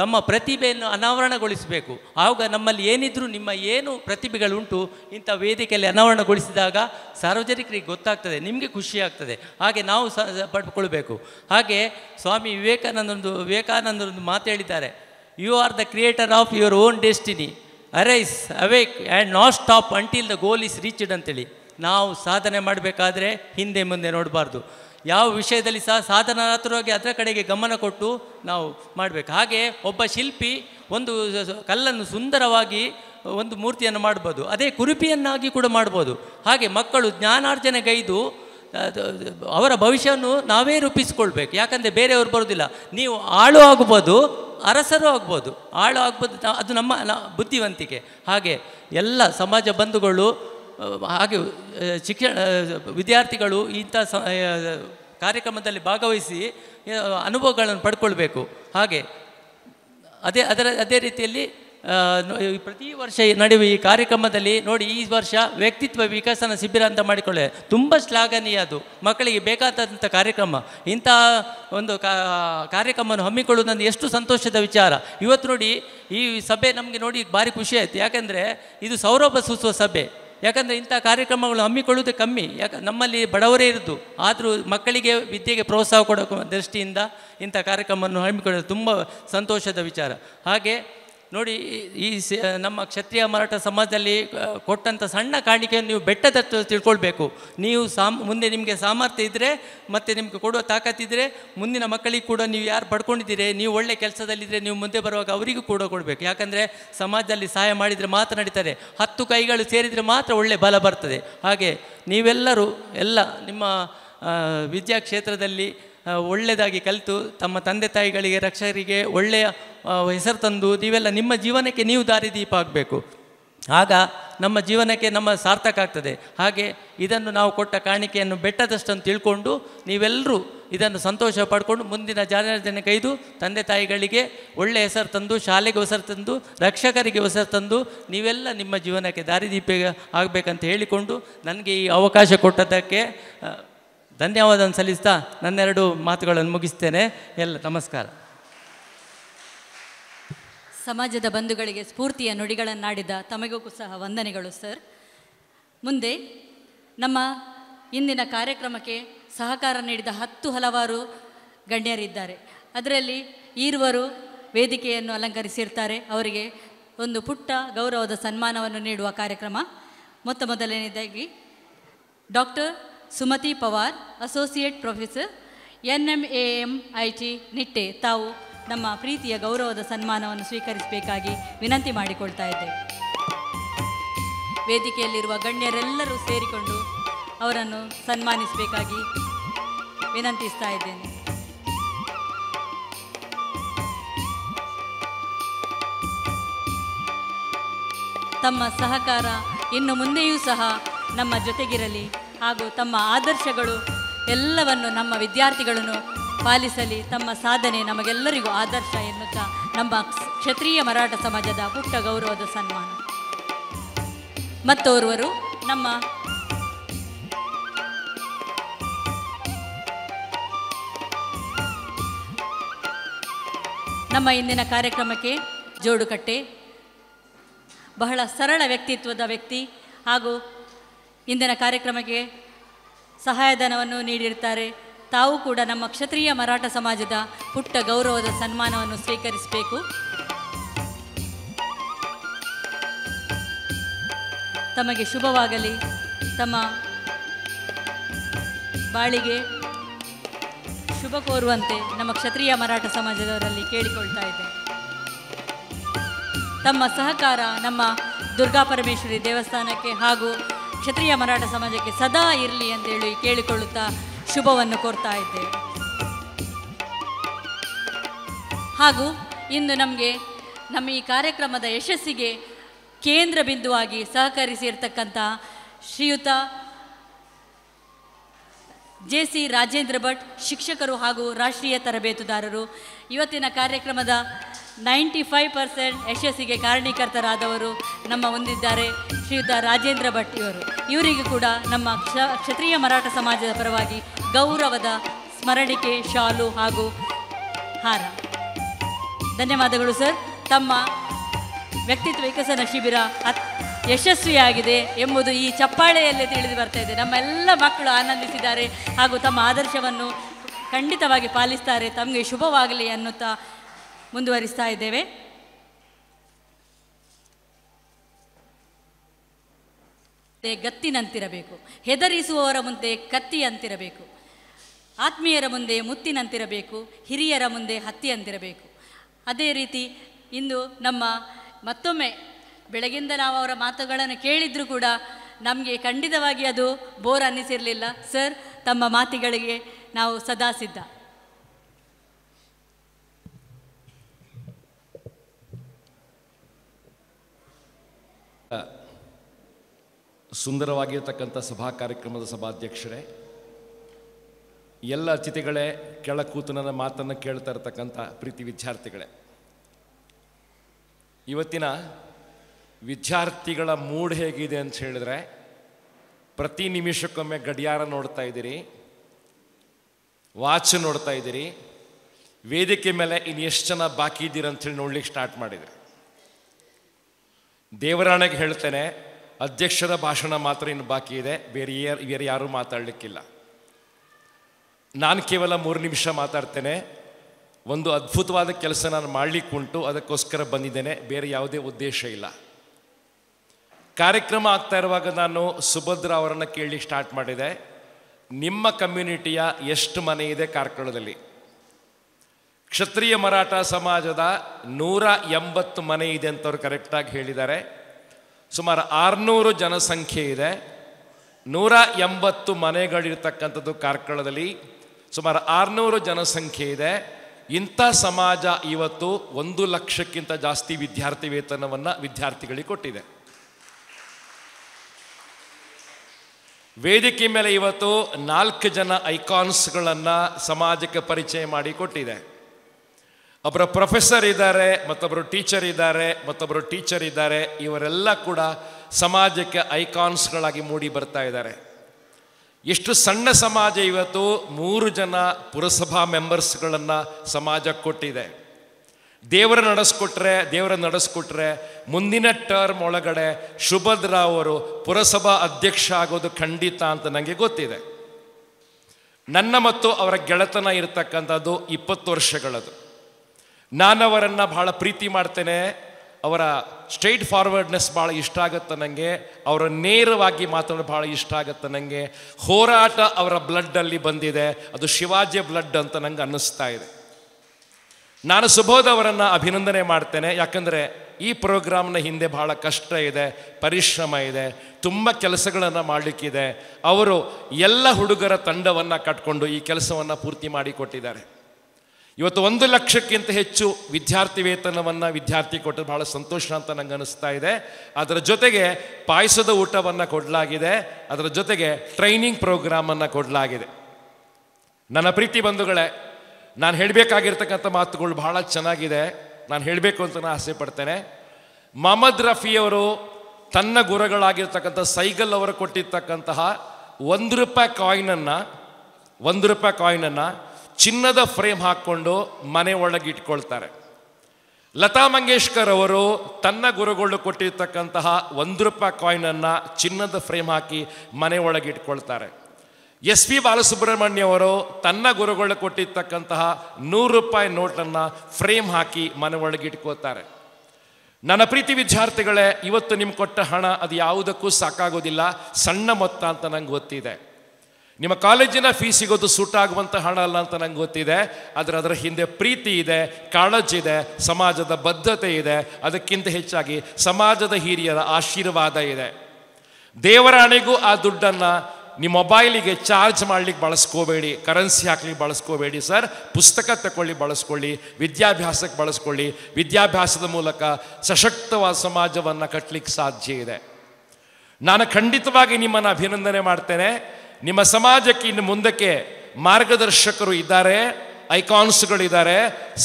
ತಮ್ಮ ಪ್ರತಿಭೆಯನ್ನು ಅನಾವರಣಗೊಳಿಸಬೇಕು ಆಗ ನಮ್ಮಲ್ಲಿ ಏನಿದ್ರೂ ನಿಮ್ಮ ಏನು ಪ್ರತಿಭೆಗಳುಂಟು ಇಂಥ ವೇದಿಕೆಯಲ್ಲಿ ಅನಾವರಣಗೊಳಿಸಿದಾಗ ಸಾರ್ವಜನಿಕರಿಗೆ ಗೊತ್ತಾಗ್ತದೆ ನಿಮಗೆ ಖುಷಿಯಾಗ್ತದೆ ಹಾಗೆ ನಾವು ಸ ಪಡ್ಕೊಳ್ಬೇಕು ಹಾಗೆ ಸ್ವಾಮಿ ವಿವೇಕಾನಂದರೊಂದು ವಿವೇಕಾನಂದರೊಂದು ಮಾತು ಹೇಳಿದ್ದಾರೆ you are the creator of your own destiny arise awake and not stop until the goal is reached ಅಂತೇಳಿ ನಾವು ಸಾಧನೆ ಮಾಡಬೇಕಾದ್ರೆ ಹಿಂದೆ ಮುಂದೆ ನೋಡಬಾರ್ದು ಯಾವ ವಿಷಯದಲ್ಲಿ ಸಹ ಸಾಧನಾತುರವಾಗಿ ಅದರ ಕಡೆಗೆ ಗಮನ ಕೊಟ್ಟು ನಾವು ಮಾಡಬೇಕು ಹಾಗೆ ಒಬ್ಬ ಶಿಲ್ಪಿ ಒಂದು ಕಲ್ಲನ್ನು ಸುಂದರವಾಗಿ ಒಂದು ಮೂರ್ತಿಯನ್ನು ಮಾಡ್ಬೋದು ಅದೇ ಕುರುಪಿಯನ್ನಾಗಿ ಕೂಡ ಮಾಡ್ಬೋದು ಹಾಗೆ ಮಕ್ಕಳು ಜ್ಞಾನಾರ್ಜನೆಗೈದು ಅವರ ಭವಿಷ್ಯವನ್ನು ನಾವೇ ರೂಪಿಸ್ಕೊಳ್ಬೇಕು ಯಾಕಂದರೆ ಬೇರೆಯವರು ಬರೋದಿಲ್ಲ ನೀವು ಆಳು ಆಗ್ಬೋದು ಅರಸರು ಆಗ್ಬೋದು ಆಳು ಆಗ್ಬೋದು ಅದು ನಮ್ಮ ಬುದ್ಧಿವಂತಿಕೆ ಹಾಗೆ ಎಲ್ಲ ಸಮಾಜ ಬಂಧುಗಳು ಹಾಗೆ ಶಿಕ್ಷಣ ವಿದ್ಯಾರ್ಥಿಗಳು ಇಂಥ ಸ ಕಾರ್ಯಕ್ರಮದಲ್ಲಿ ಭಾಗವಹಿಸಿ ಅನುಭವಗಳನ್ನು ಪಡ್ಕೊಳ್ಬೇಕು ಹಾಗೆ ಅದೇ ಅದರ ಅದೇ ರೀತಿಯಲ್ಲಿ ಪ್ರತಿ ವರ್ಷ ನಡುವೆ ಈ ಕಾರ್ಯಕ್ರಮದಲ್ಲಿ ನೋಡಿ ಈ ವರ್ಷ ವ್ಯಕ್ತಿತ್ವ ವಿಕಸನ ಶಿಬಿರ ಅಂತ ಮಾಡಿಕೊಳ್ಳೆ ತುಂಬ ಶ್ಲಾಘನೀಯ ಅದು ಮಕ್ಕಳಿಗೆ ಬೇಕಾದಂಥ ಕಾರ್ಯಕ್ರಮ ಇಂಥ ಒಂದು ಕಾರ್ಯಕ್ರಮವನ್ನು ಹಮ್ಮಿಕೊಳ್ಳುವುದನ್ನು ಎಷ್ಟು ಸಂತೋಷದ ವಿಚಾರ ಇವತ್ತು ನೋಡಿ ಈ ಸಭೆ ನಮಗೆ ನೋಡಿ ಭಾರಿ ಖುಷಿ ಆಯಿತು ಯಾಕೆಂದರೆ ಇದು ಸೌರಭ ಸೂಸುವ ಸಭೆ ಯಾಕಂದರೆ ಇಂಥ ಕಾರ್ಯಕ್ರಮಗಳು ಹಮ್ಮಿಕೊಳ್ಳುವುದೇ ಕಮ್ಮಿ ಯಾಕೆ ನಮ್ಮಲ್ಲಿ ಬಡವರೇ ಇರೋದು ಆದರೂ ಮಕ್ಕಳಿಗೆ ವಿದ್ಯೆಗೆ ಪ್ರೋತ್ಸಾಹ ಕೊಡೋ ದೃಷ್ಟಿಯಿಂದ ಇಂಥ ಕಾರ್ಯಕ್ರಮವನ್ನು ಹಮ್ಮಿಕೊಳ್ಳೋದು ತುಂಬ ಸಂತೋಷದ ವಿಚಾರ ಹಾಗೆ ನೋಡಿ ಈ ನಮ್ಮ ಕ್ಷತ್ರಿಯ ಮರಾಠ ಸಮಾಜದಲ್ಲಿ ಕೊಟ್ಟಂಥ ಸಣ್ಣ ಕಾಣಿಕೆಯನ್ನು ನೀವು ಬೆಟ್ಟದ ತಿಳ್ಕೊಳ್ಬೇಕು ನೀವು ಸಾಮ್ ಮುಂದೆ ನಿಮಗೆ ಸಾಮರ್ಥ್ಯ ಇದ್ದರೆ ಮತ್ತು ನಿಮಗೆ ಕೊಡುವ ತಾಕತ್ತಿದ್ದರೆ ಮುಂದಿನ ಮಕ್ಕಳಿಗೆ ಕೂಡ ನೀವು ಯಾರು ಪಡ್ಕೊಂಡಿದ್ದೀರಿ ನೀವು ಒಳ್ಳೆ ಕೆಲಸದಲ್ಲಿದ್ದರೆ ನೀವು ಮುಂದೆ ಬರುವಾಗ ಅವರಿಗೂ ಕೂಡ ಕೊಡಬೇಕು ಯಾಕಂದರೆ ಸಮಾಜದಲ್ಲಿ ಸಹಾಯ ಮಾಡಿದರೆ ಮಾತ್ರ ನಡೀತಾರೆ ಹತ್ತು ಕೈಗಳು ಸೇರಿದರೆ ಮಾತ್ರ ಒಳ್ಳೆ ಬಲ ಬರ್ತದೆ ಹಾಗೆ ನೀವೆಲ್ಲರೂ ಎಲ್ಲ ನಿಮ್ಮ ವಿದ್ಯಾ ಕ್ಷೇತ್ರದಲ್ಲಿ ಒಳ್ಳೆಯದಾಗಿ ಕಲಿತು ತಮ್ಮ ತಂದೆ ತಾಯಿಗಳಿಗೆ ರಕ್ಷಕರಿಗೆ ಒಳ್ಳೆಯ ಹೆಸರು ತಂದು ನೀವೆಲ್ಲ ನಿಮ್ಮ ಜೀವನಕ್ಕೆ ನೀವು ದಾರಿದೀಪ ಆಗಬೇಕು ಆಗ ನಮ್ಮ ಜೀವನಕ್ಕೆ ನಮ್ಮ ಸಾರ್ಥಕ ಆಗ್ತದೆ ಹಾಗೆ ಇದನ್ನು ನಾವು ಕೊಟ್ಟ ಕಾಣಿಕೆಯನ್ನು ಬೆಟ್ಟದಷ್ಟನ್ನು ತಿಳ್ಕೊಂಡು ನೀವೆಲ್ಲರೂ ಇದನ್ನು ಸಂತೋಷ ಪಡ್ಕೊಂಡು ಮುಂದಿನ ಜನರ ಕೈದು ತಂದೆ ತಾಯಿಗಳಿಗೆ ಒಳ್ಳೆಯ ಹೆಸರು ತಂದು ಶಾಲೆಗೆ ಹೊಸರು ತಂದು ರಕ್ಷಕರಿಗೆ ಹೊಸರು ತಂದು ನೀವೆಲ್ಲ ನಿಮ್ಮ ಜೀವನಕ್ಕೆ ದಾರಿದೀಪ ಆಗಬೇಕಂತ ಹೇಳಿಕೊಂಡು ನನಗೆ ಈ ಅವಕಾಶ ಕೊಟ್ಟದ್ದಕ್ಕೆ ಧನ್ಯವಾದ ಸಲ್ಲಿಸ್ತಾ ನನ್ನೆರಡು ಮಾತುಗಳನ್ನು ಮುಗಿಸ್ತೇನೆ ಎಲ್ಲ ನಮಸ್ಕಾರ ಸಮಾಜದ ಬಂಧುಗಳಿಗೆ ಸ್ಫೂರ್ತಿಯ ನುಡಿಗಳನ್ನಾಡಿದ ತಮಗೂ ಸಹ ವಂದನೆಗಳು ಸರ್ ಮುಂದೆ ನಮ್ಮ ಇಂದಿನ ಕಾರ್ಯಕ್ರಮಕ್ಕೆ ಸಹಕಾರ ನೀಡಿದ ಹತ್ತು ಹಲವಾರು ಗಣ್ಯರಿದ್ದಾರೆ ಅದರಲ್ಲಿ ಈರುವರು ವೇದಿಕೆಯನ್ನು ಅಲಂಕರಿಸಿರ್ತಾರೆ ಅವರಿಗೆ ಒಂದು ಪುಟ್ಟ ಗೌರವದ ಸನ್ಮಾನವನ್ನು ನೀಡುವ ಕಾರ್ಯಕ್ರಮ ಮೊತ್ತ ಮೊದಲನೇದಾಗಿ doctor Sumati Pawar associate professor N M A M I T Nitte ತಾವು ನಮ್ಮ ಪ್ರೀತಿಯ ಗೌರವದ ಸನ್ಮಾನವನ್ನು ಸ್ವೀಕರಿಸಬೇಕಾಗಿ ವಿನಂತಿ ಮಾಡಿಕೊಳ್ತಾ ಇದ್ದೆ ವೇದಿಕೆಯಲ್ಲಿರುವ ಗಣ್ಯರೆಲ್ಲರೂ ಸೇರಿಕೊಂಡು ಅವರನ್ನು ಸನ್ಮಾನಿಸಬೇಕಾಗಿ ವಿನಂತಿಸ್ತಾ ಇದ್ದೇನೆ ತಮ್ಮ ಸಹಕಾರ ಇನ್ನು ಮುಂದೆಯೂ ಸಹ ನಮ್ಮ ಜೊತೆಗಿರಲಿ ಹಾಗೂ ತಮ್ಮ ಆದರ್ಶಗಳು ಎಲ್ಲವನ್ನು ನಮ್ಮ ವಿದ್ಯಾರ್ಥಿಗಳನ್ನು ಪಾಲಿಸಲಿ ತಮ್ಮ ಸಾಧನೆ ನಮಗೆಲ್ಲರಿಗೂ ಆದರ್ಶ ಎನ್ನುತ್ತಾ ನಮ್ಮ ಕ್ಷತ್ರಿಯ ಮರಾಠ ಸಮಾಜದ ಪುಟ್ಟ ಗೌರವದ ಸನ್ಮಾನ ಮತ್ತೋರ್ವರು ನಮ್ಮ ನಮ್ಮ ಇಂದಿನ ಕಾರ್ಯಕ್ರಮಕ್ಕೆ ಜೋಡುಕಟ್ಟೆ ಬಹಳ ಸರಳ ವ್ಯಕ್ತಿತ್ವದ ವ್ಯಕ್ತಿ ಹಾಗೂ ಇಂದಿನ ಕಾರ್ಯಕ್ರಮಕ್ಕೆ ಸಹಾಯಧನವನ್ನು ನೀಡಿರ್ತಾರೆ ತಾವು ಕೂಡ ನಮ್ಮ ಕ್ಷತ್ರಿಯ ಮರಾಠ ಸಮಾಜದ ಪುಟ್ಟ ಗೌರವದ ಸನ್ಮಾನವನ್ನು ಸ್ವೀಕರಿಸಬೇಕು ತಮಗೆ ಶುಭವಾಗಲಿ ತಮ್ಮ ಬಾಳಿಗೆ ಶುಭ ಕೋರುವಂತೆ ನಮ್ಮ ಕ್ಷತ್ರಿಯ ಮರಾಠ ಸಮಾಜದವರಲ್ಲಿ ಕೇಳಿಕೊಳ್ತಾ ಇದೆ ತಮ್ಮ ಸಹಕಾರ ನಮ್ಮ ದುರ್ಗಾಪರಮೇಶ್ವರಿ ದೇವಸ್ಥಾನಕ್ಕೆ ಹಾಗೂ ಕ್ಷತ್ರಿಯ ಮರಾಠ ಸಮಾಜಕ್ಕೆ ಸದಾ ಇರಲಿ ಹೇಳಿ ಕೇಳಿಕೊಳ್ಳುತ್ತಾ ಶುಭವನ್ನು ಕೋರ್ತಾ ಇದ್ದೇವೆ ಹಾಗೂ ಇಂದು ನಮಗೆ ನಮ್ಮ ಈ ಕಾರ್ಯಕ್ರಮದ ಯಶಸ್ಸಿಗೆ ಕೇಂದ್ರ ಬಿಂದುವಾಗಿ ಸಹಕರಿಸಿರ್ತಕ್ಕಂಥ ಶ್ರೀಯುತ ಜೆ ಸಿ ರಾಜೇಂದ್ರ ಭಟ್ ಶಿಕ್ಷಕರು ಹಾಗೂ ರಾಷ್ಟ್ರೀಯ ತರಬೇತುದಾರರು ಇವತ್ತಿನ ಕಾರ್ಯಕ್ರಮದ ನೈಂಟಿ ಫೈವ್ ಪರ್ಸೆಂಟ್ ಯಶಸ್ಸಿಗೆ ಕಾರಣೀಕರ್ತರಾದವರು ನಮ್ಮ ಹೊಂದಿದ್ದಾರೆ ಶ್ರೀಯುತ ರಾಜೇಂದ್ರ ಭಟ್ಟಿಯವರು ಇವರಿಗೆ ಕೂಡ ನಮ್ಮ ಕ್ಷ ಕ್ಷತ್ರಿಯ ಮರಾಠ ಸಮಾಜದ ಪರವಾಗಿ ಗೌರವದ ಸ್ಮರಣಿಕೆ ಶಾಲು ಹಾಗೂ ಹಾರ ಧನ್ಯವಾದಗಳು ಸರ್ ತಮ್ಮ ವ್ಯಕ್ತಿತ್ವ ವಿಕಸನ ಶಿಬಿರ ಅತ್ ಯಶಸ್ವಿಯಾಗಿದೆ ಎಂಬುದು ಈ ಚಪ್ಪಾಳೆಯಲ್ಲೇ ತಿಳಿದು ಬರ್ತಾ ಇದೆ ಎಲ್ಲ ಮಕ್ಕಳು ಆನಂದಿಸಿದ್ದಾರೆ ಹಾಗೂ ತಮ್ಮ ಆದರ್ಶವನ್ನು ಖಂಡಿತವಾಗಿ ಪಾಲಿಸ್ತಾರೆ ತಮಗೆ ಶುಭವಾಗಲಿ ಅನ್ನುತ್ತಾ ಮುಂದುವರಿಸ್ತಾ ಇದ್ದೇವೆ ಗತ್ತಿನಂತಿರಬೇಕು ಹೆದರಿಸುವವರ ಮುಂದೆ ಅಂತಿರಬೇಕು ಆತ್ಮೀಯರ ಮುಂದೆ ಮುತ್ತಿನಂತಿರಬೇಕು ಹಿರಿಯರ ಮುಂದೆ ಅಂತಿರಬೇಕು ಅದೇ ರೀತಿ ಇಂದು ನಮ್ಮ ಮತ್ತೊಮ್ಮೆ ಬೆಳಗಿಂದ ನಾವು ಅವರ ಮಾತುಗಳನ್ನು ಕೇಳಿದರೂ ಕೂಡ ನಮಗೆ ಖಂಡಿತವಾಗಿ ಅದು ಬೋರ್ ಅನ್ನಿಸಿರಲಿಲ್ಲ ಸರ್ ತಮ್ಮ ಮಾತಿಗಳಿಗೆ ನಾವು ಸದಾ ಸಿದ್ಧ ಸುಂದರವಾಗಿರ್ತಕ್ಕಂಥ ಸಭಾ ಕಾರ್ಯಕ್ರಮದ ಸಭಾಧ್ಯಕ್ಷರೇ ಎಲ್ಲ ಅತಿಥಿಗಳೇ ಕೆಳ ಕೂತನ ಮಾತನ್ನು ಕೇಳ್ತಾ ಇರ್ತಕ್ಕಂಥ ಪ್ರೀತಿ ವಿದ್ಯಾರ್ಥಿಗಳೇ ಇವತ್ತಿನ ವಿದ್ಯಾರ್ಥಿಗಳ ಮೂಡ್ ಹೇಗಿದೆ ಅಂತ ಹೇಳಿದ್ರೆ ಪ್ರತಿ ನಿಮಿಷಕ್ಕೊಮ್ಮೆ ಗಡಿಯಾರ ನೋಡ್ತಾ ಇದ್ದೀರಿ ವಾಚ್ ನೋಡ್ತಾ ಇದ್ದೀರಿ ವೇದಿಕೆ ಮೇಲೆ ಇನ್ನು ಎಷ್ಟು ಜನ ಬಾಕಿ ಇದ್ದೀರಂತೇಳಿ ಹೇಳಿ ನೋಡ್ಲಿಕ್ಕೆ ಸ್ಟಾರ್ಟ್ ಮಾಡಿದ್ರಿ ದೇವರಾಣೆಗೆ ಹೇಳ್ತೇನೆ ಅಧ್ಯಕ್ಷರ ಭಾಷಣ ಮಾತ್ರ ಇನ್ನು ಬಾಕಿ ಇದೆ ಬೇರೆ ಬೇರೆ ಯಾರೂ ಮಾತಾಡಲಿಕ್ಕಿಲ್ಲ ನಾನು ಕೇವಲ ಮೂರು ನಿಮಿಷ ಮಾತಾಡ್ತೇನೆ ಒಂದು ಅದ್ಭುತವಾದ ಕೆಲಸ ನಾನು ಮಾಡಲಿಕ್ಕೆ ಉಂಟು ಅದಕ್ಕೋಸ್ಕರ ಬಂದಿದ್ದೇನೆ ಬೇರೆ ಯಾವುದೇ ಉದ್ದೇಶ ಇಲ್ಲ ಕಾರ್ಯಕ್ರಮ ಆಗ್ತಾ ಇರುವಾಗ ನಾನು ಸುಭದ್ರ ಅವರನ್ನು ಕೇಳಿ ಸ್ಟಾರ್ಟ್ ಮಾಡಿದೆ ನಿಮ್ಮ ಕಮ್ಯುನಿಟಿಯ ಎಷ್ಟು ಮನೆ ಇದೆ ಕಾರ್ಕಳದಲ್ಲಿ ಕ್ಷತ್ರಿಯ ಮರಾಠ ಸಮಾಜದ ನೂರ ಎಂಬತ್ತು ಮನೆ ಇದೆ ಅಂತವ್ರು ಕರೆಕ್ಟಾಗಿ ಹೇಳಿದ್ದಾರೆ ಸುಮಾರು ಆರುನೂರು ಜನಸಂಖ್ಯೆ ಇದೆ ನೂರ ಎಂಬತ್ತು ಮನೆಗಳಿರ್ತಕ್ಕಂಥದ್ದು ಕಾರ್ಕಳದಲ್ಲಿ ಸುಮಾರು ಆರುನೂರು ಜನಸಂಖ್ಯೆ ಇದೆ ಇಂಥ ಸಮಾಜ ಇವತ್ತು ಒಂದು ಲಕ್ಷಕ್ಕಿಂತ ಜಾಸ್ತಿ ವಿದ್ಯಾರ್ಥಿ ವೇತನವನ್ನು ವಿದ್ಯಾರ್ಥಿಗಳಿಗೆ ಕೊಟ್ಟಿದೆ ವೇದಿಕೆ ಮೇಲೆ ಇವತ್ತು ನಾಲ್ಕು ಜನ ಐಕಾನ್ಸ್ಗಳನ್ನು ಸಮಾಜಕ್ಕೆ ಪರಿಚಯ ಮಾಡಿ ಕೊಟ್ಟಿದೆ ಒಬ್ಬರ ಪ್ರೊಫೆಸರ್ ಇದ್ದಾರೆ ಮತ್ತೊಬ್ಬರು ಟೀಚರ್ ಇದ್ದಾರೆ ಮತ್ತೊಬ್ಬರು ಟೀಚರ್ ಇದ್ದಾರೆ ಇವರೆಲ್ಲ ಕೂಡ ಸಮಾಜಕ್ಕೆ ಐಕಾನ್ಸ್ಗಳಾಗಿ ಮೂಡಿ ಬರ್ತಾ ಇದ್ದಾರೆ ಎಷ್ಟು ಸಣ್ಣ ಸಮಾಜ ಇವತ್ತು ಮೂರು ಜನ ಪುರಸಭಾ ಮೆಂಬರ್ಸ್ಗಳನ್ನು ಸಮಾಜ ಕೊಟ್ಟಿದೆ ದೇವರ ನಡೆಸ್ಕೊಟ್ರೆ ದೇವರ ನಡೆಸ್ಕೊಟ್ರೆ ಮುಂದಿನ ಟರ್ಮ್ ಒಳಗಡೆ ಸುಭದ್ರಾವ್ ಅವರು ಪುರಸಭಾ ಅಧ್ಯಕ್ಷ ಆಗೋದು ಖಂಡಿತ ಅಂತ ನನಗೆ ಗೊತ್ತಿದೆ ನನ್ನ ಮತ್ತು ಅವರ ಗೆಳೆತನ ಇರತಕ್ಕಂಥದ್ದು ಇಪ್ಪತ್ತು ವರ್ಷಗಳದು ಅವರನ್ನು ಬಹಳ ಪ್ರೀತಿ ಮಾಡ್ತೇನೆ ಅವರ ಸ್ಟ್ರೈಟ್ ಫಾರ್ವರ್ಡ್ನೆಸ್ ಭಾಳ ಇಷ್ಟ ಆಗುತ್ತೆ ನನಗೆ ಅವರ ನೇರವಾಗಿ ಮಾತಾಡೋದು ಭಾಳ ಇಷ್ಟ ಆಗುತ್ತೆ ನನಗೆ ಹೋರಾಟ ಅವರ ಬ್ಲಡ್ಡಲ್ಲಿ ಬಂದಿದೆ ಅದು ಶಿವಾಜಿ ಬ್ಲಡ್ ಅಂತ ನಂಗೆ ಅನ್ನಿಸ್ತಾ ಇದೆ ನಾನು ಸುಬೋಧ ಅವರನ್ನು ಅಭಿನಂದನೆ ಮಾಡ್ತೇನೆ ಯಾಕಂದರೆ ಈ ಪ್ರೋಗ್ರಾಮ್ನ ಹಿಂದೆ ಬಹಳ ಕಷ್ಟ ಇದೆ ಪರಿಶ್ರಮ ಇದೆ ತುಂಬ ಕೆಲಸಗಳನ್ನು ಮಾಡಲಿಕ್ಕಿದೆ ಅವರು ಎಲ್ಲ ಹುಡುಗರ ತಂಡವನ್ನು ಕಟ್ಕೊಂಡು ಈ ಕೆಲಸವನ್ನು ಪೂರ್ತಿ ಮಾಡಿಕೊಟ್ಟಿದ್ದಾರೆ ಇವತ್ತು ಒಂದು ಲಕ್ಷಕ್ಕಿಂತ ಹೆಚ್ಚು ವಿದ್ಯಾರ್ಥಿ ವೇತನವನ್ನು ವಿದ್ಯಾರ್ಥಿ ಕೊಟ್ಟರೆ ಬಹಳ ಸಂತೋಷ ಅಂತ ನಂಗೆ ಅನಿಸ್ತಾ ಇದೆ ಅದರ ಜೊತೆಗೆ ಪಾಯಸದ ಊಟವನ್ನು ಕೊಡಲಾಗಿದೆ ಅದರ ಜೊತೆಗೆ ಟ್ರೈನಿಂಗ್ ಪ್ರೋಗ್ರಾಮನ್ನು ಕೊಡಲಾಗಿದೆ ನನ್ನ ಪ್ರೀತಿ ಬಂಧುಗಳೇ ನಾನು ಹೇಳಬೇಕಾಗಿರ್ತಕ್ಕಂಥ ಮಾತುಗಳು ಬಹಳ ಚೆನ್ನಾಗಿದೆ ನಾನು ಹೇಳಬೇಕು ಅಂತ ನಾನು ಆಸೆ ಪಡ್ತೇನೆ ಮೊಹಮ್ಮದ್ ರಫಿಯವರು ತನ್ನ ಗುರುಗಳಾಗಿರ್ತಕ್ಕಂಥ ಸೈಗಲ್ ಅವರು ಕೊಟ್ಟಿರ್ತಕ್ಕಂತಹ ಒಂದು ರೂಪಾಯಿ ಕಾಯಿನನ್ನು ಒಂದು ರೂಪಾಯಿ ಕಾಯಿನನ್ನು ಚಿನ್ನದ ಫ್ರೇಮ್ ಹಾಕ್ಕೊಂಡು ಮನೆ ಒಳಗಿಟ್ಕೊಳ್ತಾರೆ ಲತಾ ಮಂಗೇಶ್ಕರ್ ಅವರು ತನ್ನ ಗುರುಗಳು ಕೊಟ್ಟಿರ್ತಕ್ಕಂತಹ ಒಂದು ರೂಪಾಯಿ ಕಾಯಿನನ್ನು ಚಿನ್ನದ ಫ್ರೇಮ್ ಹಾಕಿ ಮನೆ ಒಳಗಿಟ್ಕೊಳ್ತಾರೆ ಎಸ್ ಪಿ ಬಾಲಸುಬ್ರಹ್ಮಣ್ಯ ಅವರು ತನ್ನ ಗುರುಗಳು ಕೊಟ್ಟಿರ್ತಕ್ಕಂತಹ ನೂರು ರೂಪಾಯಿ ನೋಟನ್ನು ಫ್ರೇಮ್ ಹಾಕಿ ಮನೆ ಒಳಗಿಟ್ಕೊಳ್ತಾರೆ ನನ್ನ ಪ್ರೀತಿ ವಿದ್ಯಾರ್ಥಿಗಳೇ ಇವತ್ತು ನಿಮ್ಗೆ ಕೊಟ್ಟ ಹಣ ಅದು ಯಾವುದಕ್ಕೂ ಸಾಕಾಗೋದಿಲ್ಲ ಸಣ್ಣ ಮೊತ್ತ ಅಂತ ನಂಗೆ ಗೊತ್ತಿದೆ ನಿಮ್ಮ ಕಾಲೇಜಿನ ಫೀಸ್ ಸಿಗೋದು ಸುಟ್ಟಾಗುವಂಥ ಹಣ ಅಲ್ಲ ಅಂತ ನಂಗೆ ಗೊತ್ತಿದೆ ಆದರೆ ಅದರ ಹಿಂದೆ ಪ್ರೀತಿ ಇದೆ ಇದೆ ಸಮಾಜದ ಬದ್ಧತೆ ಇದೆ ಅದಕ್ಕಿಂತ ಹೆಚ್ಚಾಗಿ ಸಮಾಜದ ಹಿರಿಯರ ಆಶೀರ್ವಾದ ಇದೆ ದೇವರಾಣೆಗೂ ಆ ದುಡ್ಡನ್ನು ನಿಮ್ಮ ಮೊಬೈಲಿಗೆ ಚಾರ್ಜ್ ಮಾಡ್ಲಿಕ್ಕೆ ಬಳಸ್ಕೋಬೇಡಿ ಕರೆನ್ಸಿ ಹಾಕ್ಲಿಕ್ಕೆ ಬಳಸ್ಕೋಬೇಡಿ ಸರ್ ಪುಸ್ತಕ ತಗೊಳ್ಳಿ ಬಳಸ್ಕೊಳ್ಳಿ ವಿದ್ಯಾಭ್ಯಾಸಕ್ಕೆ ಬಳಸ್ಕೊಳ್ಳಿ ವಿದ್ಯಾಭ್ಯಾಸದ ಮೂಲಕ ಸಶಕ್ತವಾದ ಸಮಾಜವನ್ನು ಕಟ್ಟಲಿಕ್ಕೆ ಸಾಧ್ಯ ಇದೆ ನಾನು ಖಂಡಿತವಾಗಿ ನಿಮ್ಮನ್ನು ಅಭಿನಂದನೆ ಮಾಡ್ತೇನೆ ನಿಮ್ಮ ಸಮಾಜಕ್ಕೆ ಇನ್ನು ಮುಂದಕ್ಕೆ ಮಾರ್ಗದರ್ಶಕರು ಇದ್ದಾರೆ ಐಕಾನ್ಸ್ಗಳಿದ್ದಾರೆ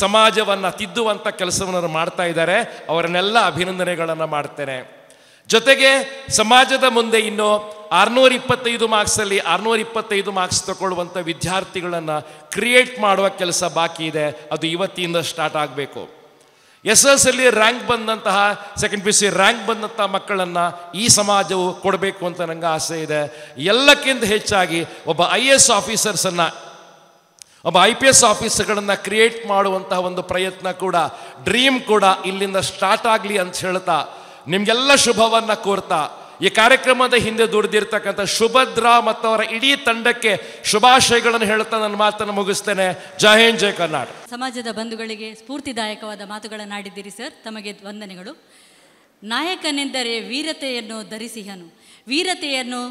ಸಮಾಜವನ್ನು ತಿದ್ದುವಂಥ ಕೆಲಸವನ್ನು ಮಾಡ್ತಾ ಇದ್ದಾರೆ ಅವರನ್ನೆಲ್ಲ ಅಭಿನಂದನೆಗಳನ್ನು ಮಾಡ್ತೇನೆ ಜೊತೆಗೆ ಸಮಾಜದ ಮುಂದೆ ಇನ್ನು ಆರುನೂರ ಇಪ್ಪತ್ತೈದು ಮಾರ್ಕ್ಸಲ್ಲಿ ಆರ್ನೂರ ಇಪ್ಪತ್ತೈದು ಮಾರ್ಕ್ಸ್ ತಗೊಳ್ಳುವಂಥ ವಿದ್ಯಾರ್ಥಿಗಳನ್ನು ಕ್ರಿಯೇಟ್ ಮಾಡುವ ಕೆಲಸ ಬಾಕಿ ಇದೆ ಅದು ಇವತ್ತಿಂದ ಸ್ಟಾರ್ಟ್ ಆಗಬೇಕು ಎಸ್ ಎಸ್ ಅಲ್ಲಿ ರ್ಯಾಂಕ್ ಬಂದಂತಹ ಸೆಕೆಂಡ್ ಪಿ ಸಿ ರ್ಯಾಂಕ್ ಬಂದಂತಹ ಮಕ್ಕಳನ್ನು ಈ ಸಮಾಜವು ಕೊಡಬೇಕು ಅಂತ ನನಗೆ ಆಸೆ ಇದೆ ಎಲ್ಲಕ್ಕಿಂತ ಹೆಚ್ಚಾಗಿ ಒಬ್ಬ ಐ ಎ ಎಸ್ ಆಫೀಸರ್ಸನ್ನು ಒಬ್ಬ ಐ ಪಿ ಎಸ್ ಆಫೀಸರ್ಗಳನ್ನು ಕ್ರಿಯೇಟ್ ಮಾಡುವಂತಹ ಒಂದು ಪ್ರಯತ್ನ ಕೂಡ ಡ್ರೀಮ್ ಕೂಡ ಇಲ್ಲಿಂದ ಸ್ಟಾರ್ಟ್ ಆಗಲಿ ಅಂತ ಹೇಳ್ತಾ ನಿಮಗೆಲ್ಲ ಶುಭವನ್ನು ಕೋರ್ತಾ ಈ ಕಾರ್ಯಕ್ರಮದ ಹಿಂದೆ ದುಡಿದಿರ್ತಕ್ಕಂಥ ಶುಭದ್ರಾವ್ ಮತ್ತು ಅವರ ಇಡೀ ತಂಡಕ್ಕೆ ಶುಭಾಶಯಗಳನ್ನು ಹೇಳ್ತಾ ನನ್ನ ಮಾತನ್ನು ಮುಗಿಸ್ತೇನೆ ಜೈ ಹಿಂದ್ ಜೈ ಕರ್ನಾಟಕ ಸಮಾಜದ ಬಂಧುಗಳಿಗೆ ಸ್ಫೂರ್ತಿದಾಯಕವಾದ ಮಾತುಗಳನ್ನು ಆಡಿದ್ದೀರಿ ಸರ್ ತಮಗೆ ವಂದನೆಗಳು ನಾಯಕನೆಂದರೆ ವೀರತೆಯನ್ನು ಧರಿಸಿಹನು ವೀರತೆಯನ್ನು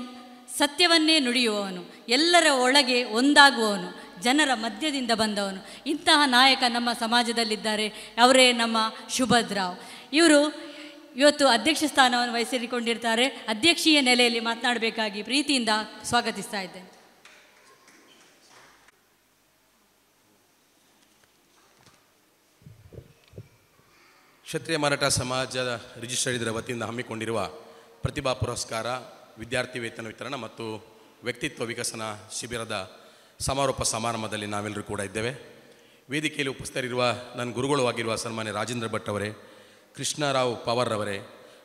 ಸತ್ಯವನ್ನೇ ನುಡಿಯುವವನು ಎಲ್ಲರ ಒಳಗೆ ಒಂದಾಗುವವನು ಜನರ ಮಧ್ಯದಿಂದ ಬಂದವನು ಇಂತಹ ನಾಯಕ ನಮ್ಮ ಸಮಾಜದಲ್ಲಿದ್ದಾರೆ ಅವರೇ ನಮ್ಮ ಶುಭದ್ರಾವ್ ಇವರು ಇವತ್ತು ಅಧ್ಯಕ್ಷ ಸ್ಥಾನವನ್ನು ವಹಿಸಿಕೊಂಡಿರ್ತಾರೆ ಅಧ್ಯಕ್ಷೀಯ ನೆಲೆಯಲ್ಲಿ ಮಾತನಾಡಬೇಕಾಗಿ ಪ್ರೀತಿಯಿಂದ ಸ್ವಾಗತಿಸ್ತಾ ಇದ್ದೇನೆ ಕ್ಷತ್ರಿಯ ಮರಾಠ ಸಮಾಜದ ರಿಜಿಸ್ಟರ್ ಇದರ ವತಿಯಿಂದ ಹಮ್ಮಿಕೊಂಡಿರುವ ಪ್ರತಿಭಾ ಪುರಸ್ಕಾರ ವಿದ್ಯಾರ್ಥಿ ವೇತನ ವಿತರಣೆ ಮತ್ತು ವ್ಯಕ್ತಿತ್ವ ವಿಕಸನ ಶಿಬಿರದ ಸಮಾರೋಪ ಸಮಾರಂಭದಲ್ಲಿ ನಾವೆಲ್ಲರೂ ಕೂಡ ಇದ್ದೇವೆ ವೇದಿಕೆಯಲ್ಲಿ ಉಪಸ್ಥಿತರಿರುವ ನನ್ನ ಗುರುಗಳು ಆಗಿರುವ ಸನ್ಮಾನ್ಯ ರಾಜೇಂದ್ರ ಭಟ್ ಅವರೇ ಕೃಷ್ಣರಾವ್ ಪವಾರ್ರವರೇ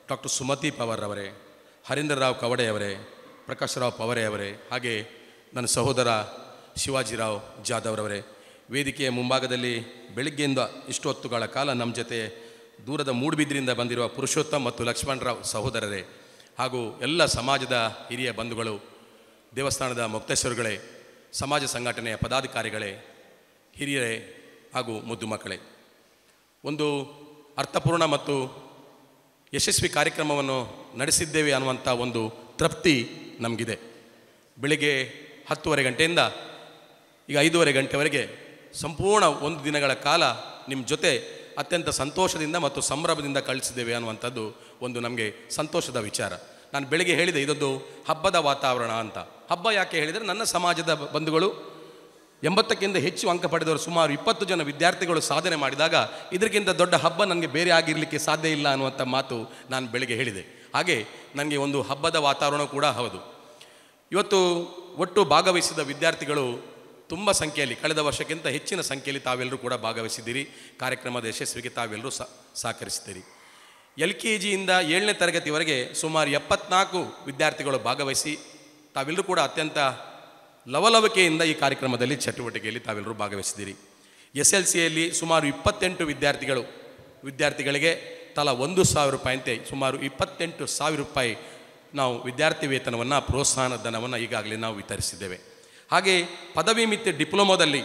ಡಾಕ್ಟರ್ ಸುಮತಿ ಪವರ್ರವರೇ ಹರೀಂದ್ರರಾವ್ ಕವಡೆಯವರೇ ರಾವ್ ಪವರೆಯವರೇ ಹಾಗೆ ನನ್ನ ಸಹೋದರ ಶಿವಾಜಿರಾವ್ ಜಾಧವ್ರವರೇ ವೇದಿಕೆಯ ಮುಂಭಾಗದಲ್ಲಿ ಬೆಳಿಗ್ಗೆಯಿಂದ ಇಷ್ಟು ಹೊತ್ತುಗಳ ಕಾಲ ನಮ್ಮ ಜೊತೆ ದೂರದ ಮೂಡುಬಿದ್ರಿಂದ ಬಂದಿರುವ ಪುರುಷೋತ್ತಮ್ ಮತ್ತು ಲಕ್ಷ್ಮಣರಾವ್ ಸಹೋದರರೇ ಹಾಗೂ ಎಲ್ಲ ಸಮಾಜದ ಹಿರಿಯ ಬಂಧುಗಳು ದೇವಸ್ಥಾನದ ಮುಕ್ತೇಶ್ವರುಗಳೇ ಸಮಾಜ ಸಂಘಟನೆಯ ಪದಾಧಿಕಾರಿಗಳೇ ಹಿರಿಯರೇ ಹಾಗೂ ಮುದ್ದು ಮಕ್ಕಳೇ ಒಂದು ಅರ್ಥಪೂರ್ಣ ಮತ್ತು ಯಶಸ್ವಿ ಕಾರ್ಯಕ್ರಮವನ್ನು ನಡೆಸಿದ್ದೇವೆ ಅನ್ನುವಂಥ ಒಂದು ತೃಪ್ತಿ ನಮಗಿದೆ ಬೆಳಿಗ್ಗೆ ಹತ್ತುವರೆ ಗಂಟೆಯಿಂದ ಈಗ ಐದೂವರೆ ಗಂಟೆವರೆಗೆ ಸಂಪೂರ್ಣ ಒಂದು ದಿನಗಳ ಕಾಲ ನಿಮ್ಮ ಜೊತೆ ಅತ್ಯಂತ ಸಂತೋಷದಿಂದ ಮತ್ತು ಸಂಭ್ರಮದಿಂದ ಕಳಿಸಿದ್ದೇವೆ ಅನ್ನುವಂಥದ್ದು ಒಂದು ನಮಗೆ ಸಂತೋಷದ ವಿಚಾರ ನಾನು ಬೆಳಿಗ್ಗೆ ಹೇಳಿದೆ ಇದೊಂದು ಹಬ್ಬದ ವಾತಾವರಣ ಅಂತ ಹಬ್ಬ ಯಾಕೆ ಹೇಳಿದರೆ ನನ್ನ ಸಮಾಜದ ಬಂಧುಗಳು ಎಂಬತ್ತಕ್ಕಿಂತ ಹೆಚ್ಚು ಅಂಕ ಪಡೆದವರು ಸುಮಾರು ಇಪ್ಪತ್ತು ಜನ ವಿದ್ಯಾರ್ಥಿಗಳು ಸಾಧನೆ ಮಾಡಿದಾಗ ಇದಕ್ಕಿಂತ ದೊಡ್ಡ ಹಬ್ಬ ನನಗೆ ಬೇರೆ ಆಗಿರಲಿಕ್ಕೆ ಸಾಧ್ಯ ಇಲ್ಲ ಅನ್ನುವಂಥ ಮಾತು ನಾನು ಬೆಳಿಗ್ಗೆ ಹೇಳಿದೆ ಹಾಗೆ ನನಗೆ ಒಂದು ಹಬ್ಬದ ವಾತಾವರಣ ಕೂಡ ಹೌದು ಇವತ್ತು ಒಟ್ಟು ಭಾಗವಹಿಸಿದ ವಿದ್ಯಾರ್ಥಿಗಳು ತುಂಬ ಸಂಖ್ಯೆಯಲ್ಲಿ ಕಳೆದ ವರ್ಷಕ್ಕಿಂತ ಹೆಚ್ಚಿನ ಸಂಖ್ಯೆಯಲ್ಲಿ ತಾವೆಲ್ಲರೂ ಕೂಡ ಭಾಗವಹಿಸಿದ್ದೀರಿ ಕಾರ್ಯಕ್ರಮದ ಯಶಸ್ವಿಗೆ ತಾವೆಲ್ಲರೂ ಸಹಕರಿಸಿದ್ದೀರಿ ಎಲ್ ಕೆ ಜಿಯಿಂದ ಏಳನೇ ತರಗತಿವರೆಗೆ ಸುಮಾರು ಎಪ್ಪತ್ನಾಲ್ಕು ವಿದ್ಯಾರ್ಥಿಗಳು ಭಾಗವಹಿಸಿ ತಾವೆಲ್ಲರೂ ಕೂಡ ಅತ್ಯಂತ ಲವಲವಿಕೆಯಿಂದ ಈ ಕಾರ್ಯಕ್ರಮದಲ್ಲಿ ಚಟುವಟಿಕೆಯಲ್ಲಿ ತಾವೆಲ್ಲರೂ ಭಾಗವಹಿಸಿದ್ದೀರಿ ಎಸ್ ಎಲ್ ಸಿಯಲ್ಲಿ ಸುಮಾರು ಇಪ್ಪತ್ತೆಂಟು ವಿದ್ಯಾರ್ಥಿಗಳು ವಿದ್ಯಾರ್ಥಿಗಳಿಗೆ ತಲಾ ಒಂದು ಸಾವಿರ ರೂಪಾಯಿಯಂತೆ ಸುಮಾರು ಇಪ್ಪತ್ತೆಂಟು ಸಾವಿರ ರೂಪಾಯಿ ನಾವು ವಿದ್ಯಾರ್ಥಿ ವೇತನವನ್ನು ಪ್ರೋತ್ಸಾಹನ ಧನವನ್ನು ಈಗಾಗಲೇ ನಾವು ವಿತರಿಸಿದ್ದೇವೆ ಹಾಗೆ ಪದವಿ ಮಿತಿ ಡಿಪ್ಲೊಮೊದಲ್ಲಿ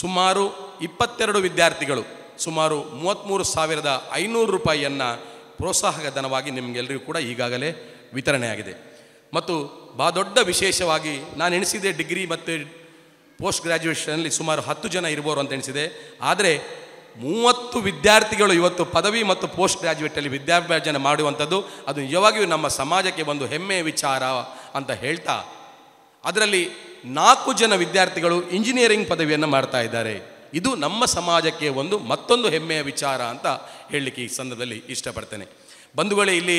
ಸುಮಾರು ಇಪ್ಪತ್ತೆರಡು ವಿದ್ಯಾರ್ಥಿಗಳು ಸುಮಾರು ಮೂವತ್ತ್ಮೂರು ಸಾವಿರದ ಐನೂರು ರೂಪಾಯಿಯನ್ನು ಪ್ರೋತ್ಸಾಹಕ ಧನವಾಗಿ ನಿಮಗೆಲ್ಲರಿಗೂ ಕೂಡ ಈಗಾಗಲೇ ವಿತರಣೆಯಾಗಿದೆ ಮತ್ತು ಬಾ ದೊಡ್ಡ ವಿಶೇಷವಾಗಿ ನಾನು ಎಣಿಸಿದೆ ಡಿಗ್ರಿ ಮತ್ತು ಪೋಸ್ಟ್ ಗ್ರ್ಯಾಜುಯೇಷನಲ್ಲಿ ಸುಮಾರು ಹತ್ತು ಜನ ಇರ್ಬೋದು ಅಂತ ಎಣಿಸಿದೆ ಆದರೆ ಮೂವತ್ತು ವಿದ್ಯಾರ್ಥಿಗಳು ಇವತ್ತು ಪದವಿ ಮತ್ತು ಪೋಸ್ಟ್ ಗ್ರ್ಯಾಜುಯೇಟಲ್ಲಿ ವಿದ್ಯಾಭ್ಯಾಸನ ಮಾಡುವಂಥದ್ದು ಅದು ನಿಜವಾಗಿಯೂ ನಮ್ಮ ಸಮಾಜಕ್ಕೆ ಒಂದು ಹೆಮ್ಮೆಯ ವಿಚಾರ ಅಂತ ಹೇಳ್ತಾ ಅದರಲ್ಲಿ ನಾಲ್ಕು ಜನ ವಿದ್ಯಾರ್ಥಿಗಳು ಇಂಜಿನಿಯರಿಂಗ್ ಪದವಿಯನ್ನು ಮಾಡ್ತಾ ಇದ್ದಾರೆ ಇದು ನಮ್ಮ ಸಮಾಜಕ್ಕೆ ಒಂದು ಮತ್ತೊಂದು ಹೆಮ್ಮೆಯ ವಿಚಾರ ಅಂತ ಹೇಳಲಿಕ್ಕೆ ಈ ಸಂದರ್ಭದಲ್ಲಿ ಇಷ್ಟಪಡ್ತೇನೆ ಬಂಧುಗಳೇ ಇಲ್ಲಿ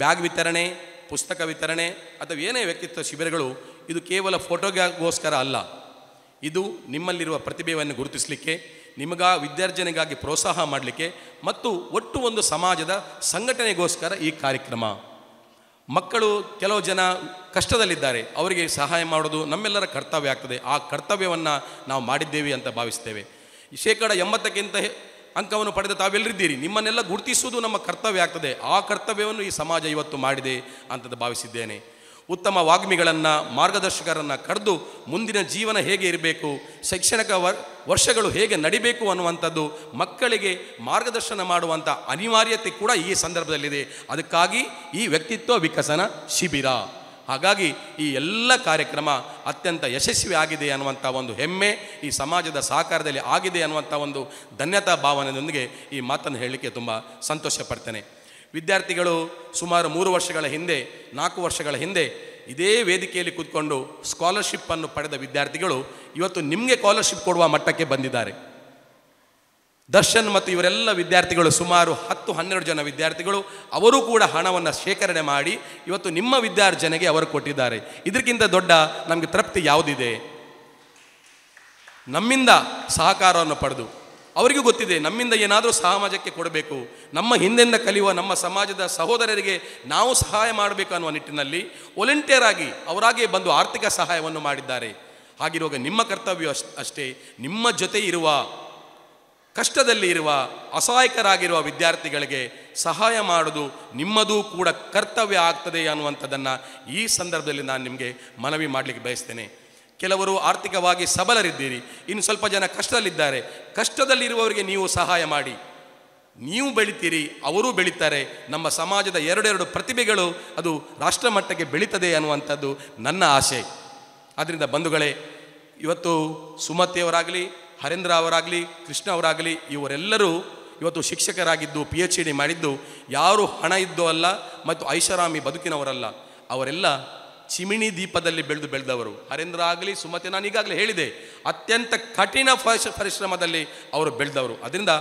ಬ್ಯಾಗ್ ವಿತರಣೆ ಪುಸ್ತಕ ವಿತರಣೆ ಅಥವಾ ಏನೇ ವ್ಯಕ್ತಿತ್ವ ಶಿಬಿರಗಳು ಇದು ಕೇವಲ ಫೋಟೋಗೋಸ್ಕರ ಅಲ್ಲ ಇದು ನಿಮ್ಮಲ್ಲಿರುವ ಪ್ರತಿಭೆಯನ್ನು ಗುರುತಿಸಲಿಕ್ಕೆ ನಿಮಗ ವಿದ್ಯಾರ್ಜನೆಗಾಗಿ ಪ್ರೋತ್ಸಾಹ ಮಾಡಲಿಕ್ಕೆ ಮತ್ತು ಒಟ್ಟು ಒಂದು ಸಮಾಜದ ಸಂಘಟನೆಗೋಸ್ಕರ ಈ ಕಾರ್ಯಕ್ರಮ ಮಕ್ಕಳು ಕೆಲವು ಜನ ಕಷ್ಟದಲ್ಲಿದ್ದಾರೆ ಅವರಿಗೆ ಸಹಾಯ ಮಾಡೋದು ನಮ್ಮೆಲ್ಲರ ಕರ್ತವ್ಯ ಆಗ್ತದೆ ಆ ಕರ್ತವ್ಯವನ್ನು ನಾವು ಮಾಡಿದ್ದೇವೆ ಅಂತ ಭಾವಿಸ್ತೇವೆ ಶೇಕಡ ಎಂಬತ್ತಕ್ಕಿಂತ ಅಂಕವನ್ನು ಪಡೆದ ತಾವೆಲ್ಲರಿದ್ದೀರಿ ನಿಮ್ಮನ್ನೆಲ್ಲ ಗುರುತಿಸುವುದು ನಮ್ಮ ಕರ್ತವ್ಯ ಆಗ್ತದೆ ಆ ಕರ್ತವ್ಯವನ್ನು ಈ ಸಮಾಜ ಇವತ್ತು ಮಾಡಿದೆ ಅಂತ ಭಾವಿಸಿದ್ದೇನೆ ಉತ್ತಮ ವಾಗ್ಮಿಗಳನ್ನು ಮಾರ್ಗದರ್ಶಕರನ್ನು ಕರೆದು ಮುಂದಿನ ಜೀವನ ಹೇಗೆ ಇರಬೇಕು ಶೈಕ್ಷಣಿಕ ವರ್ ವರ್ಷಗಳು ಹೇಗೆ ನಡಿಬೇಕು ಅನ್ನುವಂಥದ್ದು ಮಕ್ಕಳಿಗೆ ಮಾರ್ಗದರ್ಶನ ಮಾಡುವಂಥ ಅನಿವಾರ್ಯತೆ ಕೂಡ ಈ ಸಂದರ್ಭದಲ್ಲಿದೆ ಅದಕ್ಕಾಗಿ ಈ ವ್ಯಕ್ತಿತ್ವ ವಿಕಸನ ಶಿಬಿರ ಹಾಗಾಗಿ ಈ ಎಲ್ಲ ಕಾರ್ಯಕ್ರಮ ಅತ್ಯಂತ ಯಶಸ್ವಿ ಆಗಿದೆ ಅನ್ನುವಂಥ ಒಂದು ಹೆಮ್ಮೆ ಈ ಸಮಾಜದ ಸಹಕಾರದಲ್ಲಿ ಆಗಿದೆ ಅನ್ನುವಂಥ ಒಂದು ಧನ್ಯತಾ ಭಾವನೆಯೊಂದಿಗೆ ಈ ಮಾತನ್ನು ಹೇಳಲಿಕ್ಕೆ ತುಂಬ ಸಂತೋಷ ಪಡ್ತೇನೆ ವಿದ್ಯಾರ್ಥಿಗಳು ಸುಮಾರು ಮೂರು ವರ್ಷಗಳ ಹಿಂದೆ ನಾಲ್ಕು ವರ್ಷಗಳ ಹಿಂದೆ ಇದೇ ವೇದಿಕೆಯಲ್ಲಿ ಕೂತ್ಕೊಂಡು ಸ್ಕಾಲರ್ಶಿಪ್ಪನ್ನು ಪಡೆದ ವಿದ್ಯಾರ್ಥಿಗಳು ಇವತ್ತು ನಿಮಗೆ ಸ್ಕಾಲರ್ಶಿಪ್ ಕೊಡುವ ಮಟ್ಟಕ್ಕೆ ಬಂದಿದ್ದಾರೆ ದರ್ಶನ್ ಮತ್ತು ಇವರೆಲ್ಲ ವಿದ್ಯಾರ್ಥಿಗಳು ಸುಮಾರು ಹತ್ತು ಹನ್ನೆರಡು ಜನ ವಿದ್ಯಾರ್ಥಿಗಳು ಅವರು ಕೂಡ ಹಣವನ್ನು ಶೇಖರಣೆ ಮಾಡಿ ಇವತ್ತು ನಿಮ್ಮ ವಿದ್ಯಾರ್ಜನೆಗೆ ಅವರು ಕೊಟ್ಟಿದ್ದಾರೆ ಇದಕ್ಕಿಂತ ದೊಡ್ಡ ನಮಗೆ ತೃಪ್ತಿ ಯಾವುದಿದೆ ನಮ್ಮಿಂದ ಸಹಕಾರವನ್ನು ಪಡೆದು ಅವರಿಗೂ ಗೊತ್ತಿದೆ ನಮ್ಮಿಂದ ಏನಾದರೂ ಸಮಾಜಕ್ಕೆ ಕೊಡಬೇಕು ನಮ್ಮ ಹಿಂದೆಂದ ಕಲಿಯುವ ನಮ್ಮ ಸಮಾಜದ ಸಹೋದರರಿಗೆ ನಾವು ಸಹಾಯ ಮಾಡಬೇಕು ಅನ್ನುವ ನಿಟ್ಟಿನಲ್ಲಿ ವಾಲಂಟಿಯರ್ ಆಗಿ ಅವರಾಗೇ ಬಂದು ಆರ್ಥಿಕ ಸಹಾಯವನ್ನು ಮಾಡಿದ್ದಾರೆ ಹಾಗಿರುವಾಗ ನಿಮ್ಮ ಕರ್ತವ್ಯ ಅಷ್ಟೇ ನಿಮ್ಮ ಜೊತೆ ಇರುವ ಕಷ್ಟದಲ್ಲಿ ಇರುವ ಅಸಹಾಯಕರಾಗಿರುವ ವಿದ್ಯಾರ್ಥಿಗಳಿಗೆ ಸಹಾಯ ಮಾಡೋದು ನಿಮ್ಮದೂ ಕೂಡ ಕರ್ತವ್ಯ ಆಗ್ತದೆ ಅನ್ನುವಂಥದ್ದನ್ನು ಈ ಸಂದರ್ಭದಲ್ಲಿ ನಾನು ನಿಮಗೆ ಮನವಿ ಮಾಡಲಿಕ್ಕೆ ಬಯಸ್ತೇನೆ ಕೆಲವರು ಆರ್ಥಿಕವಾಗಿ ಸಬಲರಿದ್ದೀರಿ ಇನ್ನು ಸ್ವಲ್ಪ ಜನ ಕಷ್ಟದಲ್ಲಿದ್ದಾರೆ ಕಷ್ಟದಲ್ಲಿರುವವರಿಗೆ ನೀವು ಸಹಾಯ ಮಾಡಿ ನೀವು ಬೆಳಿತೀರಿ ಅವರೂ ಬೆಳೀತಾರೆ ನಮ್ಮ ಸಮಾಜದ ಎರಡೆರಡು ಪ್ರತಿಭೆಗಳು ಅದು ರಾಷ್ಟ್ರಮಟ್ಟಕ್ಕೆ ಬೆಳೀತದೆ ಅನ್ನುವಂಥದ್ದು ನನ್ನ ಆಸೆ ಆದ್ದರಿಂದ ಬಂಧುಗಳೇ ಇವತ್ತು ಸುಮತಿಯವರಾಗಲಿ ಹರೇಂದ್ರ ಅವರಾಗಲಿ ಕೃಷ್ಣ ಅವರಾಗಲಿ ಇವರೆಲ್ಲರೂ ಇವತ್ತು ಶಿಕ್ಷಕರಾಗಿದ್ದು ಪಿ ಎಚ್ ಡಿ ಮಾಡಿದ್ದು ಯಾರು ಹಣ ಇದ್ದೋ ಅಲ್ಲ ಮತ್ತು ಐಷಾರಾಮಿ ಬದುಕಿನವರಲ್ಲ ಅವರೆಲ್ಲ ಚಿಮಿಣಿ ದೀಪದಲ್ಲಿ ಬೆಳೆದು ಬೆಳೆದವರು ಹರೇಂದ್ರ ಆಗಲಿ ಸುಮತಿ ನಾನು ಈಗಾಗಲೇ ಹೇಳಿದೆ ಅತ್ಯಂತ ಕಠಿಣ ಪರಿಶ್ರಮದಲ್ಲಿ ಅವರು ಬೆಳೆದವರು ಅದರಿಂದ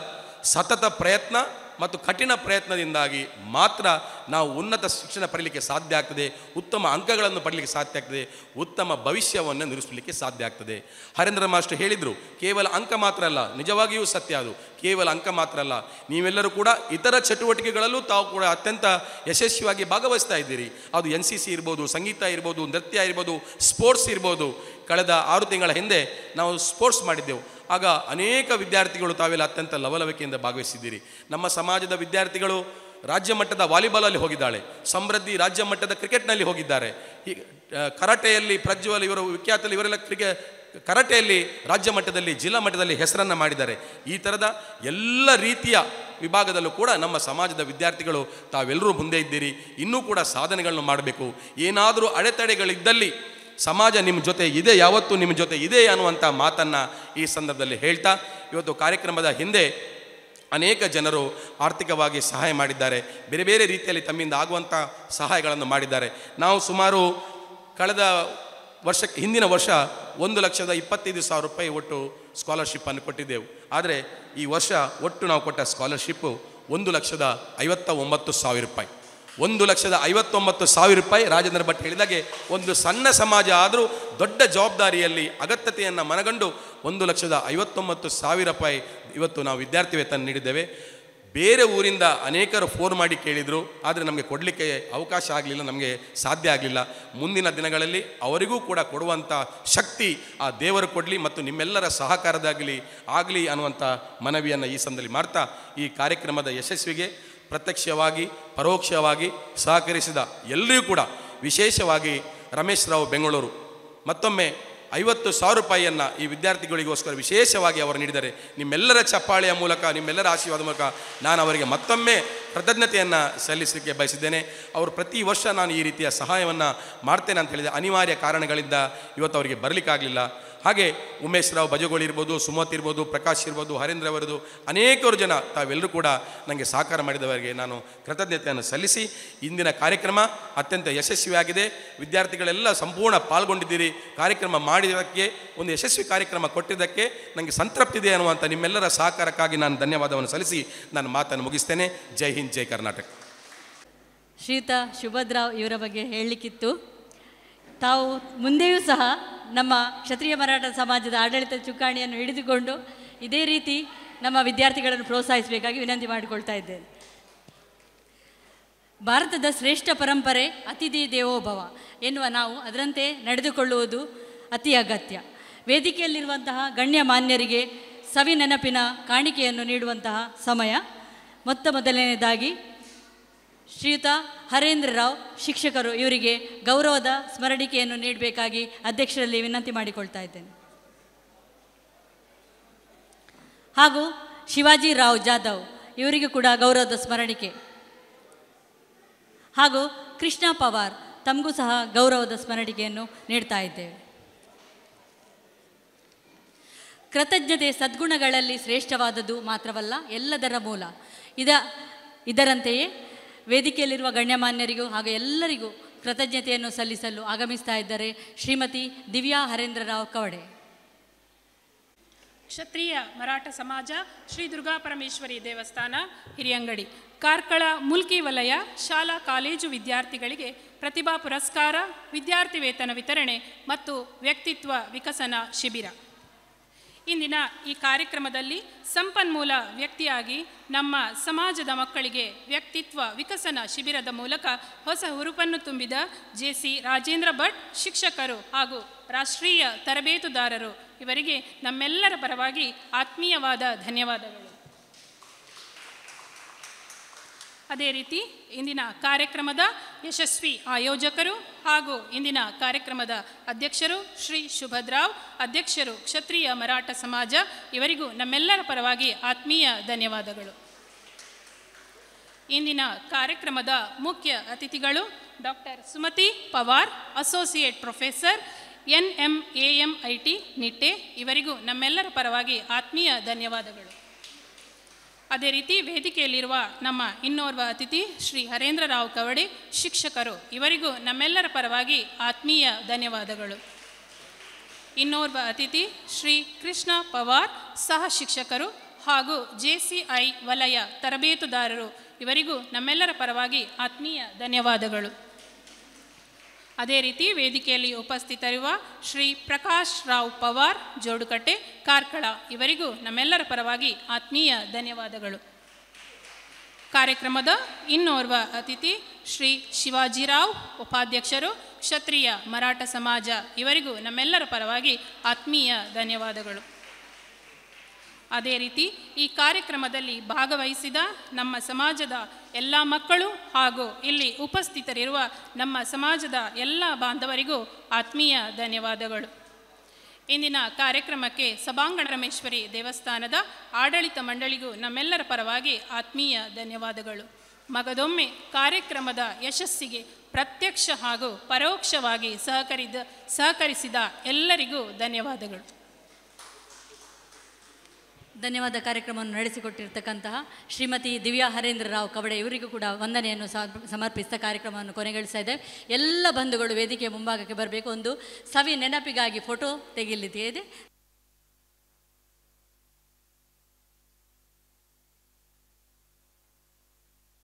ಸತತ ಪ್ರಯತ್ನ ಮತ್ತು ಕಠಿಣ ಪ್ರಯತ್ನದಿಂದಾಗಿ ಮಾತ್ರ ನಾವು ಉನ್ನತ ಶಿಕ್ಷಣ ಪಡೆಯಲಿಕ್ಕೆ ಸಾಧ್ಯ ಆಗ್ತದೆ ಉತ್ತಮ ಅಂಕಗಳನ್ನು ಪಡಲಿಕ್ಕೆ ಸಾಧ್ಯ ಆಗ್ತದೆ ಉತ್ತಮ ಭವಿಷ್ಯವನ್ನು ನಿಲ್ಲಿಸಲಿಕ್ಕೆ ಸಾಧ್ಯ ಆಗ್ತದೆ ಹರೇಂದ್ರ ಮಾಸ್ಟರ್ ಹೇಳಿದರು ಕೇವಲ ಅಂಕ ಮಾತ್ರ ಅಲ್ಲ ನಿಜವಾಗಿಯೂ ಸತ್ಯ ಅದು ಕೇವಲ ಅಂಕ ಮಾತ್ರ ಅಲ್ಲ ನೀವೆಲ್ಲರೂ ಕೂಡ ಇತರ ಚಟುವಟಿಕೆಗಳಲ್ಲೂ ತಾವು ಕೂಡ ಅತ್ಯಂತ ಯಶಸ್ವಿಯಾಗಿ ಭಾಗವಹಿಸ್ತಾ ಇದ್ದೀರಿ ಅದು ಎನ್ ಸಿ ಸಿ ಇರ್ಬೋದು ಸಂಗೀತ ಇರ್ಬೋದು ನೃತ್ಯ ಇರ್ಬೋದು ಸ್ಪೋರ್ಟ್ಸ್ ಇರ್ಬೋದು ಕಳೆದ ಆರು ತಿಂಗಳ ಹಿಂದೆ ನಾವು ಸ್ಪೋರ್ಟ್ಸ್ ಮಾಡಿದ್ದೆವು ಆಗ ಅನೇಕ ವಿದ್ಯಾರ್ಥಿಗಳು ತಾವೆಲ್ಲ ಅತ್ಯಂತ ಲವಲವಿಕೆಯಿಂದ ಭಾಗವಹಿಸಿದ್ದೀರಿ ನಮ್ಮ ಸಮಾಜದ ವಿದ್ಯಾರ್ಥಿಗಳು ರಾಜ್ಯ ಮಟ್ಟದ ವಾಲಿಬಾಲಲ್ಲಿ ಹೋಗಿದ್ದಾಳೆ ಸಮೃದ್ಧಿ ರಾಜ್ಯ ಮಟ್ಟದ ಕ್ರಿಕೆಟ್ನಲ್ಲಿ ಹೋಗಿದ್ದಾರೆ ಈ ಕರಾಟೆಯಲ್ಲಿ ಪ್ರಜ್ವಲ್ ಇವರು ವಿಖ್ಯಾತಲ್ಲಿ ಇವರೆಲ್ಲ ಕ್ರಿಕೆ ಕರಾಟೆಯಲ್ಲಿ ರಾಜ್ಯ ಮಟ್ಟದಲ್ಲಿ ಜಿಲ್ಲಾ ಮಟ್ಟದಲ್ಲಿ ಹೆಸರನ್ನು ಮಾಡಿದ್ದಾರೆ ಈ ಥರದ ಎಲ್ಲ ರೀತಿಯ ವಿಭಾಗದಲ್ಲೂ ಕೂಡ ನಮ್ಮ ಸಮಾಜದ ವಿದ್ಯಾರ್ಥಿಗಳು ತಾವೆಲ್ಲರೂ ಮುಂದೆ ಇದ್ದೀರಿ ಇನ್ನೂ ಕೂಡ ಸಾಧನೆಗಳನ್ನು ಮಾಡಬೇಕು ಏನಾದರೂ ಅಡೆತಡೆಗಳಿದ್ದಲ್ಲಿ ಸಮಾಜ ನಿಮ್ಮ ಜೊತೆ ಇದೆ ಯಾವತ್ತೂ ನಿಮ್ಮ ಜೊತೆ ಇದೆ ಅನ್ನುವಂಥ ಮಾತನ್ನು ಈ ಸಂದರ್ಭದಲ್ಲಿ ಹೇಳ್ತಾ ಇವತ್ತು ಕಾರ್ಯಕ್ರಮದ ಹಿಂದೆ ಅನೇಕ ಜನರು ಆರ್ಥಿಕವಾಗಿ ಸಹಾಯ ಮಾಡಿದ್ದಾರೆ ಬೇರೆ ಬೇರೆ ರೀತಿಯಲ್ಲಿ ತಮ್ಮಿಂದ ಆಗುವಂಥ ಸಹಾಯಗಳನ್ನು ಮಾಡಿದ್ದಾರೆ ನಾವು ಸುಮಾರು ಕಳೆದ ವರ್ಷಕ್ಕೆ ಹಿಂದಿನ ವರ್ಷ ಒಂದು ಲಕ್ಷದ ಇಪ್ಪತ್ತೈದು ಸಾವಿರ ರೂಪಾಯಿ ಒಟ್ಟು ಸ್ಕಾಲರ್ಶಿಪ್ಪನ್ನು ಕೊಟ್ಟಿದ್ದೆವು ಆದರೆ ಈ ವರ್ಷ ಒಟ್ಟು ನಾವು ಕೊಟ್ಟ ಸ್ಕಾಲರ್ಶಿಪ್ಪು ಒಂದು ಲಕ್ಷದ ಐವತ್ತ ಒಂಬತ್ತು ಸಾವಿರ ರೂಪಾಯಿ ಒಂದು ಲಕ್ಷದ ಐವತ್ತೊಂಬತ್ತು ಸಾವಿರ ರೂಪಾಯಿ ರಾಜೇಂದ್ರ ಭಟ್ ಹೇಳಿದಾಗೆ ಒಂದು ಸಣ್ಣ ಸಮಾಜ ಆದರೂ ದೊಡ್ಡ ಜವಾಬ್ದಾರಿಯಲ್ಲಿ ಅಗತ್ಯತೆಯನ್ನು ಮನಗಂಡು ಒಂದು ಲಕ್ಷದ ಐವತ್ತೊಂಬತ್ತು ಸಾವಿರ ರೂಪಾಯಿ ಇವತ್ತು ನಾವು ವಿದ್ಯಾರ್ಥಿ ವೇತನ ನೀಡಿದ್ದೇವೆ ಬೇರೆ ಊರಿಂದ ಅನೇಕರು ಫೋನ್ ಮಾಡಿ ಕೇಳಿದರು ಆದರೆ ನಮಗೆ ಕೊಡಲಿಕ್ಕೆ ಅವಕಾಶ ಆಗಲಿಲ್ಲ ನಮಗೆ ಸಾಧ್ಯ ಆಗಲಿಲ್ಲ ಮುಂದಿನ ದಿನಗಳಲ್ಲಿ ಅವರಿಗೂ ಕೂಡ ಕೊಡುವಂಥ ಶಕ್ತಿ ಆ ದೇವರು ಕೊಡಲಿ ಮತ್ತು ನಿಮ್ಮೆಲ್ಲರ ಸಹಕಾರದಾಗಲಿ ಆಗಲಿ ಅನ್ನುವಂಥ ಮನವಿಯನ್ನು ಈ ಸಂದಲ್ಲಿ ಮಾಡ್ತಾ ಈ ಕಾರ್ಯಕ್ರಮದ ಯಶಸ್ವಿಗೆ ಪ್ರತ್ಯಕ್ಷವಾಗಿ ಪರೋಕ್ಷವಾಗಿ ಸಹಕರಿಸಿದ ಎಲ್ಲರಿಗೂ ಕೂಡ ವಿಶೇಷವಾಗಿ ರಮೇಶ್ ರಾವ್ ಬೆಂಗಳೂರು ಮತ್ತೊಮ್ಮೆ ಐವತ್ತು ಸಾವಿರ ರೂಪಾಯಿಯನ್ನು ಈ ವಿದ್ಯಾರ್ಥಿಗಳಿಗೋಸ್ಕರ ವಿಶೇಷವಾಗಿ ಅವರು ನೀಡಿದರೆ ನಿಮ್ಮೆಲ್ಲರ ಚಪ್ಪಾಳೆಯ ಮೂಲಕ ನಿಮ್ಮೆಲ್ಲರ ಆಶೀರ್ವಾದ ಮೂಲಕ ನಾನು ಅವರಿಗೆ ಮತ್ತೊಮ್ಮೆ ಕೃತಜ್ಞತೆಯನ್ನು ಸಲ್ಲಿಸಲಿಕ್ಕೆ ಬಯಸಿದ್ದೇನೆ ಅವರು ಪ್ರತಿ ವರ್ಷ ನಾನು ಈ ರೀತಿಯ ಸಹಾಯವನ್ನು ಮಾಡ್ತೇನೆ ಅಂತ ಹೇಳಿದೆ ಅನಿವಾರ್ಯ ಕಾರಣಗಳಿಂದ ಇವತ್ತು ಅವರಿಗೆ ಬರಲಿಕ್ಕಾಗಲಿಲ್ಲ ಹಾಗೆ ಉಮೇಶ್ ರಾವ್ ಭಜಗೋಳಿ ಇರ್ಬೋದು ಸುಮತ್ ಇರ್ಬೋದು ಪ್ರಕಾಶ್ ಇರ್ಬೋದು ಹರೇಂದ್ರ ಅವರದು ಅನೇಕರು ಜನ ತಾವೆಲ್ಲರೂ ಕೂಡ ನನಗೆ ಸಹಕಾರ ಮಾಡಿದವರಿಗೆ ನಾನು ಕೃತಜ್ಞತೆಯನ್ನು ಸಲ್ಲಿಸಿ ಇಂದಿನ ಕಾರ್ಯಕ್ರಮ ಅತ್ಯಂತ ಯಶಸ್ವಿಯಾಗಿದೆ ವಿದ್ಯಾರ್ಥಿಗಳೆಲ್ಲ ಸಂಪೂರ್ಣ ಪಾಲ್ಗೊಂಡಿದ್ದೀರಿ ಕಾರ್ಯಕ್ರಮ ಮಾಡಿದ್ದಕ್ಕೆ ಒಂದು ಯಶಸ್ವಿ ಕಾರ್ಯಕ್ರಮ ಕೊಟ್ಟಿದ್ದಕ್ಕೆ ನನಗೆ ಸಂತೃಪ್ತಿದೆ ಅನ್ನುವಂಥ ನಿಮ್ಮೆಲ್ಲರ ಸಹಕಾರಕ್ಕಾಗಿ ನಾನು ಧನ್ಯವಾದವನ್ನು ಸಲ್ಲಿಸಿ ನಾನು ಮಾತನ್ನು ಮುಗಿಸ್ತೇನೆ ಜೈ ಹಿಂದ್ ಜೈ ಕರ್ನಾಟಕ ಶ್ರೀತಾ ಶುಭದ್ರಾವ್ ಇವರ ಬಗ್ಗೆ ಹೇಳಲಿಕ್ಕಿತ್ತು ತಾವು ಮುಂದೆಯೂ ಸಹ ನಮ್ಮ ಕ್ಷತ್ರಿಯ ಮರಾಠ ಸಮಾಜದ ಆಡಳಿತ ಚುಕ್ಕಾಣಿಯನ್ನು ಹಿಡಿದುಕೊಂಡು ಇದೇ ರೀತಿ ನಮ್ಮ ವಿದ್ಯಾರ್ಥಿಗಳನ್ನು ಪ್ರೋತ್ಸಾಹಿಸಬೇಕಾಗಿ ವಿನಂತಿ ಮಾಡಿಕೊಳ್ತಾ ಇದ್ದೇನೆ ಭಾರತದ ಶ್ರೇಷ್ಠ ಪರಂಪರೆ ಅತಿಥಿ ದೇವೋಭವ ಎನ್ನುವ ನಾವು ಅದರಂತೆ ನಡೆದುಕೊಳ್ಳುವುದು ಅತಿ ಅಗತ್ಯ ವೇದಿಕೆಯಲ್ಲಿರುವಂತಹ ಗಣ್ಯ ಮಾನ್ಯರಿಗೆ ಸವಿ ನೆನಪಿನ ಕಾಣಿಕೆಯನ್ನು ನೀಡುವಂತಹ ಸಮಯ ಮೊತ್ತ ಮೊದಲನೆಯದಾಗಿ ಶ್ರೀಯುತ ಹರೇಂದ್ರ ರಾವ್ ಶಿಕ್ಷಕರು ಇವರಿಗೆ ಗೌರವದ ಸ್ಮರಣಿಕೆಯನ್ನು ನೀಡಬೇಕಾಗಿ ಅಧ್ಯಕ್ಷರಲ್ಲಿ ವಿನಂತಿ ಮಾಡಿಕೊಳ್ತಾ ಇದ್ದೇನೆ ಹಾಗೂ ಶಿವಾಜಿ ರಾವ್ ಜಾಧವ್ ಇವರಿಗೂ ಕೂಡ ಗೌರವದ ಸ್ಮರಣಿಕೆ ಹಾಗೂ ಕೃಷ್ಣ ಪವಾರ್ ತಮಗೂ ಸಹ ಗೌರವದ ಸ್ಮರಣಿಕೆಯನ್ನು ನೀಡ್ತಾ ಇದ್ದೇವೆ ಕೃತಜ್ಞತೆ ಸದ್ಗುಣಗಳಲ್ಲಿ ಶ್ರೇಷ್ಠವಾದದ್ದು ಮಾತ್ರವಲ್ಲ ಎಲ್ಲದರ ಮೂಲ ಇದ ಇದರಂತೆಯೇ ವೇದಿಕೆಯಲ್ಲಿರುವ ಗಣ್ಯಮಾನ್ಯರಿಗೂ ಹಾಗೂ ಎಲ್ಲರಿಗೂ ಕೃತಜ್ಞತೆಯನ್ನು ಸಲ್ಲಿಸಲು ಆಗಮಿಸ್ತಾ ಇದ್ದಾರೆ ಶ್ರೀಮತಿ ದಿವ್ಯಾ ರಾವ್ ಕವಡೆ ಕ್ಷತ್ರಿಯ ಮರಾಠ ಸಮಾಜ ಶ್ರೀ ದುರ್ಗಾಪರಮೇಶ್ವರಿ ದೇವಸ್ಥಾನ ಹಿರಿಯಂಗಡಿ ಕಾರ್ಕಳ ಮುಲ್ಕಿ ವಲಯ ಶಾಲಾ ಕಾಲೇಜು ವಿದ್ಯಾರ್ಥಿಗಳಿಗೆ ಪ್ರತಿಭಾ ಪುರಸ್ಕಾರ ವಿದ್ಯಾರ್ಥಿ ವೇತನ ವಿತರಣೆ ಮತ್ತು ವ್ಯಕ್ತಿತ್ವ ವಿಕಸನ ಶಿಬಿರ ಇಂದಿನ ಈ ಕಾರ್ಯಕ್ರಮದಲ್ಲಿ ಸಂಪನ್ಮೂಲ ವ್ಯಕ್ತಿಯಾಗಿ ನಮ್ಮ ಸಮಾಜದ ಮಕ್ಕಳಿಗೆ ವ್ಯಕ್ತಿತ್ವ ವಿಕಸನ ಶಿಬಿರದ ಮೂಲಕ ಹೊಸ ಹುರುಪನ್ನು ತುಂಬಿದ ಜೆ ಸಿ ರಾಜೇಂದ್ರ ಭಟ್ ಶಿಕ್ಷಕರು ಹಾಗೂ ರಾಷ್ಟ್ರೀಯ ತರಬೇತುದಾರರು ಇವರಿಗೆ ನಮ್ಮೆಲ್ಲರ ಪರವಾಗಿ ಆತ್ಮೀಯವಾದ ಧನ್ಯವಾದಗಳು ಅದೇ ರೀತಿ ಇಂದಿನ ಕಾರ್ಯಕ್ರಮದ ಯಶಸ್ವಿ ಆಯೋಜಕರು ಹಾಗೂ ಇಂದಿನ ಕಾರ್ಯಕ್ರಮದ ಅಧ್ಯಕ್ಷರು ಶ್ರೀ ಶುಭದ್ರಾವ್ ಅಧ್ಯಕ್ಷರು ಕ್ಷತ್ರಿಯ ಮರಾಠ ಸಮಾಜ ಇವರಿಗೂ ನಮ್ಮೆಲ್ಲರ ಪರವಾಗಿ ಆತ್ಮೀಯ ಧನ್ಯವಾದಗಳು ಇಂದಿನ ಕಾರ್ಯಕ್ರಮದ ಮುಖ್ಯ ಅತಿಥಿಗಳು doctor Sumati Pawar associate professor N M A M I T Nitte ಇವರಿಗೂ ನಮ್ಮೆಲ್ಲರ ಪರವಾಗಿ ಆತ್ಮೀಯ ಧನ್ಯವಾದಗಳು ಅದೇ ರೀತಿ ವೇದಿಕೆಯಲ್ಲಿರುವ ನಮ್ಮ ಇನ್ನೋರ್ವ ಅತಿಥಿ ಶ್ರೀ ಹರೇಂದ್ರ ರಾವ್ ಕವಡೆ ಶಿಕ್ಷಕರು ಇವರಿಗೂ ನಮ್ಮೆಲ್ಲರ ಪರವಾಗಿ ಆತ್ಮೀಯ ಧನ್ಯವಾದಗಳು ಇನ್ನೋರ್ವ ಅತಿಥಿ ಶ್ರೀ ಕೃಷ್ಣ ಪವಾರ್ ಸಹ ಶಿಕ್ಷಕರು ಹಾಗೂ ಜೆ ಸಿ ಐ ವಲಯ ತರಬೇತುದಾರರು ಇವರಿಗೂ ನಮ್ಮೆಲ್ಲರ ಪರವಾಗಿ ಆತ್ಮೀಯ ಧನ್ಯವಾದಗಳು ಅದೇ ರೀತಿ ವೇದಿಕೆಯಲ್ಲಿ ಉಪಸ್ಥಿತರಿರುವ ಶ್ರೀ ಪ್ರಕಾಶ್ ರಾವ್ ಪವಾರ್ ಜೋಡುಕಟ್ಟೆ ಕಾರ್ಕಳ ಇವರಿಗೂ ನಮ್ಮೆಲ್ಲರ ಪರವಾಗಿ ಆತ್ಮೀಯ ಧನ್ಯವಾದಗಳು ಕಾರ್ಯಕ್ರಮದ ಇನ್ನೋರ್ವ ಅತಿಥಿ ಶ್ರೀ ಶಿವಾಜಿರಾವ್ ಉಪಾಧ್ಯಕ್ಷರು ಕ್ಷತ್ರಿಯ ಮರಾಠ ಸಮಾಜ ಇವರಿಗೂ ನಮ್ಮೆಲ್ಲರ ಪರವಾಗಿ ಆತ್ಮೀಯ ಧನ್ಯವಾದಗಳು ಅದೇ ರೀತಿ ಈ ಕಾರ್ಯಕ್ರಮದಲ್ಲಿ ಭಾಗವಹಿಸಿದ ನಮ್ಮ ಸಮಾಜದ ಎಲ್ಲ ಮಕ್ಕಳು ಹಾಗೂ ಇಲ್ಲಿ ಉಪಸ್ಥಿತರಿರುವ ನಮ್ಮ ಸಮಾಜದ ಎಲ್ಲ ಬಾಂಧವರಿಗೂ ಆತ್ಮೀಯ ಧನ್ಯವಾದಗಳು ಇಂದಿನ ಕಾರ್ಯಕ್ರಮಕ್ಕೆ ಸಭಾಂಗಣ ರಮೇಶ್ವರಿ ದೇವಸ್ಥಾನದ ಆಡಳಿತ ಮಂಡಳಿಗೂ ನಮ್ಮೆಲ್ಲರ ಪರವಾಗಿ ಆತ್ಮೀಯ ಧನ್ಯವಾದಗಳು ಮಗದೊಮ್ಮೆ ಕಾರ್ಯಕ್ರಮದ ಯಶಸ್ಸಿಗೆ ಪ್ರತ್ಯಕ್ಷ ಹಾಗೂ ಪರೋಕ್ಷವಾಗಿ ಸಹಕರಿದ ಸಹಕರಿಸಿದ ಎಲ್ಲರಿಗೂ ಧನ್ಯವಾದಗಳು ಧನ್ಯವಾದ ಕಾರ್ಯಕ್ರಮವನ್ನು ನಡೆಸಿಕೊಟ್ಟಿರ್ತಕ್ಕಂತಹ ಶ್ರೀಮತಿ ದಿವ್ಯಾ ಹರೇಂದ್ರ ರಾವ್ ಕವಡೆ ಇವರಿಗೂ ಕೂಡ ವಂದನೆಯನ್ನು ಸಮರ್ಪಿಸಿದ ಕಾರ್ಯಕ್ರಮವನ್ನು ಕೊನೆಗೊಳಿಸ್ತಾ ಇದ್ದೇವೆ ಎಲ್ಲ ಬಂಧುಗಳು ವೇದಿಕೆಯ ಮುಂಭಾಗಕ್ಕೆ ಬರಬೇಕು ಒಂದು ಸವಿ ನೆನಪಿಗಾಗಿ ಫೋಟೋ ತೆಗೆಯಲಿದೆಯೇ